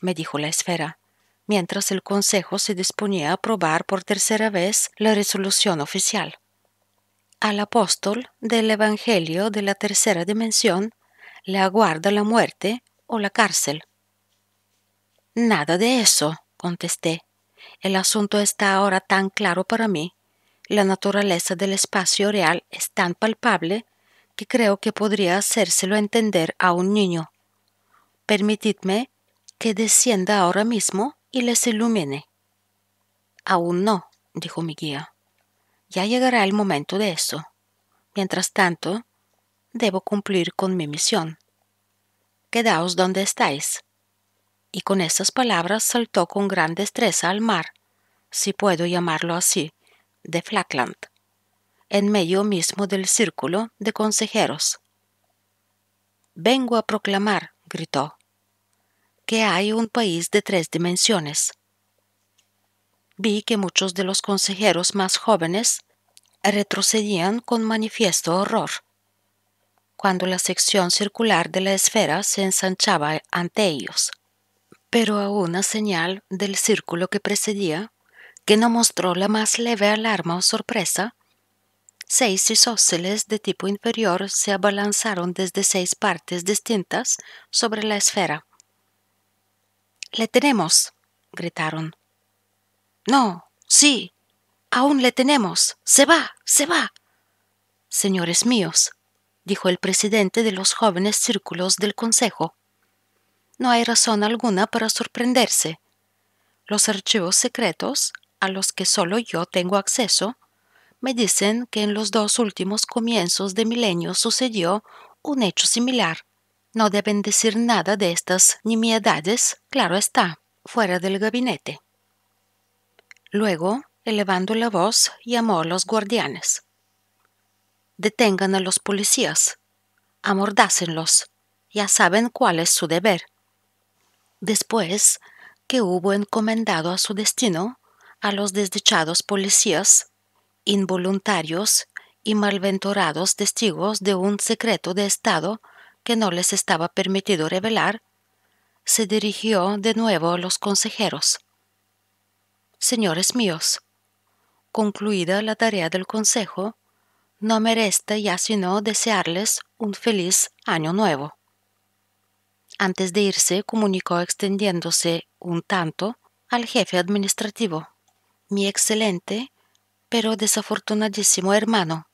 me dijo la esfera, mientras el consejo se disponía a aprobar por tercera vez la resolución oficial. Al apóstol del Evangelio de la tercera dimensión le aguarda la muerte la cárcel. Nada de eso, contesté. El asunto está ahora tan claro para mí. La naturaleza del espacio real es tan palpable que creo que podría hacérselo entender a un niño. Permitidme que descienda ahora mismo y les ilumine. Aún no, dijo mi guía. Ya llegará el momento de eso. Mientras tanto, debo cumplir con mi misión quedaos donde estáis. Y con esas palabras saltó con gran destreza al mar, si puedo llamarlo así, de Flatland, en medio mismo del círculo de consejeros. Vengo a proclamar, gritó, que hay un país de tres dimensiones. Vi que muchos de los consejeros más jóvenes retrocedían con manifiesto horror cuando la sección circular de la esfera se ensanchaba ante ellos, pero a una señal del círculo que precedía, que no mostró la más leve alarma o sorpresa, seis isósceles de tipo inferior se abalanzaron desde seis partes distintas sobre la esfera. Le tenemos, gritaron. No, sí, aún le tenemos. Se va, se va. Señores míos, dijo el presidente de los jóvenes círculos del Consejo. No hay razón alguna para sorprenderse. Los archivos secretos, a los que solo yo tengo acceso, me dicen que en los dos últimos comienzos de milenio sucedió un hecho similar. No deben decir nada de estas nimiedades, claro está, fuera del gabinete. Luego, elevando la voz, llamó a los guardianes. Detengan a los policías. Amordácenlos. Ya saben cuál es su deber. Después que hubo encomendado a su destino a los desdichados policías, involuntarios y malventurados testigos de un secreto de Estado que no les estaba permitido revelar, se dirigió de nuevo a los consejeros. Señores míos, concluida la tarea del Consejo, no me ya sino desearles un feliz año nuevo. Antes de irse, comunicó extendiéndose un tanto al jefe administrativo, mi excelente, pero desafortunadísimo hermano,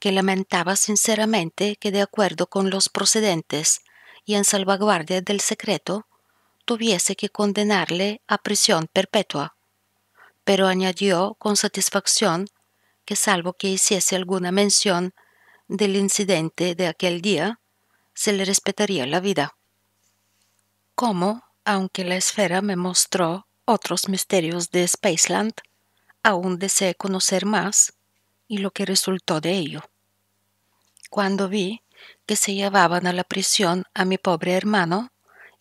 que lamentaba sinceramente que de acuerdo con los procedentes y en salvaguardia del secreto, tuviese que condenarle a prisión perpetua, pero añadió con satisfacción salvo que hiciese alguna mención del incidente de aquel día, se le respetaría la vida. Como, aunque la esfera me mostró otros misterios de Spaceland, aún deseé conocer más y lo que resultó de ello. Cuando vi que se llevaban a la prisión a mi pobre hermano,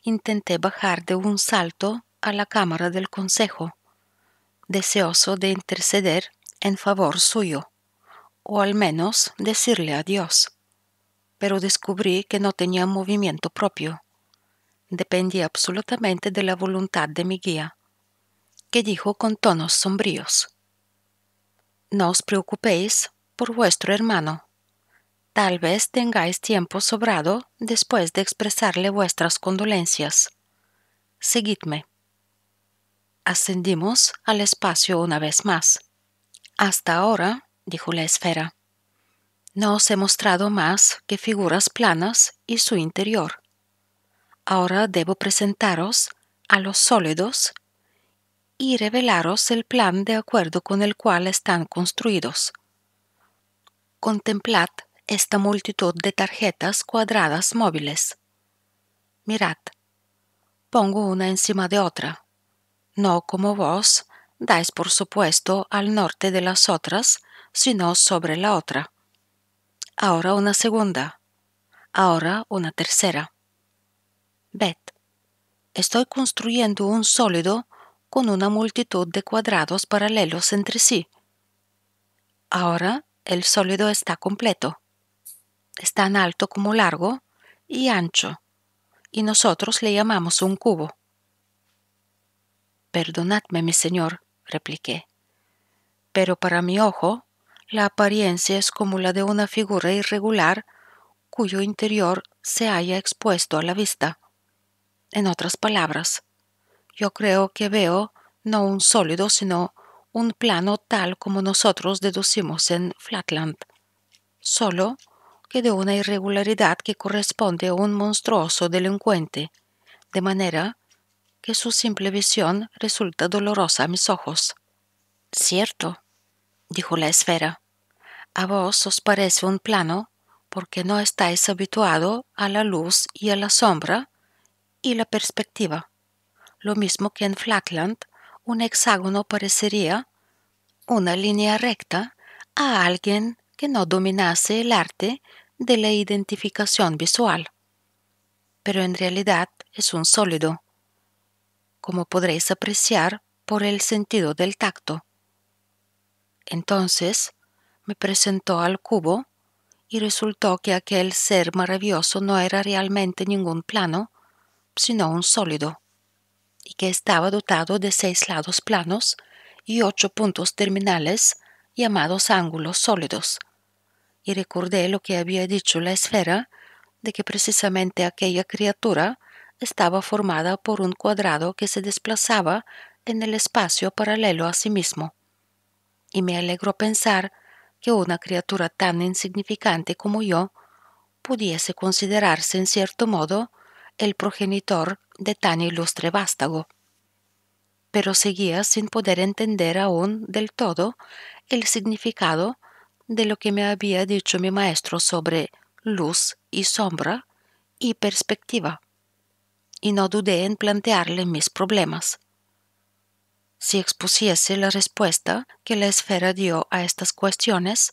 intenté bajar de un salto a la cámara del consejo, deseoso de interceder en favor suyo, o al menos decirle adiós. Pero descubrí que no tenía movimiento propio. Dependía absolutamente de la voluntad de mi guía, que dijo con tonos sombríos. No os preocupéis por vuestro hermano. Tal vez tengáis tiempo sobrado después de expresarle vuestras condolencias. Seguidme. Ascendimos al espacio una vez más hasta ahora, dijo la esfera, no os he mostrado más que figuras planas y su interior. Ahora debo presentaros a los sólidos y revelaros el plan de acuerdo con el cual están construidos. Contemplad esta multitud de tarjetas cuadradas móviles. Mirad, pongo una encima de otra, no como vos, dais por supuesto al norte de las otras, sino sobre la otra. Ahora una segunda. Ahora una tercera. Ved. Estoy construyendo un sólido con una multitud de cuadrados paralelos entre sí. Ahora el sólido está completo. Es tan alto como largo y ancho, y nosotros le llamamos un cubo. Perdonadme, mi señor, repliqué. Pero para mi ojo, la apariencia es como la de una figura irregular cuyo interior se haya expuesto a la vista. En otras palabras, yo creo que veo no un sólido, sino un plano tal como nosotros deducimos en Flatland, solo que de una irregularidad que corresponde a un monstruoso delincuente, de manera que su simple visión resulta dolorosa a mis ojos. Cierto, dijo la esfera. A vos os parece un plano porque no estáis habituado a la luz y a la sombra y la perspectiva. Lo mismo que en Flatland, un hexágono parecería una línea recta a alguien que no dominase el arte de la identificación visual. Pero en realidad es un sólido como podréis apreciar por el sentido del tacto. Entonces me presentó al cubo y resultó que aquel ser maravilloso no era realmente ningún plano, sino un sólido, y que estaba dotado de seis lados planos y ocho puntos terminales llamados ángulos sólidos. Y recordé lo que había dicho la esfera, de que precisamente aquella criatura estaba formada por un cuadrado que se desplazaba en el espacio paralelo a sí mismo. Y me alegró pensar que una criatura tan insignificante como yo pudiese considerarse en cierto modo el progenitor de tan ilustre vástago. Pero seguía sin poder entender aún del todo el significado de lo que me había dicho mi maestro sobre luz y sombra y perspectiva y no dudé en plantearle mis problemas. Si expusiese la respuesta que la esfera dio a estas cuestiones,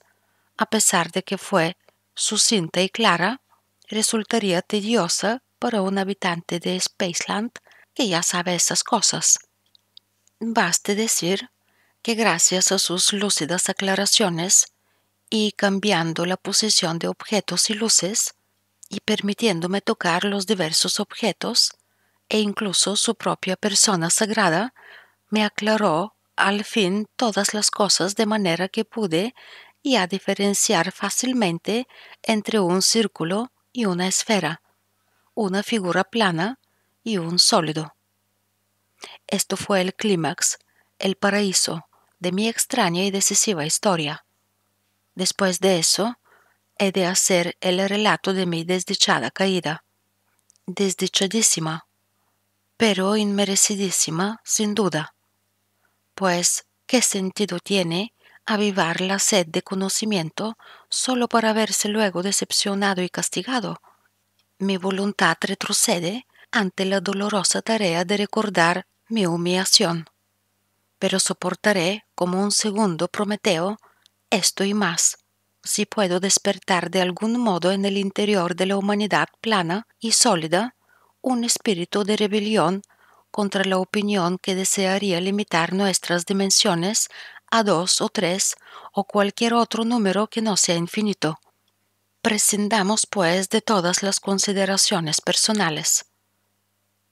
a pesar de que fue sucinta y clara, resultaría tediosa para un habitante de Spaceland que ya sabe esas cosas. Baste decir que gracias a sus lúcidas aclaraciones y cambiando la posición de objetos y luces, y permitiéndome tocar los diversos objetos e incluso su propia persona sagrada, me aclaró al fin todas las cosas de manera que pude y a diferenciar fácilmente entre un círculo y una esfera, una figura plana y un sólido. Esto fue el clímax, el paraíso, de mi extraña y decisiva historia. Después de eso, he de hacer el relato de mi desdichada caída. Desdichadísima, pero inmerecidísima, sin duda. Pues, ¿qué sentido tiene avivar la sed de conocimiento solo para verse luego decepcionado y castigado? Mi voluntad retrocede ante la dolorosa tarea de recordar mi humillación. Pero soportaré como un segundo Prometeo esto y más si puedo despertar de algún modo en el interior de la humanidad plana y sólida un espíritu de rebelión contra la opinión que desearía limitar nuestras dimensiones a dos o tres o cualquier otro número que no sea infinito. Prescindamos, pues, de todas las consideraciones personales.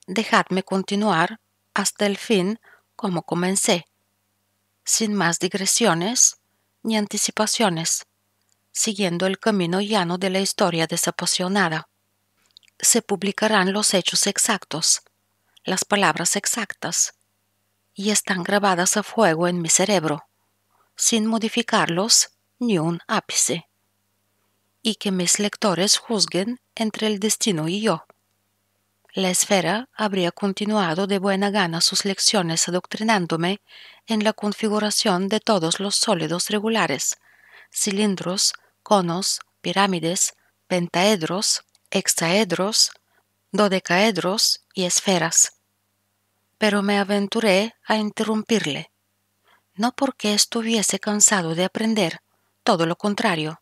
Dejadme continuar hasta el fin como comencé, sin más digresiones ni anticipaciones siguiendo el camino llano de la historia desapasionada. Se publicarán los hechos exactos, las palabras exactas, y están grabadas a fuego en mi cerebro, sin modificarlos ni un ápice, y que mis lectores juzguen entre el destino y yo. La esfera habría continuado de buena gana sus lecciones adoctrinándome en la configuración de todos los sólidos regulares, cilindros, conos, pirámides, pentaedros, hexaedros, dodecaedros y esferas. Pero me aventuré a interrumpirle, no porque estuviese cansado de aprender, todo lo contrario.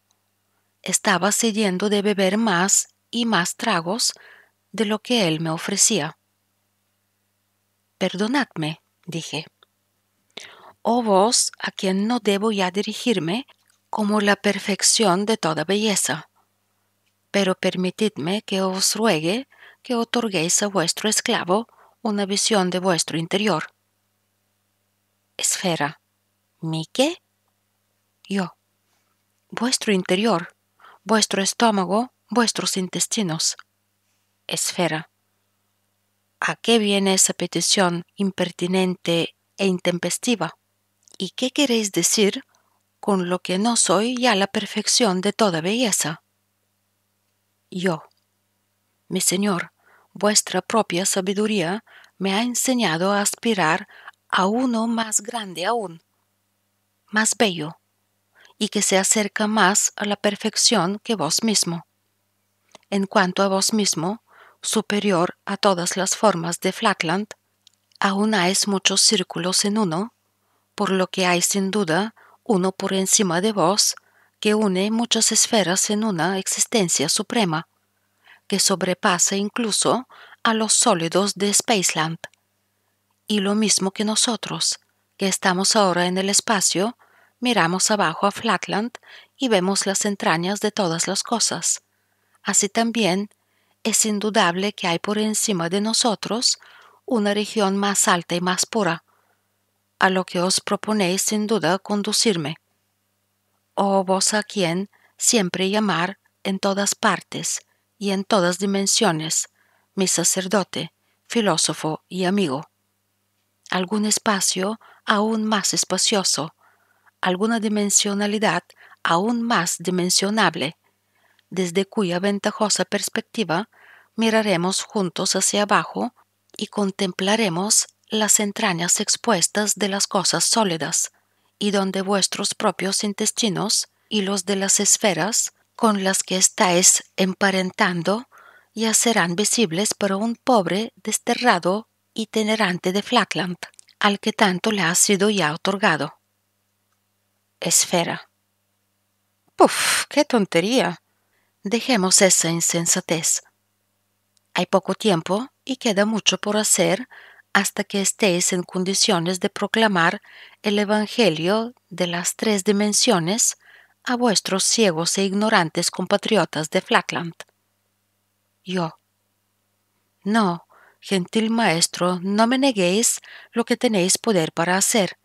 Estaba siguiendo de beber más y más tragos de lo que él me ofrecía. Perdonadme, dije. Oh vos a quien no debo ya dirigirme como la perfección de toda belleza. Pero permitidme que os ruegue que otorguéis a vuestro esclavo una visión de vuestro interior. Esfera. ¿Mi qué? Yo. Vuestro interior, vuestro estómago, vuestros intestinos. Esfera. ¿A qué viene esa petición impertinente e intempestiva? ¿Y qué queréis decir con lo que no soy ya la perfección de toda belleza. Yo, mi Señor, vuestra propia sabiduría me ha enseñado a aspirar a uno más grande aún, más bello, y que se acerca más a la perfección que vos mismo. En cuanto a vos mismo, superior a todas las formas de Flatland, aún hay muchos círculos en uno, por lo que hay sin duda uno por encima de vos, que une muchas esferas en una existencia suprema, que sobrepasa incluso a los sólidos de Spaceland. Y lo mismo que nosotros, que estamos ahora en el espacio, miramos abajo a Flatland y vemos las entrañas de todas las cosas. Así también, es indudable que hay por encima de nosotros una región más alta y más pura, a lo que os proponéis sin duda conducirme. Oh vos a quien siempre llamar en todas partes y en todas dimensiones, mi sacerdote, filósofo y amigo. Algún espacio aún más espacioso, alguna dimensionalidad aún más dimensionable, desde cuya ventajosa perspectiva miraremos juntos hacia abajo y contemplaremos las entrañas expuestas de las cosas sólidas, y donde vuestros propios intestinos y los de las esferas con las que estáis emparentando ya serán visibles para un pobre desterrado itinerante de Flatland, al que tanto le ha sido ya otorgado. Esfera. Puf, qué tontería. Dejemos esa insensatez. Hay poco tiempo y queda mucho por hacer hasta que estéis en condiciones de proclamar el Evangelio de las tres dimensiones a vuestros ciegos e ignorantes compatriotas de Flatland. Yo. No, gentil maestro, no me neguéis lo que tenéis poder para hacer.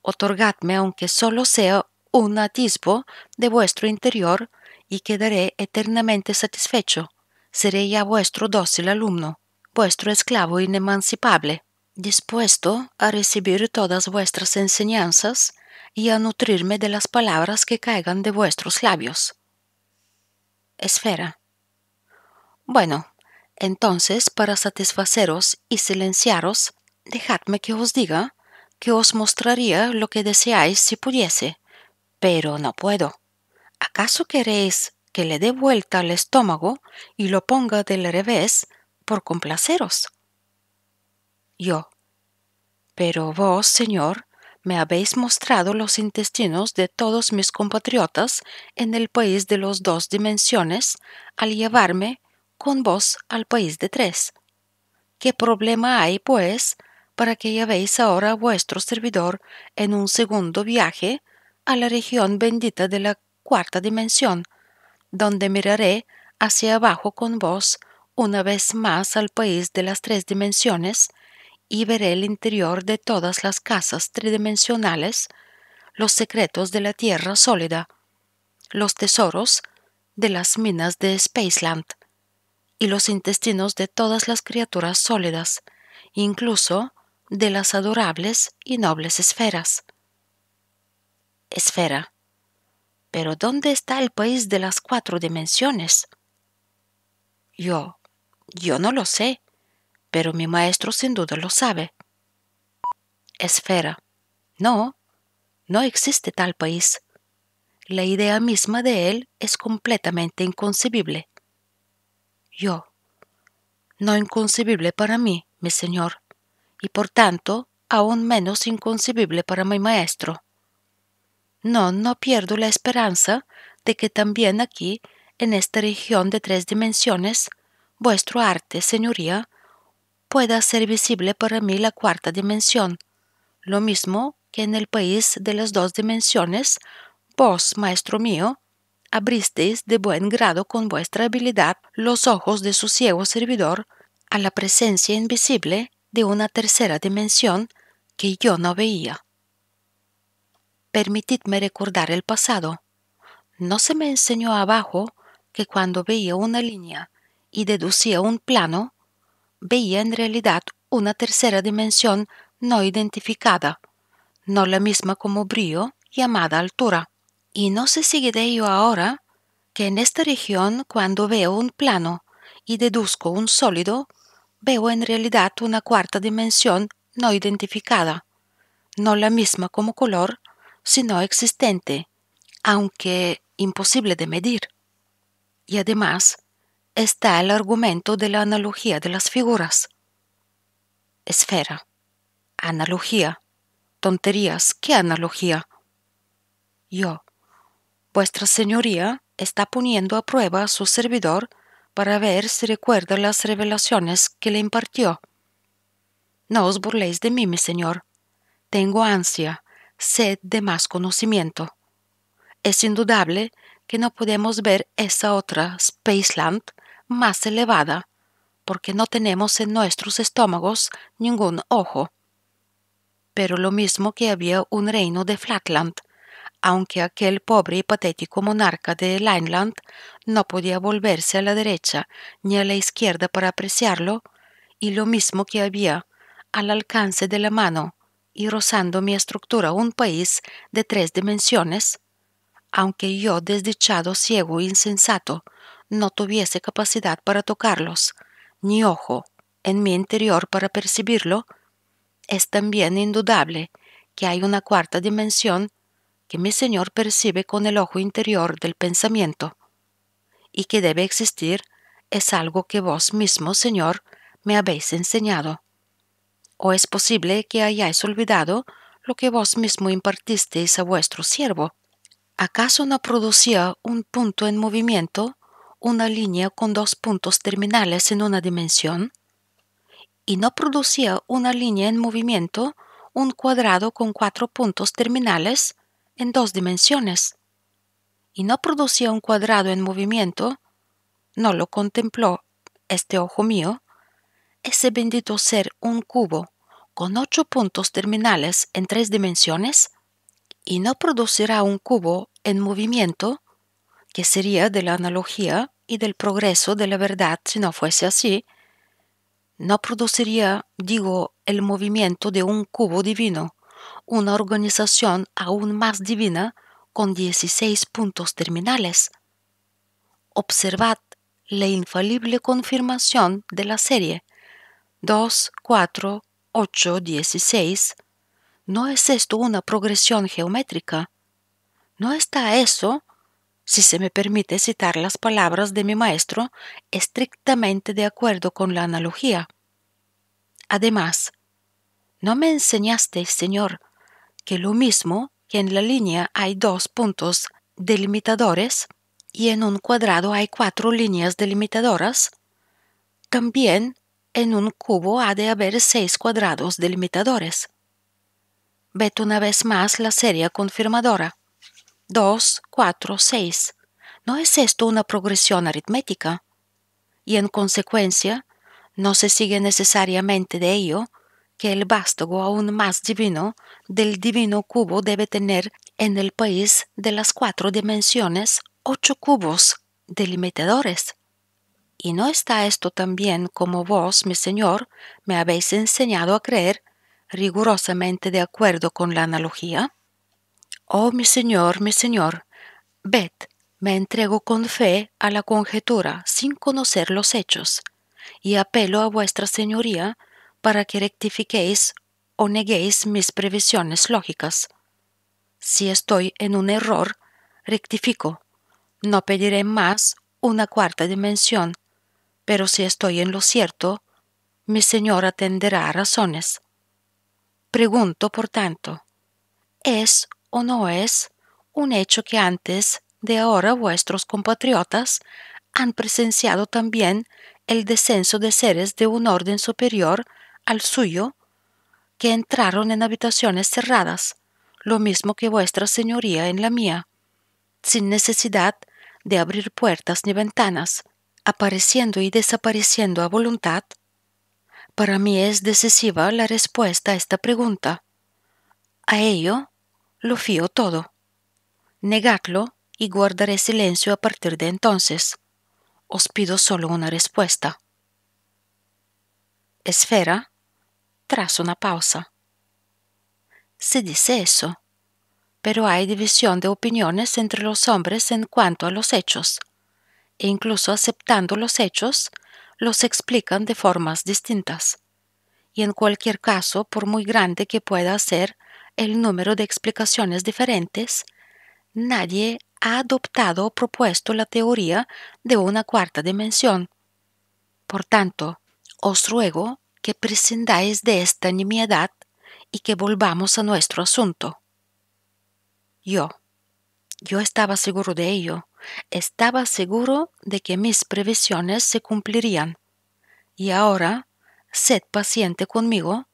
Otorgadme, aunque solo sea un atisbo de vuestro interior, y quedaré eternamente satisfecho. Seré ya vuestro dócil alumno vuestro esclavo inemancipable, dispuesto a recibir todas vuestras enseñanzas y a nutrirme de las palabras que caigan de vuestros labios. Esfera. Bueno, entonces, para satisfaceros y silenciaros, dejadme que os diga que os mostraría lo que deseáis si pudiese, pero no puedo. ¿Acaso queréis que le dé vuelta al estómago y lo ponga del revés por complaceros. Yo. Pero vos, Señor, me habéis mostrado los intestinos de todos mis compatriotas en el país de los dos dimensiones al llevarme con vos al país de tres. ¿Qué problema hay, pues, para que llevéis ahora a vuestro servidor en un segundo viaje a la región bendita de la cuarta dimensión, donde miraré hacia abajo con vos una vez más al país de las tres dimensiones y veré el interior de todas las casas tridimensionales, los secretos de la Tierra sólida, los tesoros de las minas de Spaceland y los intestinos de todas las criaturas sólidas, incluso de las adorables y nobles esferas. Esfera. Pero ¿dónde está el país de las cuatro dimensiones? Yo. Yo no lo sé, pero mi maestro sin duda lo sabe. Esfera. No, no existe tal país. La idea misma de él es completamente inconcebible. Yo. No inconcebible para mí, mi señor, y por tanto aún menos inconcebible para mi maestro. No, no pierdo la esperanza de que también aquí, en esta región de tres dimensiones, vuestro arte, señoría, pueda ser visible para mí la cuarta dimensión, lo mismo que en el país de las dos dimensiones, vos, maestro mío, abristeis de buen grado con vuestra habilidad los ojos de su ciego servidor a la presencia invisible de una tercera dimensión que yo no veía. Permitidme recordar el pasado. No se me enseñó abajo que cuando veía una línea y deducía un plano, veía en realidad una tercera dimensión no identificada, no la misma como brillo llamada altura. Y no se sigue de ello ahora que en esta región cuando veo un plano y deduzco un sólido, veo en realidad una cuarta dimensión no identificada, no la misma como color, sino existente, aunque imposible de medir. Y además, está el argumento de la analogía de las figuras. Esfera. Analogía. Tonterías. ¿Qué analogía? Yo. Vuestra señoría está poniendo a prueba a su servidor para ver si recuerda las revelaciones que le impartió. No os burléis de mí, mi señor. Tengo ansia, sed de más conocimiento. Es indudable que no podemos ver esa otra Spaceland más elevada, porque no tenemos en nuestros estómagos ningún ojo. Pero lo mismo que había un reino de Flatland, aunque aquel pobre y patético monarca de Lineland no podía volverse a la derecha ni a la izquierda para apreciarlo, y lo mismo que había al alcance de la mano y rozando mi estructura un país de tres dimensiones, aunque yo, desdichado, ciego insensato, no tuviese capacidad para tocarlos, ni ojo en mi interior para percibirlo, es también indudable que hay una cuarta dimensión que mi Señor percibe con el ojo interior del pensamiento, y que debe existir es algo que vos mismo, Señor, me habéis enseñado. ¿O es posible que hayáis olvidado lo que vos mismo impartisteis a vuestro siervo? ¿Acaso no producía un punto en movimiento una línea con dos puntos terminales en una dimensión y no producía una línea en movimiento un cuadrado con cuatro puntos terminales en dos dimensiones. Y no producía un cuadrado en movimiento, no lo contempló este ojo mío, ese bendito ser un cubo con ocho puntos terminales en tres dimensiones, y no producirá un cubo en movimiento, que sería de la analogía y del progreso de la verdad si no fuese así, no produciría, digo, el movimiento de un cubo divino, una organización aún más divina con 16 puntos terminales. Observad la infalible confirmación de la serie 2, 4, 8, 16. ¿No es esto una progresión geométrica? ¿No está eso si se me permite citar las palabras de mi maestro, estrictamente de acuerdo con la analogía. Además, ¿no me enseñaste, Señor, que lo mismo que en la línea hay dos puntos delimitadores y en un cuadrado hay cuatro líneas delimitadoras? También en un cubo ha de haber seis cuadrados delimitadores. Vete una vez más la serie confirmadora dos, cuatro, seis, ¿No es esto una progresión aritmética? Y en consecuencia, no se sigue necesariamente de ello que el vástago aún más divino del divino cubo debe tener en el país de las cuatro dimensiones ocho cubos delimitadores. ¿Y no está esto también como vos, mi señor, me habéis enseñado a creer, rigurosamente de acuerdo con la analogía? Oh, mi Señor, mi Señor, ved, me entrego con fe a la conjetura sin conocer los hechos, y apelo a vuestra Señoría para que rectifiquéis o neguéis mis previsiones lógicas. Si estoy en un error, rectifico. No pediré más una cuarta dimensión, pero si estoy en lo cierto, mi Señor atenderá a razones. Pregunto, por tanto, ¿es o no es un hecho que antes de ahora vuestros compatriotas han presenciado también el descenso de seres de un orden superior al suyo que entraron en habitaciones cerradas, lo mismo que vuestra señoría en la mía, sin necesidad de abrir puertas ni ventanas, apareciendo y desapareciendo a voluntad? Para mí es decisiva la respuesta a esta pregunta. A ello lo fío todo. Negadlo y guardaré silencio a partir de entonces. Os pido solo una respuesta. Esfera, tras una pausa. Se dice eso, pero hay división de opiniones entre los hombres en cuanto a los hechos, e incluso aceptando los hechos, los explican de formas distintas. Y en cualquier caso, por muy grande que pueda ser el número de explicaciones diferentes, nadie ha adoptado o propuesto la teoría de una cuarta dimensión. Por tanto, os ruego que prescindáis de esta nimiedad y que volvamos a nuestro asunto. Yo, yo estaba seguro de ello, estaba seguro de que mis previsiones se cumplirían. Y ahora, sed paciente conmigo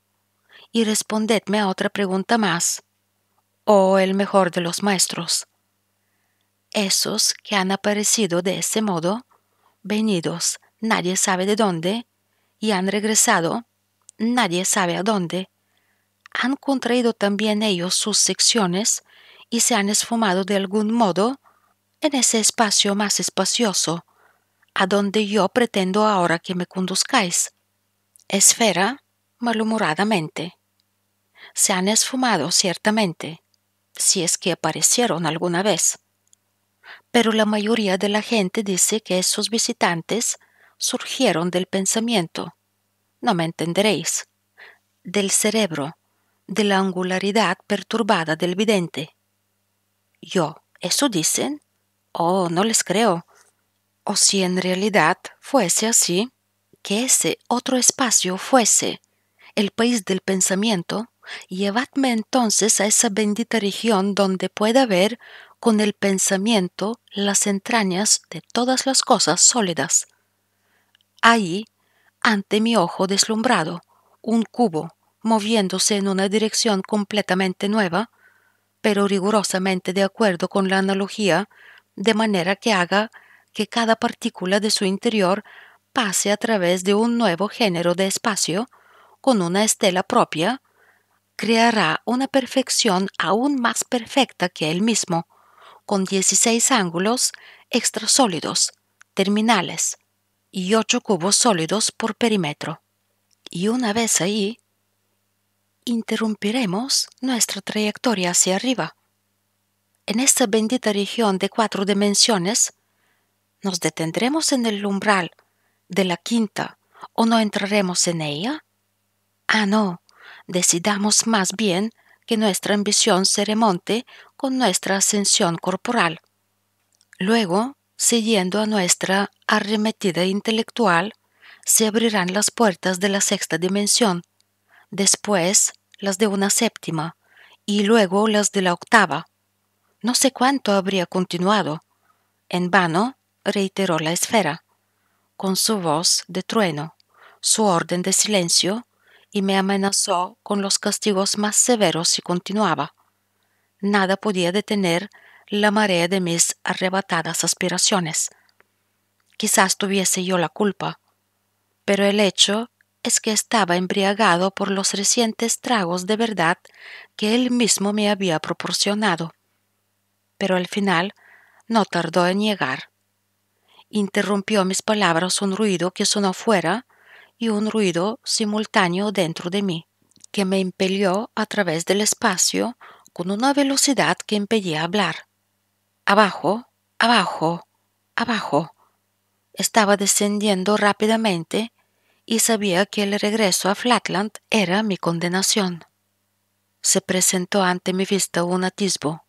y respondedme a otra pregunta más, oh el mejor de los maestros. Esos que han aparecido de ese modo, venidos nadie sabe de dónde, y han regresado nadie sabe a dónde, han contraído también ellos sus secciones y se han esfumado de algún modo en ese espacio más espacioso, a donde yo pretendo ahora que me conduzcáis. Esfera, malhumoradamente se han esfumado ciertamente, si es que aparecieron alguna vez. Pero la mayoría de la gente dice que esos visitantes surgieron del pensamiento, no me entenderéis, del cerebro, de la angularidad perturbada del vidente. Yo, ¿eso dicen? Oh, no les creo. O si en realidad fuese así, que ese otro espacio fuese el país del pensamiento, llevadme entonces a esa bendita región donde pueda ver con el pensamiento las entrañas de todas las cosas sólidas. Ahí, ante mi ojo deslumbrado, un cubo, moviéndose en una dirección completamente nueva, pero rigurosamente de acuerdo con la analogía, de manera que haga que cada partícula de su interior pase a través de un nuevo género de espacio, con una estela propia, creará una perfección aún más perfecta que él mismo, con 16 ángulos extrasólidos, terminales, y 8 cubos sólidos por perímetro. Y una vez ahí, interrumpiremos nuestra trayectoria hacia arriba. En esta bendita región de cuatro dimensiones, nos detendremos en el umbral de la quinta o no entraremos en ella? Ah, no, Decidamos más bien que nuestra ambición se remonte con nuestra ascensión corporal. Luego, siguiendo a nuestra arremetida intelectual, se abrirán las puertas de la sexta dimensión, después las de una séptima y luego las de la octava. No sé cuánto habría continuado. En vano, reiteró la esfera, con su voz de trueno, su orden de silencio y me amenazó con los castigos más severos si continuaba. Nada podía detener la marea de mis arrebatadas aspiraciones. Quizás tuviese yo la culpa, pero el hecho es que estaba embriagado por los recientes tragos de verdad que él mismo me había proporcionado. Pero al final no tardó en llegar. Interrumpió mis palabras un ruido que sonó fuera y un ruido simultáneo dentro de mí, que me impelió a través del espacio con una velocidad que impedía hablar. Abajo, abajo, abajo. Estaba descendiendo rápidamente y sabía que el regreso a Flatland era mi condenación. Se presentó ante mi vista un atisbo,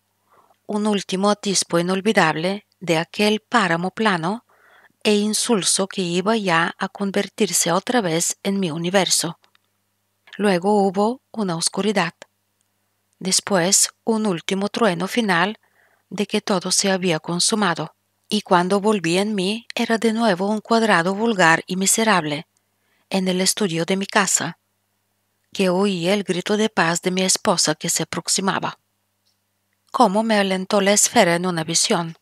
un último atisbo inolvidable de aquel páramo plano e insulso que iba ya a convertirse otra vez en mi universo. Luego hubo una oscuridad. Después un último trueno final de que todo se había consumado. Y cuando volví en mí era de nuevo un cuadrado vulgar y miserable, en el estudio de mi casa, que oí el grito de paz de mi esposa que se aproximaba. Cómo me alentó la esfera en una visión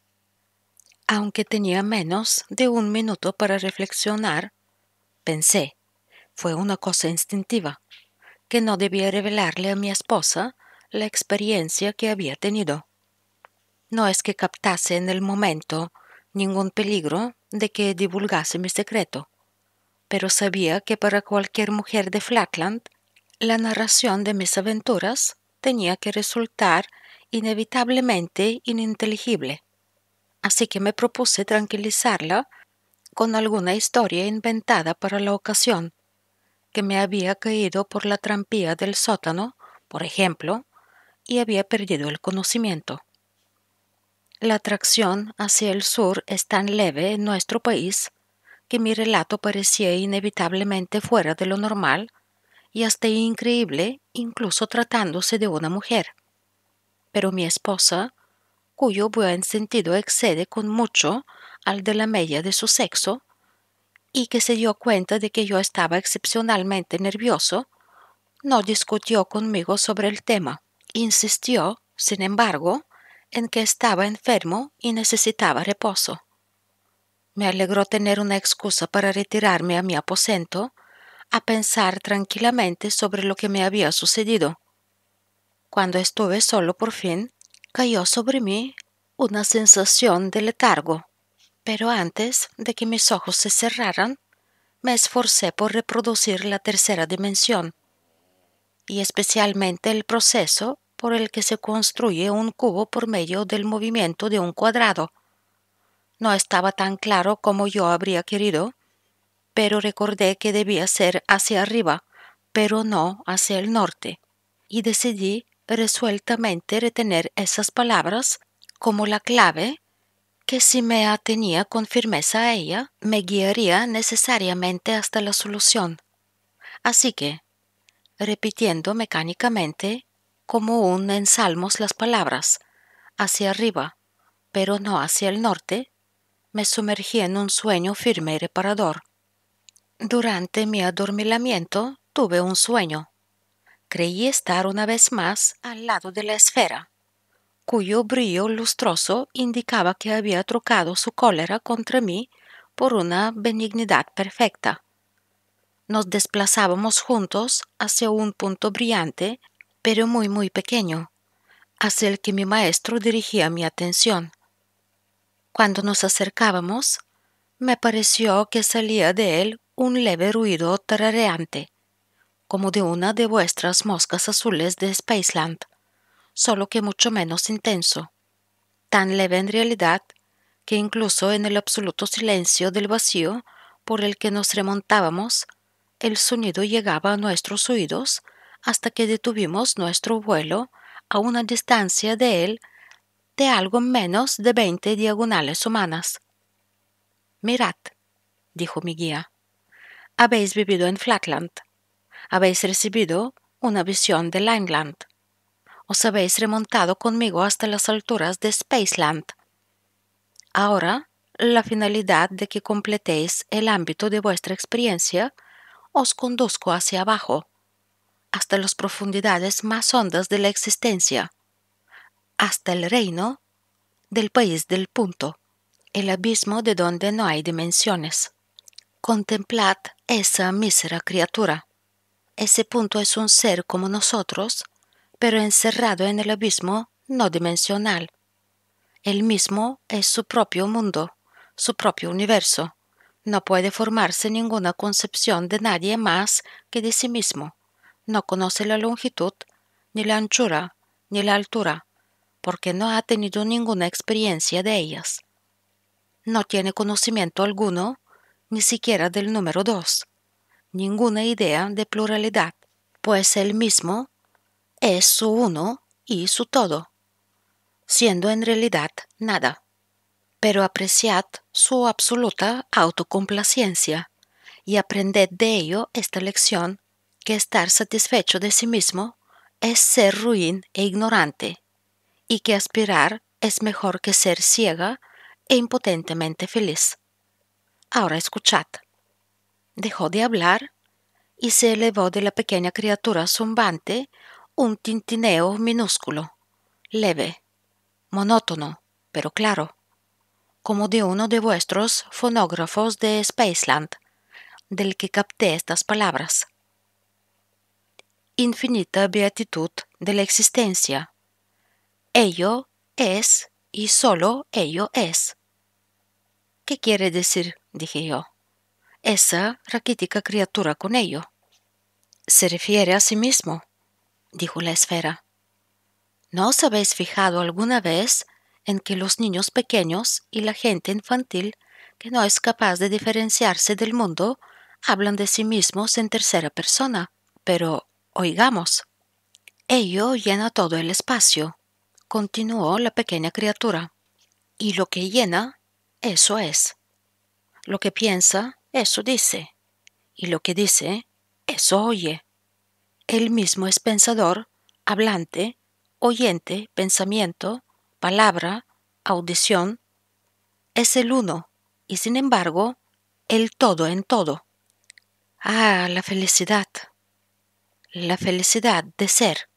aunque tenía menos de un minuto para reflexionar, pensé, fue una cosa instintiva, que no debía revelarle a mi esposa la experiencia que había tenido. No es que captase en el momento ningún peligro de que divulgase mi secreto, pero sabía que para cualquier mujer de Flatland la narración de mis aventuras tenía que resultar inevitablemente ininteligible así que me propuse tranquilizarla con alguna historia inventada para la ocasión, que me había caído por la trampía del sótano, por ejemplo, y había perdido el conocimiento. La atracción hacia el sur es tan leve en nuestro país que mi relato parecía inevitablemente fuera de lo normal y hasta increíble incluso tratándose de una mujer. Pero mi esposa cuyo buen sentido excede con mucho al de la media de su sexo, y que se dio cuenta de que yo estaba excepcionalmente nervioso, no discutió conmigo sobre el tema. Insistió, sin embargo, en que estaba enfermo y necesitaba reposo. Me alegró tener una excusa para retirarme a mi aposento, a pensar tranquilamente sobre lo que me había sucedido. Cuando estuve solo por fin, cayó sobre mí una sensación de letargo, pero antes de que mis ojos se cerraran, me esforcé por reproducir la tercera dimensión, y especialmente el proceso por el que se construye un cubo por medio del movimiento de un cuadrado. No estaba tan claro como yo habría querido, pero recordé que debía ser hacia arriba, pero no hacia el norte, y decidí resueltamente retener esas palabras como la clave que si me atenía con firmeza a ella, me guiaría necesariamente hasta la solución. Así que, repitiendo mecánicamente, como un ensalmos las palabras, hacia arriba, pero no hacia el norte, me sumergí en un sueño firme y reparador. Durante mi adormilamiento tuve un sueño, creí estar una vez más al lado de la esfera, cuyo brillo lustroso indicaba que había trocado su cólera contra mí por una benignidad perfecta. Nos desplazábamos juntos hacia un punto brillante, pero muy muy pequeño, hacia el que mi maestro dirigía mi atención. Cuando nos acercábamos, me pareció que salía de él un leve ruido tarareante como de una de vuestras moscas azules de Spaceland, solo que mucho menos intenso, tan leve en realidad que incluso en el absoluto silencio del vacío por el que nos remontábamos, el sonido llegaba a nuestros oídos hasta que detuvimos nuestro vuelo a una distancia de él de algo menos de veinte diagonales humanas. Mirad, dijo mi guía, habéis vivido en Flatland habéis recibido una visión de Langland Os habéis remontado conmigo hasta las alturas de Spaceland. Ahora, la finalidad de que completéis el ámbito de vuestra experiencia, os conduzco hacia abajo, hasta las profundidades más hondas de la existencia, hasta el reino del país del punto, el abismo de donde no hay dimensiones. Contemplad esa mísera criatura. Ese punto es un ser como nosotros, pero encerrado en el abismo no dimensional. El mismo es su propio mundo, su propio universo. No puede formarse ninguna concepción de nadie más que de sí mismo. No conoce la longitud, ni la anchura, ni la altura, porque no ha tenido ninguna experiencia de ellas. No tiene conocimiento alguno, ni siquiera del número dos ninguna idea de pluralidad, pues el mismo es su uno y su todo, siendo en realidad nada. Pero apreciad su absoluta autocomplacencia y aprended de ello esta lección, que estar satisfecho de sí mismo es ser ruin e ignorante, y que aspirar es mejor que ser ciega e impotentemente feliz. Ahora escuchad dejó de hablar y se elevó de la pequeña criatura zumbante un tintineo minúsculo, leve, monótono, pero claro, como de uno de vuestros fonógrafos de Spaceland, del que capté estas palabras. Infinita beatitud de la existencia. Ello es y solo ello es. ¿Qué quiere decir? dije yo esa raquítica criatura con ello. Se refiere a sí mismo, dijo la esfera. ¿No os habéis fijado alguna vez en que los niños pequeños y la gente infantil que no es capaz de diferenciarse del mundo hablan de sí mismos en tercera persona? Pero, oigamos, ello llena todo el espacio, continuó la pequeña criatura. Y lo que llena, eso es. Lo que piensa, eso dice, y lo que dice, eso oye. El mismo es pensador, hablante, oyente, pensamiento, palabra, audición. Es el uno, y sin embargo, el todo en todo. Ah, la felicidad. La felicidad de ser.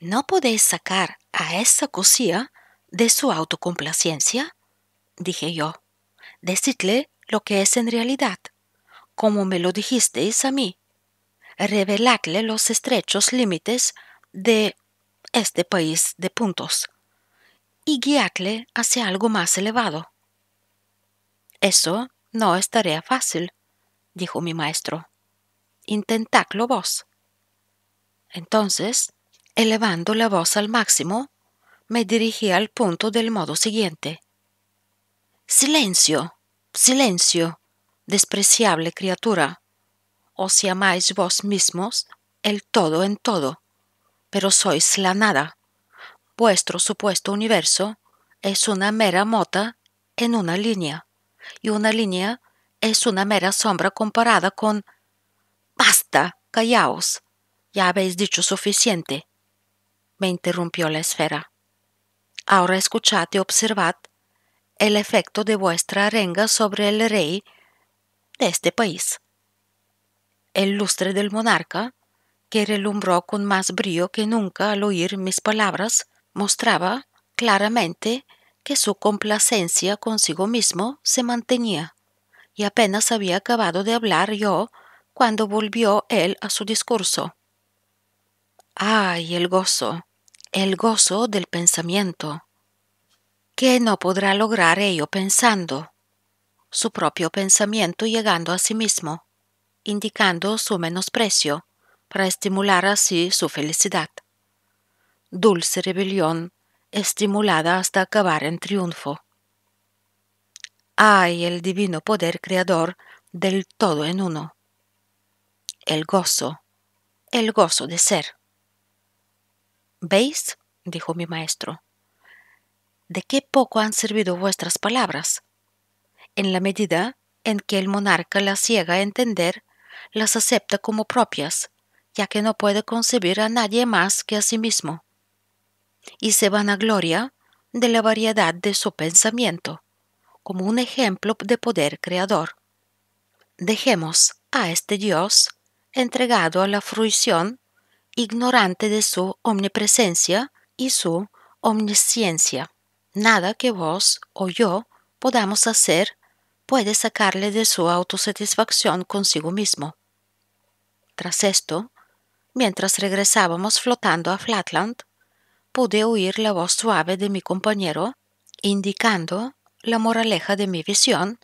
¿No podéis sacar a esa cosía de su autocomplacencia? dije yo. Decidle lo que es en realidad, como me lo dijisteis a mí. Reveladle los estrechos límites de este país de puntos y guiadle hacia algo más elevado. Eso no es tarea fácil, dijo mi maestro. Intentadlo vos. Entonces, elevando la voz al máximo, me dirigí al punto del modo siguiente. Silencio, Silencio, despreciable criatura. Os llamáis vos mismos el todo en todo, pero sois la nada. Vuestro supuesto universo es una mera mota en una línea, y una línea es una mera sombra comparada con... ¡Basta! Callaos. Ya habéis dicho suficiente. Me interrumpió la esfera. Ahora escuchad y observad el efecto de vuestra arenga sobre el rey de este país. El lustre del monarca, que relumbró con más brío que nunca al oír mis palabras, mostraba claramente que su complacencia consigo mismo se mantenía, y apenas había acabado de hablar yo cuando volvió él a su discurso. ¡Ay, el gozo! El gozo del pensamiento que no podrá lograr ello pensando, su propio pensamiento llegando a sí mismo, indicando su menosprecio para estimular así su felicidad. Dulce rebelión, estimulada hasta acabar en triunfo. ¡Ay, el divino poder creador del todo en uno. El gozo, el gozo de ser. ¿Veis? dijo mi maestro de qué poco han servido vuestras palabras, en la medida en que el monarca las ciega a entender, las acepta como propias, ya que no puede concebir a nadie más que a sí mismo, y se a van gloria de la variedad de su pensamiento, como un ejemplo de poder creador. Dejemos a este Dios, entregado a la fruición, ignorante de su omnipresencia y su omnisciencia. Nada que vos o yo podamos hacer puede sacarle de su autosatisfacción consigo mismo. Tras esto, mientras regresábamos flotando a Flatland, pude oír la voz suave de mi compañero indicando la moraleja de mi visión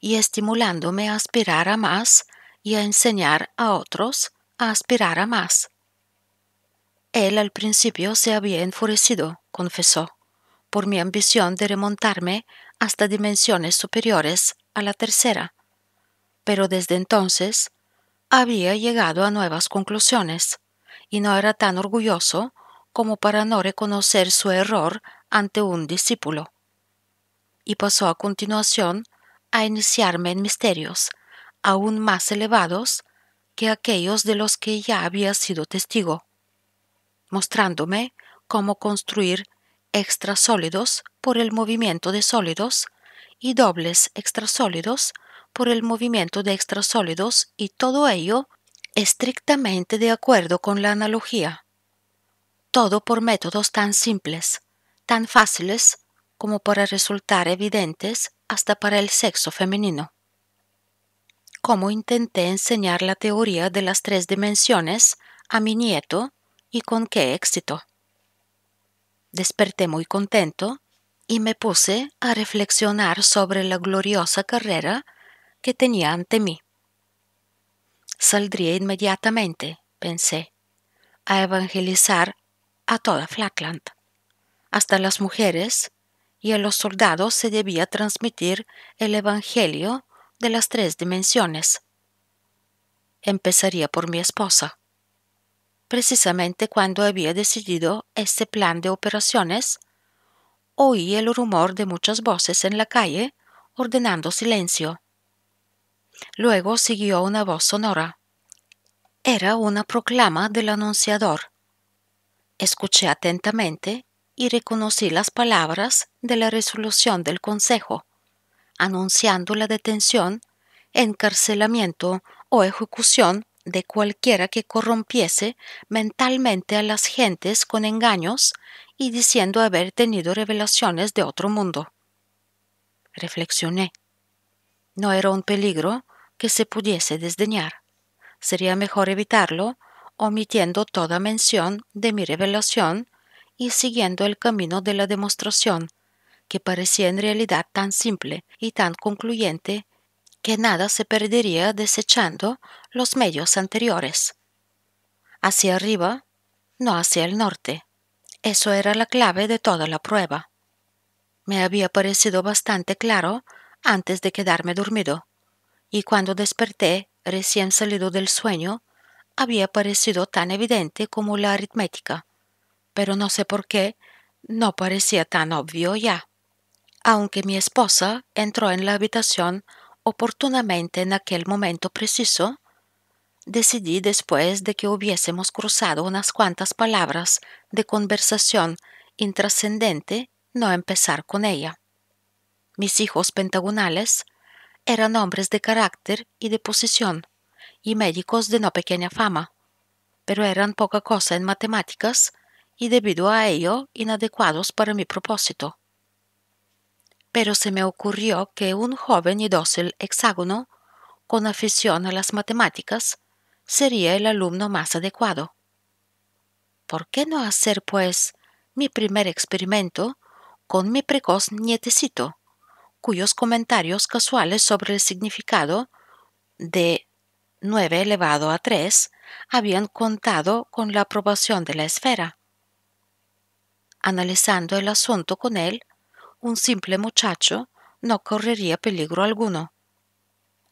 y estimulándome a aspirar a más y a enseñar a otros a aspirar a más. Él al principio se había enfurecido, confesó por mi ambición de remontarme hasta dimensiones superiores a la tercera. Pero desde entonces había llegado a nuevas conclusiones y no era tan orgulloso como para no reconocer su error ante un discípulo. Y pasó a continuación a iniciarme en misterios aún más elevados que aquellos de los que ya había sido testigo, mostrándome cómo construir extrasólidos por el movimiento de sólidos y dobles extrasólidos por el movimiento de extrasólidos y todo ello estrictamente de acuerdo con la analogía. Todo por métodos tan simples, tan fáciles como para resultar evidentes hasta para el sexo femenino. Como intenté enseñar la teoría de las tres dimensiones a mi nieto y con qué éxito. Desperté muy contento y me puse a reflexionar sobre la gloriosa carrera que tenía ante mí. Saldría inmediatamente, pensé, a evangelizar a toda Flatland. Hasta las mujeres y a los soldados se debía transmitir el Evangelio de las tres dimensiones. Empezaría por mi esposa precisamente cuando había decidido este plan de operaciones, oí el rumor de muchas voces en la calle ordenando silencio. Luego siguió una voz sonora. Era una proclama del anunciador. Escuché atentamente y reconocí las palabras de la resolución del Consejo, anunciando la detención, encarcelamiento o ejecución de cualquiera que corrompiese mentalmente a las gentes con engaños y diciendo haber tenido revelaciones de otro mundo. Reflexioné. No era un peligro que se pudiese desdeñar. Sería mejor evitarlo, omitiendo toda mención de mi revelación y siguiendo el camino de la demostración, que parecía en realidad tan simple y tan concluyente que nada se perdería desechando los medios anteriores. Hacia arriba, no hacia el norte. Eso era la clave de toda la prueba. Me había parecido bastante claro antes de quedarme dormido, y cuando desperté, recién salido del sueño, había parecido tan evidente como la aritmética, pero no sé por qué no parecía tan obvio ya. Aunque mi esposa entró en la habitación oportunamente en aquel momento preciso, decidí después de que hubiésemos cruzado unas cuantas palabras de conversación intrascendente no empezar con ella. Mis hijos pentagonales eran hombres de carácter y de posición, y médicos de no pequeña fama, pero eran poca cosa en matemáticas y debido a ello inadecuados para mi propósito pero se me ocurrió que un joven y dócil hexágono, con afición a las matemáticas, sería el alumno más adecuado. ¿Por qué no hacer, pues, mi primer experimento con mi precoz nietecito, cuyos comentarios casuales sobre el significado de 9 elevado a 3 habían contado con la aprobación de la esfera? Analizando el asunto con él, un simple muchacho no correría peligro alguno,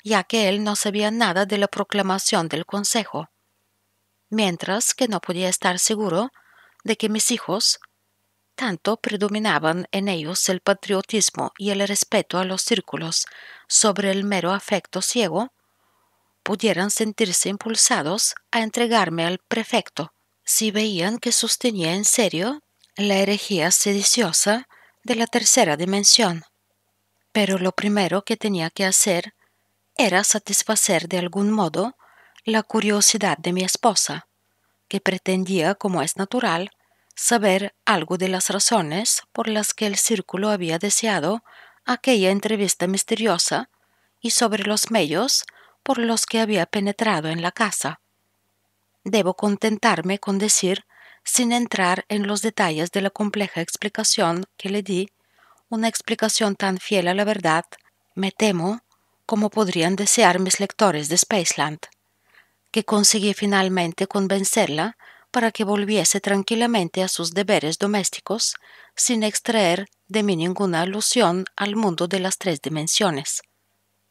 ya que él no sabía nada de la proclamación del Consejo, mientras que no podía estar seguro de que mis hijos tanto predominaban en ellos el patriotismo y el respeto a los círculos sobre el mero afecto ciego, pudieran sentirse impulsados a entregarme al prefecto si veían que sostenía en serio la herejía sediciosa de la tercera dimensión, pero lo primero que tenía que hacer era satisfacer de algún modo la curiosidad de mi esposa, que pretendía, como es natural, saber algo de las razones por las que el círculo había deseado aquella entrevista misteriosa y sobre los medios por los que había penetrado en la casa. Debo contentarme con decir sin entrar en los detalles de la compleja explicación que le di, una explicación tan fiel a la verdad, me temo, como podrían desear mis lectores de Spaceland, que conseguí finalmente convencerla para que volviese tranquilamente a sus deberes domésticos sin extraer de mí ninguna alusión al mundo de las tres dimensiones.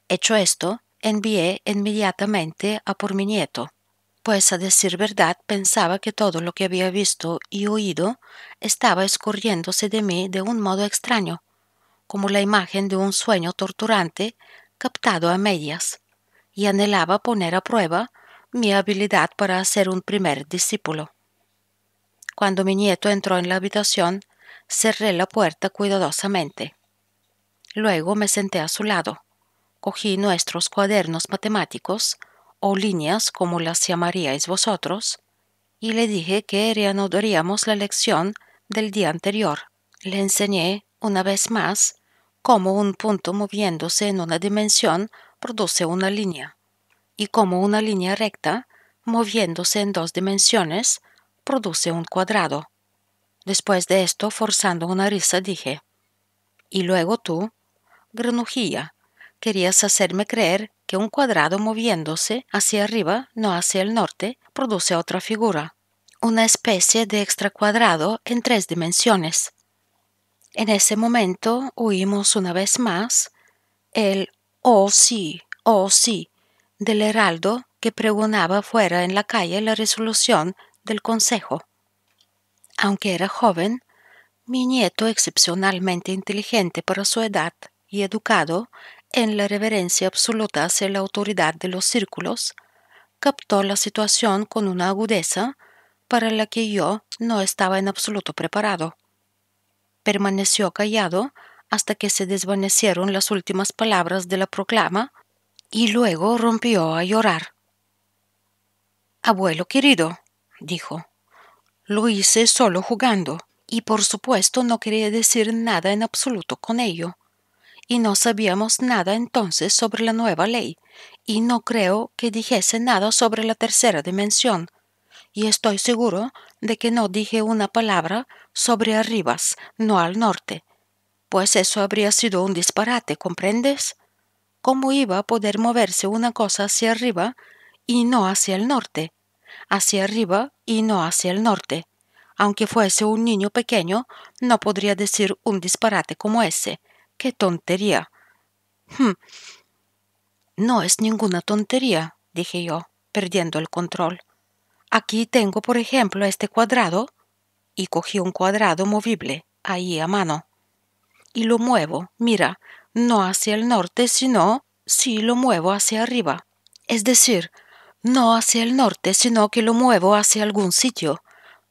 Hecho esto, envié inmediatamente a por mi nieto, pues a decir verdad pensaba que todo lo que había visto y oído estaba escurriéndose de mí de un modo extraño, como la imagen de un sueño torturante captado a medias, y anhelaba poner a prueba mi habilidad para ser un primer discípulo. Cuando mi nieto entró en la habitación, cerré la puerta cuidadosamente. Luego me senté a su lado, cogí nuestros cuadernos matemáticos o líneas como las llamaríais vosotros, y le dije que reanudaríamos la lección del día anterior. Le enseñé, una vez más, cómo un punto moviéndose en una dimensión produce una línea, y cómo una línea recta, moviéndose en dos dimensiones, produce un cuadrado. Después de esto, forzando una risa, dije, y luego tú, granujilla, querías hacerme creer que un cuadrado moviéndose hacia arriba, no hacia el norte, produce otra figura, una especie de cuadrado en tres dimensiones. En ese momento oímos una vez más el oh sí, oh sí del heraldo que pregonaba fuera en la calle la resolución del consejo. Aunque era joven, mi nieto, excepcionalmente inteligente para su edad y educado, en la reverencia absoluta hacia la autoridad de los círculos, captó la situación con una agudeza para la que yo no estaba en absoluto preparado. Permaneció callado hasta que se desvanecieron las últimas palabras de la proclama y luego rompió a llorar. Abuelo querido, dijo, lo hice solo jugando y por supuesto no quería decir nada en absoluto con ello y no sabíamos nada entonces sobre la nueva ley, y no creo que dijese nada sobre la tercera dimensión, y estoy seguro de que no dije una palabra sobre arribas, no al norte, pues eso habría sido un disparate, ¿comprendes? ¿Cómo iba a poder moverse una cosa hacia arriba y no hacia el norte? Hacia arriba y no hacia el norte. Aunque fuese un niño pequeño, no podría decir un disparate como ese, ¡Qué tontería! Hmm. No es ninguna tontería, dije yo, perdiendo el control. Aquí tengo, por ejemplo, este cuadrado, y cogí un cuadrado movible, ahí a mano. Y lo muevo, mira, no hacia el norte, sino si lo muevo hacia arriba. Es decir, no hacia el norte, sino que lo muevo hacia algún sitio.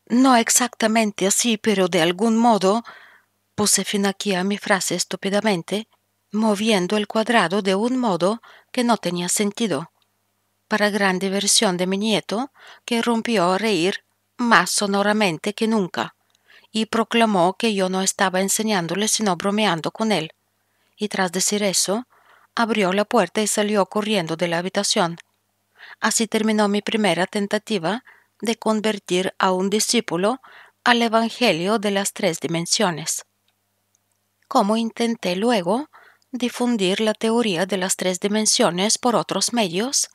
No exactamente así, pero de algún modo Puse fin aquí a mi frase estúpidamente, moviendo el cuadrado de un modo que no tenía sentido, para gran diversión de mi nieto, que rompió a reír más sonoramente que nunca, y proclamó que yo no estaba enseñándole sino bromeando con él. Y tras decir eso, abrió la puerta y salió corriendo de la habitación. Así terminó mi primera tentativa de convertir a un discípulo al Evangelio de las tres dimensiones como intenté luego difundir la teoría de las tres dimensiones por otros medios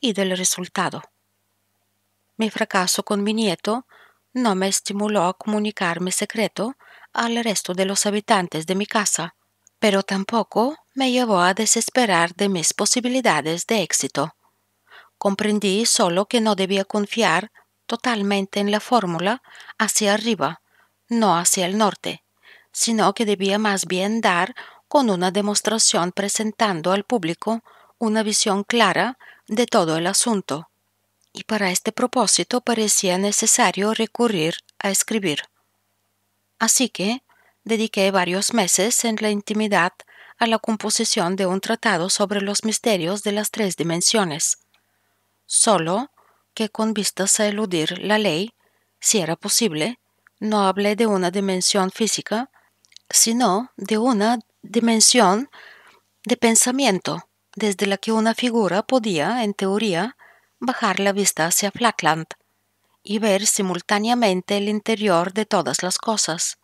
y del resultado. Mi fracaso con mi nieto no me estimuló a comunicar mi secreto al resto de los habitantes de mi casa, pero tampoco me llevó a desesperar de mis posibilidades de éxito. Comprendí solo que no debía confiar totalmente en la fórmula hacia arriba, no hacia el norte sino que debía más bien dar con una demostración presentando al público una visión clara de todo el asunto. Y para este propósito parecía necesario recurrir a escribir. Así que dediqué varios meses en la intimidad a la composición de un tratado sobre los misterios de las tres dimensiones, solo que con vistas a eludir la ley, si era posible, no hablé de una dimensión física, sino de una dimensión de pensamiento desde la que una figura podía, en teoría, bajar la vista hacia Flatland y ver simultáneamente el interior de todas las cosas,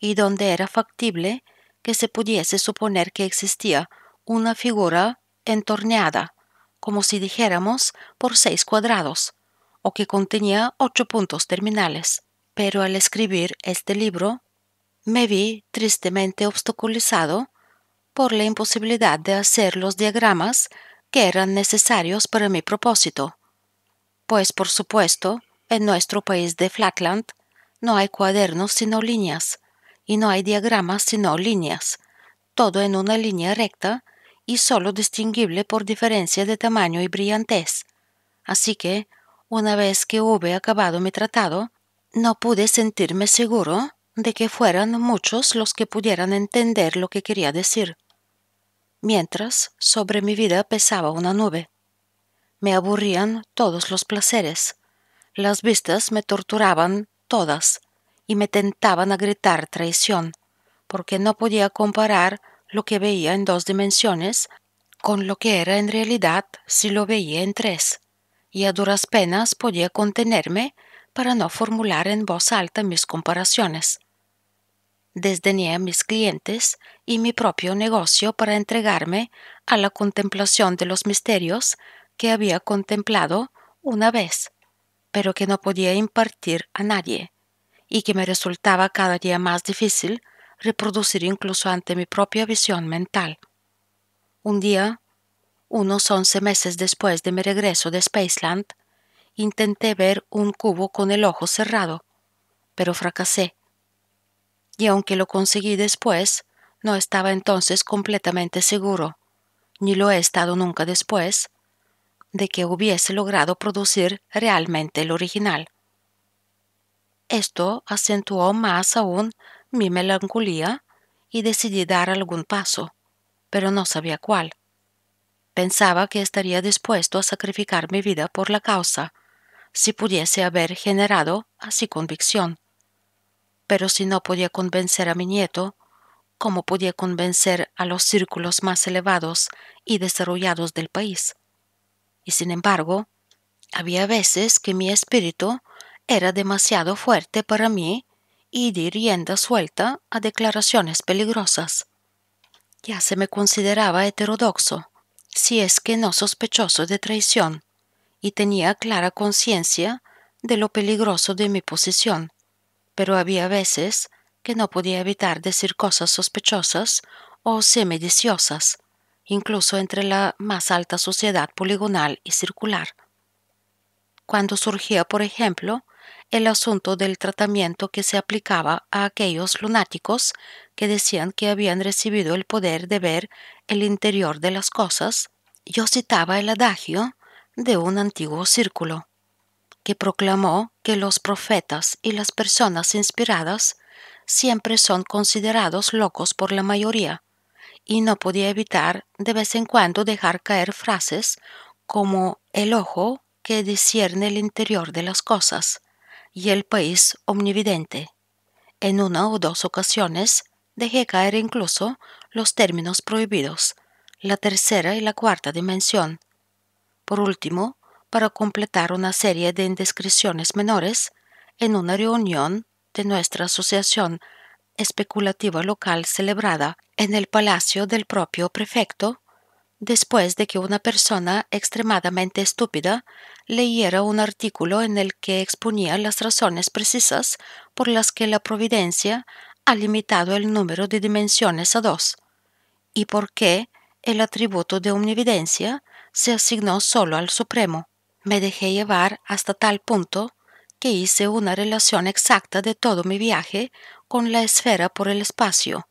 y donde era factible que se pudiese suponer que existía una figura entorneada, como si dijéramos por seis cuadrados, o que contenía ocho puntos terminales. Pero al escribir este libro me vi tristemente obstaculizado por la imposibilidad de hacer los diagramas que eran necesarios para mi propósito, pues por supuesto, en nuestro país de Flatland no hay cuadernos sino líneas, y no hay diagramas sino líneas, todo en una línea recta y solo distinguible por diferencia de tamaño y brillantez. Así que, una vez que hube acabado mi tratado, no pude sentirme seguro de que fueran muchos los que pudieran entender lo que quería decir. Mientras, sobre mi vida pesaba una nube. Me aburrían todos los placeres. Las vistas me torturaban todas y me tentaban a gritar traición, porque no podía comparar lo que veía en dos dimensiones con lo que era en realidad si lo veía en tres, y a duras penas podía contenerme para no formular en voz alta mis comparaciones. Desdeñé a mis clientes y mi propio negocio para entregarme a la contemplación de los misterios que había contemplado una vez, pero que no podía impartir a nadie, y que me resultaba cada día más difícil reproducir incluso ante mi propia visión mental. Un día, unos once meses después de mi regreso de Spaceland, intenté ver un cubo con el ojo cerrado, pero fracasé. Y aunque lo conseguí después, no estaba entonces completamente seguro, ni lo he estado nunca después, de que hubiese logrado producir realmente el original. Esto acentuó más aún mi melancolía y decidí dar algún paso, pero no sabía cuál. Pensaba que estaría dispuesto a sacrificar mi vida por la causa, si pudiese haber generado así convicción. Pero si no podía convencer a mi nieto, ¿cómo podía convencer a los círculos más elevados y desarrollados del país? Y sin embargo, había veces que mi espíritu era demasiado fuerte para mí y dirienda rienda suelta a declaraciones peligrosas. Ya se me consideraba heterodoxo, si es que no sospechoso de traición y tenía clara conciencia de lo peligroso de mi posición, pero había veces que no podía evitar decir cosas sospechosas o semidiciosas, incluso entre la más alta sociedad poligonal y circular. Cuando surgía, por ejemplo, el asunto del tratamiento que se aplicaba a aquellos lunáticos que decían que habían recibido el poder de ver el interior de las cosas, yo citaba el adagio de un antiguo círculo, que proclamó que los profetas y las personas inspiradas siempre son considerados locos por la mayoría, y no podía evitar de vez en cuando dejar caer frases como el ojo que discierne el interior de las cosas y el país omnividente. En una o dos ocasiones dejé caer incluso los términos prohibidos, la tercera y la cuarta dimensión, por último, para completar una serie de indiscreciones menores, en una reunión de nuestra asociación especulativa local celebrada en el palacio del propio prefecto, después de que una persona extremadamente estúpida leyera un artículo en el que exponía las razones precisas por las que la Providencia ha limitado el número de dimensiones a dos, y por qué el atributo de omnividencia se asignó solo al Supremo. Me dejé llevar hasta tal punto que hice una relación exacta de todo mi viaje con la esfera por el espacio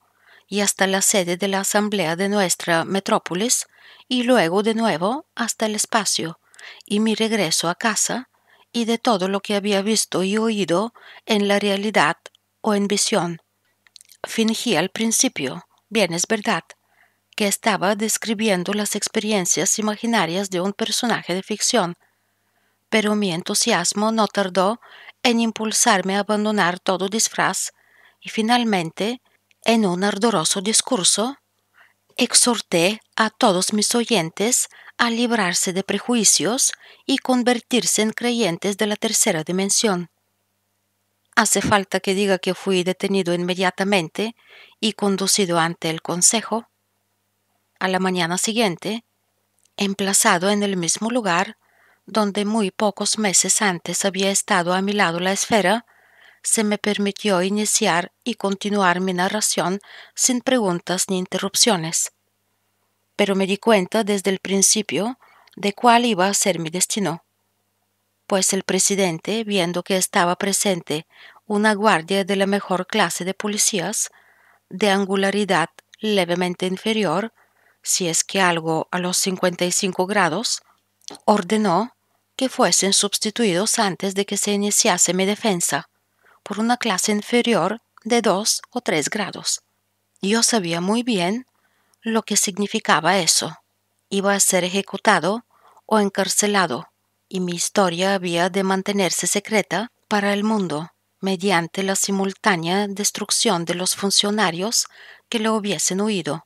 y hasta la sede de la asamblea de nuestra metrópolis y luego de nuevo hasta el espacio y mi regreso a casa y de todo lo que había visto y oído en la realidad o en visión. Fingí al principio, bien es verdad, que estaba describiendo las experiencias imaginarias de un personaje de ficción, pero mi entusiasmo no tardó en impulsarme a abandonar todo disfraz y finalmente, en un ardoroso discurso, exhorté a todos mis oyentes a librarse de prejuicios y convertirse en creyentes de la tercera dimensión. ¿Hace falta que diga que fui detenido inmediatamente y conducido ante el Consejo? a la mañana siguiente, emplazado en el mismo lugar donde muy pocos meses antes había estado a mi lado la esfera, se me permitió iniciar y continuar mi narración sin preguntas ni interrupciones. Pero me di cuenta desde el principio de cuál iba a ser mi destino, pues el presidente, viendo que estaba presente una guardia de la mejor clase de policías, de angularidad levemente inferior, si es que algo a los 55 grados, ordenó que fuesen sustituidos antes de que se iniciase mi defensa por una clase inferior de dos o tres grados. Yo sabía muy bien lo que significaba eso. Iba a ser ejecutado o encarcelado, y mi historia había de mantenerse secreta para el mundo mediante la simultánea destrucción de los funcionarios que lo hubiesen huido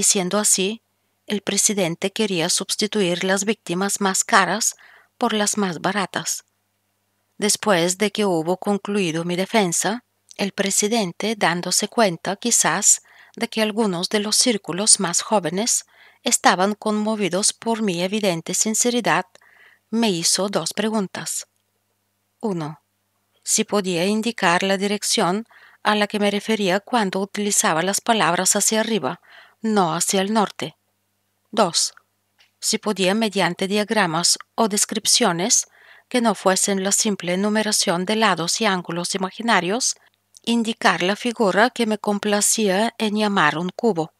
y siendo así, el presidente quería sustituir las víctimas más caras por las más baratas. Después de que hubo concluido mi defensa, el presidente, dándose cuenta quizás de que algunos de los círculos más jóvenes estaban conmovidos por mi evidente sinceridad, me hizo dos preguntas. 1. Si podía indicar la dirección a la que me refería cuando utilizaba las palabras hacia arriba, no hacia el norte. 2. Si podía mediante diagramas o descripciones que no fuesen la simple numeración de lados y ángulos imaginarios, indicar la figura que me complacía en llamar un cubo.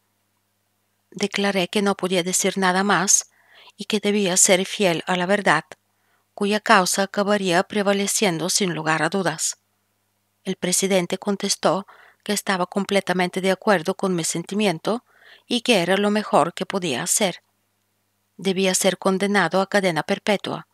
Declaré que no podía decir nada más y que debía ser fiel a la verdad, cuya causa acabaría prevaleciendo sin lugar a dudas. El presidente contestó que estaba completamente de acuerdo con mi sentimiento y que era lo mejor que podía hacer. Debía ser condenado a cadena perpetua.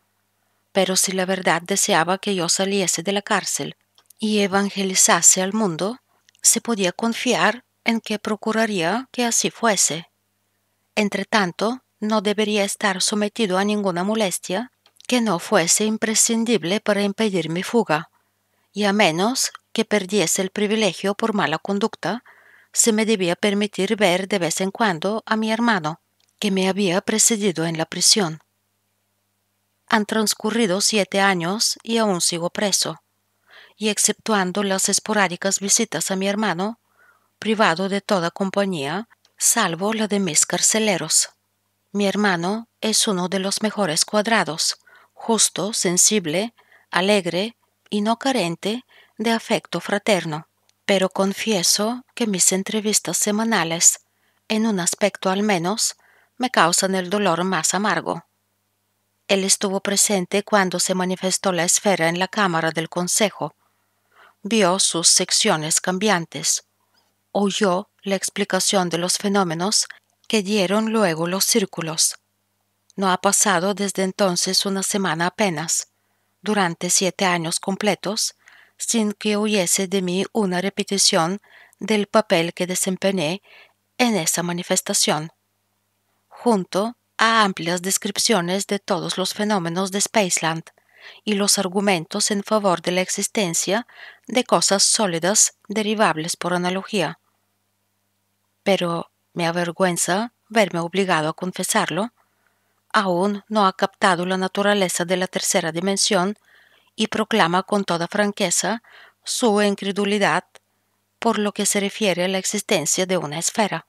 Pero si la verdad deseaba que yo saliese de la cárcel y evangelizase al mundo, se podía confiar en que procuraría que así fuese. Entretanto, no debería estar sometido a ninguna molestia que no fuese imprescindible para impedir mi fuga, y a menos que perdiese el privilegio por mala conducta, se me debía permitir ver de vez en cuando a mi hermano, que me había precedido en la prisión. Han transcurrido siete años y aún sigo preso, y exceptuando las esporádicas visitas a mi hermano, privado de toda compañía, salvo la de mis carceleros. Mi hermano es uno de los mejores cuadrados, justo, sensible, alegre y no carente de afecto fraterno pero confieso que mis entrevistas semanales, en un aspecto al menos, me causan el dolor más amargo. Él estuvo presente cuando se manifestó la esfera en la Cámara del Consejo. Vio sus secciones cambiantes. Oyó la explicación de los fenómenos que dieron luego los círculos. No ha pasado desde entonces una semana apenas. Durante siete años completos, sin que huyese de mí una repetición del papel que desempeñé en esa manifestación, junto a amplias descripciones de todos los fenómenos de Spaceland y los argumentos en favor de la existencia de cosas sólidas derivables por analogía. Pero me avergüenza verme obligado a confesarlo. Aún no ha captado la naturaleza de la tercera dimensión y proclama con toda franqueza su incredulidad por lo que se refiere a la existencia de una esfera.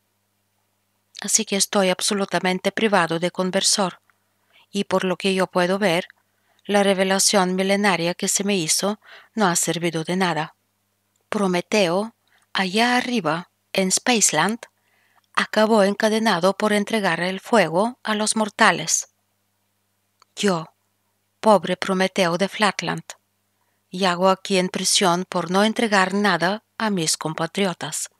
Así que estoy absolutamente privado de conversor, y por lo que yo puedo ver, la revelación milenaria que se me hizo no ha servido de nada. Prometeo, allá arriba, en Spaceland, acabó encadenado por entregar el fuego a los mortales. Yo, pobre Prometeo de Flatland. Y hago aquí en prisión por no entregar nada a mis compatriotas.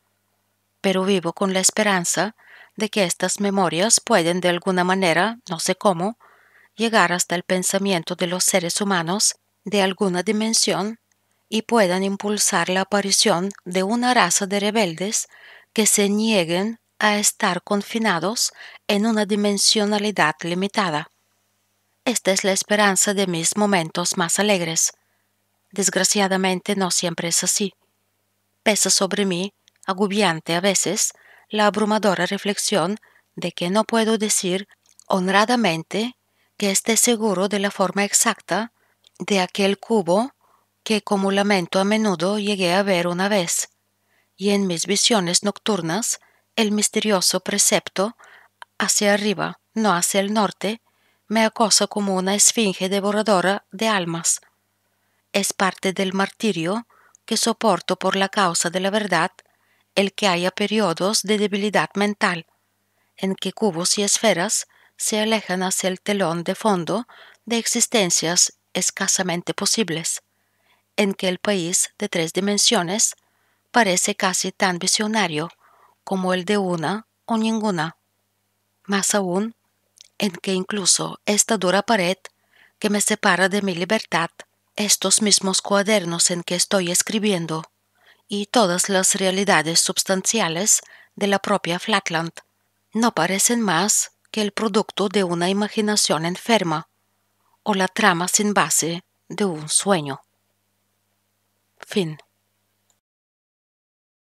Pero vivo con la esperanza de que estas memorias pueden de alguna manera, no sé cómo, llegar hasta el pensamiento de los seres humanos de alguna dimensión y puedan impulsar la aparición de una raza de rebeldes que se nieguen a estar confinados en una dimensionalidad limitada. Esta es la esperanza de mis momentos más alegres. Desgraciadamente no siempre es así. Pesa sobre mí, agobiante a veces, la abrumadora reflexión de que no puedo decir honradamente que esté seguro de la forma exacta de aquel cubo que como lamento a menudo llegué a ver una vez, y en mis visiones nocturnas el misterioso precepto hacia arriba, no hacia el norte, me acosa como una esfinge devoradora de almas. Es parte del martirio que soporto por la causa de la verdad el que haya periodos de debilidad mental, en que cubos y esferas se alejan hacia el telón de fondo de existencias escasamente posibles, en que el país de tres dimensiones parece casi tan visionario como el de una o ninguna. Más aún, en que incluso esta dura pared que me separa de mi libertad, estos mismos cuadernos en que estoy escribiendo, y todas las realidades substanciales de la propia Flatland, no parecen más que el producto de una imaginación enferma o la trama sin base de un sueño. Fin.